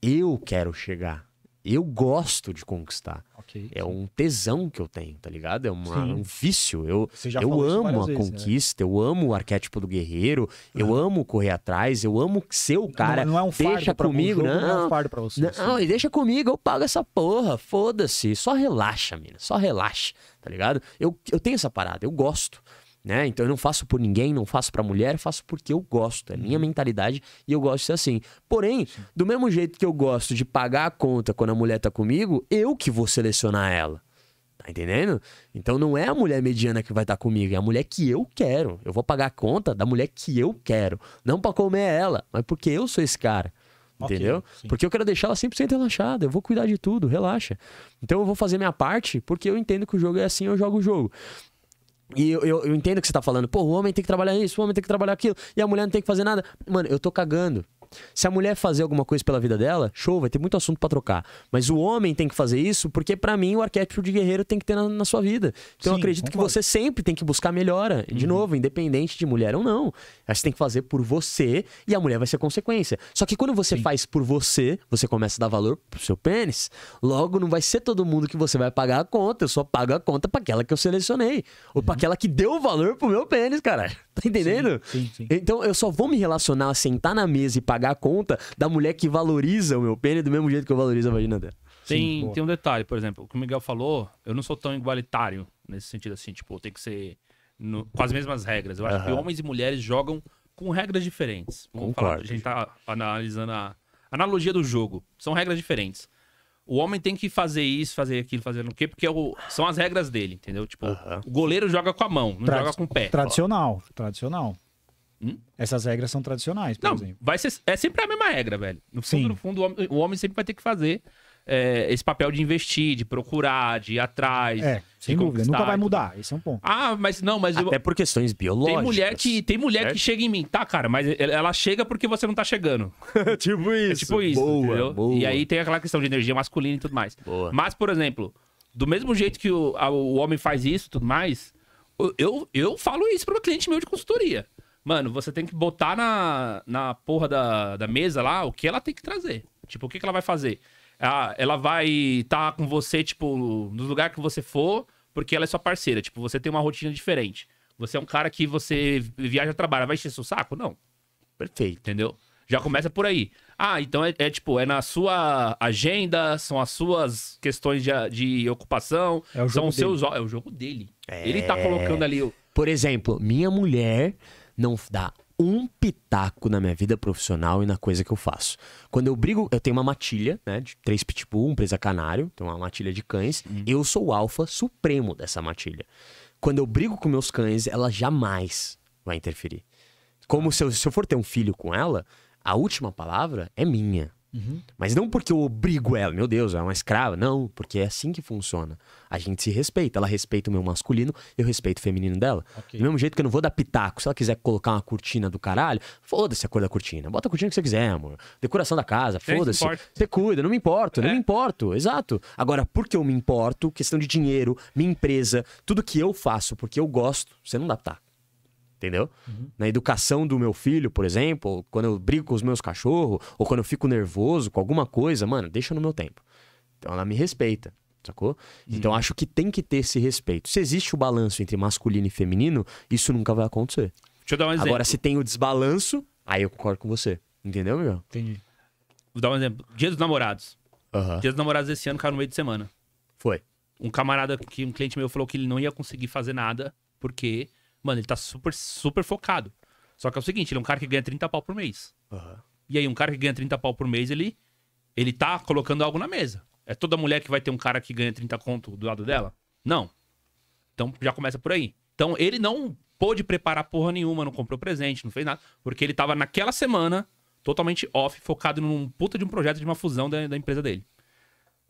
Eu quero chegar. Eu gosto de conquistar. Okay, é sim. um tesão que eu tenho, tá ligado? É uma, é um vício. Eu, eu amo a vezes, né? conquista, né? eu amo o arquétipo do guerreiro, uhum. eu amo correr atrás, eu amo ser o cara. Não, não é um fardo deixa pra comigo, jogo, não, não é um fardo pra você. Não, assim. não, e deixa comigo, eu pago essa porra, foda-se. Só relaxa, mina, só relaxa, tá ligado? Eu, eu tenho essa parada, eu gosto. Né? Então eu não faço por ninguém, não faço para mulher, faço porque eu gosto, é minha uhum. mentalidade e eu gosto de ser assim. Porém, do mesmo jeito que eu gosto de pagar a conta quando a mulher tá comigo, eu que vou selecionar ela. Tá entendendo? Então não é a mulher mediana que vai estar tá comigo, é a mulher que eu quero. Eu vou pagar a conta da mulher que eu quero, não para comer ela, mas porque eu sou esse cara. Entendeu? Okay, porque eu quero deixar ela 100% relaxada. Eu vou cuidar de tudo, relaxa. Então eu vou fazer minha parte porque eu entendo que o jogo é assim, eu jogo o jogo. E eu, eu, eu entendo o que você tá falando. Pô, o homem tem que trabalhar isso, o homem tem que trabalhar aquilo, e a mulher não tem que fazer nada. Mano, eu tô cagando. Se a mulher fazer alguma coisa pela vida dela, show, vai ter muito assunto para trocar. Mas o homem tem que fazer isso porque, para mim, o arquétipo de guerreiro tem que ter na, na sua vida. Então Sim, eu acredito concordo. que você sempre tem que buscar melhora. De uhum. novo, independente de mulher ou não. Aí você tem que fazer por você e a mulher vai ser consequência. Só que quando você Sim. faz por você, você começa a dar valor pro seu pênis. Logo, não vai ser todo mundo que você vai pagar a conta. Eu só pago a conta pra aquela que eu selecionei. Ou pra uhum. aquela que deu valor pro meu pênis, cara. Tá entendendo? Sim, sim, sim. Então eu só vou me relacionar, sentar na mesa e pagar pagar a conta da mulher que valoriza o meu pênis do mesmo jeito que eu valorizo a vagina dela. Tem, Sim, tem um detalhe, por exemplo, o que o Miguel falou, eu não sou tão igualitário nesse sentido assim, tipo, tem que ser no, com as mesmas regras. Eu acho uhum. que homens e mulheres jogam com regras diferentes. Vamos Concordo. falar, a gente tá analisando a analogia do jogo. São regras diferentes. O homem tem que fazer isso, fazer aquilo, fazer o quê? Porque o, são as regras dele, entendeu? Tipo, uhum. o goleiro joga com a mão, não joga com o pé. Tradicional, fala. tradicional. Hum? Essas regras são tradicionais, por não, exemplo. Vai ser, é sempre a mesma regra, velho. No fundo, no fundo o, homem, o homem sempre vai ter que fazer é, esse papel de investir, de procurar, de ir atrás. É, sem dúvida, nunca vai mudar. Esse é um ponto. Ah, mas não, mas. Até eu... por questões biológicas. Tem mulher que, tem mulher que chega em mim, tá, cara, mas ela chega porque você não tá chegando. tipo é isso. É tipo isso. Boa, boa, E aí tem aquela questão de energia masculina e tudo mais. Boa. Mas, por exemplo, do mesmo jeito que o, a, o homem faz isso e tudo mais, eu, eu falo isso para o cliente meu de consultoria. Mano, você tem que botar na, na porra da, da mesa lá o que ela tem que trazer. Tipo, o que, que ela vai fazer? Ela, ah, ela vai estar tá com você, tipo, no lugar que você for, porque ela é sua parceira. Tipo, você tem uma rotina diferente. Você é um cara que você viaja, trabalha. Vai encher seu saco? Não. Perfeito. Entendeu? Já começa por aí. Ah, então é, é, tipo, é na sua agenda, são as suas questões de, de ocupação, é são os seus. Dele. É o jogo dele. É... Ele tá colocando ali. Por exemplo, minha mulher não dá um pitaco na minha vida profissional e na coisa que eu faço. Quando eu brigo, eu tenho uma matilha, né? De três pitbull, um presa canário, então é uma matilha de cães. Hum. Eu sou o alfa supremo dessa matilha. Quando eu brigo com meus cães, ela jamais vai interferir. Como se eu, se eu for ter um filho com ela, a última palavra é minha. Uhum. Mas não porque eu obrigo ela, meu Deus, é uma escrava. Não, porque é assim que funciona. A gente se respeita. Ela respeita o meu masculino, eu respeito o feminino dela. Okay. Do mesmo jeito que eu não vou dar pitaco. Se ela quiser colocar uma cortina do caralho, foda-se a cor da cortina. Bota a cortina que você quiser, amor. Decoração da casa, é foda-se. Você cuida, não me importo, é. não me importo. Exato. Agora, porque eu me importo, questão de dinheiro, minha empresa, tudo que eu faço porque eu gosto, você não dá pitaco entendeu? Uhum. Na educação do meu filho, por exemplo, quando eu brigo com os meus cachorros, ou quando eu fico nervoso com alguma coisa, mano, deixa no meu tempo. Então ela me respeita, sacou? Uhum. Então acho que tem que ter esse respeito. Se existe o balanço entre masculino e feminino, isso nunca vai acontecer. Deixa eu dar um exemplo. Agora, se tem o desbalanço, aí eu concordo com você. Entendeu, Miguel? Entendi. Vou dar um exemplo. Dia dos namorados. Uhum. Dia dos namorados esse ano caiu no meio de semana. Foi. Um camarada que um cliente meu falou que ele não ia conseguir fazer nada, porque Mano, ele tá super, super focado. Só que é o seguinte, ele é um cara que ganha 30 pau por mês. Uhum. E aí, um cara que ganha 30 pau por mês, ele, ele tá colocando algo na mesa. É toda mulher que vai ter um cara que ganha 30 conto do lado dela? Não. Então já começa por aí. Então ele não pôde preparar porra nenhuma, não comprou presente, não fez nada, porque ele tava naquela semana totalmente off, focado num puta de um projeto de uma fusão da, da empresa dele.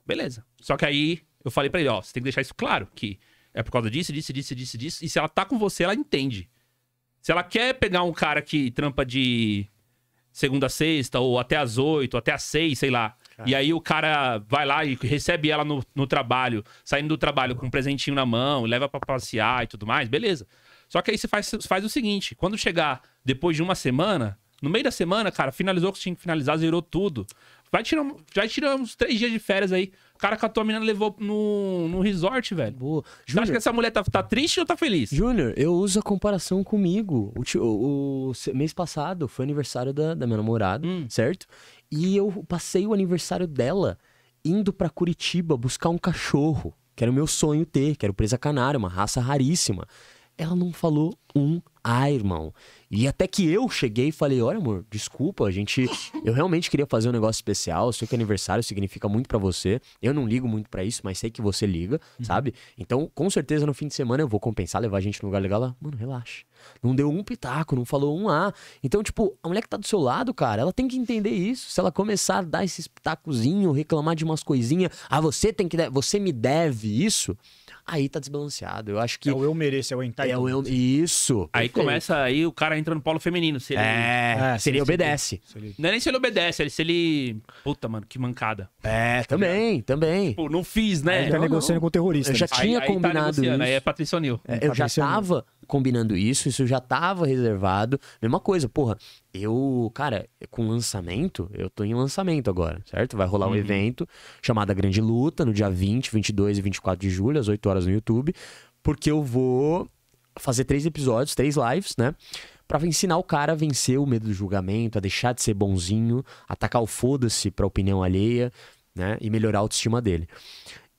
Beleza. Só que aí eu falei para ele, ó, você tem que deixar isso claro, que é por causa disso, disso, disso, disso, disso. E se ela tá com você, ela entende. Se ela quer pegar um cara que trampa de segunda a sexta, ou até às oito, até às seis, sei lá. Cara. E aí o cara vai lá e recebe ela no, no trabalho, saindo do trabalho com um presentinho na mão, leva para passear e tudo mais, beleza. Só que aí você faz, faz o seguinte: quando chegar depois de uma semana, no meio da semana, cara, finalizou o que tinha que finalizar, zerou tudo. Vai tirar, já tiramos uns três dias de férias aí. O cara com a tua menina levou no, no resort, velho. Boa. acha que essa mulher tá, tá triste ou tá feliz? Júnior, eu uso a comparação comigo. O, o, o mês passado foi aniversário da, da minha namorada, hum. certo? E eu passei o aniversário dela indo para Curitiba buscar um cachorro. Que era o meu sonho ter, que era o presa canária, uma raça raríssima ela não falou um a irmão. E até que eu cheguei e falei: olha, amor, desculpa, a gente. Eu realmente queria fazer um negócio especial. Sei que aniversário significa muito para você. Eu não ligo muito para isso, mas sei que você liga, uhum. sabe? Então, com certeza, no fim de semana eu vou compensar, levar a gente num lugar legal lá. Mano, relaxa. Não deu um pitaco, não falou um A. Então, tipo, a mulher que tá do seu lado, cara, ela tem que entender isso. Se ela começar a dar esses pitacozinho, reclamar de umas coisinhas, ah, você tem que. Você me deve isso aí tá desbalanceado. Eu acho que. É o eu mereço, é o entitlement. É o eu... Isso. Aí perfeito. começa, aí o cara entra no polo feminino. Se ele... É, é se, ele obedece. Se ele... Não é nem se ele obedece, é se ele. Puta, mano, que mancada. É, tá também, também. Tipo, não fiz, né? Ele tá não, negociando não. com o terrorista. Eu já né? tinha aí, combinado aí tá isso. Aí é Patrício Nil. É, eu já tava combinando isso, isso já tava reservado. Mesma coisa, porra, eu, cara, com lançamento, eu tô em lançamento agora, certo? Vai rolar um uhum. evento chamado Grande Luta no dia 20, 22 e 24 de julho, às 8 horas no YouTube, porque eu vou fazer três episódios, três lives, né? Pra ensinar o cara a vencer o medo do julgamento, a deixar de ser bonzinho, atacar o foda-se pra opinião alheia, né? E melhorar a autoestima dele.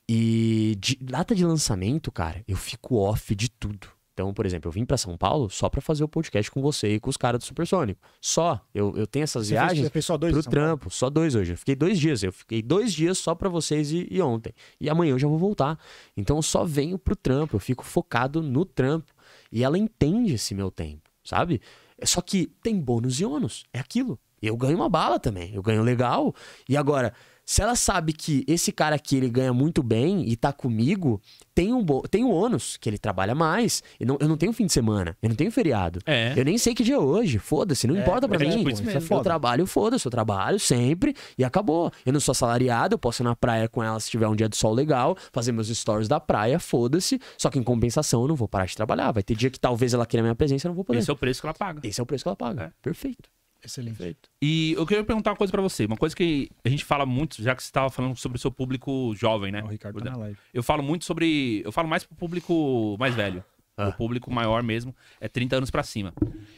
E de data de lançamento, cara, eu fico off de tudo. Então, por exemplo, eu vim para São Paulo só para fazer o podcast com você e com os caras do Supersônico. Só. Eu, eu tenho essas você viagens fez, fez só dois pro trampo. Só dois hoje. Eu fiquei dois dias. Eu fiquei dois dias só para vocês e, e, ontem. E amanhã eu já vou voltar. Então, eu só venho pro trampo. Eu fico focado no trampo. E ela entende esse meu tempo, sabe? É, só que tem bônus e ônus. É aquilo. Eu ganho uma bala também. Eu ganho legal. E agora se ela sabe que esse cara aqui ele ganha muito bem e tá comigo, tem um, tem um ônus, que ele trabalha mais. Eu não, eu não tenho fim de semana, eu não tenho feriado. É. Eu nem sei que dia é hoje, foda-se, não é, importa pra é, mim. Tipo isso mesmo. Eu trabalho, foda-se, eu trabalho sempre e acabou. Eu não sou assalariado, eu posso ir na praia com ela se tiver um dia de sol legal, fazer meus stories da praia, foda-se. Só que em compensação eu não vou parar de trabalhar. Vai ter dia que talvez ela queira minha presença, eu não vou poder. Esse é o preço que ela paga. Esse é o preço que ela paga. É. Perfeito. Excelente. Perfeito. E eu queria perguntar uma coisa para você. Uma coisa que a gente fala muito, já que você estava falando sobre o seu público jovem, né? O Ricardo tá na live. Eu falo muito sobre. Eu falo mais pro público mais velho. Ah. O público maior mesmo é 30 anos para cima.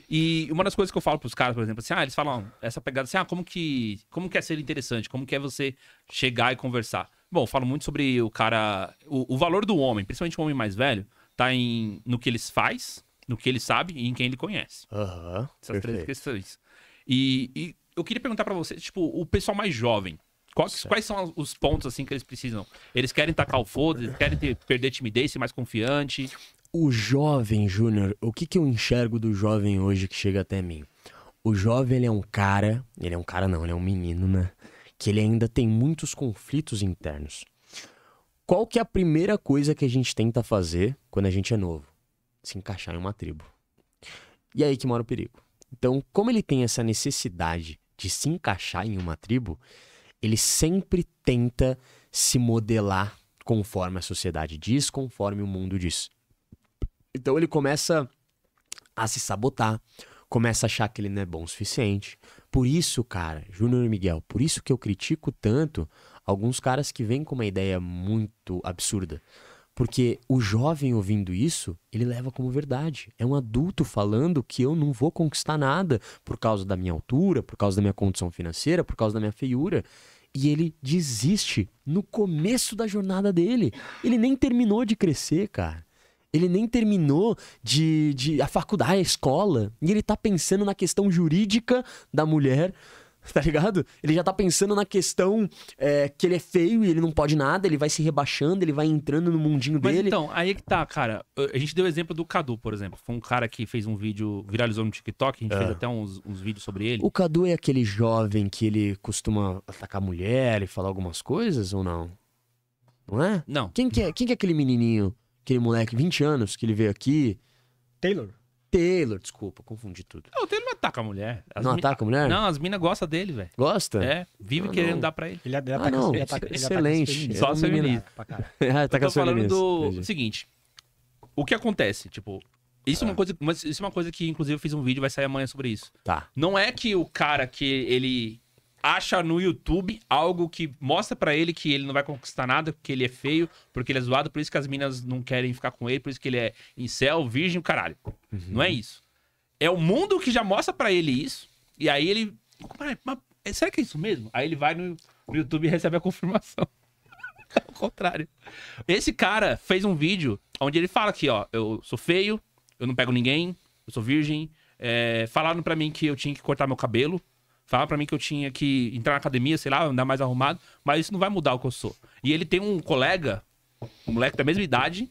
E uma das coisas que eu falo pros caras, por exemplo, assim, ah, eles falam essa pegada assim, ah, como que, como que é ser interessante? Como que é você chegar e conversar? Bom, eu falo muito sobre o cara, o, o valor do homem, principalmente o homem mais velho, tá em no que eles faz, no que ele sabe e em quem ele conhece. Uhum, Essas perfeito. três questões. E, e eu queria perguntar para você, tipo, o pessoal mais jovem, quais, quais, são os pontos assim que eles precisam? Eles querem tacar o foda, eles querem ter, perder timidez, ser mais confiante? O jovem, Júnior, o que, que eu enxergo do jovem hoje que chega até mim? O jovem, ele é um cara, ele é um cara não, ele é um menino, né? Que ele ainda tem muitos conflitos internos. Qual que é a primeira coisa que a gente tenta fazer quando a gente é novo? Se encaixar em uma tribo. E é aí que mora o perigo. Então, como ele tem essa necessidade de se encaixar em uma tribo, ele sempre tenta se modelar conforme a sociedade diz, conforme o mundo diz. Então ele começa a se sabotar, começa a achar que ele não é bom o suficiente. Por isso, cara, Júnior Miguel, por isso que eu critico tanto alguns caras que vêm com uma ideia muito absurda. Porque o jovem ouvindo isso, ele leva como verdade. É um adulto falando que eu não vou conquistar nada por causa da minha altura, por causa da minha condição financeira, por causa da minha feiura. E ele desiste no começo da jornada dele. Ele nem terminou de crescer, cara. Ele nem terminou de, de a faculdade, a escola. E ele tá pensando na questão jurídica da mulher tá ligado? Ele já tá pensando na questão é, que ele é feio e ele não pode nada, ele vai se rebaixando, ele vai entrando no mundinho Mas dele. Então, aí é que tá, cara. A gente deu o exemplo do Cadu, por exemplo. Foi um cara que fez um vídeo, viralizou no TikTok, a gente é. fez até uns, uns, vídeos sobre ele. O Cadu é aquele jovem que ele costuma atacar mulher e falar algumas coisas ou não? Não é? Não. Quem que é, quem que é aquele menininho, aquele moleque, 20 anos, que ele veio aqui? Taylor. Taylor, desculpa, confundi tudo. Não, o Taylor não ataca a mulher. As não ataca a mulher? Não, as minas gostam dele, velho. Gosta? É, vive ah, querendo não. dar pra ele. Ele, ele, ah, ataca, não. ele ataca, ele Excelente. Ataca Só as femininas. Eu tô falando do Entendi. seguinte, o que acontece, tipo... Isso é uma ah. coisa, mas isso é uma coisa que inclusive eu fiz um vídeo, vai sair amanhã sobre isso. Tá. Não é que o cara que ele acha no YouTube algo que mostra para ele que ele não vai conquistar nada, porque ele é feio, porque ele é zoado, por isso que as minas não querem ficar com ele, por isso que ele é incel, virgem, caralho. Uhum. Não é isso. É o mundo que já mostra para ele isso, e aí ele. Mas, é, será que é isso mesmo? Aí ele vai no, no YouTube e recebe a confirmação. é o contrário. Esse cara fez um vídeo onde ele fala que, ó, eu sou feio, eu não pego ninguém, eu sou virgem. É, falaram para mim que eu tinha que cortar meu cabelo Falava para mim que eu tinha que entrar na academia, sei lá, andar mais arrumado, mas isso não vai mudar o que eu sou. E ele tem um colega, um moleque da mesma idade,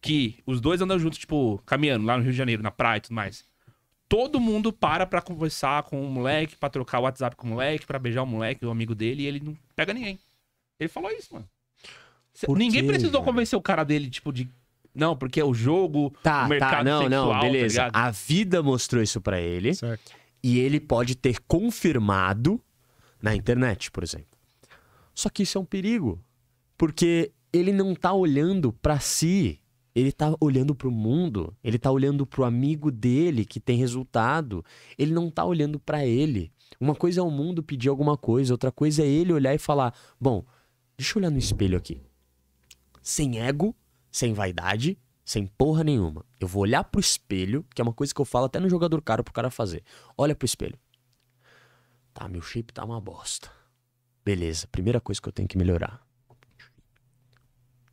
que os dois andam juntos, tipo, caminhando lá no Rio de Janeiro, na praia e tudo mais. Todo mundo para pra conversar com o moleque, pra trocar o WhatsApp com o moleque, pra beijar o moleque, o amigo dele, e ele não pega ninguém. Ele falou isso, mano. Por ninguém quê, precisou cara? convencer o cara dele, tipo, de não, porque é o jogo, tá, o mercado tá, não, sexual, não, tá beleza. Tá a vida mostrou isso para ele. Certo e ele pode ter confirmado na internet, por exemplo. Só que isso é um perigo, porque ele não está olhando para si, ele está olhando para o mundo, ele está olhando para o amigo dele que tem resultado, ele não está olhando para ele. Uma coisa é o mundo pedir alguma coisa, outra coisa é ele olhar e falar: "Bom, deixa eu olhar no espelho aqui". Sem ego, sem vaidade, sem porra nenhuma. Eu vou olhar pro espelho, que é uma coisa que eu falo até no jogador caro pro cara fazer. Olha pro espelho. Tá, meu shape tá uma bosta. Beleza, primeira coisa que eu tenho que melhorar.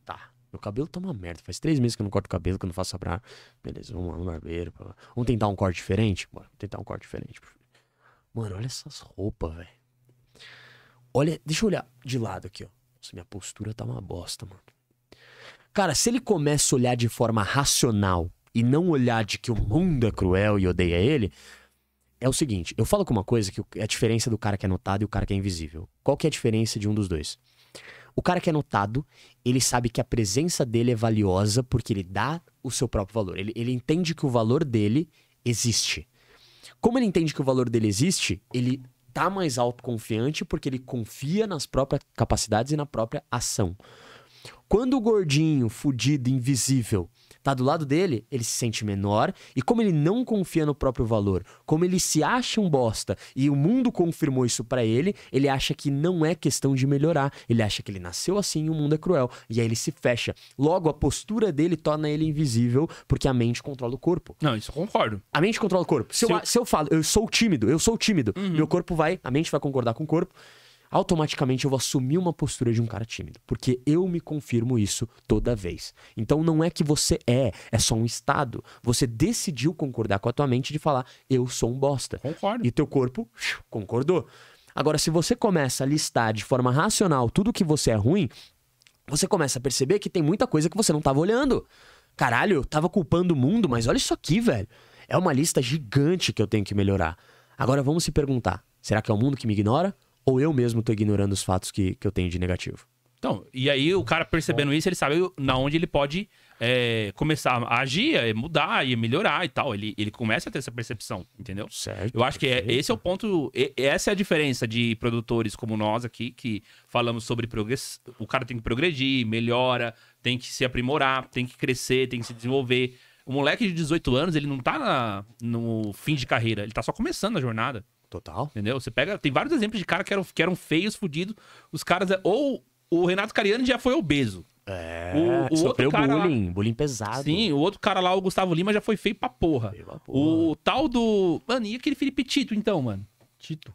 Tá, meu cabelo tá uma merda. Faz três meses que eu não corto o cabelo, que eu não faço abrar. Beleza, vamos lá no barbeiro. Pra... Vamos tentar um corte diferente? Bora, tentar um corte diferente. Mano, olha essas roupas, velho. Olha, deixa eu olhar de lado aqui, ó. Nossa, minha postura tá uma bosta, mano. Cara, se ele começa a olhar de forma racional e não olhar de que o mundo é cruel e odeia ele, é o seguinte, eu falo com uma coisa que é a diferença do cara que é notado e o cara que é invisível. Qual que é a diferença de um dos dois? O cara que é notado, ele sabe que a presença dele é valiosa porque ele dá o seu próprio valor. Ele, ele entende que o valor dele existe. Como ele entende que o valor dele existe, ele tá mais autoconfiante porque ele confia nas próprias capacidades e na própria ação. Quando o gordinho, fudido, invisível, tá do lado dele, ele se sente menor, e como ele não confia no próprio valor, como ele se acha um bosta, e o mundo confirmou isso para ele, ele acha que não é questão de melhorar, ele acha que ele nasceu assim e o mundo é cruel, e aí ele se fecha. Logo, a postura dele torna ele invisível, porque a mente controla o corpo. Não, isso eu concordo. A mente controla o corpo. Se, se eu, eu, se eu falo, eu sou tímido, eu sou tímido, uhum. meu corpo vai, a mente vai concordar com o corpo, automaticamente eu vou assumir uma postura de um cara tímido, porque eu me confirmo isso toda vez. Então não é que você é, é só um estado. Você decidiu concordar com a tua mente de falar, eu sou um bosta. Concordo. E teu corpo concordou. Agora, se você começa a listar de forma racional tudo que você é ruim, você começa a perceber que tem muita coisa que você não estava olhando. Caralho, eu tava culpando o mundo, mas olha isso aqui, velho. É uma lista gigante que eu tenho que melhorar. Agora vamos se perguntar: será que é o mundo que me ignora? ou eu mesmo estou ignorando os fatos que, que eu tenho de negativo? Então, e aí o cara percebendo isso, ele sabe na onde ele pode é, começar a agir, é, mudar e é melhorar e tal. Ele, ele começa a ter essa percepção, entendeu? Certo. Eu acho que é, esse é o ponto, essa é a diferença de produtores como nós aqui, que falamos sobre progresso. O cara tem que progredir, melhora, tem que se aprimorar, tem que crescer, tem que se desenvolver. O moleque de 18 anos, ele não tá na, no fim de carreira, ele tá só começando a jornada. Total. Entendeu? Você pega. Tem vários exemplos de cara que eram, que eram feios, fudidos. Os caras. É, ou o Renato Cariani já foi obeso. É, o, o outro cara bullying, lá, bullying pesado. Sim, o outro cara lá, o Gustavo Lima, já foi feio pra porra. Feio pra porra. O tal do. Mano, e aquele Felipe Tito, então, mano? Tito.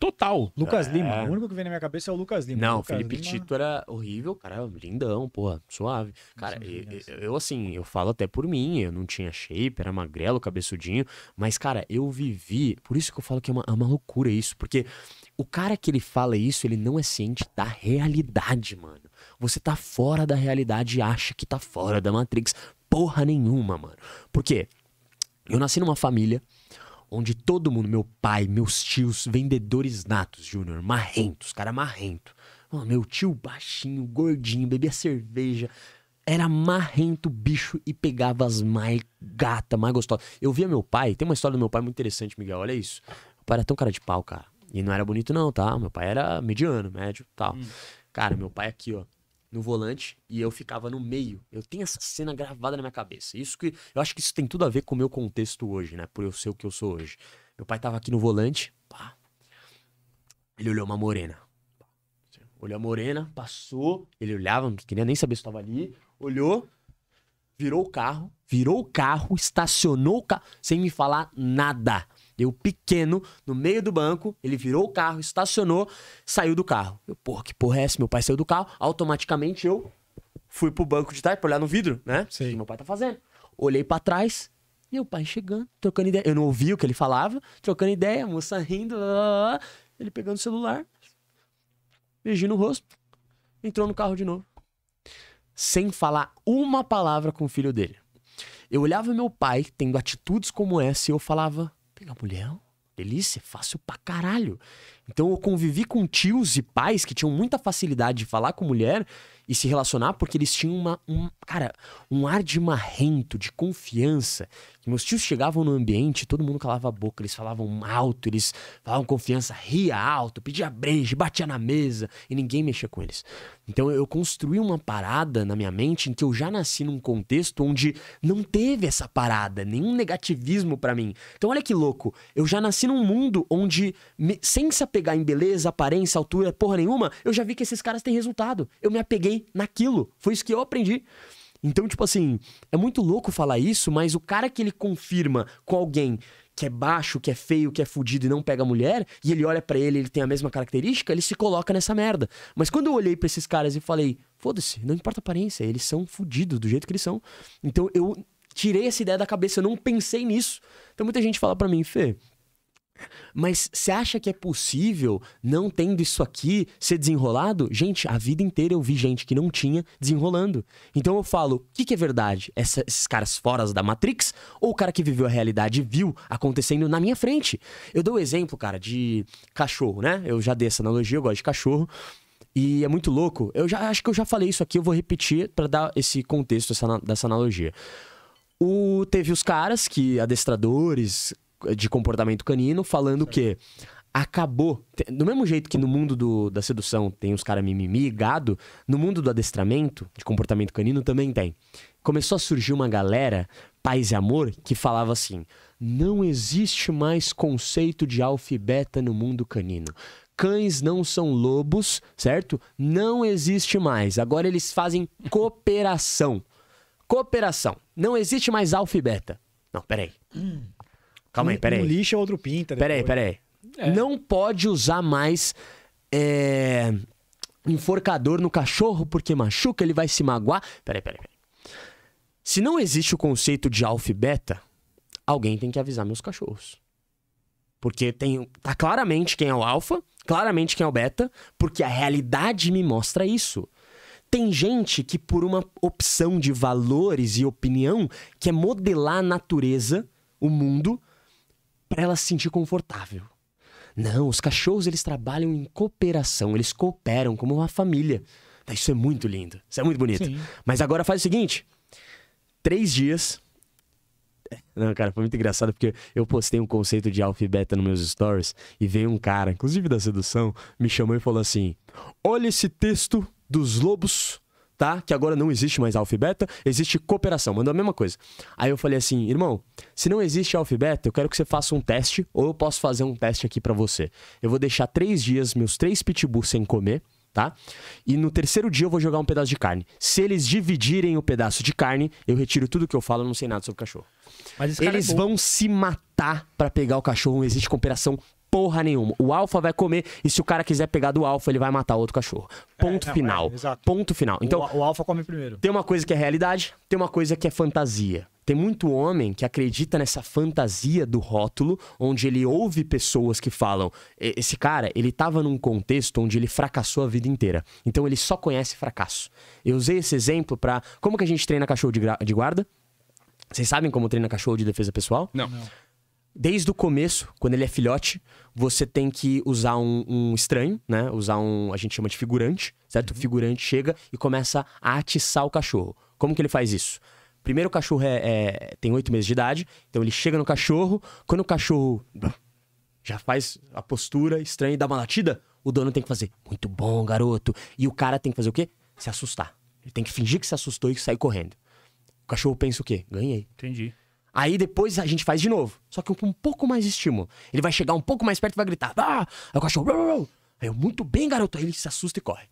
total. Lucas é. Lima. O único que vem na minha cabeça é o Lucas Lima. Não, Felipe Lima... Tito era horrível, cara, lindão, porra, suave. Cara, eu, eu, eu, assim, eu falo até por mim, eu não tinha shape, era magrelo, cabeçudinho, mas, cara, eu vivi, por isso que eu falo que é uma, é uma loucura isso, porque o cara que ele fala isso, ele não é ciente da realidade, mano. Você tá fora da realidade e acha que tá fora da Matrix. Porra nenhuma, mano. Por quê? Eu nasci numa família onde todo mundo, meu pai, meus tios, vendedores natos, Júnior, marrentos, cara marrento. Oh, meu tio baixinho, gordinho, bebia cerveja, era marrento, bicho, e pegava as mais gata, mais gostosa. Eu via meu pai, tem uma história do meu pai muito interessante, Miguel, olha isso. Meu pai era tão cara de pau, cara. E não era bonito não, tá? Meu pai era mediano, médio, tal. Hum. Cara, meu pai aqui, ó no volante e eu ficava no meio. Eu tenho essa cena gravada na minha cabeça. Isso que eu acho que isso tem tudo a ver com o meu contexto hoje, né? Por eu ser o que eu sou hoje. Meu pai tava aqui no volante, pá. Ele olhou uma morena. Olhou a morena, passou, ele olhava, não queria nem saber se estava ali, olhou, virou o carro, virou o carro, estacionou o carro, sem me falar nada. Deu pequeno no meio do banco, ele virou o carro, estacionou, saiu do carro. Eu, porra, que porra é essa? Meu pai saiu do carro, automaticamente eu fui pro banco de trás pra olhar no vidro, né? Sim. O que meu pai tá fazendo. Olhei para trás, meu pai chegando, trocando ideia. Eu não ouvi o que ele falava, trocando ideia, a moça rindo, ele pegando o celular, beijinho no rosto, entrou no carro de novo. Sem falar uma palavra com o filho dele. Eu olhava meu pai tendo atitudes como essa e eu falava: Pegar mulher, delícia, fácil pra caralho. Então eu convivi com tios e pais que tinham muita facilidade de falar com mulher e se relacionar porque eles tinham uma, um, cara, um ar de marrento, de confiança. meus tios chegavam no ambiente, todo mundo calava a boca, eles falavam alto, eles falavam confiança, ria alto, pedia breja, batia na mesa e ninguém mexia com eles. Então eu construí uma parada na minha mente em que eu já nasci num contexto onde não teve essa parada, nenhum negativismo para mim. Então olha que louco, eu já nasci num mundo onde sem se apegar em beleza, aparência, altura, porra nenhuma, eu já vi que esses caras têm resultado. Eu me apeguei naquilo. Foi isso que eu aprendi. Então, tipo assim, é muito louco falar isso, mas o cara que ele confirma com alguém que é baixo, que é feio, que é fudido e não pega mulher, e ele olha para ele, ele tem a mesma característica, ele se coloca nessa merda. Mas quando eu olhei para esses caras e falei, foda-se, não importa a aparência, eles são fudidos do jeito que eles são. Então eu tirei essa ideia da cabeça, eu não pensei nisso. Então muita gente fala para mim, Fê, mas você acha que é possível, não tendo isso aqui, ser desenrolado? Gente, a vida inteira eu vi gente que não tinha desenrolando. Então eu falo, o que, que, é verdade? Essa, esses caras fora da Matrix ou o cara que viveu a realidade viu acontecendo na minha frente? Eu dou o um exemplo, cara, de cachorro, né? Eu já dei essa analogia, eu gosto de cachorro. E é muito louco. Eu já acho que eu já falei isso aqui, eu vou repetir para dar esse contexto essa, dessa analogia. O, teve os caras que, adestradores, de comportamento canino, falando que acabou. Do mesmo jeito que no mundo do, da sedução tem os caras mimimi, gado, no mundo do adestramento, de comportamento canino, também tem. Começou a surgir uma galera, paz e amor, que falava assim: não existe mais conceito de alfa e beta no mundo canino. Cães não são lobos, certo? Não existe mais. Agora eles fazem cooperação. Cooperação. Não existe mais alfa e beta. Não, peraí. Hum. Calma aí, peraí. Um é outro pinta. Peraí, peraí. É. Não pode usar mais é, enforcador no cachorro porque machuca, ele vai se magoar. Peraí, peraí, peraí. Se não existe o conceito de alfa e beta, alguém tem que avisar meus cachorros. Porque tem, tá claramente quem é o alfa, claramente quem é o beta, porque a realidade me mostra isso. Tem gente que, por uma opção de valores e opinião, quer modelar a natureza, o mundo, para ela se sentir confortável. Não, os cachorros eles trabalham em cooperação, eles cooperam como uma família. Isso é muito lindo, isso é muito bonito. Sim. Mas agora faz o seguinte: três dias. É, não, cara, foi muito engraçado porque eu postei um conceito de alfa e beta nos meus stories e veio um cara, inclusive da sedução, me chamou e falou assim: Olha esse texto dos lobos tá? Que agora não existe mais alfa e beta, existe cooperação, mandou a mesma coisa. Aí eu falei assim, irmão, se não existe alfa e beta, eu quero que você faça um teste, ou eu posso fazer um teste aqui para você. Eu vou deixar três dias, meus três pitbulls sem comer, tá? E no terceiro dia eu vou jogar um pedaço de carne. Se eles dividirem o pedaço de carne, eu retiro tudo que eu falo, não sei nada sobre o cachorro. É eles é vão se matar para pegar o cachorro, não existe cooperação porra nenhuma. O alfa vai comer e se o cara quiser pegar do alfa, ele vai matar outro cachorro. É, Ponto é, final. É, Ponto final. Então, o, o alfa come primeiro. Tem uma coisa que é realidade, tem uma coisa que é fantasia. Tem muito homem que acredita nessa fantasia do rótulo, onde ele ouve pessoas que falam: esse cara, ele estava num contexto onde ele fracassou a vida inteira. Então ele só conhece fracasso. Eu usei esse exemplo para como que a gente treina cachorro de, de guarda? Vocês sabem como treina cachorro de defesa pessoal? Não. Não desde o começo, quando ele é filhote, você tem que usar um, um estranho, né? Usar um, a gente chama de figurante, certo? O uhum. figurante chega e começa a atiçar o cachorro. Como que ele faz isso? Primeiro o cachorro é, é, tem oito meses de idade, então ele chega no cachorro, quando o cachorro já faz a postura estranha e dá uma latida, o dono tem que fazer, muito bom, garoto. E o cara tem que fazer o quê? Se assustar. Ele tem que fingir que se assustou e sair correndo. O cachorro pensa o quê? Ganhei. Entendi. Aí depois a gente faz de novo. Só que com um pouco mais de estímulo. Ele vai chegar um pouco mais perto e vai gritar. Ah! Aí o cachorro. Aí eu, muito bem, garoto. Aí ele se assusta e corre.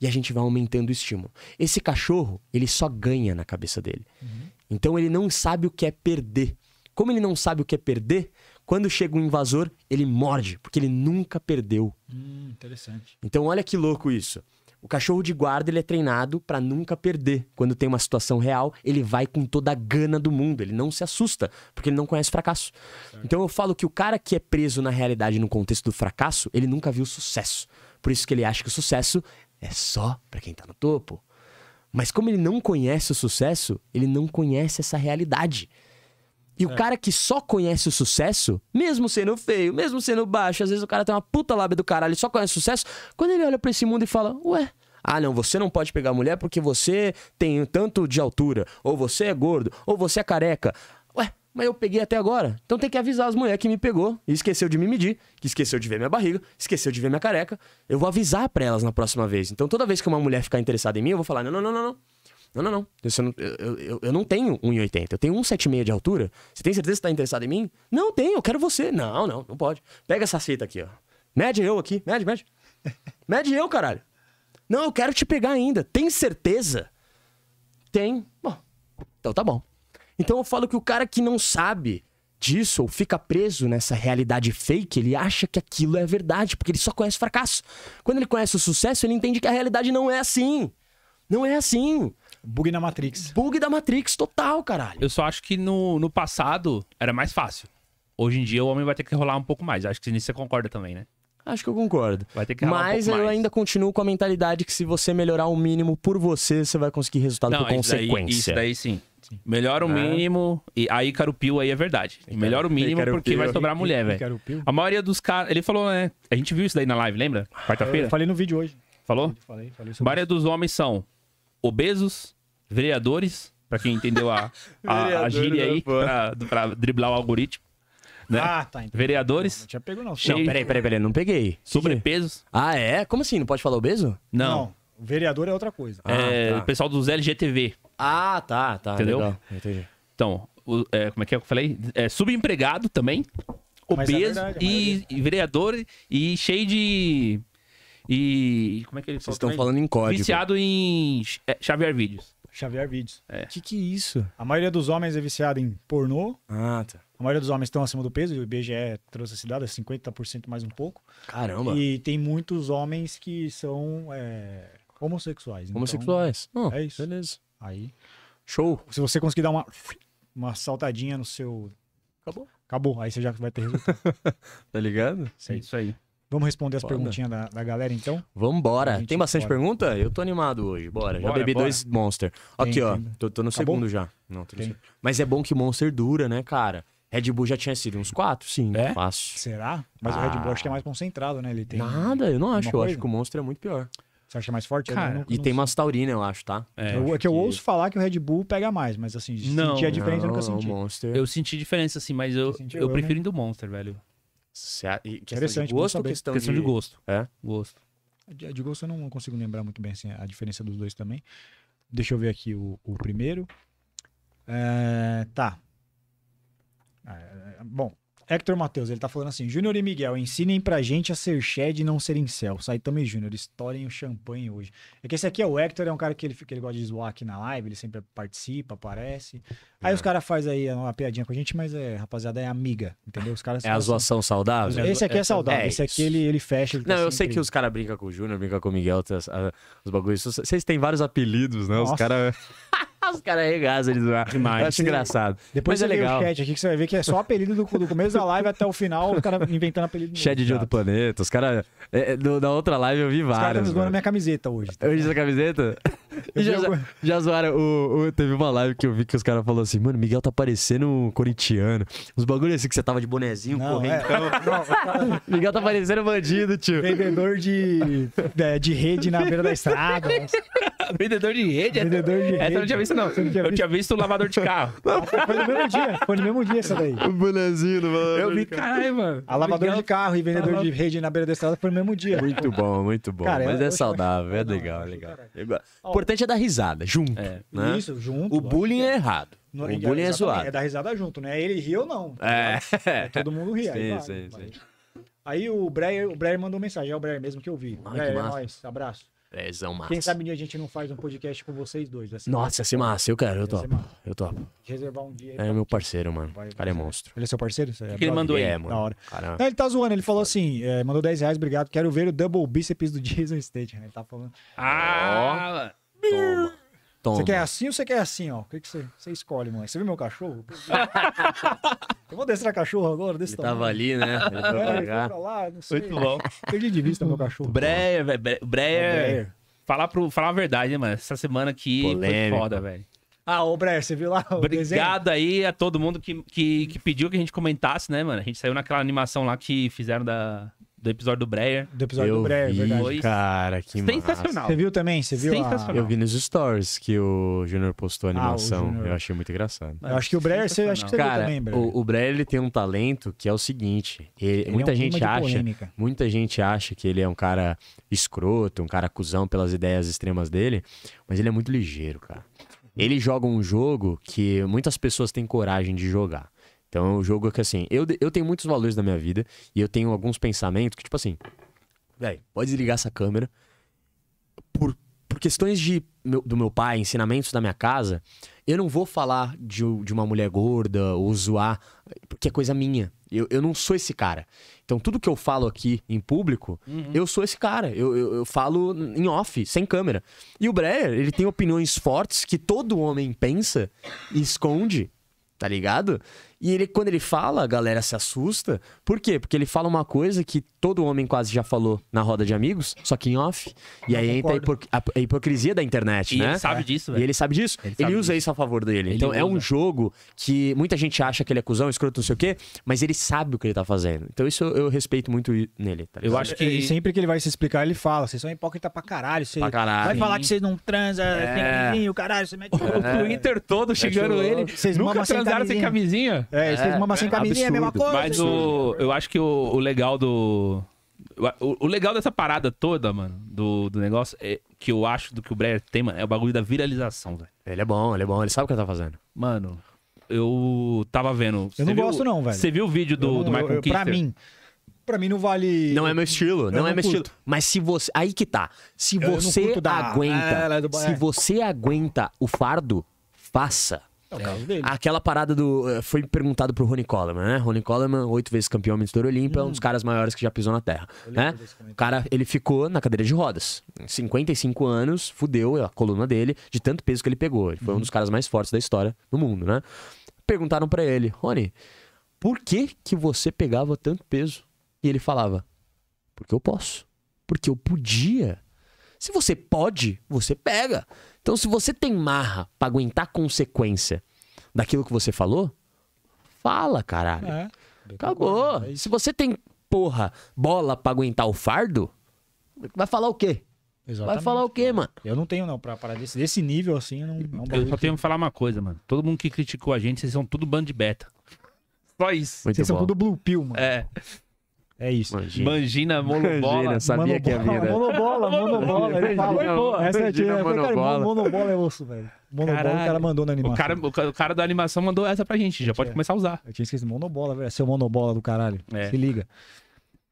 E a gente vai aumentando o estímulo. Esse cachorro, ele só ganha na cabeça dele. Uhum. Então ele não sabe o que é perder. Como ele não sabe o que é perder, quando chega um invasor, ele morde, porque ele nunca perdeu. Hum, interessante. Então olha que louco isso. O cachorro de guarda ele é treinado para nunca perder. Quando tem uma situação real, ele vai com toda a gana do mundo. Ele não se assusta, porque ele não conhece fracasso. Certo. Então eu falo que o cara que é preso na realidade no contexto do fracasso, ele nunca viu sucesso. Por isso que ele acha que o sucesso é só para quem tá no topo. Mas como ele não conhece o sucesso, ele não conhece essa realidade. E o é. cara que só conhece o sucesso, mesmo sendo feio, mesmo sendo baixo, às vezes o cara tem uma puta lábia do caralho, só conhece o sucesso, quando ele olha para esse mundo e fala, ué, ah, não, você não pode pegar mulher porque você tem tanto de altura, ou você é gordo, ou você é careca. Ué, mas eu peguei até agora. Então tem que avisar as mulheres que me pegou e esqueceu de me medir, que esqueceu de ver minha barriga, esqueceu de ver minha careca. Eu vou avisar para elas na próxima vez. Então toda vez que uma mulher ficar interessada em mim, eu vou falar: não, não, não, não. não. Não, não, não. Eu não eu, eu, eu não tenho 1,80. Eu tenho 1,76 de altura. Você tem certeza que está interessado em mim? Não tenho, eu quero você. Não, não, não pode. Pega essa seita aqui, ó. Mede eu aqui. Mede, mede. Mede eu, caralho. Não, eu quero te pegar ainda. Tem certeza? Tem. Bom, então tá bom. Então eu falo que o cara que não sabe disso ou fica preso nessa realidade fake, ele acha que aquilo é verdade, porque ele só conhece fracasso. Quando ele conhece o sucesso, ele entende que a realidade não é assim. Não é assim. Bug na Matrix. Bug da Matrix total, caralho. Eu só acho que no, no passado era mais fácil. Hoje em dia o homem vai ter que rolar um pouco mais. Acho que nisso você concorda também, né? Acho que eu concordo. Vai ter que rolar Mas um pouco eu mais. ainda continuo com a mentalidade que se você melhorar o mínimo por você, você vai conseguir resultado por isso daí- isso daí sim. Né? É Melhora o mínimo. E aí, Carupio aí é verdade. Melhora o mínimo porque vai sobrar mulher, velho. A maioria dos caras. Ele falou, né? A gente viu isso daí na live, lembra? Quarta-feira? falei no vídeo hoje. Falou? Falei, falei sobre Vários dos homens são obesos, vereadores, para quem entendeu a, a, a gíria aí, né, pra, driblar o algoritmo. Né? Ah, tá. Entendi. Vereadores. Não, tinha pego, não. Cheio... Não, peraí, peraí, peraí, não peguei. Sobrepesos. Ah, é? Como assim? Não pode falar obeso? Não. não. Vereador é outra coisa. É, ah, tá. o pessoal dos LGTV. Ah, tá, tá. Entendeu? Legal. Entendi. Então, o, é, como é que é eu falei? É, subempregado também, é obeso verdade, e, e, vereador e cheio de. E. Como é que ele Vocês estão falando em código. Viciado em Xavier Vídeos. Xavier Vídeos. É. Que que é isso? A maioria dos homens é viciada em pornô. Ah, tá. A maioria dos homens estão acima do peso, o IBGE trouxe esse cidade, é 50% mais um pouco. Caramba! E tem muitos homens que são é, homossexuais. Então homossexuais. Então, oh, é isso. Beleza. Aí. Show! Se você conseguir dar uma, uma saltadinha no seu. Acabou. Acabou, aí você já vai ter resultado. tá ligado? É isso aí. Vamos responder as perguntinhas da, da, galera, então? Vambora. Tem bastante bora. pergunta? Eu tô animado hoje. Bora. bora já bebi bora. dois Monster. Aqui, tem, ó. Tô, tô, no tá segundo já. Não, tô no Mas é bom que Monster dura, né, cara? Red Bull já tinha sido uns quatro, sim, é? fácil. Será? Mas ah. o Red Bull ah. acho que é mais concentrado, né? Ele tem. Nada, eu não acho. Eu acho que o Monster é muito pior. Você acha é mais forte? Cara, não, e não... tem umas taurina, eu acho, tá? É, eu, é que eu ouço falar que o Red Bull pega mais, mas assim, não, senti a diferença, eu nunca senti. Monster... Eu senti diferença, assim, mas eu, eu, eu prefiro né? do Monster, velho. A... E questão de gosto, questão, questão de... de... gosto. É? Gosto. De, de gosto eu não consigo lembrar muito bem assim, a diferença dos dois também. Deixa eu ver aqui o, o primeiro. É, tá. É, é bom, Hector Matheus, ele tá falando assim: Júnior e Miguel, ensinem pra gente a ser shed e não ser incel. Saitama e Júnior, estourem o champanhe hoje. É que esse aqui é o Hector, é um cara que ele, que ele gosta de zoar aqui na live, ele sempre participa, aparece. Aí é. os caras fazem aí uma piadinha com a gente, mas é, rapaziada, é amiga, entendeu? Os caras. É a zoação assim. saudável? Esse aqui é, é, é saudável, é esse aqui ele, ele fecha. Ele tá não, eu sei que os caras brincam com o Júnior, brincam com o Miguel, os bagulhos. Vocês têm vários apelidos, né? Nossa. Os caras. Os caras arregaçam eles lá. Demais. acho engraçado. Depois Mas é legal. o chat aqui que você vai ver que é só apelido do, do começo da live até o final, o cara inventando apelido. Chat de outro planeta. Os caras. É, da é, outra live eu vi vários. Os caras tá minha camiseta hoje. Tá hoje essa camiseta? já, algum... já zoaram. O, o, teve uma live que eu vi que os caras falaram assim: Mano, Miguel tá parecendo um corintiano. Os bagulhos assim que você tava de bonezinho, não, correndo. É, não, não, Miguel tá parecendo bandido, tio. Vendedor de, de, é, de rede na beira da estrada. Vendedor de rede? Vendedor de rede. eu não tinha visto, não. não tinha eu tinha visto o lavador de carro. Foi no mesmo dia. Foi no mesmo dia essa daí. O bonezinho do lavador Eu vi, caralho, mano. A lavador de carro e vendedor de rede na beira da estrada foi no mesmo dia. Muito bom, muito bom. Cara, Mas é saudável, é legal, é legal. É o importante é dar risada, junto. É. Né? Isso, junto. O é é. bullying é errado. No, o bullying é zoado. É dar risada junto, né? Ele ri ou não. É. é todo mundo ri. Sim, aí, sim, sim. Aí o Breyer, o Breyer mandou mensagem, é o Breyer mesmo que eu vi. Ai, Breyer, é nóis, abraço. Prezão massa. Quem sabe a gente não faz um podcast com vocês dois. Assim, Nossa, ia ser massa, eu quero, eu topo. Eu topo. Reservar um dia. É meu parceiro, mano. o cara é monstro. Ele é seu parceiro? Você que, é que ele mandou aí? É, mano. Na hora. Caramba. Não, ele tá zoando, ele falou assim, é, mandou 10 reais, obrigado, quero ver o double bíceps do Jason State. Ele tá falando... Ah! Toma. Toma. Você quer assim ou você quer assim, ó? O que, que você, você escolhe, mãe? Você viu meu cachorro? eu vou descer a cachorro agora, desse ele tamanho. Tava ali, né? É, ele foi, é, ele foi pra lá, não sei. Muito bom. Perdi de vista meu cachorro. Breyer, velho. Breyer. Falar, pro, falar a verdade, hein, mano? Essa semana aqui Polêmico. foi foda, velho. Ah, ô Breyer, você viu lá Obrigado aí a todo mundo que, que, que pediu que a gente comentasse, né, mano? A gente saiu naquela animação lá que fizeram da do episódio do Breyer. Do episódio eu do Breyer, é vi, verdade. Cara, que Sensacional. Você viu também? Você viu? Sensacional. A... Eu vi nos stories que o Junior postou a ah, animação. Ah, eu achei muito engraçado. Eu acho que o Breyer, você, acho que você cara, viu também, Breyer. O, o Breyer ele tem um talento que é o seguinte: ele, ele muita é um gente acha. Polêmica. Muita gente acha que ele é um cara escroto, um cara cuzão pelas ideias extremas dele, mas ele é muito ligeiro, cara. Ele joga um jogo que muitas pessoas têm coragem de jogar. Então o jogo é que assim, eu, eu tenho muitos valores na minha vida e eu tenho alguns pensamentos que, tipo assim, velho, pode desligar essa câmera. Por, por questões de, meu, do meu pai, ensinamentos da minha casa, eu não vou falar de, de uma mulher gorda ou zoar, porque é coisa minha. Eu, eu não sou esse cara. Então, tudo que eu falo aqui em público, uhum. eu sou esse cara. Eu, eu, eu, falo em off, sem câmera. E o Breyer, ele tem opiniões fortes que todo homem pensa e esconde, tá ligado? E ele, quando ele fala, a galera se assusta. Por quê? Porque ele fala uma coisa que todo homem quase já falou na roda de amigos, só que em off. E aí entra a, hipoc a, hipocrisia da internet, e né? Ele sabe disso, velho. E ele sabe disso. Ele, ele sabe usa disso. isso a favor dele. Ele então usa. é um jogo que muita gente acha que ele é cuzão, escroto, não sei o quê, mas ele sabe o que ele tá fazendo. Então isso eu, eu respeito muito nele. Tá eu acho que é, e sempre que ele vai se explicar, ele fala: vocês são hipócritas pra caralho. Você pra caralho. Vai falar que vocês não transam, é. tem camisinha, o caralho, você mete o Twitter todo é. xingando ele. Vocês nunca transaram sem camisinha. É, eles é, uma maçã é, camisinha, a mesma coisa. Mas o, eu acho que o, o legal do. O, o, legal dessa parada toda, mano, do, do negócio, é, que eu acho do que o Breyer tem, mano, é o bagulho da viralização, velho. Ele é bom, ele é bom, ele sabe o que ele tá fazendo. Mano, eu tava vendo. Eu não viu, gosto, não, velho. Você viu o vídeo do, do Michael eu, Pra mim. Pra mim não vale. Não é meu estilo, não, não, é meu curto. estilo. Mas se você. Aí que tá. Se você aguenta. Da... É se você aguenta o fardo, faça. É o caso é. dele. Aquela parada do. Eh, foi perguntado pro Rony Coleman, né? Rony Coleman, oito vezes campeão Mister Olímpia, um dos hum. caras maiores que já pisou na Terra. Né? O cara, ele ficou na cadeira de rodas. Em 55 anos, fudeu a coluna dele de tanto peso que ele pegou. Ele foi um uhum. dos caras mais fortes da história do mundo, né? Perguntaram para ele, Rony, por que que você pegava tanto peso? E ele falava, porque eu posso. Porque eu podia. Se você pode, você pega. Então, se você tem marra para aguentar consequência daquilo que você falou, fala, caralho. É, Acabou. É se você tem, porra, bola para aguentar o fardo, vai falar o quê? Exatamente. Vai falar o quê, mano? Eu não tenho, não, pra parar desse, desse nível assim, eu não. não eu só tenho que falar uma coisa, mano. Todo mundo que criticou a gente, vocês são tudo bando de beta. Só isso. Muito vocês bom. são tudo blue pill, mano. É. É isso. Mangina, Mangina monobola. Mangina, sabia monobola, que né? havia? Monobola, monobola. Ele fala, Essa é a é é monobola. monobola é osso, velho. Monobola o cara mandou na animação. O cara, o cara da animação mandou essa pra gente, é já pode começar a usar. Eu tinha esquecido, monobola, velho. Seu monobola do caralho. É. Se liga.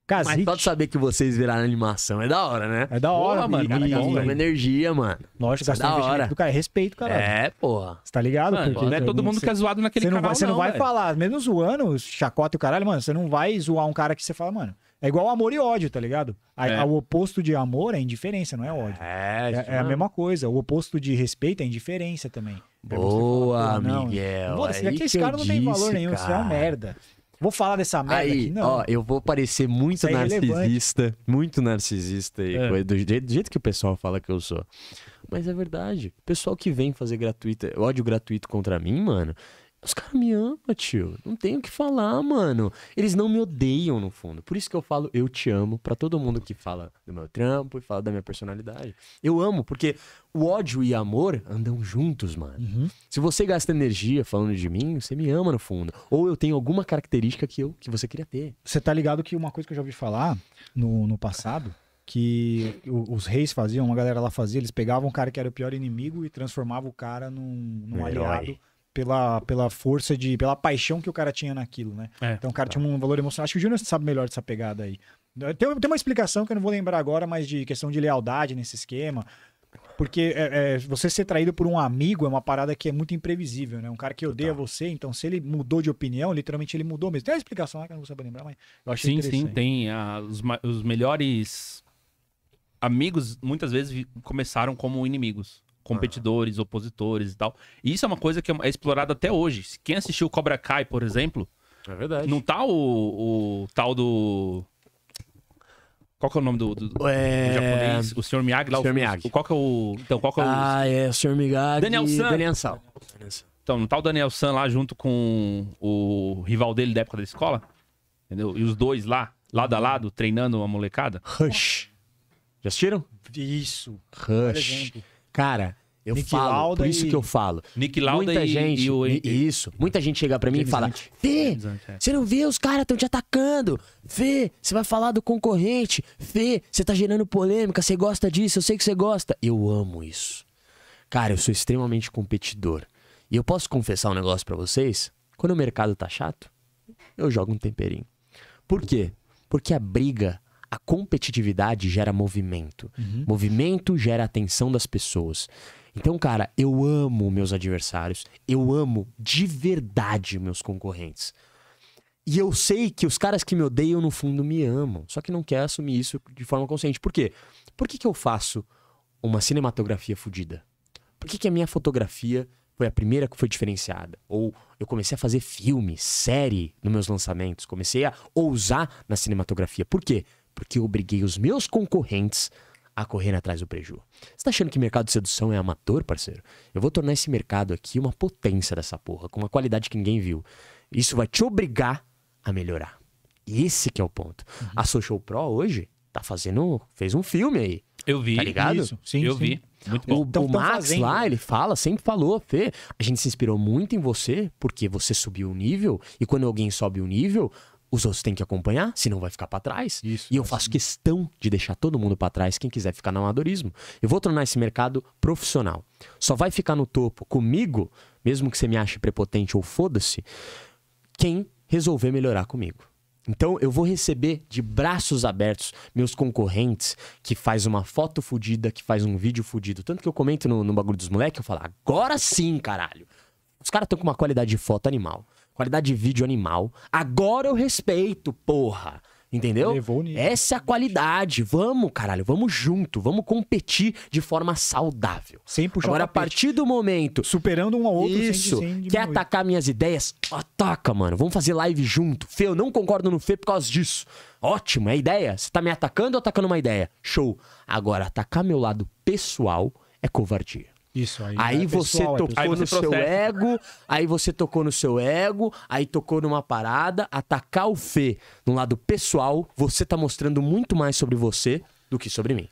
Cazique. Mas pode saber que vocês viraram animação. É da hora, né? É da hora, porra, mano. Cara, e... É gastou uma energia, mano. Lógico, gastou é da hora. do cara. Respeito, cara. É, porra. Você tá ligado? Mano, porque não é todo mundo cê, que é zoado naquele cê não canal, vai, Você não, não vai falar, mesmo zoando, chacota e o caralho, mano, você não vai zoar um cara que você fala, mano... É igual amor e ódio, tá ligado? é. O oposto de amor é indiferença, não é ódio. É, é, é a mesma coisa. O oposto de respeito é indiferença também. Boa, falar, Miguel. Não, não. Pô, esse, esse cara não disse, tem valor nenhum, cara. isso é uma merda. Vou falar dessa merda Aí, aqui, não. Ó, eu vou parecer muito é narcisista, relevante. muito narcisista é. do, jeito, do, jeito, que o pessoal fala que eu sou. Mas é verdade. O pessoal que vem fazer gratuita, ódio gratuito contra mim, mano, os caras me amam, tio. Não tenho o que falar, mano. Eles não me odeiam, no fundo. Por isso que eu falo eu te amo para todo mundo que fala do meu trampo e fala da minha personalidade. Eu amo, porque o ódio e amor andam juntos, mano. Uhum. Se você gasta energia falando de mim, você me ama, no fundo. Ou eu tenho alguma característica que, eu, que você queria ter. Você tá ligado que uma coisa que eu já ouvi falar no, no passado que os reis faziam, uma galera lá fazia, eles pegavam o cara que era o pior inimigo e transformavam o cara num, num aliado pela, pela força de. pela paixão que o cara tinha naquilo, né? É, então o cara tá. tinha um valor emocional. Acho que o Júnior sabe melhor dessa pegada aí. Tem, tem uma explicação que eu não vou lembrar agora, mas de questão de lealdade nesse esquema. Porque é, é, você ser traído por um amigo é uma parada que é muito imprevisível, né? Um cara que odeia tá. você, então se ele mudou de opinião, literalmente ele mudou mesmo. Tem uma explicação lá que eu não vou saber lembrar, mas eu achei Sim, sim, tem. Ah, os, os melhores amigos muitas vezes começaram como inimigos competidores, uhum. opositores e tal. E isso é uma coisa que é, é explorada até hoje. Quem assistiu Cobra Kai, por exemplo, é verdade. Não tá o, o tal do qual que é o nome do, do, do é... japonês? O Sr. Miyagi lá? O Sr. Miyagi. O, qual que é o... Então, qual que é o... Ah, é o Sr. Miyagi Daniel San. Daniel San. Então, não tá o Daniel San lá junto com o rival dele da época da escola? Entendeu? E os dois lá, lado a lado, treinando uma molecada? Rush. Já assistiram? Isso. Rush. Cara, eu Nick falo, Lauda por isso que eu falo. Nick Lauda muita e, gente, e o... Isso, muita gente chega para mim James e fala, Fê, é. você não vê os caras estão te atacando. Fê, você vai falar do concorrente. Fê, você tá gerando polêmica, você gosta disso, eu sei que você gosta. Eu amo isso. Cara, eu sou extremamente competidor. E eu posso confessar um negócio para vocês? Quando o mercado tá chato, eu jogo um temperinho. Por quê? Porque a briga a competitividade gera movimento. Uhum. Movimento gera atenção das pessoas. Então, cara, eu amo meus adversários, eu amo de verdade meus concorrentes. E eu sei que os caras que me odeiam, no fundo, me amam. Só que não quer assumir isso de forma consciente. Por quê? Por que, que eu faço uma cinematografia fodida? Por que, que a minha fotografia foi a primeira que foi diferenciada. Ou eu comecei a fazer filme, série nos meus lançamentos, comecei a ousar na cinematografia. Por quê? porque eu obriguei os meus concorrentes a correr atrás do prejuízo. Você tá achando que mercado de sedução é amador, parceiro? Eu vou tornar esse mercado aqui uma potência dessa porra, com uma qualidade que ninguém viu. Isso vai te obrigar a melhorar. Esse que é o ponto. Uhum. A Social Pro hoje tá fazendo, fez um filme aí. Eu vi. Tá ligado? Isso. Sim, eu sim. vi. Muito bom. O, então o Max lá, ele fala, sempre falou, Fê, a gente se inspirou muito em você, porque você subiu o nível, e quando alguém sobe o nível, os outros têm que acompanhar, senão vai ficar para trás. Isso, e eu faço sim. questão de deixar todo mundo para trás, quem quiser ficar no amadorismo. Eu vou tornar esse mercado profissional. Só vai ficar no topo comigo, mesmo que você me ache prepotente ou foda-se, quem resolver melhorar comigo. Então eu vou receber de braços abertos meus concorrentes que faz uma foto fodida, que faz um vídeo fodido. Tanto que eu comento no, no bagulho dos moleques, eu falo, agora sim, caralho. Os caras estão com uma qualidade de foto animal. Qualidade de vídeo animal. Agora eu respeito, porra. Entendeu? Essa é a qualidade. Vamos, caralho, vamos junto, vamos competir de forma saudável. Sem puxar Agora, a partir do momento. Superando um ao outro, isso. Sem, sem quer atacar minhas ideias? Ataca, mano. Vamos fazer live junto. Fê, eu não concordo no Fê por causa disso. Ótimo, é ideia. Você tá me atacando ou atacando uma ideia? Show. Agora, atacar meu lado pessoal é covardia. Isso aí. Aí é você pessoal, é tocou aí você no processa. seu ego, aí você tocou no seu ego, aí tocou numa parada, atacar o Fê no lado pessoal, você tá mostrando muito mais sobre você do que sobre mim.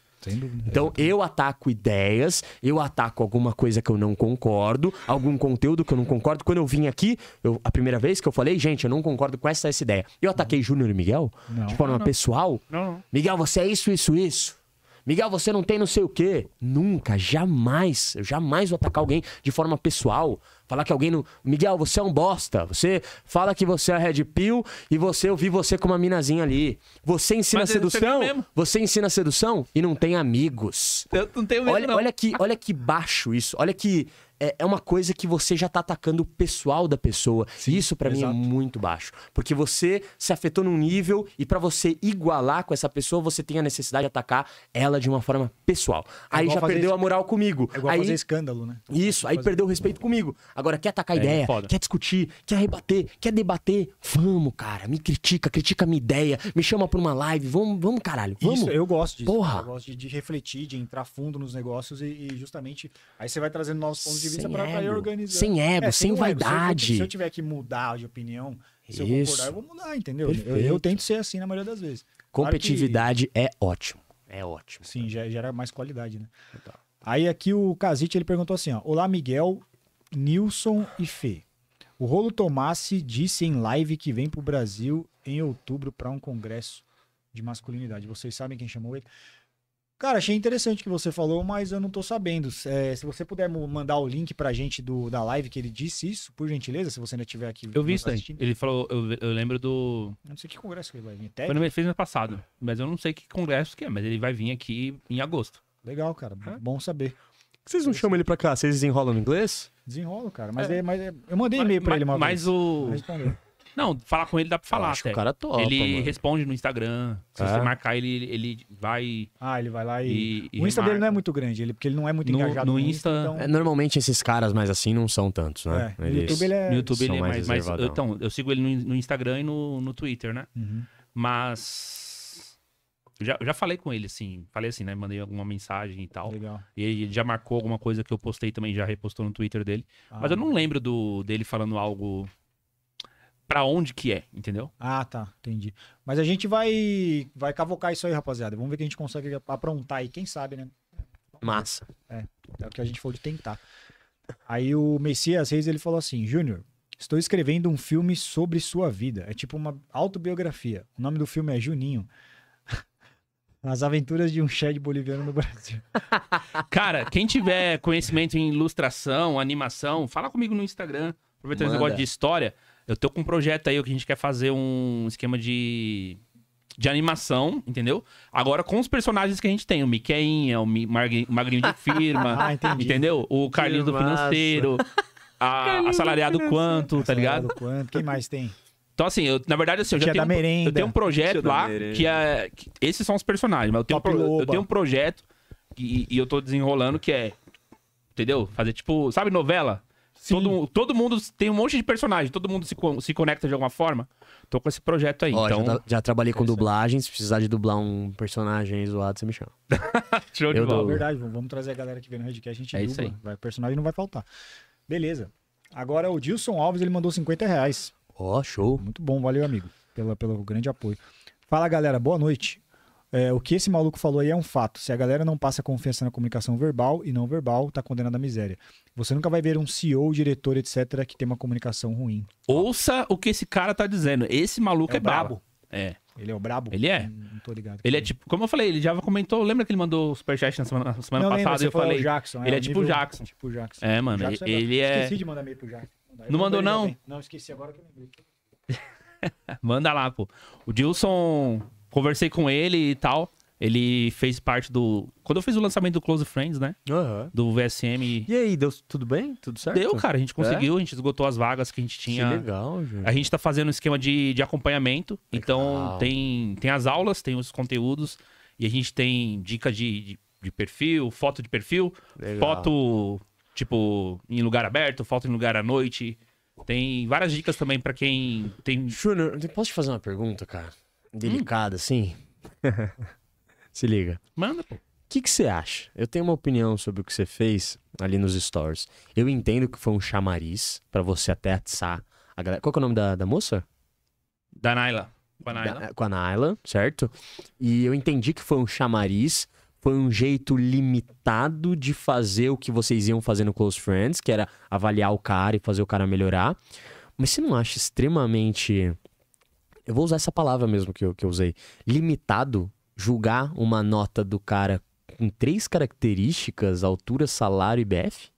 Então eu ataco ideias, eu ataco alguma coisa que eu não concordo, algum conteúdo que eu não concordo. Quando eu vim aqui, eu, a primeira vez que eu falei, gente, eu não concordo com essa, essa ideia. Eu ataquei Júnior e Miguel? Não. De forma não, não. pessoal? Não, não. Miguel, você é isso, isso, isso. Miguel, você não tem não sei o quê. Nunca, jamais, eu jamais vou atacar alguém de forma pessoal. Falar que alguém não. Miguel, você é um bosta. Você fala que você é Red Pill e você eu vi você com uma minazinha ali. Você ensina Mas é sedução? Você ensina sedução e não tem amigos. Eu não tenho medo, olha, não. olha que, olha que baixo isso. Olha que é, é uma coisa que você já tá atacando o pessoal da pessoa. Sim, Isso para mim é muito baixo. Porque você se afetou num nível e para você igualar com essa pessoa, você tem a necessidade de atacar ela de uma forma pessoal. É aí já perdeu a moral comigo. É igual aí... fazer escândalo, né? Isso, aí fazer... perdeu o respeito comigo. Agora, quer atacar a é, ideia, foda. quer discutir, quer rebater, quer debater. Vamos, cara, me critica, critica a minha ideia, me chama pra uma live, vamos, vamos caralho, vamos. Isso, eu gosto disso. Porra. Eu gosto de, de refletir, de entrar fundo nos negócios e, e justamente aí você vai trazendo novos pontos de vista entrevista para ir organizando. Sem ego, é, sem, sem vaidade. Se eu, se eu tiver que mudar de opinião, se eu concordar, eu vou mudar, entendeu? Eu, eu, tento ser assim na maioria das vezes. Competitividade claro que... é ótimo. É ótimo. Sim, cara. gera mais qualidade, né? Aí aqui o Kazit, ele perguntou assim: ó, Olá, Miguel, Nilson e Fê. O Rolo Tomassi disse em live que vem para o Brasil em outubro para um congresso de masculinidade. Vocês sabem quem chamou ele? Cara, achei interessante o que você falou, mas eu não tô sabendo. É, se você puder mandar o link pra gente do, da live que ele disse isso, por gentileza, se você ainda tiver aqui. Eu vi isso aí. Ele falou, eu, eu, lembro do. Não sei que congresso que ele vai vir. TED? Foi no, fez ano passado, mas eu não sei que congresso que é, mas ele vai vir aqui em agosto. Legal, cara. Ah. Bom saber. Por que vocês não eu chamam sei. ele pra cá? Vocês desenrolam no inglês? Desenrolo, cara. Mas, é. é mas é, eu mandei e-mail pra mas, ele uma mas vez. O... Mas o. Não, falar com ele dá pra falar até. o cara topa, Ele mano. responde no Instagram. Se é? você marcar ele, ele vai... Ah, ele vai lá e... e o Insta remarca. dele não é muito grande, ele, porque ele não é muito no, engajado no, Insta... Então... É, normalmente esses caras mais assim não são tantos, né? É. Eles... YouTube ele é... No YouTube ele é mais... mais então, eu sigo ele no, no Instagram e no, no Twitter, né? Uhum. Mas... Eu já, eu já falei com ele, assim. Falei assim, né? Mandei alguma mensagem e tal. Legal. E ele já marcou alguma coisa que eu postei também, já repostou no Twitter dele. Ah, mas eu ah. não lembro do, dele falando algo para onde que é, entendeu? Ah, tá, entendi. Mas a gente vai vai cavocar isso aí, rapaziada. Vamos ver que a gente consegue aprontar aí, quem sabe, né? Massa. É, é o que a gente falou de tentar. Aí o Messias Reis ele falou assim: Júnior, estou escrevendo um filme sobre sua vida. É tipo uma autobiografia. O nome do filme é Juninho. As aventuras de um Chad boliviano no Brasil. Cara, quem tiver conhecimento em ilustração, animação, fala comigo no Instagram. Aproveitando esse negócio de história. Eu tô com um projeto aí que a gente quer fazer um esquema de de animação, entendeu? Agora com os personagens que a gente tem, o Miqueinha, é o Magrinho de Firma, ah, entendeu? O Carlinhos do Financeiro, a, assalariado quanto, tá ligado? Quanto, quem mais tem? Então, assim, eu, na verdade, assim, eu já tenho, eu tenho um projeto lá que, é, que esses são os personagens, mas eu tenho, pro, eu tenho um projeto e, e eu tô desenrolando que é, entendeu? Fazer tipo, sabe novela? Todo, todo mundo tem um monte de personagem, todo mundo se, se conecta de alguma forma. Tô com esse projeto aí. Ó, então... já, tá, já trabalhei com dublagem, se precisar de dublar um personagem zoado, você me chama. Show de bola. É verdade, vamos trazer a galera que vem no Redcast, a gente é dubla. Isso aí. Vai, personagem não vai faltar. Beleza. Agora o Dilson Alves, ele mandou 50 reais. Ó, oh, show. Muito bom, valeu, amigo, pela, pelo grande apoio. Fala, galera, boa noite. É, o que esse maluco falou aí é um fato. Se a galera não passa confiança na comunicação verbal e não verbal, tá condenada à miséria. Você nunca vai ver um CEO, diretor, etc., que tem uma comunicação ruim. Ouça o que esse cara tá dizendo. Esse maluco é, é brabo. É. Ele é o brabo? Ele é. Não tô ligado. Ele é tipo, como eu falei, ele já comentou. Lembra que ele mandou o superchat na semana, semana não, passada? eu falei. Jackson, ele é, é tipo o Jackson. Tipo Jackson. É, mano. Jackson ele é. Esqueci de mandar e-mail pro Jackson. não mandou, não? Não, esqueci agora que eu lembrei. Manda lá, pô. O Dilson conversei com ele e tal. Ele fez parte do. Quando eu fiz o lançamento do Close Friends, né? Uhum. Do VSM. E... aí, deu tudo bem? Tudo certo? Deu, cara. A gente conseguiu, é? a gente esgotou as vagas que a gente tinha. Que legal, gente. A gente tá fazendo um esquema de, de acompanhamento. Legal. Então, tem, tem as aulas, tem os conteúdos. E a gente tem dica de, de, de perfil, foto de perfil, legal. foto, tipo, em lugar aberto, foto em lugar à noite. Tem várias dicas também para quem tem. Júnior, posso te fazer uma pergunta, cara? delicada, hum. assim. Se liga. Manda, pô. O que, que você acha? Eu tenho uma opinião sobre o que você fez ali nos stories. Eu entendo que foi um chamariz para você até atiçar a galera. Qual que é o nome da, da moça? Da Naila. Com a Naila. Da, com a Naila, certo? E eu entendi que foi um chamariz foi um jeito limitado de fazer o que vocês iam fazer no Close Friends, que era avaliar o cara e fazer o cara melhorar. Mas você não acha extremamente eu vou usar essa palavra mesmo que eu, que eu usei. Limitado, julgar uma nota do cara com três características: altura, salário e BF?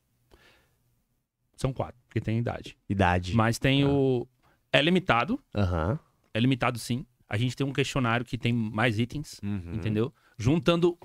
São quatro, porque tem idade. Idade. Mas tem ah. o. É limitado. Uhum. É limitado sim. A gente tem um questionário que tem mais itens, uhum. entendeu? Juntando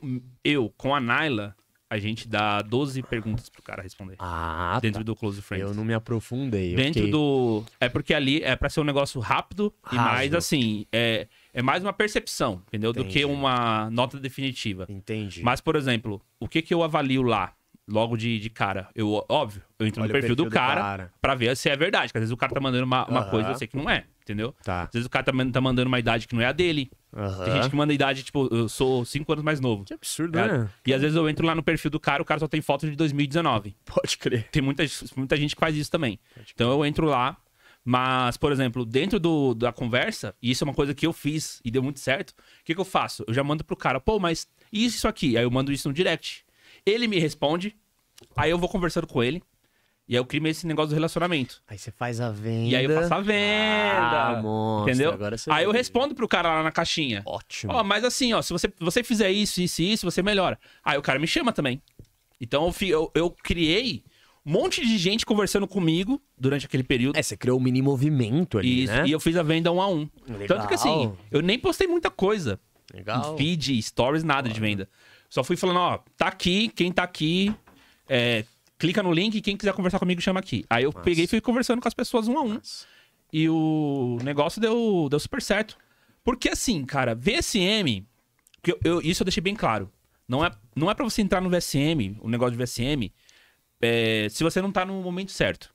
eu com a Naila, a gente dá 12 perguntas pro cara responder. Ah, Dentro tá. do Close Friends. Eu não me aprofundei. Dentro do... É porque ali é para ser um negócio rápido Raso. e mais, assim, é, é mais uma percepção, entendeu? Entendi. Do que uma nota definitiva. Entendi. Mas, por exemplo, o que que eu avalio lá? Logo de, de cara. Eu, óbvio, eu entro Olha no perfil, perfil do, do cara, cara pra ver se é verdade. Porque às vezes o cara tá mandando uma, uma uhum. coisa, eu sei que não é entendeu? Tá. Às vezes o cara tá, tá, mandando uma idade que não é a dele. Uhum. Tem gente que manda idade, tipo, eu sou 5 anos mais novo. Que absurdo, tá né? E às vezes eu entro lá no perfil do cara, o cara só tem foto de 2019. Pode crer. Tem muita, muita gente que faz isso também. Então eu entro lá, mas, por exemplo, dentro do, da conversa, e isso é uma coisa que eu fiz e deu muito certo, o que, que eu faço? Eu já mando pro cara, pô, mas isso, isso aqui? Aí eu mando isso no direct. Ele me responde, aí eu vou conversando com ele. E aí eu crimei é esse negócio do relacionamento. Aí você faz a venda. E aí eu faço a ah, venda. Ah, monstro, entendeu? aí eu respondo pro cara lá na caixinha. Ótimo. Ó, oh, mas assim, ó, se você, você fizer isso, isso e isso, você melhora. Aí o cara me chama também. Então eu, eu, eu criei um monte de gente conversando comigo durante aquele período. É, você criou um mini movimento ali, Isso, né? e eu fiz a venda um a um. Legal. Tanto que assim, eu nem postei muita coisa. Legal. Feed, stories, nada de venda. Só fui falando, ó, tá aqui, quem tá aqui, é, clica no link e quem quiser conversar comigo chama aqui. Aí eu Nossa. peguei e fui conversando com as pessoas um a um. Nossa. E o negócio deu, deu super certo. Porque assim, cara, VSM, eu, eu, isso eu deixei bem claro. Não é, não é para você entrar no VSM, o negócio de VSM, é, se você não tá no momento certo.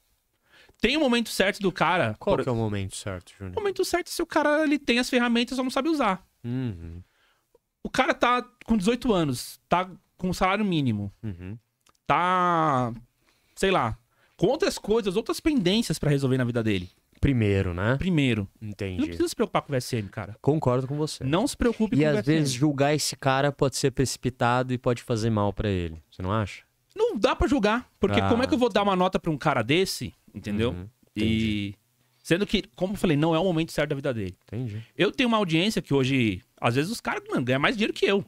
Tem o um momento certo do cara. Qual por... que é o momento certo, Júnior? O momento certo é se o cara ele tem as ferramentas, só não sabe usar. Uhum. O cara tá com 18 anos, tá com salário mínimo. Uhum tá, sei lá, com outras coisas, outras pendências para resolver na vida dele. Primeiro, né? Primeiro. Entendi. não precisa se preocupar com o VSM, cara. Concordo com você. Não se preocupe e com o VSM. E às vezes julgar esse cara pode ser precipitado e pode fazer mal para ele. Você não acha? Não dá para julgar, porque ah. como é que eu vou dar uma nota para um cara desse, entendeu? Uhum. E sendo que, como eu falei, não é o momento certo da vida dele. Entendi. Eu tenho uma audiência que hoje, às vezes os caras, ganham mais dinheiro que eu.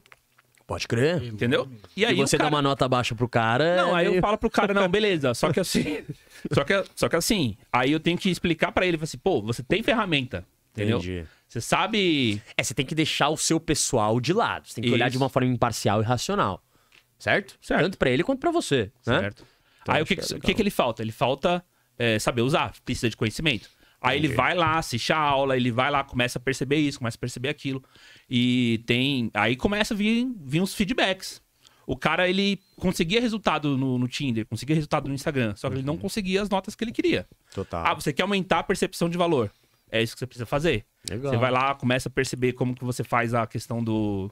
Pode crer. Entendeu? E aí e você cara... dá uma nota baixa pro cara. Não, aí eu falo pro cara, não, beleza. Só que assim. só, que, só que assim, aí eu tenho que explicar para ele, assim, pô, você tem ferramenta. Entendeu? Entendi. Você sabe. É, você tem que deixar o seu pessoal de lado. Você tem que Isso. olhar de uma forma imparcial e racional. Certo? certo. Tanto para ele quanto para você. Né? Certo. Né? Então, aí o que, que, é que, ele falta? Ele falta é, saber usar, precisa de conhecimento. Aí ele vai lá, assiste a aula, ele vai lá, começa a perceber isso, começa a perceber aquilo. E tem. Aí começa a vir, vir uns feedbacks. O cara, ele conseguia resultado no, no Tinder, conseguia resultado no Instagram, só que ele não uhum. conseguia as notas que ele queria. Total. Ah, você quer aumentar a percepção de valor. É isso que você precisa fazer. Legal. Você vai lá, começa a perceber como que você faz a questão do,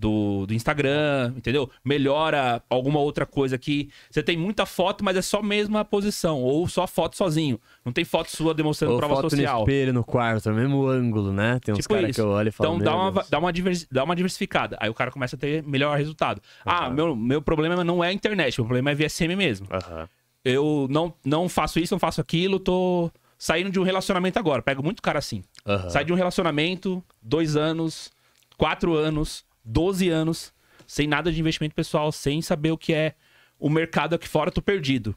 do, do Instagram, entendeu? Melhora alguma outra coisa aqui. Você tem muita foto, mas é só mesmo a posição, ou só foto sozinho. Não tem foto sua demonstrando ou prova foto social. no espelho, no quarto, é mesmo ângulo, né? Tem uns tipo caras que eu olho e falo, Então dá uma, dá, uma dá uma diversificada. Aí o cara começa a ter melhor resultado. Uhum. Ah, meu, meu problema não é a internet, meu problema é VSM mesmo. Uhum. Eu não, não faço isso, não faço aquilo, tô saindo de um relacionamento agora. Pego muito cara assim. Uhum. Sai de um relacionamento, dois anos, quatro anos 12 anos, sem nada de investimento pessoal, sem saber o que é o mercado aqui fora, tô perdido.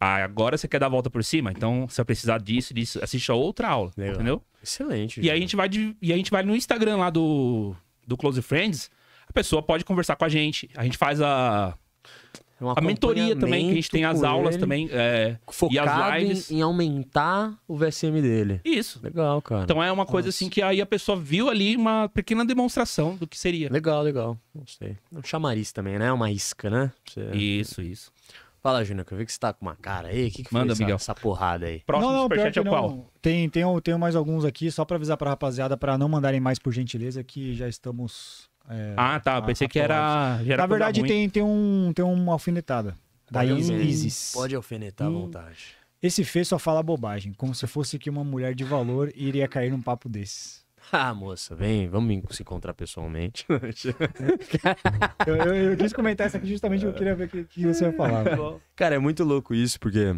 Ah, agora você quer dar a volta por cima? Então você precisar disso, disso. Assiste a outra aula, Legal. entendeu? Excelente. E a gente vai de, e a gente vai no Instagram lá do, do Close Friends. A pessoa pode conversar com a gente. A gente faz a é um a mentoria também, que a gente tem as aulas ele, também. É, focado e as lives. Em, em aumentar o VSM dele. Isso. Legal, cara. Então é uma coisa Nossa. assim que aí a pessoa viu ali uma pequena demonstração do que seria. Legal, legal. Não sei. Um chamariz também, né? Uma isca, né? Você... Isso, isso. Fala, Júnior, que eu vi que você tá com uma cara aí. O que, que Manda, foi essa, essa porrada aí? Próximo não, não, superchat é não. qual? Tem, tem, tem mais alguns aqui, só para avisar pra rapaziada, para não mandarem mais por gentileza, que já estamos é, ah, tá. Pensei a, que era. Na verdade, tem, tem, um, tem uma alfinetada. Da Isis. Pode alfinetar à vontade. Esse fez só fala bobagem, como se fosse que uma mulher de valor iria cair num papo desses. Ah, moça, vem, vamos se encontrar pessoalmente. eu, eu, eu, quis comentar isso aqui justamente porque eu queria ver o que, que, você ia falar. Cara, é muito louco isso, porque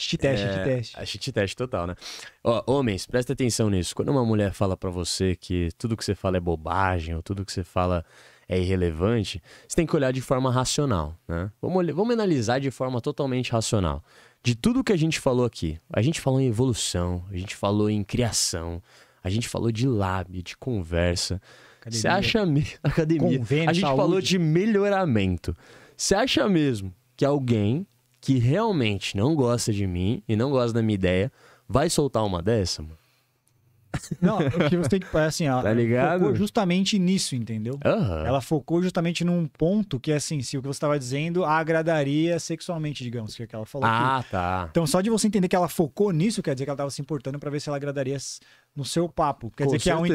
Cheat test, é, cheat é test. A cheat test total, né? Ó, homens, presta atenção nisso. Quando uma mulher fala para você que tudo que você fala é bobagem ou tudo que você fala é irrelevante, você tem que olhar de forma racional, né? Vamos, vamos analisar de forma totalmente racional. De tudo que a gente falou aqui, a gente falou em evolução, a gente falou em criação, a gente falou de lab, de conversa. Academia. Você acha mesmo. Academia. Convênio, a gente saúde. falou de melhoramento. Você acha mesmo que alguém que realmente não gosta de mim e não gosta da minha ideia, vai soltar uma dessa, mano? Não, é o que você tem que é assim, ó, tá ligado? focou justamente nisso, entendeu? Uhum. Ela focou justamente num ponto que assim, se o que você estava dizendo agradaria sexualmente, digamos, que, é que ela falou. Ah, tá. Então, só de você entender que ela focou nisso, quer dizer que ela estava se importando para ver se ela agradaria no seu papo. Quer com dizer que certeza, há um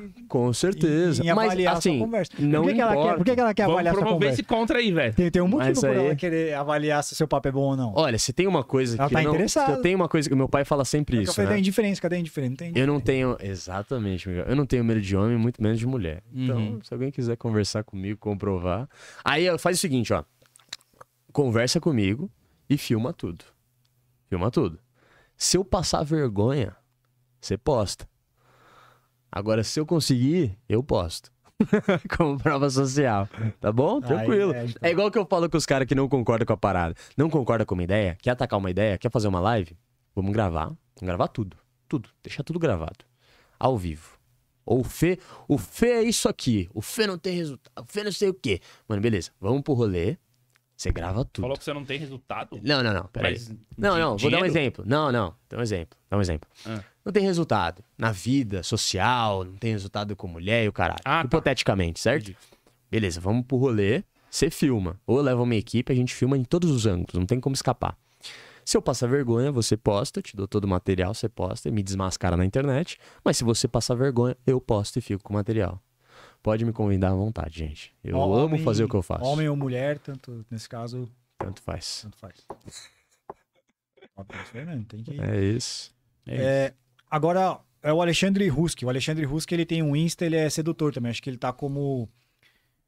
interesse. Com certeza. Em, em Mas, assim, conversa. Não por que, que ela quer, por que, ela quer Vamos avaliar promover essa conversa? esse contra aí, velho. Tem, tem, um motivo para aí... ela querer avaliar se seu papo é bom ou não. Olha, se tem uma coisa ela que. Ela tá não, se Eu tenho uma coisa que meu pai fala sempre é isso. Eu falei, né? indiferença, cadê a indiferença? Tem Eu não tenho. Exatamente, Miguel. Eu não tenho medo de homem, muito menos de mulher. Uhum. Então, se alguém quiser conversar comigo, comprovar. Aí faz o seguinte, ó. Conversa comigo e filma tudo. Filma tudo. Se eu passar vergonha, você posta. Agora, se eu conseguir, eu posto. Como prova social. Tá bom? Tranquilo. é, então... é igual que eu falo com os caras que não concordam com a parada. Não concorda com uma ideia? Quer atacar uma ideia? Quer fazer uma live? Vamos gravar. Vamos gravar tudo. Tudo. Deixar tudo gravado. Ao vivo. Ou o Fê. O Fê é isso aqui. O Fê não tem resultado. O Fê não sei o quê. Mano, beleza. Vamos pro rolê. Você grava tudo. Falou que você não tem resultado? Não, não, não. Peraí. Mas, não, não, dinheiro? vou dar um exemplo. Não, não. Dá um exemplo. Dá um exemplo. Ah. Não tem resultado. Na vida social, não tem resultado com mulher e o caralho. Ah, tá. Hipoteticamente, tá. certo? Beleza, vamos pro rolê. Você filma. Ou leva uma equipe, a gente filma em todos os ângulos. Não tem como escapar. Se eu passar vergonha, você posta, eu te dou todo o material, você posta e me desmascara na internet. Mas se você passar vergonha, eu posto e fico com o material. Pode me convidar à vontade, gente. Eu homem, amo fazer o que eu faço. Homem ou mulher, tanto nesse caso. Tanto faz. Tanto faz. Né? que... É isso. É é, isso. Agora, é o Alexandre Ruski. O Alexandre Ruski, ele tem um Insta, ele é sedutor também. Acho que ele tá como...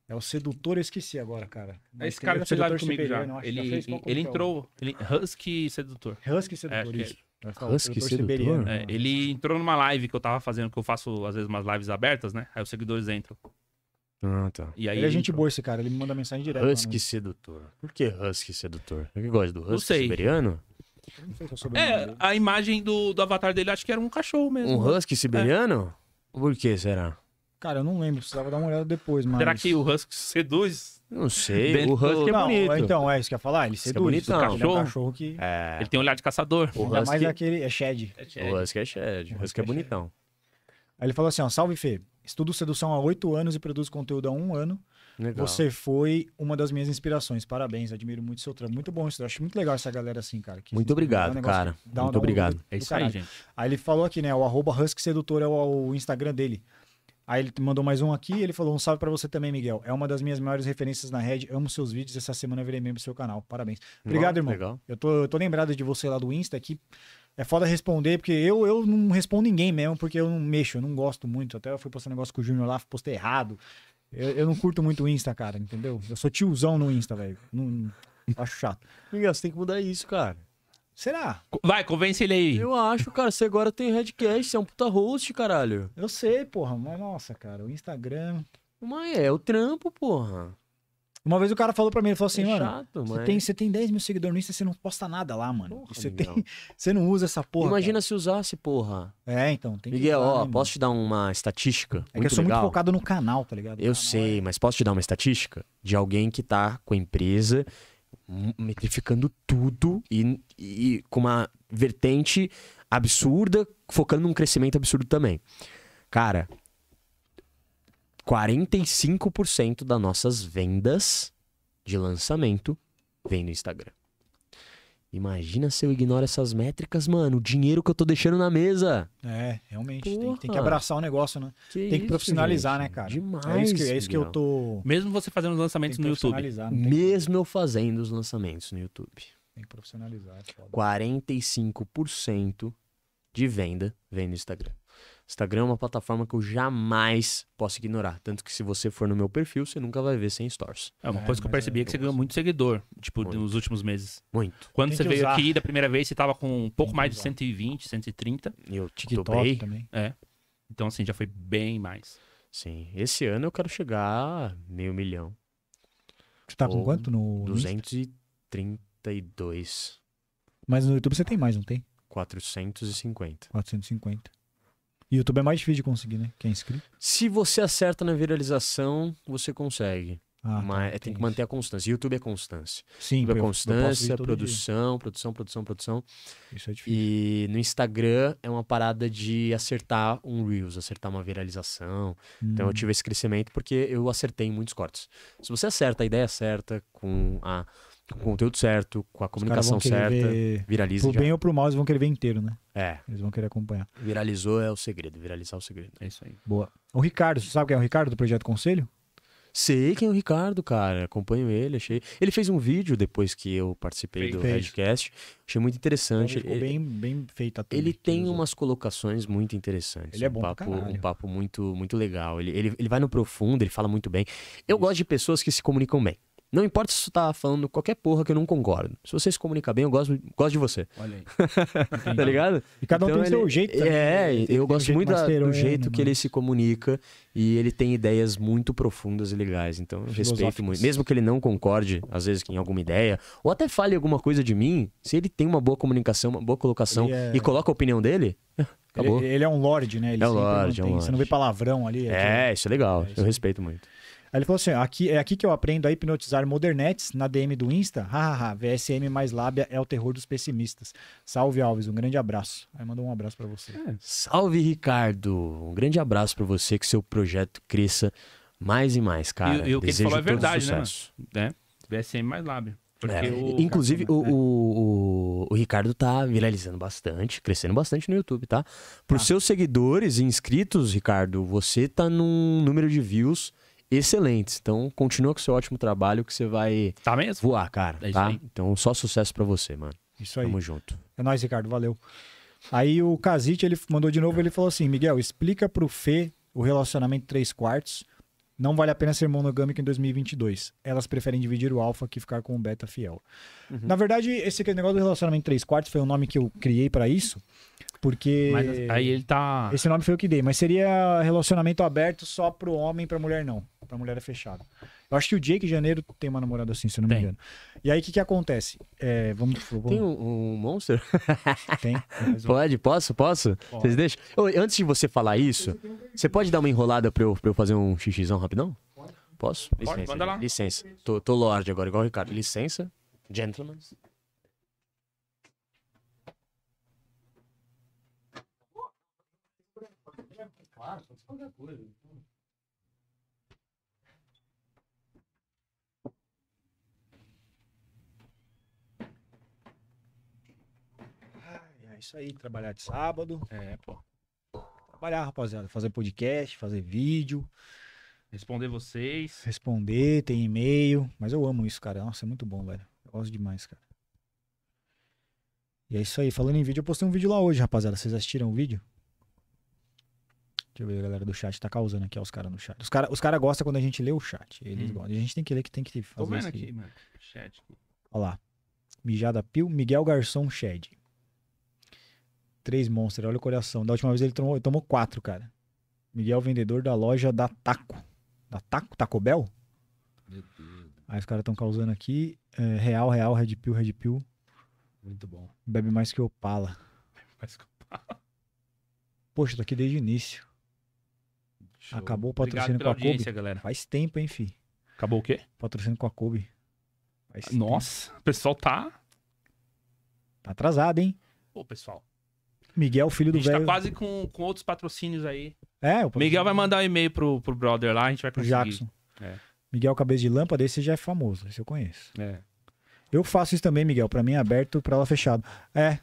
É o sedutor, eu esqueci agora, cara. É Mas Esse cara é tá sedutor comigo já. Né? Ele, ele entrou... Ele, Husky sedutor. Husky sedutor, é, isso. Nessa Husky sedutor? É, ele entrou numa live que eu tava fazendo, que eu faço às vezes umas lives abertas, né? Aí os seguidores entram. Ah, tá. E aí ele é gente entrou. boa esse cara, ele me manda mensagem direto. Husky sedutor. Por que Husky sedutor? Eu que gosto do Husky sei. siberiano? Eu não sei se é, é a imagem do, do avatar dele acho que era um cachorro mesmo. Um né? Husky siberiano? É. Por que será? Cara, eu não lembro, precisava dar uma olhada depois, mas... Será que o Husky seduz não sei, o Husky é bonito. Então, é isso que eu ia falar, ele é seduz. É bonito, não. Cachorro. é um cachorro que... É. Ele tem um olhar de caçador. O Ainda Husky... mais aquele, é Shed. É shed. O Husky é Shed, o Husky, é, é bonitão. Aí ele falou assim, ó, salve Fê, estudo sedução há oito anos e produzo conteúdo há um ano. Legal. Você foi uma das minhas inspirações. Parabéns, admiro muito seu trampo. Muito bom isso. Eu acho muito legal essa galera assim, cara. muito obrigado, é um cara. Dá, muito dá um obrigado. É do, do é isso caralho. aí, gente. Aí ele falou aqui, né? O arroba Husky Sedutor é o, o Instagram dele. Aí ele mandou mais um aqui, ele falou: "Um salve para você também, Miguel. É uma das minhas maiores referências na rede. Amo seus vídeos. Essa semana eu virei membro do seu canal. Parabéns. Obrigado, irmão. Legal. Eu tô, eu tô lembrado de você lá do Insta aqui. É foda responder, porque eu, eu não respondo ninguém mesmo, porque eu não mexo, eu não gosto muito. Até eu fui postar um negócio com o Júnior lá, postei errado. Eu, eu não curto muito o Insta, cara, entendeu? Eu sou tiozão no Insta, velho. Não, Acho chato. Miguel, você tem que mudar isso, cara. Será? Vai, convence ele aí. Eu acho, cara. Você agora tem headcast, você é um puta host, caralho. Eu sei, porra. Mas nossa, cara, o Instagram. Mas é, é o trampo, porra. Uma vez o cara falou pra mim, ele falou assim, é mano, você, tem, você tem 10 mil seguidores no Insta, você não posta nada lá, mano. Porra, você, tem, você não usa essa porra. Imagina cara. se usasse, porra. É, então, tem Miguel, usar, ó, né, posso te dar uma estatística? É que eu sou legal. muito focado no canal, tá ligado? Eu canal, sei, é. mas posso te dar uma estatística de alguém que tá com a empresa metrificando tudo e, e com uma vertente absurda, focando num crescimento absurdo também. Cara, 45% das nossas vendas de lançamento vem no Instagram. Imagina se eu ignoro essas métricas, mano. O dinheiro que eu tô deixando na mesa. É, realmente. Tem, tem, que abraçar o negócio, né? Que tem que isso, profissionalizar, gente? né, cara? É Demais. É isso, que, é isso que, eu tô. Mesmo você fazendo os lançamentos no YouTube. Mesmo que... eu fazendo os lançamentos no YouTube. Tem que profissionalizar. É 45% de venda vem no Instagram. Instagram é uma plataforma que eu jamais posso ignorar. Tanto que se você for no meu perfil, você nunca vai ver sem stories. É, uma é, coisa que eu é percebi é que você ganhou muito seguidor, tipo, muito. nos últimos meses. Muito. Quando Tem você veio usar. aqui da primeira vez, você tava com um pouco mais de 120, 130. E eu te também. É. Então, assim, já foi bem mais. Sim. Esse ano eu quero chegar a meio milhão. Você tá Ou com quanto no 232. Mas no YouTube você tem mais, não tem? 450. 450. YouTube é mais difícil de conseguir, né? Quem é inscrito. Se você acerta na viralização, você consegue. Ah, mas tem, é, tem que manter isso. a constância. YouTube é constância. Sim, YouTube é constância, produção, produção, produção, produção. Isso é difícil. E no Instagram é uma parada de acertar um Reels, acertar uma viralização. Hum. Então eu hum. tive esse crescimento porque eu acertei em muitos cortes. Se você acerta a ideia é certa, com a, com o conteúdo certo, com a comunicação certa, ver... viraliza. Pro já. bem ou pro mal, eles vão querer ver inteiro, né? É. Eles vão querer acompanhar. Viralizou é o segredo, viralizar é o segredo. É isso aí. Boa. O Ricardo, você sabe quem é o Ricardo do Projeto Conselho? Sei quem é o Ricardo, cara. Acompanho ele, achei. Ele fez um vídeo depois que eu participei bem do podcast Achei muito interessante. Ele ficou bem, bem feita tudo. Ele tem umas colocações muito interessantes. Ele é bom um um papo muito, muito legal. Ele, ele, ele vai no profundo, ele fala muito bem. Eu Isso. gosto de pessoas que se comunicam bem. Não importa se você tá falando qualquer porra que eu não concordo. Se você se comunica bem, eu gosto, gosto de você. Olha aí. tá ligado? E cada um então tem ele... seu jeito. Também, é, né? eu gosto um muito da, do jeito que ele né? se comunica e ele tem ideias muito profundas e legais. Então, eu respeito muito. Mesmo que ele não concorde, às vezes, em alguma ideia, ou até fale alguma coisa de mim, se ele tem uma boa comunicação, uma boa colocação é... e coloca a opinião dele, é, acabou. Ele, ele é um lorde, né? Ele é um lorde, é um lorde. Você não vê palavrão ali. É, é tipo- isso é legal. É, isso eu é respeito muito. Aí ele falou assim: aqui, é aqui que eu aprendo a hipnotizar modernetes na DM do Insta. Hahaha, VSM mais lábia é o terror dos pessimistas. Salve, Alves, um grande abraço. Aí mandou um abraço para você. É. Salve, Ricardo. Um grande abraço para você, que seu projeto cresça mais e mais, cara. E, e o que Desejo ele falou é verdade, sucesso. né? É, VSM mais lábia. É, o... Inclusive, é. o, o, o, Ricardo tá viralizando bastante, crescendo bastante no YouTube, tá? Para os tá. ah. seus seguidores e inscritos, Ricardo, você tá num número de views excelentes. Então, continua com seu ótimo trabalho que você vai tá mesmo? voar, cara. É tá? Então, só sucesso para você, mano. Isso aí. Tamo junto. É nóis, Ricardo. Valeu. Aí o Kazit, ele mandou de novo, ele falou assim: Miguel, explica pro Fê o relacionamento três quartos. Não vale a pena ser monogâmico em 2022. Elas preferem dividir o alfa que ficar com o beta fiel. Uhum. Na verdade, esse negócio do relacionamento três quartos foi um nome que eu criei para isso, porque mas aí ele tá Esse nome foi o que dei, mas seria relacionamento aberto só pro homem e pra mulher não. Pra mulher é fechado. Eu acho que o Jake Janeiro tem uma namorada assim, se eu não me engano. E aí, o que que acontece? É, vamos, vamos... Tem um, um Monster? tem. Um. Pode? Posso? Posso? Pode. Vocês deixam? Ô, antes de você falar isso, você pode dar uma enrolada pra eu, pra eu fazer um xixizão rapidão? Pode. Posso? Licença. Pode, manda lá. Licença. Tô, tô lorde agora, igual o Ricardo. Licença. Gentlemen. Claro, pode qualquer coisa. isso aí, trabalhar de sábado. É, pô. Trabalhar, rapaziada. Fazer podcast, fazer vídeo. Responder vocês. Responder, tem e-mail. Mas eu amo isso, cara. Nossa, é muito bom, velho. Eu gosto demais, cara. E é isso aí. Falando em vídeo, eu postei um vídeo lá hoje, rapaziada. Vocês assistiram o vídeo? Deixa eu ver, a galera do chat tá causando aqui, ó, os caras no chat. Os caras os cara gostam quando a gente lê o chat. Eles hum. gostam. A gente tem que ler que tem que fazer Tô vendo aqui, mano. Chat Olha lá. Mijada Pio, Miguel Garçom Shed. Três monstros olha o coração. Da última vez ele tomou, ele tomou quatro, cara. Miguel, vendedor da loja da Taco. Da Taco? Taco Bell? Meu Deus. Aí os caras estão causando aqui. É, real, real, Red Pill, Red Pill. Muito bom. Bebe mais que Opala. Bebe mais que Opala. Poxa, tô aqui desde o início. Show. Acabou o patrocínio com a Kobe. Galera. Faz tempo, hein, fi. Acabou o quê? Patrocínio com a Kobe. Faz Nossa, tempo. o pessoal tá. Tá atrasado, hein? Pô, pessoal, Miguel, filho do tá velho. A gente véio... tá quase com, com outros patrocínios aí. É, o Miguel vai mandar um e-mail pro, pro brother lá, a gente vai conseguir. Jackson. É. Miguel Cabeça de Lâmpada, esse já é famoso, esse eu conheço. É. Eu faço isso também, Miguel, para mim é aberto, para ela fechado. É.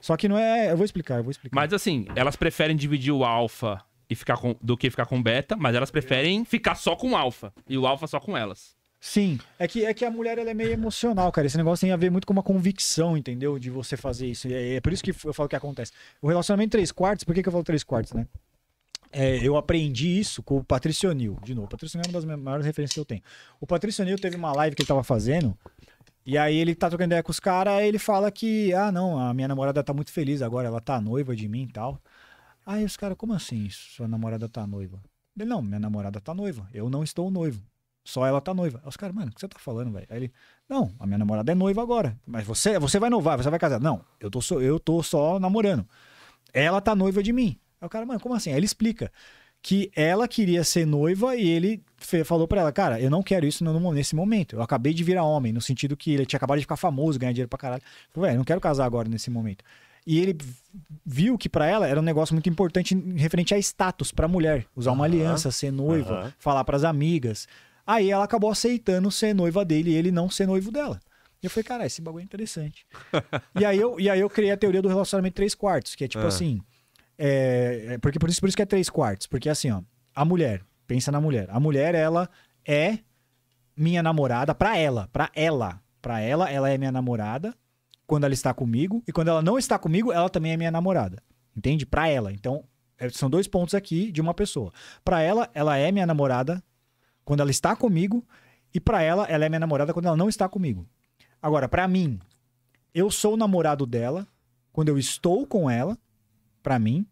Só que não é, eu vou explicar, eu vou explicar. Mas assim, elas preferem dividir o alfa e ficar com do que ficar com beta, mas elas preferem ficar só com o alfa e o alfa só com elas. Sim, é que, é que a mulher ela é meio emocional, cara. Esse negócio tem a ver muito com uma convicção, entendeu? De você fazer isso. é, é por isso que eu falo que acontece. O relacionamento três quartos, por que, que eu falo três quartos, né? É, eu aprendi isso com o Patricio Neil. de novo. O Patricio Neil é uma das maiores referências que eu tenho. O Patricio Neil teve uma live que ele tava fazendo, e aí ele tá trocando ideia com os caras, ele fala que, ah, não, a minha namorada tá muito feliz agora, ela tá noiva de mim e tal. Aí os caras, como assim, sua namorada tá noiva? Ele, não, minha namorada tá noiva, eu não estou noivo. Só ela tá noiva. Aí os caras, mano, o que você tá falando, velho? Aí ele, não, a minha namorada é noiva agora. Mas você, você vai noivar, você vai casar. Não, eu tô, só, eu tô só namorando. Ela tá noiva de mim. Aí o cara, mano, como assim? Aí ele explica que ela queria ser noiva e ele falou para ela, cara, eu não quero isso nesse momento. Eu acabei de virar homem, no sentido que ele tinha acabado de ficar famoso, ganhar dinheiro pra caralho. Falei, não quero casar agora nesse momento. E ele viu que para ela era um negócio muito importante referente a status para mulher, usar uma uhum. aliança, ser noiva, uhum. falar para as amigas, Aí ela acabou aceitando ser noiva dele e ele não ser noivo dela. E eu falei, cara, esse bagulho é interessante. e, aí eu, e aí eu criei a teoria do relacionamento três quartos, que é tipo ah. assim. É, é, porque por isso, por isso que é três quartos. Porque assim, ó, a mulher, pensa na mulher. A mulher, ela é minha namorada pra ela, pra ela. Pra ela, ela é minha namorada quando ela está comigo. E quando ela não está comigo, ela também é minha namorada. Entende? Pra ela. Então, é, são dois pontos aqui de uma pessoa. Pra ela, ela é minha namorada quando ela está comigo e para ela, ela é minha namorada quando ela não está comigo. Agora, para mim, eu sou o namorado dela quando eu estou com ela, para mim,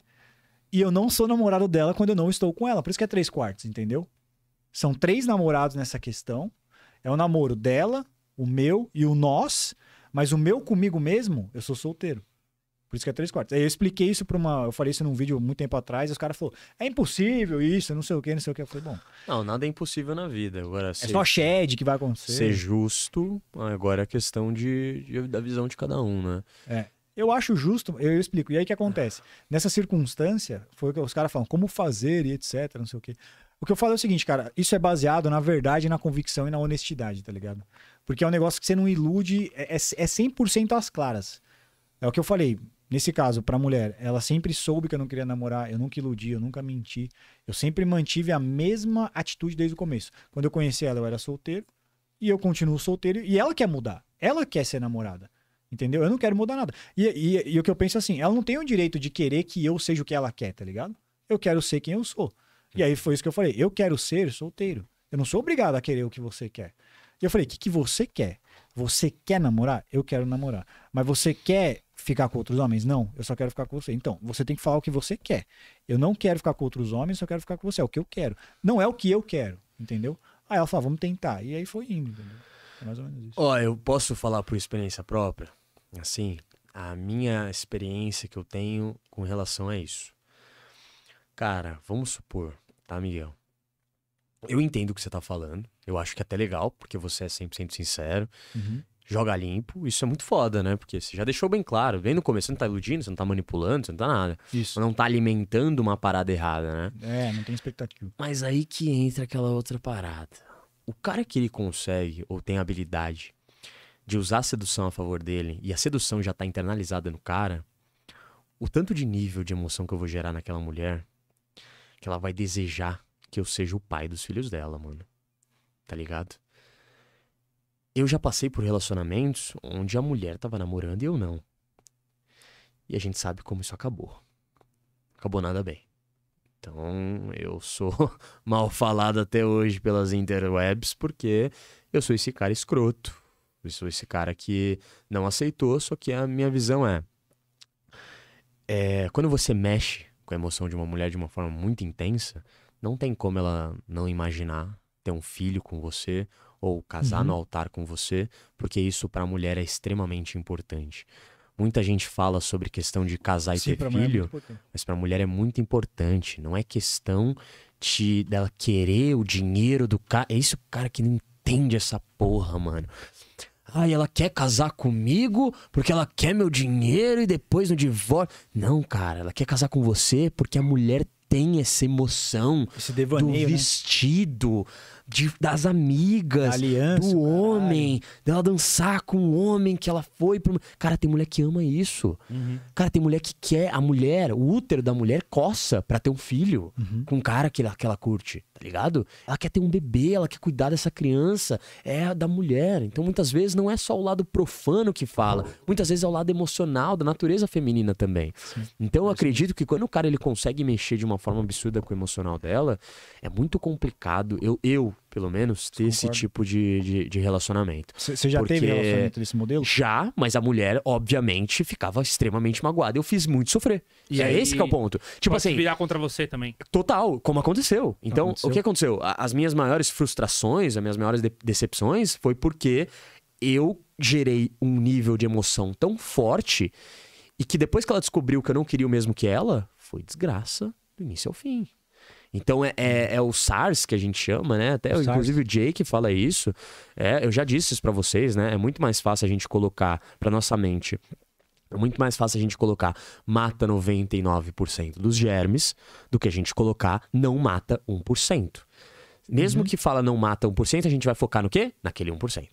e eu não sou namorado dela quando eu não estou com ela. Por isso que é três quartos, entendeu? São três namorados nessa questão. É o namoro dela, o meu e o nós, mas o meu comigo mesmo, eu sou solteiro. Por isso que é três quartos. Aí eu expliquei isso para uma. Eu falei isso num vídeo muito tempo atrás, e os caras falaram: é impossível isso, não sei o que, não sei o que. Foi bom. Não, nada é impossível na vida. Agora, é ser, só shed que vai acontecer. Ser justo, agora é questão de, de, da visão de cada um, né? É. Eu acho justo, eu, explico. E aí o que acontece? Nessa circunstância, foi o que os caras falam, como fazer e etc, não sei o que. O que eu falo é o seguinte, cara, isso é baseado na verdade, na convicção e na honestidade, tá ligado? Porque é um negócio que você não ilude, é, é 100% é às claras. É o que eu falei, Nesse caso, para a mulher, ela sempre soube que eu não queria namorar, eu nunca iludi, eu nunca menti. Eu sempre mantive a mesma atitude desde o começo. Quando eu conheci ela, eu era solteiro e eu continuo solteiro e ela quer mudar. Ela quer ser namorada. Entendeu? Eu não quero mudar nada. E, e, e o que eu penso é assim, ela não tem o direito de querer que eu seja o que ela quer, tá ligado? Eu quero ser quem eu sou. E aí foi isso que eu falei. Eu quero ser solteiro. Eu não sou obrigado a querer o que você quer. E eu falei: o que, que você quer? Você quer namorar? Eu quero namorar. Mas você quer ficar com outros homens? Não, eu só quero ficar com você. Então, você tem que falar o que você quer. Eu não quero ficar com outros homens, eu quero ficar com você. É o que eu quero. Não é o que eu quero, entendeu? Aí ela fala, vamos tentar. E aí foi indo, entendeu? É mais ou menos isso. Ó, oh, eu posso falar por experiência própria? Assim, a minha experiência que eu tenho com relação a isso. Cara, vamos supor, tá, Miguel? Eu entendo o que você tá falando. Eu acho que é até legal, porque você é 100% sincero. Uhum joga limpo, isso é muito foda, né? Porque você já deixou bem claro, vem no começo, você não tá iludindo, você não tá manipulando, você não tá nada. Isso. Não tá alimentando uma parada errada, né? É, não tem expectativa. Mas aí que entra aquela outra parada. O cara que ele consegue ou tem habilidade de usar a sedução a favor dele e a sedução já tá internalizada no cara, o tanto de nível de emoção que eu vou gerar naquela mulher, que ela vai desejar que eu seja o pai dos filhos dela, mano. Tá ligado? Eu já passei por relacionamentos onde a mulher estava namorando e eu não. E a gente sabe como isso acabou. Acabou nada bem. Então, eu sou mal falado até hoje pelas interwebs porque eu sou esse cara escroto. Eu sou esse cara que não aceitou, só que a minha visão é, é quando você mexe com a emoção de uma mulher de uma forma muito intensa, não tem como ela não imaginar ter um filho com você ou casar uhum. no altar com você, porque isso para a mulher é extremamente importante. Muita gente fala sobre questão de casar e ter é filho, é mas para a mulher é muito importante. Não é questão de, dela querer o dinheiro do cara. É isso, cara, que não entende essa porra, mano. Ai, ela quer casar comigo porque ela quer meu dinheiro e depois no divórcio. Não, cara, ela quer casar com você porque a mulher tem essa emoção Esse devaneio, do né? vestido, né? de, das amigas, Aliança, do homem, caralho. dela dançar com um homem que ela foi pro. Cara, tem mulher que ama isso. Uhum. Cara, tem mulher que quer a mulher, o útero da mulher coça para ter um filho uhum. com um cara que ela, que ela curte, tá ligado? Ela quer ter um bebê, ela quer cuidar dessa criança, é da mulher. Então muitas vezes não é só o lado profano que fala, muitas vezes é o lado emocional da natureza feminina também. Sim. Então eu acredito que quando o cara ele consegue mexer de uma forma absurda com o emocional dela, é muito complicado. Eu, eu pelo menos, ter Concordo. esse tipo de, de, de relacionamento. Você já Porque... teve relacionamento desse modelo? Já, mas a mulher, obviamente, ficava extremamente magoada. Eu fiz muito sofrer. E é esse que é o ponto. Tipo assim. virar contra você também. Total, como aconteceu. Então, aconteceu. o que aconteceu? As minhas maiores frustrações, as minhas maiores de decepções foi porque eu gerei um nível de emoção tão forte e que depois que ela descobriu que eu não queria o mesmo que ela, foi desgraça do início ao fim. Então é, é, é, o SARS que a gente chama, né? Até o inclusive SARS. o Jake fala isso. É, eu já disse isso para vocês, né? É muito mais fácil a gente colocar para nossa mente. É muito mais fácil a gente colocar mata 99% dos germes do que a gente colocar não mata 1%. Mesmo uhum. que fala não mata 1%, a gente vai focar no quê? Naquele 1%.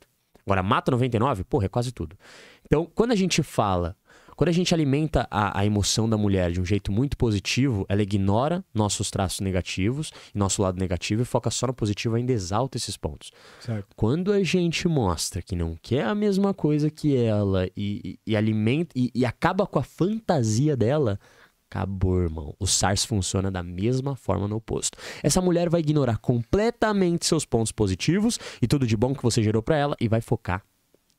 Agora, mata 99%, porra, é quase tudo. Então, quando a gente fala quando a gente alimenta a, a emoção da mulher de um jeito muito positivo, ela ignora nossos traços negativos, nosso lado negativo e foca só no positivo, ainda exalta esses pontos. Certo. Quando a gente mostra que não quer a mesma coisa que ela e, e, e alimenta e, e acaba com a fantasia dela, Acabou, irmão. O SARS funciona da mesma forma no oposto. Essa mulher vai ignorar completamente seus pontos positivos e tudo de bom que você gerou para ela e vai focar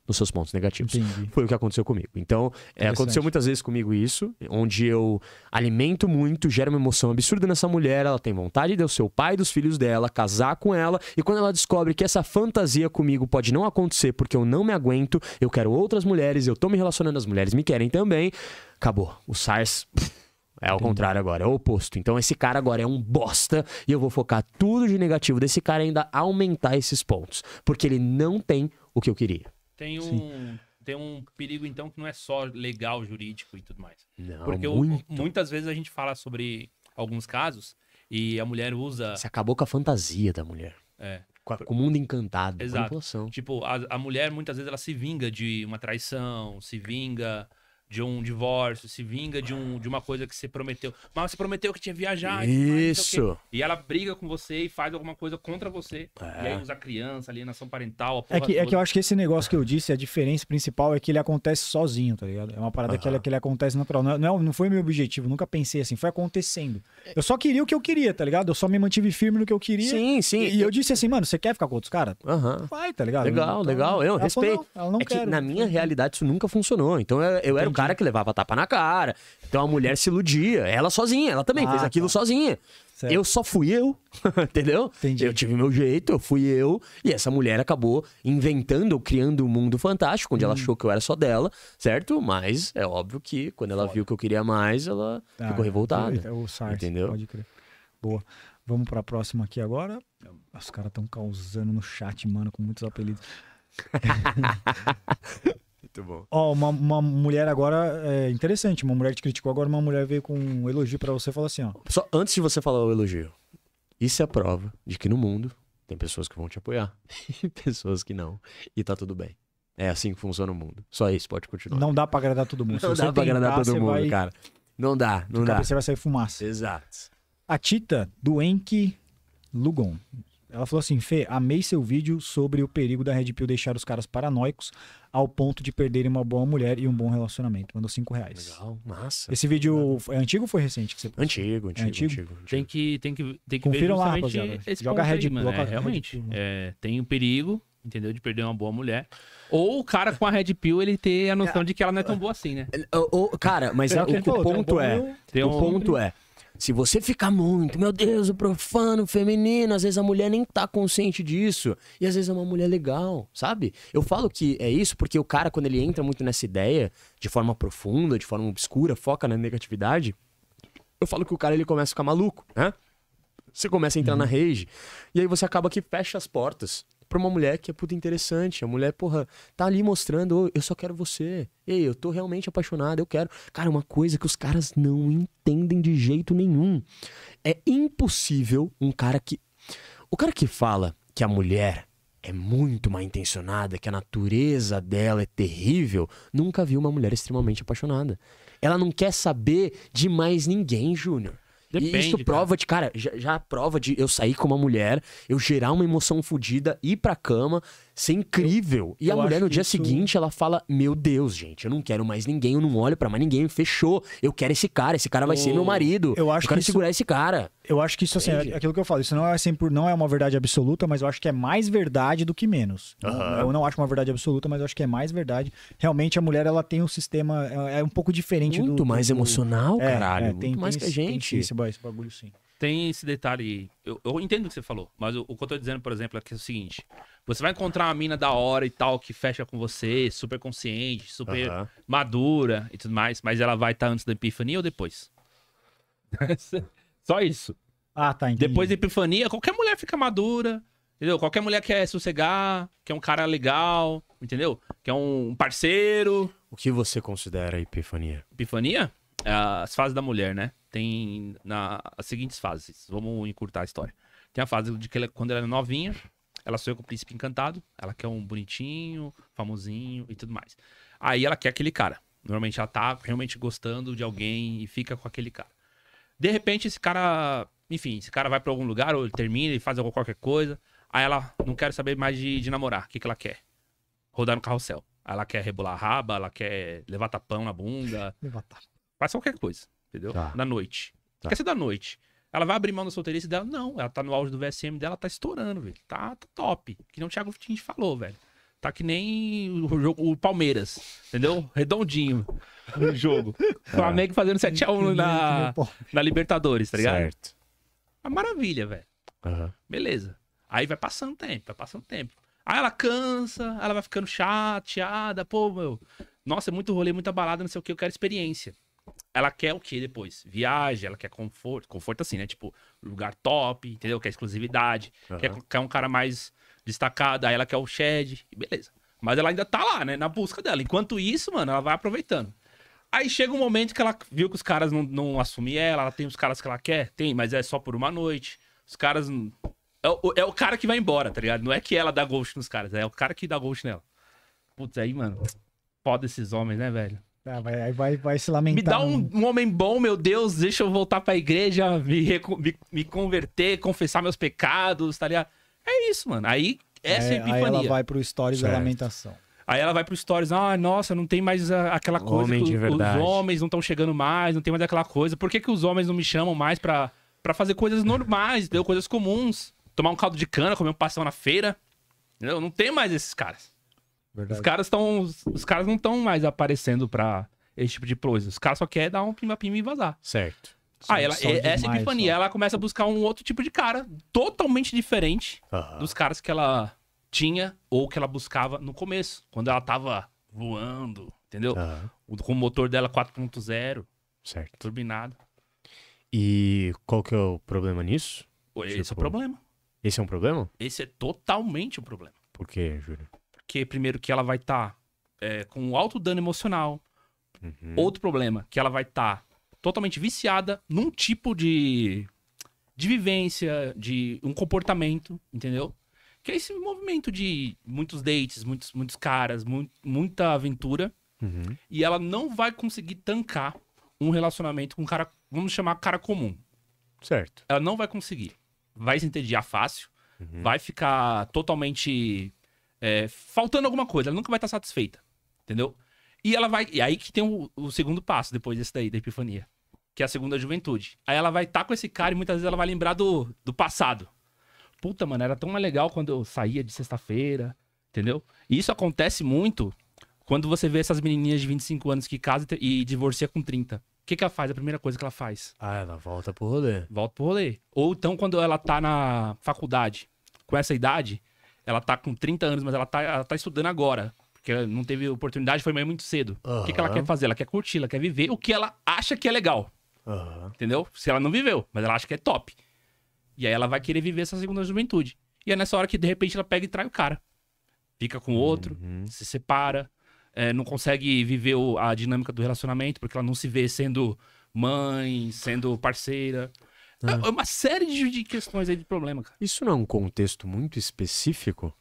nos seus pontos negativos. Entendi. Foi o que aconteceu comigo. Então, é, aconteceu muitas vezes comigo isso, onde eu alimento muito, gera uma emoção absurda nessa mulher, ela tem vontade de o seu pai dos filhos dela casar com ela, e quando ela descobre que essa fantasia comigo pode não acontecer porque eu não me aguento, eu quero outras mulheres, eu tô me relacionando, as mulheres me querem também, acabou. O SARS. É ao Entendi. contrário agora, é o oposto. Então esse cara agora é um bosta e eu vou focar tudo de negativo desse cara e ainda aumentar esses pontos, porque ele não tem o que eu queria. Tem um, Sim. tem um perigo, então, que não é só legal, jurídico e tudo mais. Não, Porque muito... eu, muitas vezes a gente fala sobre alguns casos e a mulher usa. se acabou com a fantasia da mulher. É. Com, com o mundo encantado, Exato. manipulação. Tipo, a, a mulher muitas vezes ela se vinga de uma traição, se vinga de um divórcio, se vinga de, um, de uma coisa que você prometeu. Mas você prometeu que tinha viajar. Isso. E ela briga com você e faz alguma coisa contra você. É. E aí usa criança, alienação parental, é que, é toda. é que eu acho que esse negócio que eu disse, a diferença principal é que ele acontece sozinho, tá ligado? É uma parada uhum. que, ele, que ele acontece natural. Não, é, não, é, não foi meu objetivo, nunca pensei assim, foi acontecendo. Eu só queria o que eu queria, tá ligado? Eu só me mantive firme no que eu queria. Sim, sim. E, e eu disse assim, mano, você quer ficar com outros caras? Uhum. Vai, tá ligado? Legal, então, legal. Eu ela respeito. Falou, não, ela não é quer, que na minha realidade isso nunca funcionou. Então eu, eu era o cara que levava tapa na cara. Então a mulher se iludia. Ela sozinha, ela também ah, fez aquilo tá. sozinha. Certo. Eu só fui eu, entendeu? Entendi. Eu tive meu jeito, eu fui eu, e essa mulher acabou inventando ou criando um mundo fantástico, onde hum. ela achou que eu era só dela, certo? Mas é óbvio que quando ela Foda. viu que eu queria mais, ela ah, ficou revoltada. É o SARS, entendeu? Pode crer. Boa. Vamos para a próxima aqui agora. Os caras estão causando no chat, mano, com muitos apelidos. Muito bom. Ó, uma, uma mulher agora é interessante. Uma mulher te criticou agora, uma mulher veio com um elogio para você e falou assim, ó. Só antes de você falar o elogio, isso é a prova de que no mundo tem pessoas que vão te apoiar e pessoas que não. E tá tudo bem. É assim que funciona o mundo. Só isso, pode continuar. Não dá para agradar todo mundo. Não dá para agradar todo mundo, vai... cara. Não dá, não dá. Você vai sair fumaça. Exato. A Tita do Enki Lugon. Ela falou assim: Fê, amei seu vídeo sobre o perigo da Red Pill deixar os caras paranoicos ao ponto de perderem uma boa mulher e um bom relacionamento. Mandou 5 reais. Legal, massa. Esse vídeo é antigo ou foi recente que você postou? Antigo, antigo, é antigo? antigo, antigo. Tem que, tem que, tem que Confiram lá, rapaziada. Joga é, Red Pill. É, realmente, é, tem o um perigo entendeu? De perder uma boa mulher. Ou o cara com a Red Pill, ele ter a noção é. de que ela não é tão boa assim, né? É, cara, mas é, o, o, ponto é, o ponto é, se você ficar muito, meu Deus, o profano, o feminino, às vezes a mulher nem tá consciente disso. E às vezes é uma mulher legal, sabe? Eu falo que é isso porque o cara, quando ele entra muito nessa ideia, de forma profunda, de forma obscura, foca na negatividade, eu falo que o cara ele começa a ficar maluco, né? Você começa a entrar uhum. na rage. E aí você acaba que fecha as portas pra uma mulher que é puta interessante. A mulher, porra, tá ali mostrando, oh, eu só quero você. Ei, eu tô realmente apaixonado, eu quero. Cara, uma coisa que os caras não entendem de jeito nenhum. É impossível um cara que. O cara que fala que a mulher é muito mal intencionada, que a natureza dela é terrível, nunca viu uma mulher extremamente apaixonada. Ela não quer saber de mais ninguém, Júnior. Depende, e isso prova cara. de, cara, já, já prova de eu sair com uma mulher, eu gerar uma emoção fodida, ir pra cama, ser é incrível. Eu, e a mulher no dia isso... seguinte, ela fala: Meu Deus, gente, eu não quero mais ninguém, eu não olho para mais ninguém, fechou. Eu quero esse cara, esse cara vai oh, ser meu marido. Eu, acho eu quero segurar esse cara. Eu acho que isso, assim, é aquilo que eu falo, isso não é sempre não é uma verdade absoluta, mas eu acho que é mais verdade do que menos. Uhum. Eu não acho uma verdade absoluta, mas eu acho que é mais verdade. Realmente, a mulher, ela tem um sistema, é, é um pouco diferente Muito do. Muito mais do, emocional, do... caralho. É, é, tem, Muito mais tem, que a gente. Tem, esse, esse bagulho, sim tem esse detalhe. Eu, eu, entendo o que você falou, mas o, o, que eu tô dizendo, por exemplo, é que é o seguinte: você vai encontrar uma mina da hora e tal, que fecha com você, super consciente, super madura e tudo mais, mas ela vai estar tá antes da epifania ou depois? Só isso. Ah, tá. Entendi. Depois da epifania, qualquer mulher fica madura, entendeu? Qualquer mulher quer sossegar, quer um cara legal, entendeu? Quer um parceiro. O que você considera epifania? Epifania? É as fases da mulher, né? tem na, as seguintes fases. Vamos encurtar a história. Tem a fase de que ela, quando ela é novinha, ela sonha com o príncipe encantado, ela quer um bonitinho, famosinho e tudo mais. Aí ela quer aquele cara. Normalmente ela tá realmente gostando de alguém e fica com aquele cara. De repente esse cara, enfim, esse cara vai para algum lugar ou ele termina e faz qualquer coisa. Aí ela não quer saber mais de, de namorar. O que, que ela quer? Rodar no carrossel. Ela quer rebolar a raba, ela quer levar tapão na bunda. Levar tapão. Faz qualquer coisa entendeu? Tá. Na noite. Tá. Quer ser da noite. Ela vai abrir mão da solteirice dela? Não, ela tá no auge do VSM dela, tá estourando, velho. Tá, tá top. Que não o Thiago Fittin falou, velho. Tá que nem o, jogo, o Palmeiras, entendeu? Redondinho no jogo. É. Flamengo fazendo 7x1 uhum. na, uhum. na Libertadores, tá ligado? Certo. Uma maravilha, velho. Uhum. Beleza. Aí vai passando tempo, vai passando tempo. Aí ela cansa, ela vai ficando chateada, pô, meu. Nossa, é muito rolê, muita balada, não sei o que, eu quero experiência ela quer o que depois? Viagem, ela quer conforto. Conforto assim, né? Tipo, lugar top, entendeu? Quer exclusividade, uhum. quer, quer um cara mais destacado, aí ela quer o shed, beleza. Mas ela ainda tá lá, né? Na busca dela. Enquanto isso, mano, ela vai aproveitando. Aí chega um momento que ela viu que os caras não, não assumem ela, ela tem os caras que ela quer, tem, mas é só por uma noite. Os caras. É o, é o cara que vai embora, tá ligado? Não é que ela dá ghost nos caras, é o cara que dá ghost nela. Putz, aí, mano, foda esses homens, né, velho? Ah, vai, vai, vai se lamentar. Me dá um, né? um, homem bom, meu Deus, deixa eu voltar pra igreja, me, me, me converter, confessar meus pecados, tá ligado? É isso, mano. Aí essa é, é a epifania. Aí ela vai pro Stories certo. da lamentação. Aí ela vai pro Stories, ah, nossa, não tem mais a, ah, aquela coisa Homem que os homens não estão chegando mais, não tem mais aquela coisa. Por que, que os homens não me chamam mais pra, pra fazer coisas normais, deu coisas comuns? Tomar um caldo de cana, comer um pastel na feira. Entendeu? Não tem mais esses caras. Verdade. Os caras estão. Os caras não estão mais aparecendo pra esse tipo de coisa. Os caras só querem dar um pima-pima e vazar. Certo. ah, ela, é, essa epifania, só. ela começa a buscar um outro tipo de cara, totalmente diferente dos caras que ela tinha ou que ela buscava no começo, quando ela tava voando, entendeu? Com o motor dela 4.0. Certo. Turbinado. E qual que é o problema nisso? Esse tipo, é o tipo, problema. Esse é um problema? Esse é totalmente o um problema. Por quê, Júlio? Porque, primeiro, que ela vai estar tá, é, com alto dano emocional. Uhum. Outro problema, que ela vai estar tá totalmente viciada num tipo de, de vivência, de um comportamento, entendeu? Que é esse movimento de muitos dates, muitos, muitos caras, muita aventura. Uhum. E ela não vai conseguir tancar um relacionamento com um cara, vamos chamar cara comum. Certo. Ela não vai conseguir. Vai se entediar fácil, uhum. vai ficar totalmente é, faltando alguma coisa, ela nunca vai estar satisfeita, entendeu? E ela vai. E aí que tem o, o, segundo passo depois desse daí, da epifania. Que é a segunda juventude. Aí ela vai estar tá com esse cara e muitas vezes ela vai lembrar do, do passado. Puta, mano, era tão legal quando eu saía de sexta-feira, entendeu? E isso acontece muito quando você vê essas menininhas de 25 anos que casam e, divorcia com 30. O que, que ela faz? A primeira coisa que ela faz? Ah, ela volta pro rolê. Volta pro rolê. Ou então quando ela tá na faculdade, com essa idade, ela tá com 30 anos, mas ela tá, ela tá estudando agora. Porque ela não teve oportunidade, foi meio muito cedo. Uhum. O que, que ela quer fazer? Ela quer curtir, ela quer viver o que ela acha que é legal. Uhum. Entendeu? Se ela não viveu, mas ela acha que é top. E aí ela vai querer viver essa segunda juventude. E é nessa hora que, de repente, ela pega e trai o cara. Fica com o outro, uhum. se separa, é, não consegue viver a dinâmica do relacionamento, porque ela não se vê sendo mãe, sendo parceira. É. é uma série de questões aí de problema, cara. Isso não é um contexto muito específico?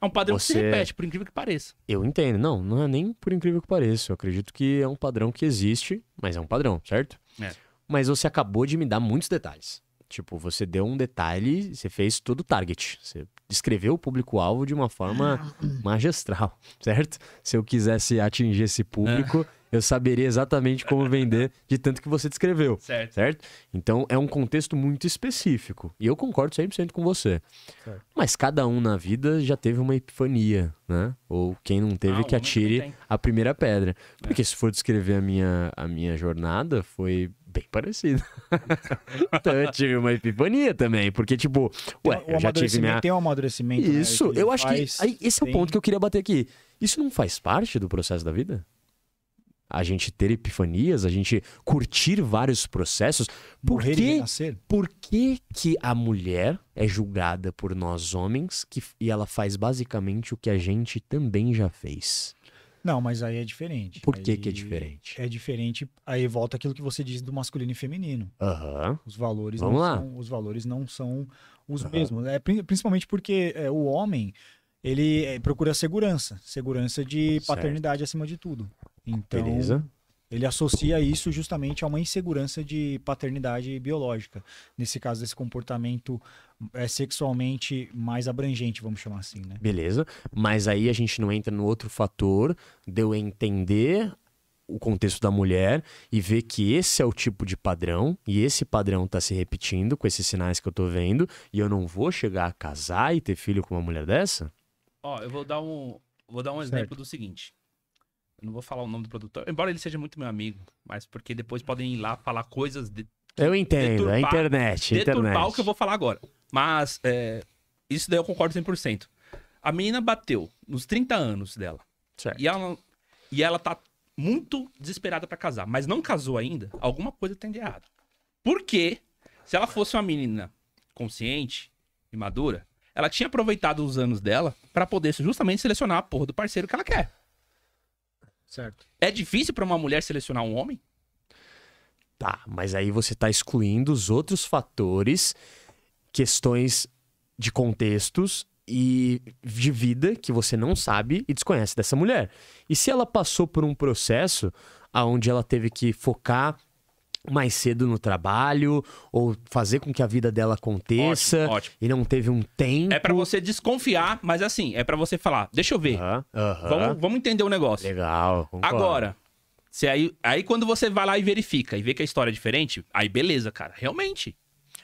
É um padrão Você... que se é- repete, por incrível que pareça. Eu entendo. Não, não é nem por incrível que pareça. Eu acredito que é um padrão que existe, mas é um padrão, certo? É. Mas você acabou de me dar muitos detalhes. Tipo, você deu um detalhe, você fez todo o target. Você descreveu o público-alvo de uma forma ah. magistral, certo? Se eu quisesse atingir esse público, é eu saberia exatamente como vender de tanto que você descreveu. Certo. certo? Então é um contexto muito específico. E eu concordo 100% com você. Certo. Mas cada um na vida já teve uma epifania, né? Ou quem não teve ah, que atire a primeira pedra. Porque é. se for descrever a minha, a minha jornada, foi bem parecido. então eu tive uma epifania também, porque, tipo, ué, eu já tive minha. Tem um amadurecimento. Né? Isso, né, eu acho faz, que. Aí, esse tem... é o ponto que eu queria bater aqui. Isso não faz parte do processo da vida? a gente ter epifanias, a gente curtir vários processos. Por, que, por que, que a mulher é julgada por nós homens que, e ela faz basicamente o que a gente também já fez? Não, mas aí é diferente. Por que, que é diferente? É diferente. Aí volta aquilo que você diz do masculino e feminino. Uhum. Os valores Vamos não lá. são. Os valores não são os uhum. mesmos. É, principalmente porque é, o homem ele é, procura segurança. Segurança de paternidade certo. acima de tudo. Então, Beleza. ele associa isso justamente a uma insegurança de paternidade biológica. Nesse caso, esse comportamento é sexualmente mais abrangente, vamos chamar assim, né? Beleza. Mas aí a gente não entra no outro fator de eu entender o contexto da mulher e ver que esse é o tipo de padrão e esse padrão está se repetindo com esses sinais que eu estou vendo e eu não vou chegar a casar e ter filho com uma mulher dessa? Ó, eu vou dar um vou dar um exemplo do seguinte. Eu não vou falar o nome do produtor, embora ele seja muito meu amigo, mas porque depois podem ir lá falar coisas. De, eu entendo, é deturpar, a internet. Deturpar internet. o que eu vou falar agora. Mas é, isso daí eu concordo 100%. A menina bateu nos 30 anos dela. Certo. E ela, e ela tá muito desesperada para casar, mas não casou ainda. Alguma coisa tem tá de errado. Porque se ela fosse uma menina consciente e madura, ela tinha aproveitado os anos dela para poder justamente selecionar a porra do parceiro que ela quer. Certo. É difícil para uma mulher selecionar um homem? Tá, mas aí você está excluindo os outros fatores, questões de contextos e de vida que você não sabe e desconhece dessa mulher. E se ela passou por um processo aonde ela teve que focar mais cedo no trabalho ou fazer com que a vida dela aconteça ótimo, ótimo. e não teve um tempo. É para você desconfiar, mas assim, é para você falar, deixa eu ver. Vamos, vamos, entender o negócio. Legal. Concordo. Agora, se aí, aí quando você vai lá e verifica e vê que a história é diferente, aí beleza, cara, realmente.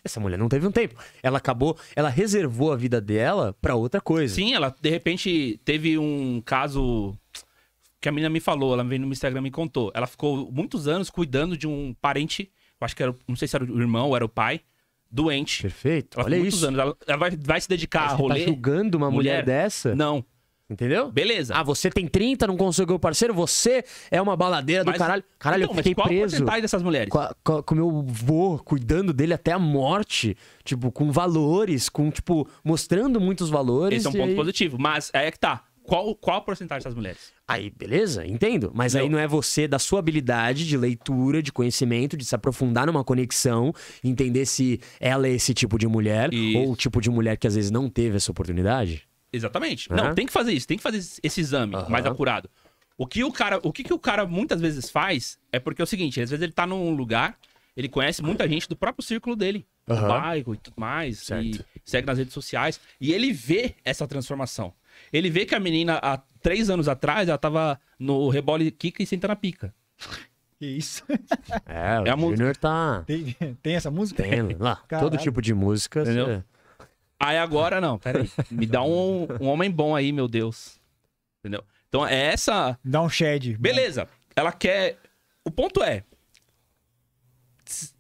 Essa mulher não teve um tempo. Ela acabou, ela reservou a vida dela para outra coisa. Sim, ela de repente teve um caso que a menina me falou, ela veio no Instagram e me contou. Ela ficou muitos anos cuidando de um parente, eu acho que era, não sei se era o irmão ou era o pai, doente. Perfeito. Ela Olha isso. Anos, ela, ela vai, vai, se dedicar Mas a rolê. Você tá julgando uma mulher, mulher dessa? Não. Entendeu? Beleza. Ah, você tem 30, não conseguiu parceiro, você é uma baladeira mas, do caralho. Caralho, então, eu fiquei mas qual preso. Qual dessas mulheres? Com, o meu vô, cuidando dele até a morte. Tipo, com valores, com, tipo, mostrando muitos valores. Esse é um ponto aí... positivo, mas é que tá. Qual, qual a porcentagem das mulheres? Aí, beleza, entendo. Mas não. aí não é você, da sua habilidade de leitura, de conhecimento, de se aprofundar numa conexão, entender se ela é esse tipo de mulher ou o tipo de mulher que às vezes não teve essa oportunidade? Exatamente. Uhum. Não, tem que fazer isso, tem que fazer esse exame uhum. mais apurado. O que o cara, o que, que o cara muitas vezes faz é porque é o seguinte, às vezes ele tá num lugar, ele conhece muita gente do próprio círculo dele, uhum. do bairro e tudo mais, certo. e segue nas redes sociais, e ele vê essa transformação. Ele vê que a menina, há três anos atrás, ela tava no rebole Kika e senta na pica. Que isso. É, o é Junior tá. Tem, tem, essa música? Tem, lá. Caralho. Todo tipo de música. Entendeu? Você... Aí agora não, peraí. Me dá um, um homem bom aí, meu Deus. Entendeu? Então é essa. Dá um shed. Beleza. Ela quer. O ponto é.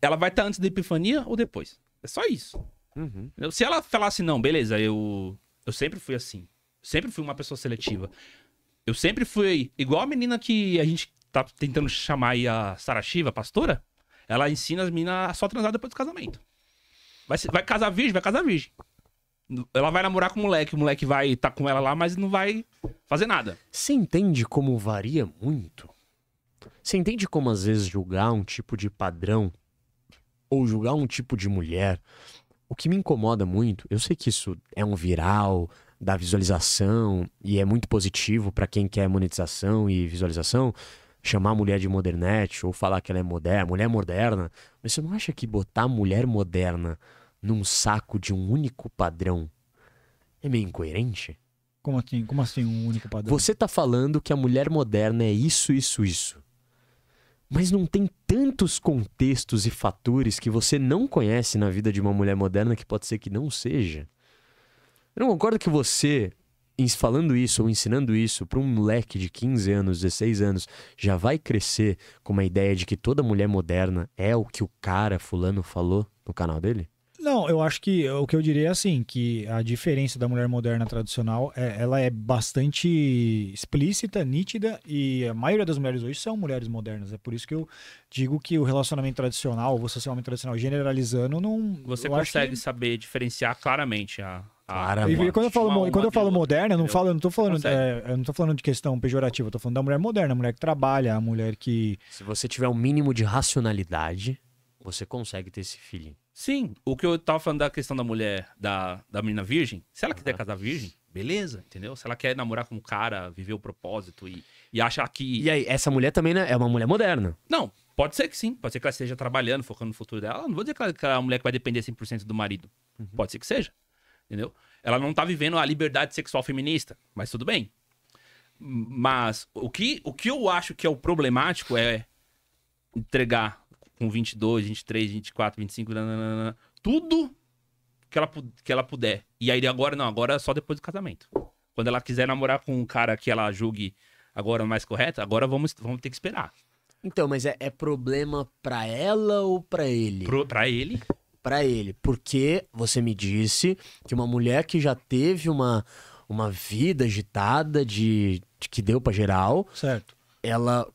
Ela vai estar tá antes da epifania ou depois? É só isso. Uhum. Se ela falasse, não, beleza, eu. Eu sempre fui assim sempre fui uma pessoa seletiva. Eu sempre fui igual a menina que a gente tá tentando chamar aí a Sara a pastora. Ela ensina as meninas a só transar depois do casamento. Vai, vai casar virgem, vai casar virgem. Ela vai namorar com o moleque, o moleque vai estar tá com ela lá, mas não vai fazer nada. Você entende como varia muito? Você entende como às vezes julgar um tipo de padrão ou julgar um tipo de mulher? O que me incomoda muito, eu sei que isso é um viral, da visualização, e é muito positivo para quem quer monetização e visualização, chamar a mulher de modernete ou falar que ela é moderna, mulher moderna. Mas você não acha que botar mulher moderna num saco de um único padrão é meio incoerente? Como assim? Como assim um único padrão? Você tá falando que a mulher moderna é isso, isso, isso. Mas não tem tantos contextos e fatores que você não conhece na vida de uma mulher moderna que pode ser que não seja. Eu não concordo que você, falando isso ou ensinando isso para um moleque de 15 anos, 16 anos, já vai crescer com uma ideia de que toda mulher moderna é o que o cara fulano falou no canal dele? Não, eu acho que o que eu diria é assim, que a diferença da mulher moderna tradicional, é, ela é bastante explícita, nítida, e a maioria das mulheres hoje são mulheres modernas. É por isso que eu digo que o relacionamento tradicional, você ser homem tradicional generalizando, não... Você consegue que... saber diferenciar claramente a, Cara, e, e quando eu falo, uma, quando eu falo moderna, eu não, falo, eu não tô falando, é, eu não tô falando de questão pejorativa, eu tô falando da mulher moderna, a mulher que trabalha, a mulher que. Se você tiver um mínimo de racionalidade, você consegue ter esse feeling. Sim, o que eu tava falando da questão da mulher, da, da menina virgem, se ela quiser casar virgem, beleza, entendeu? Se ela quer namorar com um cara, viver o propósito e, e achar que. E aí, essa mulher também né, é uma mulher moderna. Não, pode ser que sim, pode ser que ela esteja trabalhando, focando no futuro dela. Não vou dizer que ela é uma mulher que vai depender 100% do marido. Uhum. Pode ser que seja entendeu? Ela não tá vivendo a liberdade sexual feminista, mas tudo bem. Mas o que, o que eu acho que é o problemático é entregar com 22, 23, 24, 25, nanana, tudo que ela, que ela puder. E aí agora não, agora é só depois do casamento. Quando ela quiser namorar com um cara que ela julgue agora mais correto, agora vamos, vamos ter que esperar. Então, mas é, é problema pra ela ou pra ele? Para pra ele para ele, porque você me disse que uma mulher que já teve uma, uma vida agitada de, de que deu para geral, certo? Ela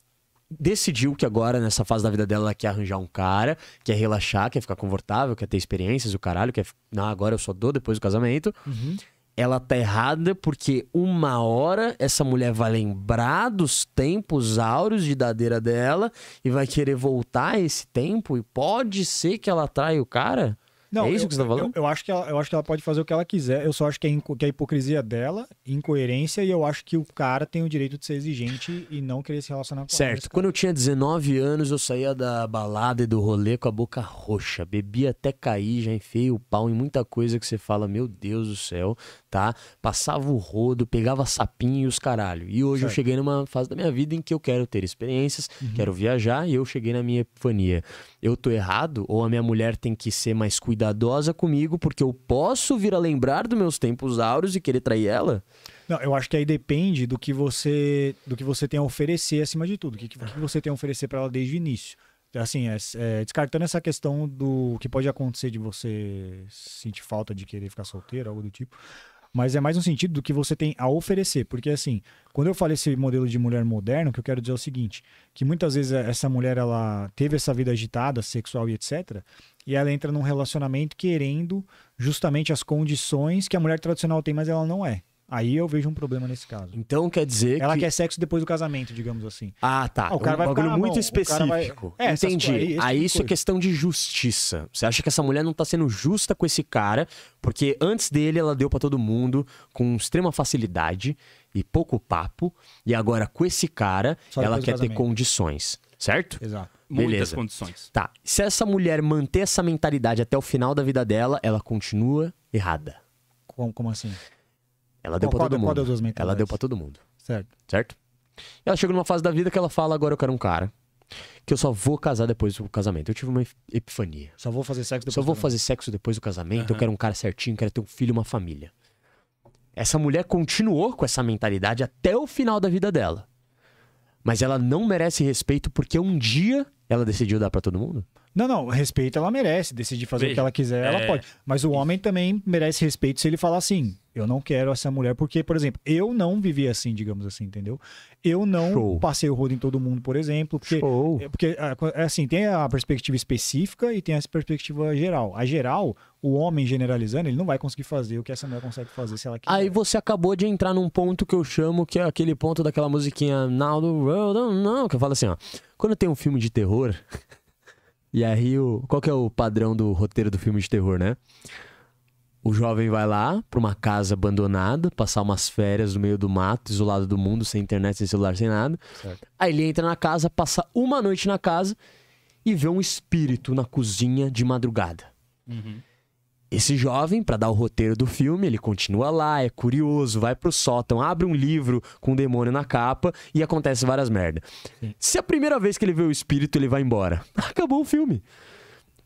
decidiu que agora nessa fase da vida dela ela quer arranjar um cara, quer relaxar, quer ficar confortável, quer ter experiências, o caralho, quer não, agora eu só dou depois do casamento. Uhum ela tá errada porque uma hora essa mulher vai lembrar dos tempos áureos de dadeira dela e vai querer voltar a esse tempo e pode ser que ela trai o cara? Não, é isso eu, que você tá falando? Eu, eu, acho que ela, eu acho que ela pode fazer o que ela quiser. Eu só acho que é, inco, que é hipocrisia dela, incoerência, e eu acho que o cara tem o direito de ser exigente e não querer se relacionar com certo. ela. Certo. Quando eu tinha 19 anos, eu saía da balada e do rolê com a boca roxa. Bebia até cair, já enfiei o pau em muita coisa que você fala, meu Deus do céu tá? Passava o rodo, pegava sapinho e os caralho. E hoje certo. eu cheguei numa fase da minha vida em que eu quero ter experiências, uhum. quero viajar e eu cheguei na minha epifania. Eu tô errado ou a minha mulher tem que ser mais cuidadosa comigo porque eu posso vir a lembrar dos meus tempos áureos e querer trair ela? Não, eu acho que aí depende do que você do que você tem a oferecer acima de tudo, o que, que, que você tem a oferecer para ela desde o início então, assim, é, é, descartando essa questão do que pode acontecer de você sentir falta de querer ficar solteiro, algo do tipo mas é mais no sentido do que você tem a oferecer. Porque, assim, quando eu falei esse modelo de mulher moderno, que eu quero dizer é o seguinte: que muitas vezes é, essa mulher ela teve essa vida agitada, sexual e etc., e ela entra num relacionamento querendo justamente as condições que a mulher tradicional tem, mas ela não é. Aí eu vejo um problema nesse caso. Então quer dizer Ela que... quer sexo depois do casamento, digamos assim. Ah, tá. Ah, o cara um vai bagulho ficar, muito específico. Vai... É, Entendi. Coisas, aí, aí tipo isso é questão de justiça. Você acha que essa mulher não tá sendo justa com esse cara, porque antes dele ela deu para todo mundo com extrema facilidade e pouco papo, e agora com esse cara Só ela quer ter condições, certo? Exato. Beleza. Muitas condições. Tá. Se essa mulher manter essa mentalidade até o final da vida dela, ela continua errada. Como, como assim? Ela deu para todo mundo. ela deu para todo mundo. Certo. Certo? Ela chega numa fase da vida que ela fala: agora eu quero um cara que eu só vou casar depois do casamento. Eu tive uma epifania. Só vou fazer sexo depois Só vou fazer sexo depois do casamento. Uhum. Eu quero um cara certinho, quero ter um filho, uma família. Essa mulher continuou com essa mentalidade até o final da vida dela. Mas ela não merece respeito porque um dia ela decidiu dar para todo mundo? Não, não, respeito ela merece. Decidir fazer Veja, o que ela quiser, é... ela pode. Mas o homem também merece respeito se ele falar assim: eu não quero essa mulher, porque, por exemplo, eu não vivi assim, digamos assim, entendeu? Eu não Show. passei o rodo em todo mundo, por exemplo. Porque, Show. É, porque ah, é assim, tem a perspectiva específica e tem a perspectiva geral. A geral, o homem generalizando, ele não vai conseguir fazer o que essa mulher consegue fazer se ela quiser. Aí você acabou de entrar num ponto que eu chamo, que é aquele ponto daquela musiquinha Now the World, não, que eu falo assim, ó. Quando tem um filme de terror, e aí o. Qual que é o padrão do roteiro do filme de terror, né? O jovem vai lá para uma casa abandonada, passar umas férias no meio do mato, isolado do mundo, sem internet, sem celular, sem nada. Certo. Aí ele entra na casa, passa uma noite na casa e vê um espírito na cozinha de madrugada. Uhum. Esse jovem, para dar o roteiro do filme, ele continua lá, é curioso, vai pro sótão, abre um livro com um demônio na capa e acontece várias merdas. Se a primeira vez que ele vê o espírito, ele vai embora. Acabou o filme.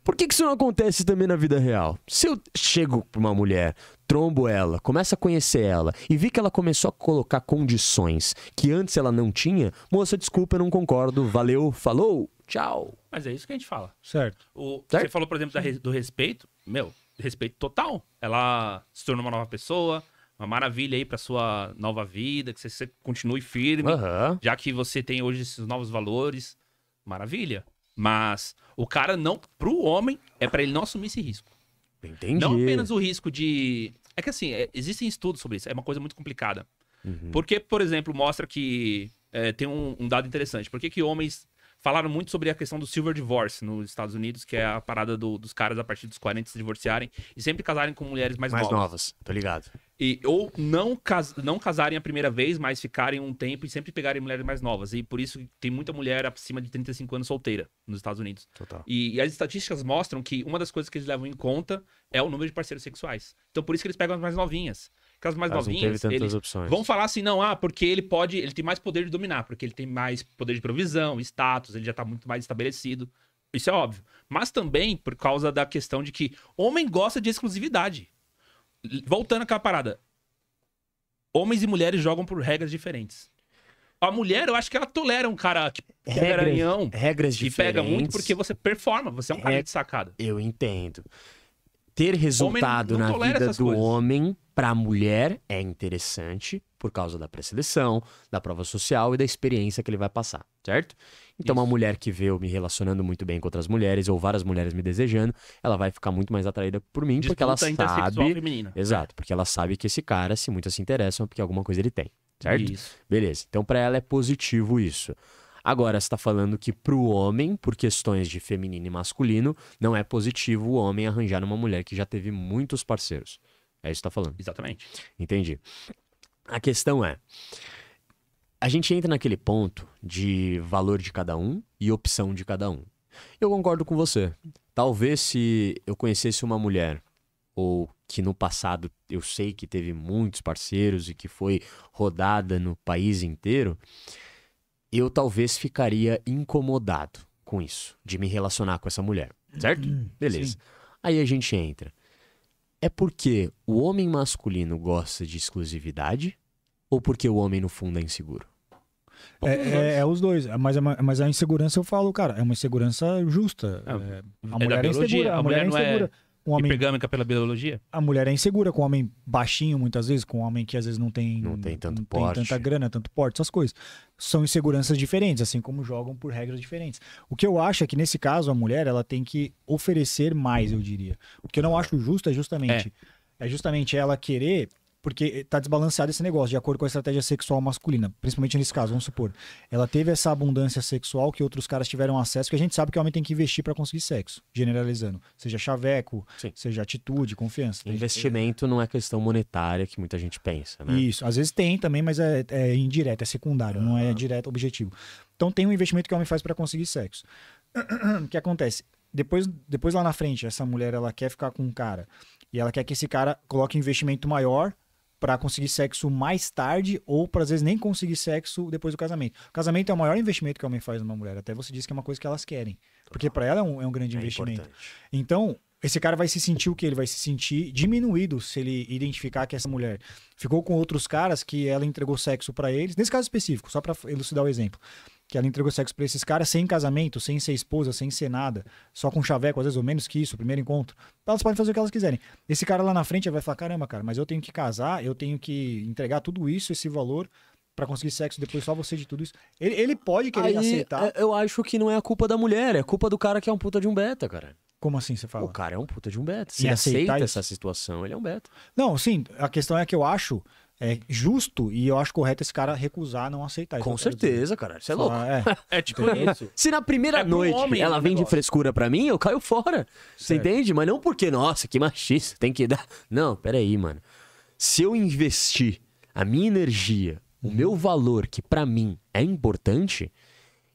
Por que, que isso não acontece também na vida real? Se eu chego pra uma mulher, trombo ela, começo a conhecer ela e vi que ela começou a colocar condições que antes ela não tinha, moça, desculpa, eu não concordo, valeu, falou, tchau. Mas é isso que a gente fala. Certo. O, certo? Você falou, por exemplo, da, do respeito. Meu, respeito total. Ela se tornou uma nova pessoa, uma maravilha aí para sua nova vida, que você, você continue firme, uhum. já que você tem hoje esses novos valores. Maravilha. Mas o cara não, pro homem, é para ele não assumir esse risco. Entendi. Não apenas o risco de. É que assim, é, existem estudos sobre isso, é uma coisa muito complicada. Uhum. Porque, por exemplo, mostra que. É, tem um, um, dado interessante. Por que, que homens falaram muito sobre a questão do silver divorce nos Estados Unidos, que é a parada do, dos caras a partir dos 40 se divorciarem e sempre casarem com mulheres mais, mais novas. Mais novas, tô ligado. E, ou não, cas, não casarem a primeira vez, mas ficarem um tempo e sempre pegarem mulheres mais novas. E por isso tem muita mulher acima de 35 anos solteira nos Estados Unidos. Total. E, e as estatísticas mostram que uma das coisas que eles levam em conta é o número de parceiros sexuais. Então por isso que eles pegam as mais novinhas com as mais Mas novinhas, eles opções. vão falar assim, não, ah, porque ele pode, ele tem mais poder de dominar, porque ele tem mais poder de provisão, status, ele já tá muito mais estabelecido. Isso é óbvio. Mas também por causa da questão de que homem gosta de exclusividade. Voltando àquela parada. Homens e mulheres jogam por regras diferentes. A mulher, eu acho que ela tolera um cara que regras, garanhão. Regras diferentes. E pega muito porque você performa, você é um cara de sacada. Eu entendo ter resultado na vida do coisas. homem para a mulher é interessante por causa da pré-seleção, da prova social e da experiência que ele vai passar, certo? Então, Isso. uma mulher que vê eu me relacionando muito bem com outras mulheres ou várias mulheres me desejando, ela vai ficar muito mais atraída por mim Disputa porque ela sabe. Feminina. Exato, porque ela sabe que esse cara, se muitas se interessam, é porque alguma coisa ele tem certo? Isso. Beleza. Então para ela é positivo isso. Agora, está falando que para o homem, por questões de feminino e masculino, não é positivo o homem arranjar uma mulher que já teve muitos parceiros. É isso que está falando. Exatamente. Entendi. A questão é: a gente entra naquele ponto de valor de cada um e opção de cada um. Eu concordo com você. Talvez se eu conhecesse uma mulher ou que no passado eu sei que teve muitos parceiros e que foi rodada no país inteiro, eu talvez ficaria incomodado com isso, de me relacionar com essa mulher, certo? Hum, Beleza. Sim. Aí a gente entra. É porque o homem masculino gosta de exclusividade ou porque o homem, no fundo, é inseguro? Bom, é, é, é, os dois, é, mas, é mas a insegurança eu falo, cara, é uma insegurança justa. É, é a mulher é insegura, a, a mulher, mulher é insegura. Um homem... Hipergâmica pela biologia? A mulher é insegura com um homem baixinho, muitas vezes, com um homem que às vezes não tem, não tem, tanto não porte. tem tanta grana, tanto porte, essas coisas. São inseguranças diferentes, assim como jogam por regras diferentes. O que eu acho é que nesse caso a mulher ela tem que oferecer mais, eu diria. O que eu não acho justo é justamente. É, é justamente ela querer porque eh, tá desbalanceado esse negócio, de acordo com a estratégia sexual masculina, principalmente nesse caso, vamos supor. Ela teve essa abundância sexual que outros caras tiveram acesso, que a gente sabe que o homem tem que investir para conseguir sexo, generalizando. Seja chaveco, Sim. seja atitude, confiança. Investimento é. não é questão monetária que muita gente pensa, né? Isso, às vezes tem também, mas é, é indireto, é secundário, uhum. não é direto objetivo. Então tem um investimento que o homem faz para conseguir sexo. O que acontece? Depois, depois lá na frente, essa mulher ela quer ficar com um cara e ela quer que esse cara coloque um investimento maior para conseguir sexo mais tarde ou para às vezes nem conseguir sexo depois do casamento. O casamento é o maior investimento que o homem faz numa mulher. Até você disse que é uma coisa que elas querem, porque para ela é um, é um grande é investimento. Importante. Então, esse cara vai se sentir o que ele vai se sentir diminuído se ele identificar que essa mulher ficou com outros caras que ela entregou sexo para eles. Nesse caso específico, só para elucidar o exemplo que ela entregou sexo para esses caras sem casamento, sem ser esposa, sem ser nada, só com chaveco, às vezes, ou menos que isso, primeiro encontro. Então elas podem fazer o que elas quiserem. Esse cara lá na frente vai falar: caramba, cara, mas eu tenho que casar, eu tenho que entregar tudo isso, esse valor, para conseguir sexo depois só você de tudo isso. Ele, ele pode querer Aí, aceitar. É, eu acho que não é a culpa da mulher, é a culpa do cara que é um puta de um beta, cara. Como assim você fala? O cara é um puta de um beta. Se aceita isso? essa situação, ele é um beta. Não, sim, a questão é que eu acho é justo e eu acho correto esse cara recusar, não aceitar. isso Com certeza, cara. Você é louco. É, é tipo é isso. Se na primeira é noite homem, ela vem de frescura para mim, eu caio fora. Certo. Você entende? Mas não porque, nossa, que machista, tem que dar. Não, peraí, mano. Se eu investir a minha energia, o meu valor, que para mim é importante,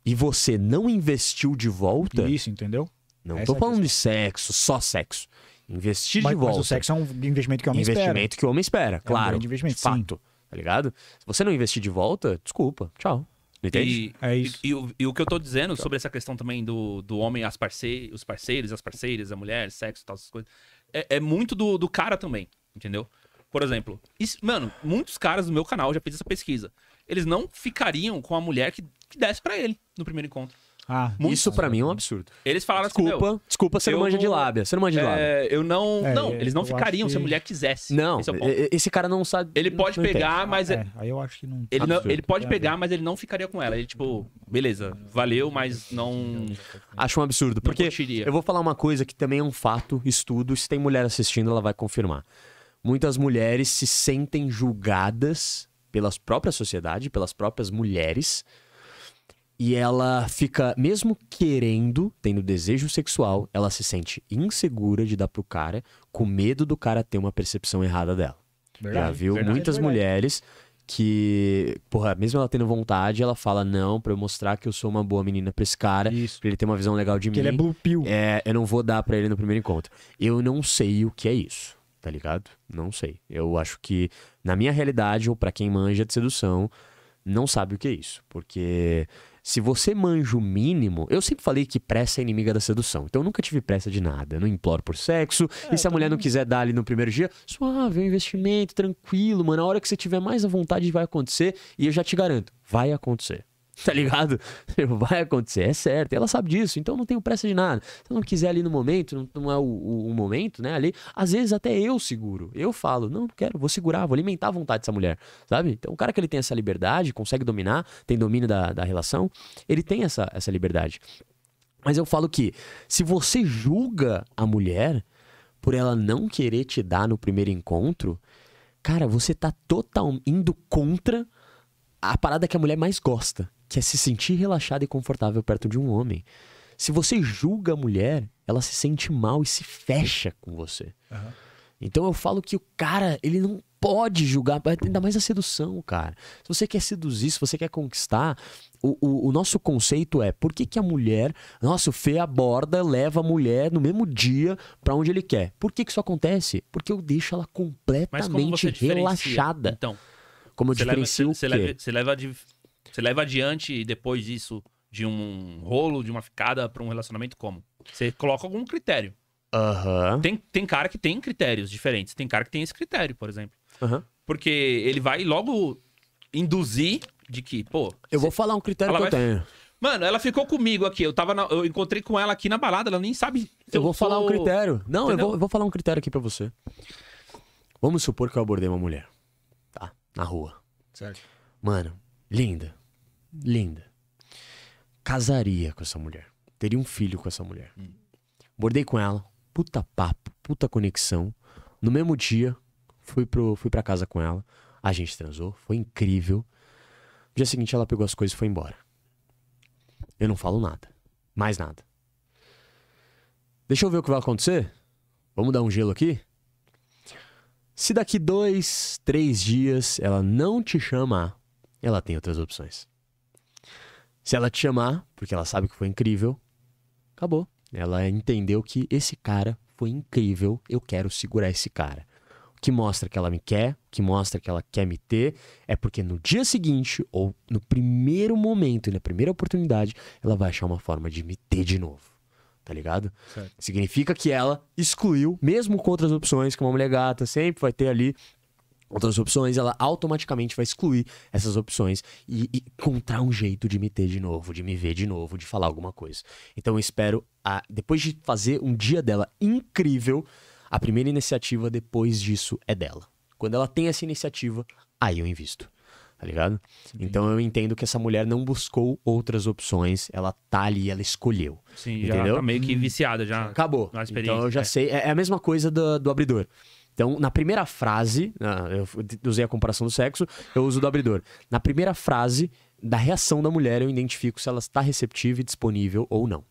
e você não investiu de volta. Isso, entendeu? Não Essa tô é falando de sexo, só sexo. Investir mas, de volta. Mas o sexo é um investimento que o homem investimento espera. Investimento que o homem espera, é claro. Um investimento, fato. Sim. Tá ligado? Se você não investir de volta, desculpa. Tchau. Entende? E, é isso. E, e, o, e, o, que eu tô dizendo tchau. sobre essa questão também do, do homem, as parceiros, os parceiros, as parceiras, a mulher, sexo e tal, essas coisas. É, é muito do, do cara também, entendeu? Por exemplo, isso, mano, muitos caras do meu canal já fez essa pesquisa. Eles não ficariam com a mulher que, que desse para ele no primeiro encontro. Ah, isso para mim é um absurdo. Eles falaram assim, desculpa, assim, meu, desculpa, você não manja de lábia, você não manja de é, lábia. É, eu não, é, não, é, eles não ficariam que... se a mulher quisesse. Não, esse, é esse, cara não sabe. Ele pode pegar, entende. mas ah, aí eu acho que não. Ele, não, ele pode pegar, mas ele não ficaria com ela. Ele tipo, beleza, valeu, mas não. Acho um absurdo, porque eu vou falar uma coisa que também é um fato, estudo. Se tem mulher assistindo, ela vai confirmar. Muitas mulheres se sentem julgadas pelas próprias sociedade, pelas próprias mulheres e ela fica, mesmo querendo, tendo desejo sexual, ela se sente insegura de dar pro cara, com medo do cara ter uma percepção errada dela. Verdade, Já viu verdade, muitas é verdade. mulheres que, porra, mesmo ela tendo vontade, ela fala não para eu mostrar que eu sou uma boa menina pra esse cara, Isso. pra ele ter uma visão legal de que mim. ele é blue pill. É, eu não vou dar para ele no primeiro encontro. Eu não sei o que é isso, tá ligado? Não sei. Eu acho que, na minha realidade, ou para quem manja de sedução, não sabe o que é isso. Porque se você manja o mínimo, eu sempre falei que pressa é inimiga da sedução. Então eu nunca tive pressa de nada. Eu não imploro por sexo. É, e se a mulher não quiser dar ali no primeiro dia, suave, é um investimento, tranquilo, mano. A hora que você tiver mais à vontade vai acontecer. E eu já te garanto, vai acontecer. tá ligado? Vai acontecer, é certo. E ela sabe disso, então não tenho pressa de nada. Se não quiser ali no momento, não, não é o, o, o, momento, né? Ali, às vezes até eu seguro. Eu falo, não, não quero, vou segurar, vou alimentar a vontade dessa mulher, sabe? Então o cara que ele tem essa liberdade, consegue dominar, tem domínio da, da relação, ele tem essa, essa liberdade. Mas eu falo que se você julga a mulher por ela não querer te dar no primeiro encontro, cara, você tá total indo contra a parada que a mulher mais gosta que é se sentir relaxada e confortável perto de um homem. Se você julga a mulher, ela se sente mal e se fecha com você. Uhum. Então eu falo que o cara, ele não pode julgar, ainda mais a sedução, cara. Se você quer seduzir, se você quer conquistar, o, o, o nosso conceito é por que, que a mulher, nossa, o Fê aborda, leva a mulher no mesmo dia para onde ele quer. Por que, que isso acontece? Porque eu deixo ela completamente relaxada. Então, como eu você diferencio leva, o quê? Você leva, você leva você leva adiante depois disso de um rolo, de uma ficada para um relacionamento como? Você coloca algum critério. Uhum. Tem, tem cara que tem critérios diferentes. Tem cara que tem esse critério, por exemplo. Uhum. Porque ele vai logo induzir de que, pô. Eu vou falar um critério que eu tenho. Mano, ela ficou comigo aqui. Eu tava na... eu encontrei com ela aqui na balada, ela nem sabe. Eu, eu vou sou... falar um critério. Não, eu vou, eu vou, falar um critério aqui para você. Vamos supor que eu abordei uma mulher. Tá? Na rua. Certo. Mano, linda linda. Casaria com essa mulher. Teria um filho com essa mulher. Hum. Bordei com ela, puta papo, puta conexão. No mesmo dia, fui, pro, fui pra casa com ela. A gente transou, foi incrível. No dia seguinte, ela pegou as coisas e foi embora. Eu não falo nada. Mais nada. Deixa eu ver o que vai acontecer. Vamos dar um gelo aqui? Se daqui dois, três dias ela não te chamar, ela tem outras opções. Se ela te chamar, porque ela sabe que foi incrível, acabou. Ela entendeu que esse cara foi incrível, eu quero segurar esse cara. O que mostra que ela me quer, o que mostra que ela quer me ter, é porque no dia seguinte, ou no primeiro momento e na primeira oportunidade, ela vai achar uma forma de me ter de novo tá ligado? Certo. Significa que ela excluiu, mesmo com outras opções, que uma mulher gata sempre vai ter ali outras opções, ela automaticamente vai excluir essas opções e, e encontrar um jeito de me ter de novo, de me ver de novo, de falar alguma coisa. Então eu espero, a, depois de fazer um dia dela incrível, a primeira iniciativa depois disso é dela. Quando ela tem essa iniciativa, aí eu invisto. Tá ligado? Então eu entendo que essa mulher não buscou outras opções, ela tá ali, ela escolheu. Sim, entendeu? já tá meio que viciada já. Acabou. Então eu já é. sei. É, é, a mesma coisa do, do abridor. Então, na primeira frase, ah, eu usei a comparação do sexo, eu uso do abridor. Na primeira frase da reação da mulher, eu identifico se ela está receptiva e disponível ou não.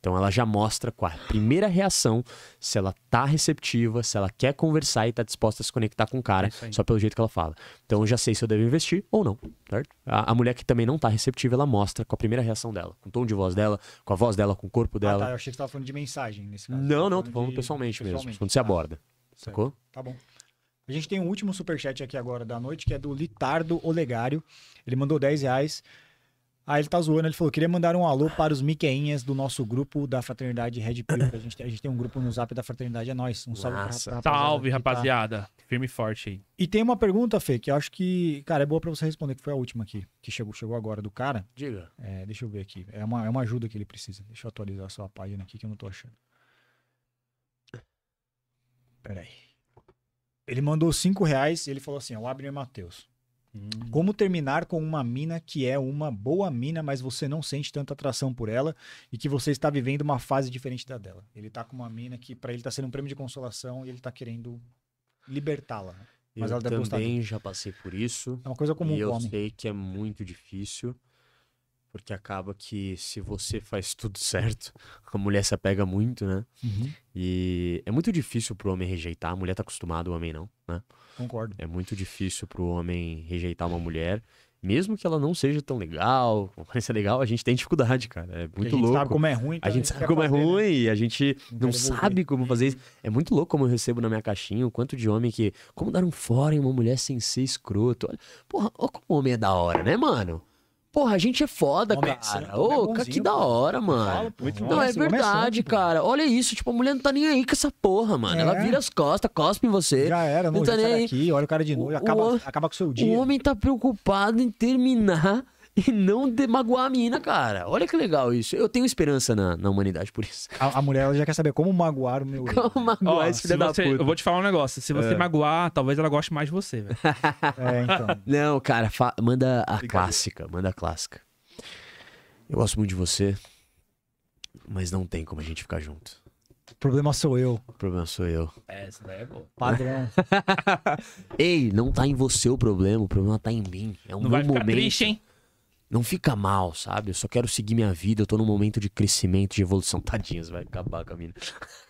Então, ela já mostra com é a primeira reação se ela está receptiva, se ela quer conversar e está disposta a se conectar com o cara, é só pelo jeito que ela fala. Então, eu já sei se eu devo investir ou não, certo? A, a mulher que também não está receptiva, ela mostra com a primeira reação dela, com o tom de voz dela, com a voz dela, com o corpo dela. Ah, tá, eu achei que você estava falando de mensagem nesse caso. Não, não, tô falando de... pessoalmente, pessoalmente, mesmo, quando tá. você aborda. Sacou? Tá bom. A gente tem um último superchat aqui agora da noite, que é do Litardo Olegário. Ele mandou 10 reais. Aí ah, ele tá zoando, ele falou: queria mandar um alô para os Miqueinhas do nosso grupo da Fraternidade Red Pill. A gente, tem, a gente tem um grupo no zap da Fraternidade, é nós. Um salve Nossa. pra, Salve, rapaziada. Tá... Firme e forte aí. E tem uma pergunta, Fê, que eu acho que, cara, é boa para você responder, que foi a última aqui, que chegou, chegou agora do cara. Diga. É, deixa eu ver aqui. É uma, é uma ajuda que ele precisa. Deixa eu atualizar a sua página aqui que eu não tô achando. Peraí. Ele mandou cinco reais e ele falou assim: ó, o Abner Matheus. Hum. Como terminar com uma mina que é uma boa mina, mas você não sente tanta atração por ela e que você está vivendo uma fase diferente da dela? Ele tá com uma mina que para ele tá sendo um prêmio de consolação e ele tá querendo libertá-la. Né? Mas eu ela deve também gostar. já passei por isso. É uma coisa comum. E eu homem. sei que é muito difícil. Porque acaba que se você faz tudo certo, a mulher se apega muito, né? Uhum. E é muito difícil pro homem rejeitar. A mulher tá acostumada, o homem não, né? Concordo. É muito difícil pro homem rejeitar uma mulher. Mesmo que ela não seja tão legal, Parece legal, a gente tem dificuldade, cara. É muito louco. a gente louco. sabe como é ruim. Então a, gente a gente sabe como é fazer, é ruim, né? a gente não, não sabe como fazer isso. É muito louco como eu recebo na minha caixinha o quanto de homem que... Como dar um fora em uma mulher sem ser escroto. Olha, porra, olha como o homem é da hora, né, mano? Porra, a gente é foda, homem, cara. Ô, é que da hora, mano. Fala, muito não, bom, é verdade, cara. Olha isso, tipo, a mulher não tá nem aí com essa porra, mano. É. Ela vira as costas, cospe em você. Já era, não, não tá nem aí. aqui, olha o cara de novo, acaba, o, acaba com o seu dia. O homem tá preocupado em terminar e não magoar a menina, cara. Olha que legal isso. Eu tenho esperança na, na humanidade por isso. A, a mulher ela já quer saber como magoar o meu. Como magoar Ó, esse filho da você, puta. Eu vou te falar um negócio. Se você é. magoar, talvez ela goste mais de você, É, então. Não, cara, manda a clássica. Manda a clássica. Eu gosto muito de você, mas não tem como a gente ficar junto. O problema sou eu. O problema sou eu. É, isso daí é boa. Padrão. Ei, não tá em você o problema, o problema tá em mim. É um não meu vai momento. Triste, hein? não fica mal, sabe? Eu só quero seguir minha vida, eu tô num momento de crescimento, de evolução. Tadinhas, vai acabar com a mina.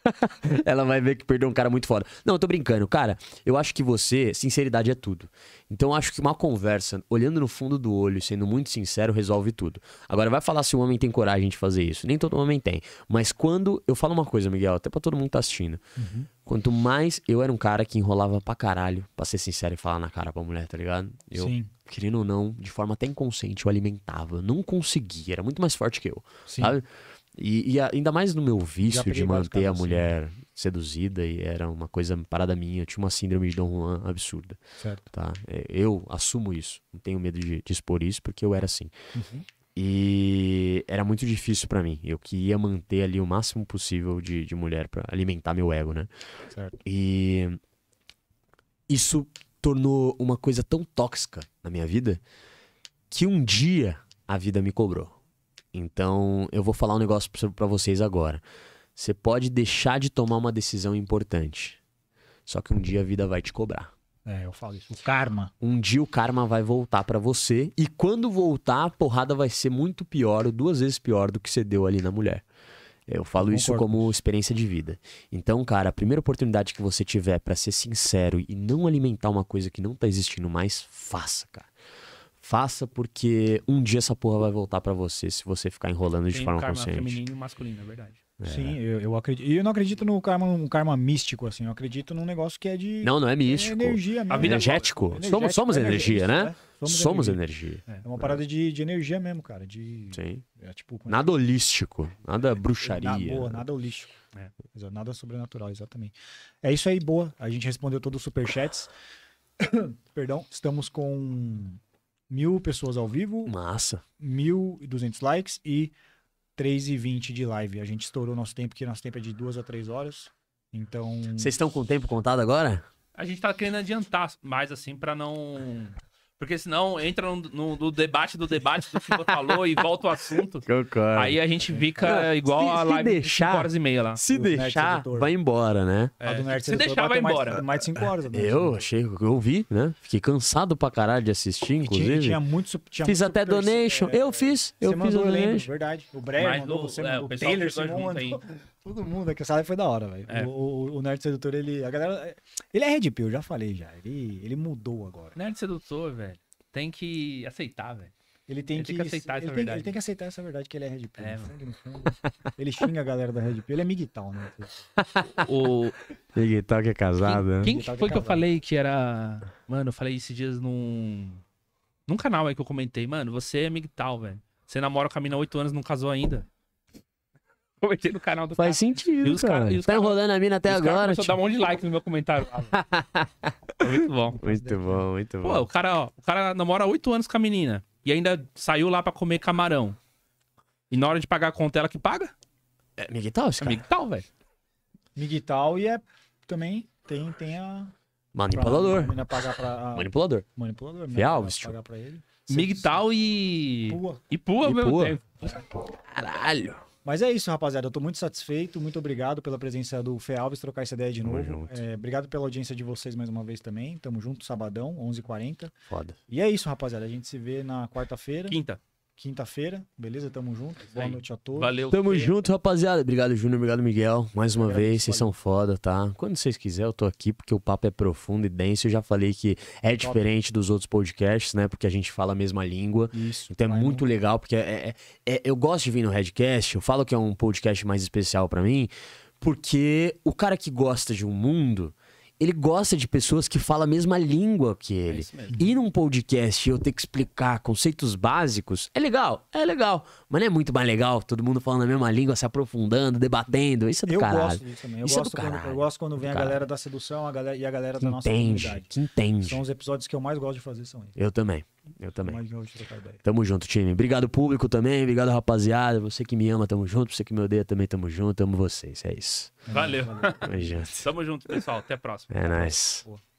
Ela vai ver que perdeu um cara muito foda. Não, eu tô brincando. Cara, eu acho que você, sinceridade é tudo. Então eu acho que uma conversa, olhando no fundo do olho, sendo muito sincero, resolve tudo. Agora, vai falar se o homem tem coragem de fazer isso. Nem todo homem tem. Mas quando. Eu falo uma coisa, Miguel, até pra todo mundo que tá assistindo. Uhum. Quanto mais eu era um cara que enrolava pra caralho, pra ser sincero e falar na cara pra mulher, tá ligado? Eu, Sim querendo ou não, de forma até inconsciente, eu alimentava. Eu não conseguia, era muito mais forte que eu. Sim. Sabe? E, e, ainda mais no meu vício de manter a mulher assim. seduzida, e era uma coisa parada minha. Eu tinha uma síndrome de Don Juan absurda. Certo. Tá? É, eu assumo isso, não tenho medo de, de expor isso, porque eu era assim. Uhum. E era muito difícil para mim. Eu queria manter ali o máximo possível de, de mulher para alimentar meu ego, né? Certo. E isso tornou uma coisa tão tóxica na minha vida que um dia a vida me cobrou. Então, eu vou falar um negócio para vocês agora. Você pode deixar de tomar uma decisão importante, só que um dia a vida vai te cobrar. É, eu falo isso. O karma. Um dia o karma vai voltar para você. E quando voltar, a porrada vai ser muito pior, duas vezes pior do que você deu ali na mulher. Eu falo isso como experiência de vida. Então, cara, a primeira oportunidade que você tiver para ser sincero e não alimentar uma coisa que não tá existindo mais, faça, cara. Faça porque um dia essa porra vai voltar para você se você ficar enrolando Tem de forma karma consciente. feminino e masculino, é verdade. É. Sim, eu, eu acredito. E eu não acredito no karma, um karma místico, assim. Eu acredito num negócio que é de. Não, não é místico. É energia mesmo. Energético. energético. Somos, somos é energia, energia é né? É. Somos, Somos energia. energia. É, é, uma parada de, de, energia mesmo, cara. De, Sim. É, tipo, nada é? holístico, nada bruxaria. Na boa, né? nada holístico. É, é. Nada sobrenatural, exatamente. É isso aí, boa. A gente respondeu todos os superchats. Perdão, estamos com mil pessoas ao vivo. Massa. Mil e duzentos likes e três e vinte de live. A gente estourou nosso tempo, que nosso tempo é de duas a três horas. Então. Vocês estão com o tempo contado agora? A gente tá querendo adiantar mais, assim, para não porque senão entra no, no, no debate do debate do que falou e volta o assunto. Concordo. Aí a gente fica Não, igual se, a live de 5 horas e meia lá. Se deixar, vai embora, né? É. Se deixar, vai embora. Mais, mais de 5 horas. Eu achei, eu vi, né? Fiquei cansado pra caralho de assistir, inclusive. Tinha, tinha muito, tinha fiz muito até donation. É, eu fiz, eu fiz o donation. Lembro, verdade. O Breno, o, é, o, o Taylor, Simon, Todo mundo aqui, essa live foi da hora, velho. É. O, o, o, Nerd Sedutor, ele. A galera. Ele é Red Pill, já falei já. Ele, ele mudou agora. Nerd Sedutor, velho, tem que aceitar, velho. Ele tem, ele que, tem que aceitar essa verdade. Tem, ele tem que aceitar essa verdade que ele é Red Pill. É, ele xinga a galera da Red Pill. Ele é Miguel, né? o... Miguel que é casado, né? Quem, que foi que, é que eu falei que era. Mano, eu falei esses dias num. Num canal aí que eu comentei, mano, você é Miguel, velho. Você namora com a mina há oito anos, não casou ainda comentei no canal do Faz cara. sentido, e os cara. cara. E os tá enrolando a mina até os agora. Só tipo... dar um monte de like no meu comentário. muito bom. Muito bom, muito bom. Pô, o cara, ó, o cara namora oito anos com a menina e ainda saiu lá para comer camarão. E na hora de pagar a conta, ela que paga? É Miguel, esse é cara. É Miguel, velho. Miguel e é também tem, tem a... Manipulador. Pra, pagar pra, a... Manipulador. Manipulador. Fial, pagar pra ele. e... Pua. E Pua, e meu Pua. Tempo. Caralho. Mas é isso, rapaziada. Eu tô muito satisfeito. Muito obrigado pela presença do Fé Alves, trocar essa ideia de Tamo novo. É, obrigado pela audiência de vocês mais uma vez também. Tamo junto, sabadão, 11h40. Foda. E é isso, rapaziada. A gente se vê na quarta-feira. Quinta quinta-feira, beleza? Tamo junto. Boa noite a todos. Valeu. Tamo junto, rapaziada. Obrigado, Júnior. Obrigado, Miguel. Mais uma vez, vocês são foda, tá? Quando vocês quiserem, eu tô aqui porque o papo é profundo e denso. Eu já falei que é diferente dos outros podcasts, né? Porque a gente fala a mesma língua. Isso. Então é muito não. legal, porque é, é, é, eu gosto de vir no Redcast. Eu falo que é um podcast mais especial para mim, porque o cara que gosta de um mundo ele gosta de pessoas que falam a mesma língua que ele. É Ir num podcast e eu ter que explicar conceitos básicos é legal, é legal. Mas não é muito mais legal todo mundo falando a mesma língua, se aprofundando, debatendo. Isso é do eu caralho. gosto disso também. Eu, Isso gosto é do quando, caralho. eu gosto quando vem a galera da sedução a galera, e a galera da entende, nossa entende, comunidade. entende. São os episódios que eu mais gosto de fazer, são eles. Eu também. Eu também. Tamo junto, time. Obrigado, público também. Obrigado, rapaziada. Você que me ama, tamo junto. Você que me odeia também, tamo junto. Amo vocês. É isso. Valeu. Valeu. Tamo junto. tamo junto, pessoal. Até a próxima. É nóis. Nice.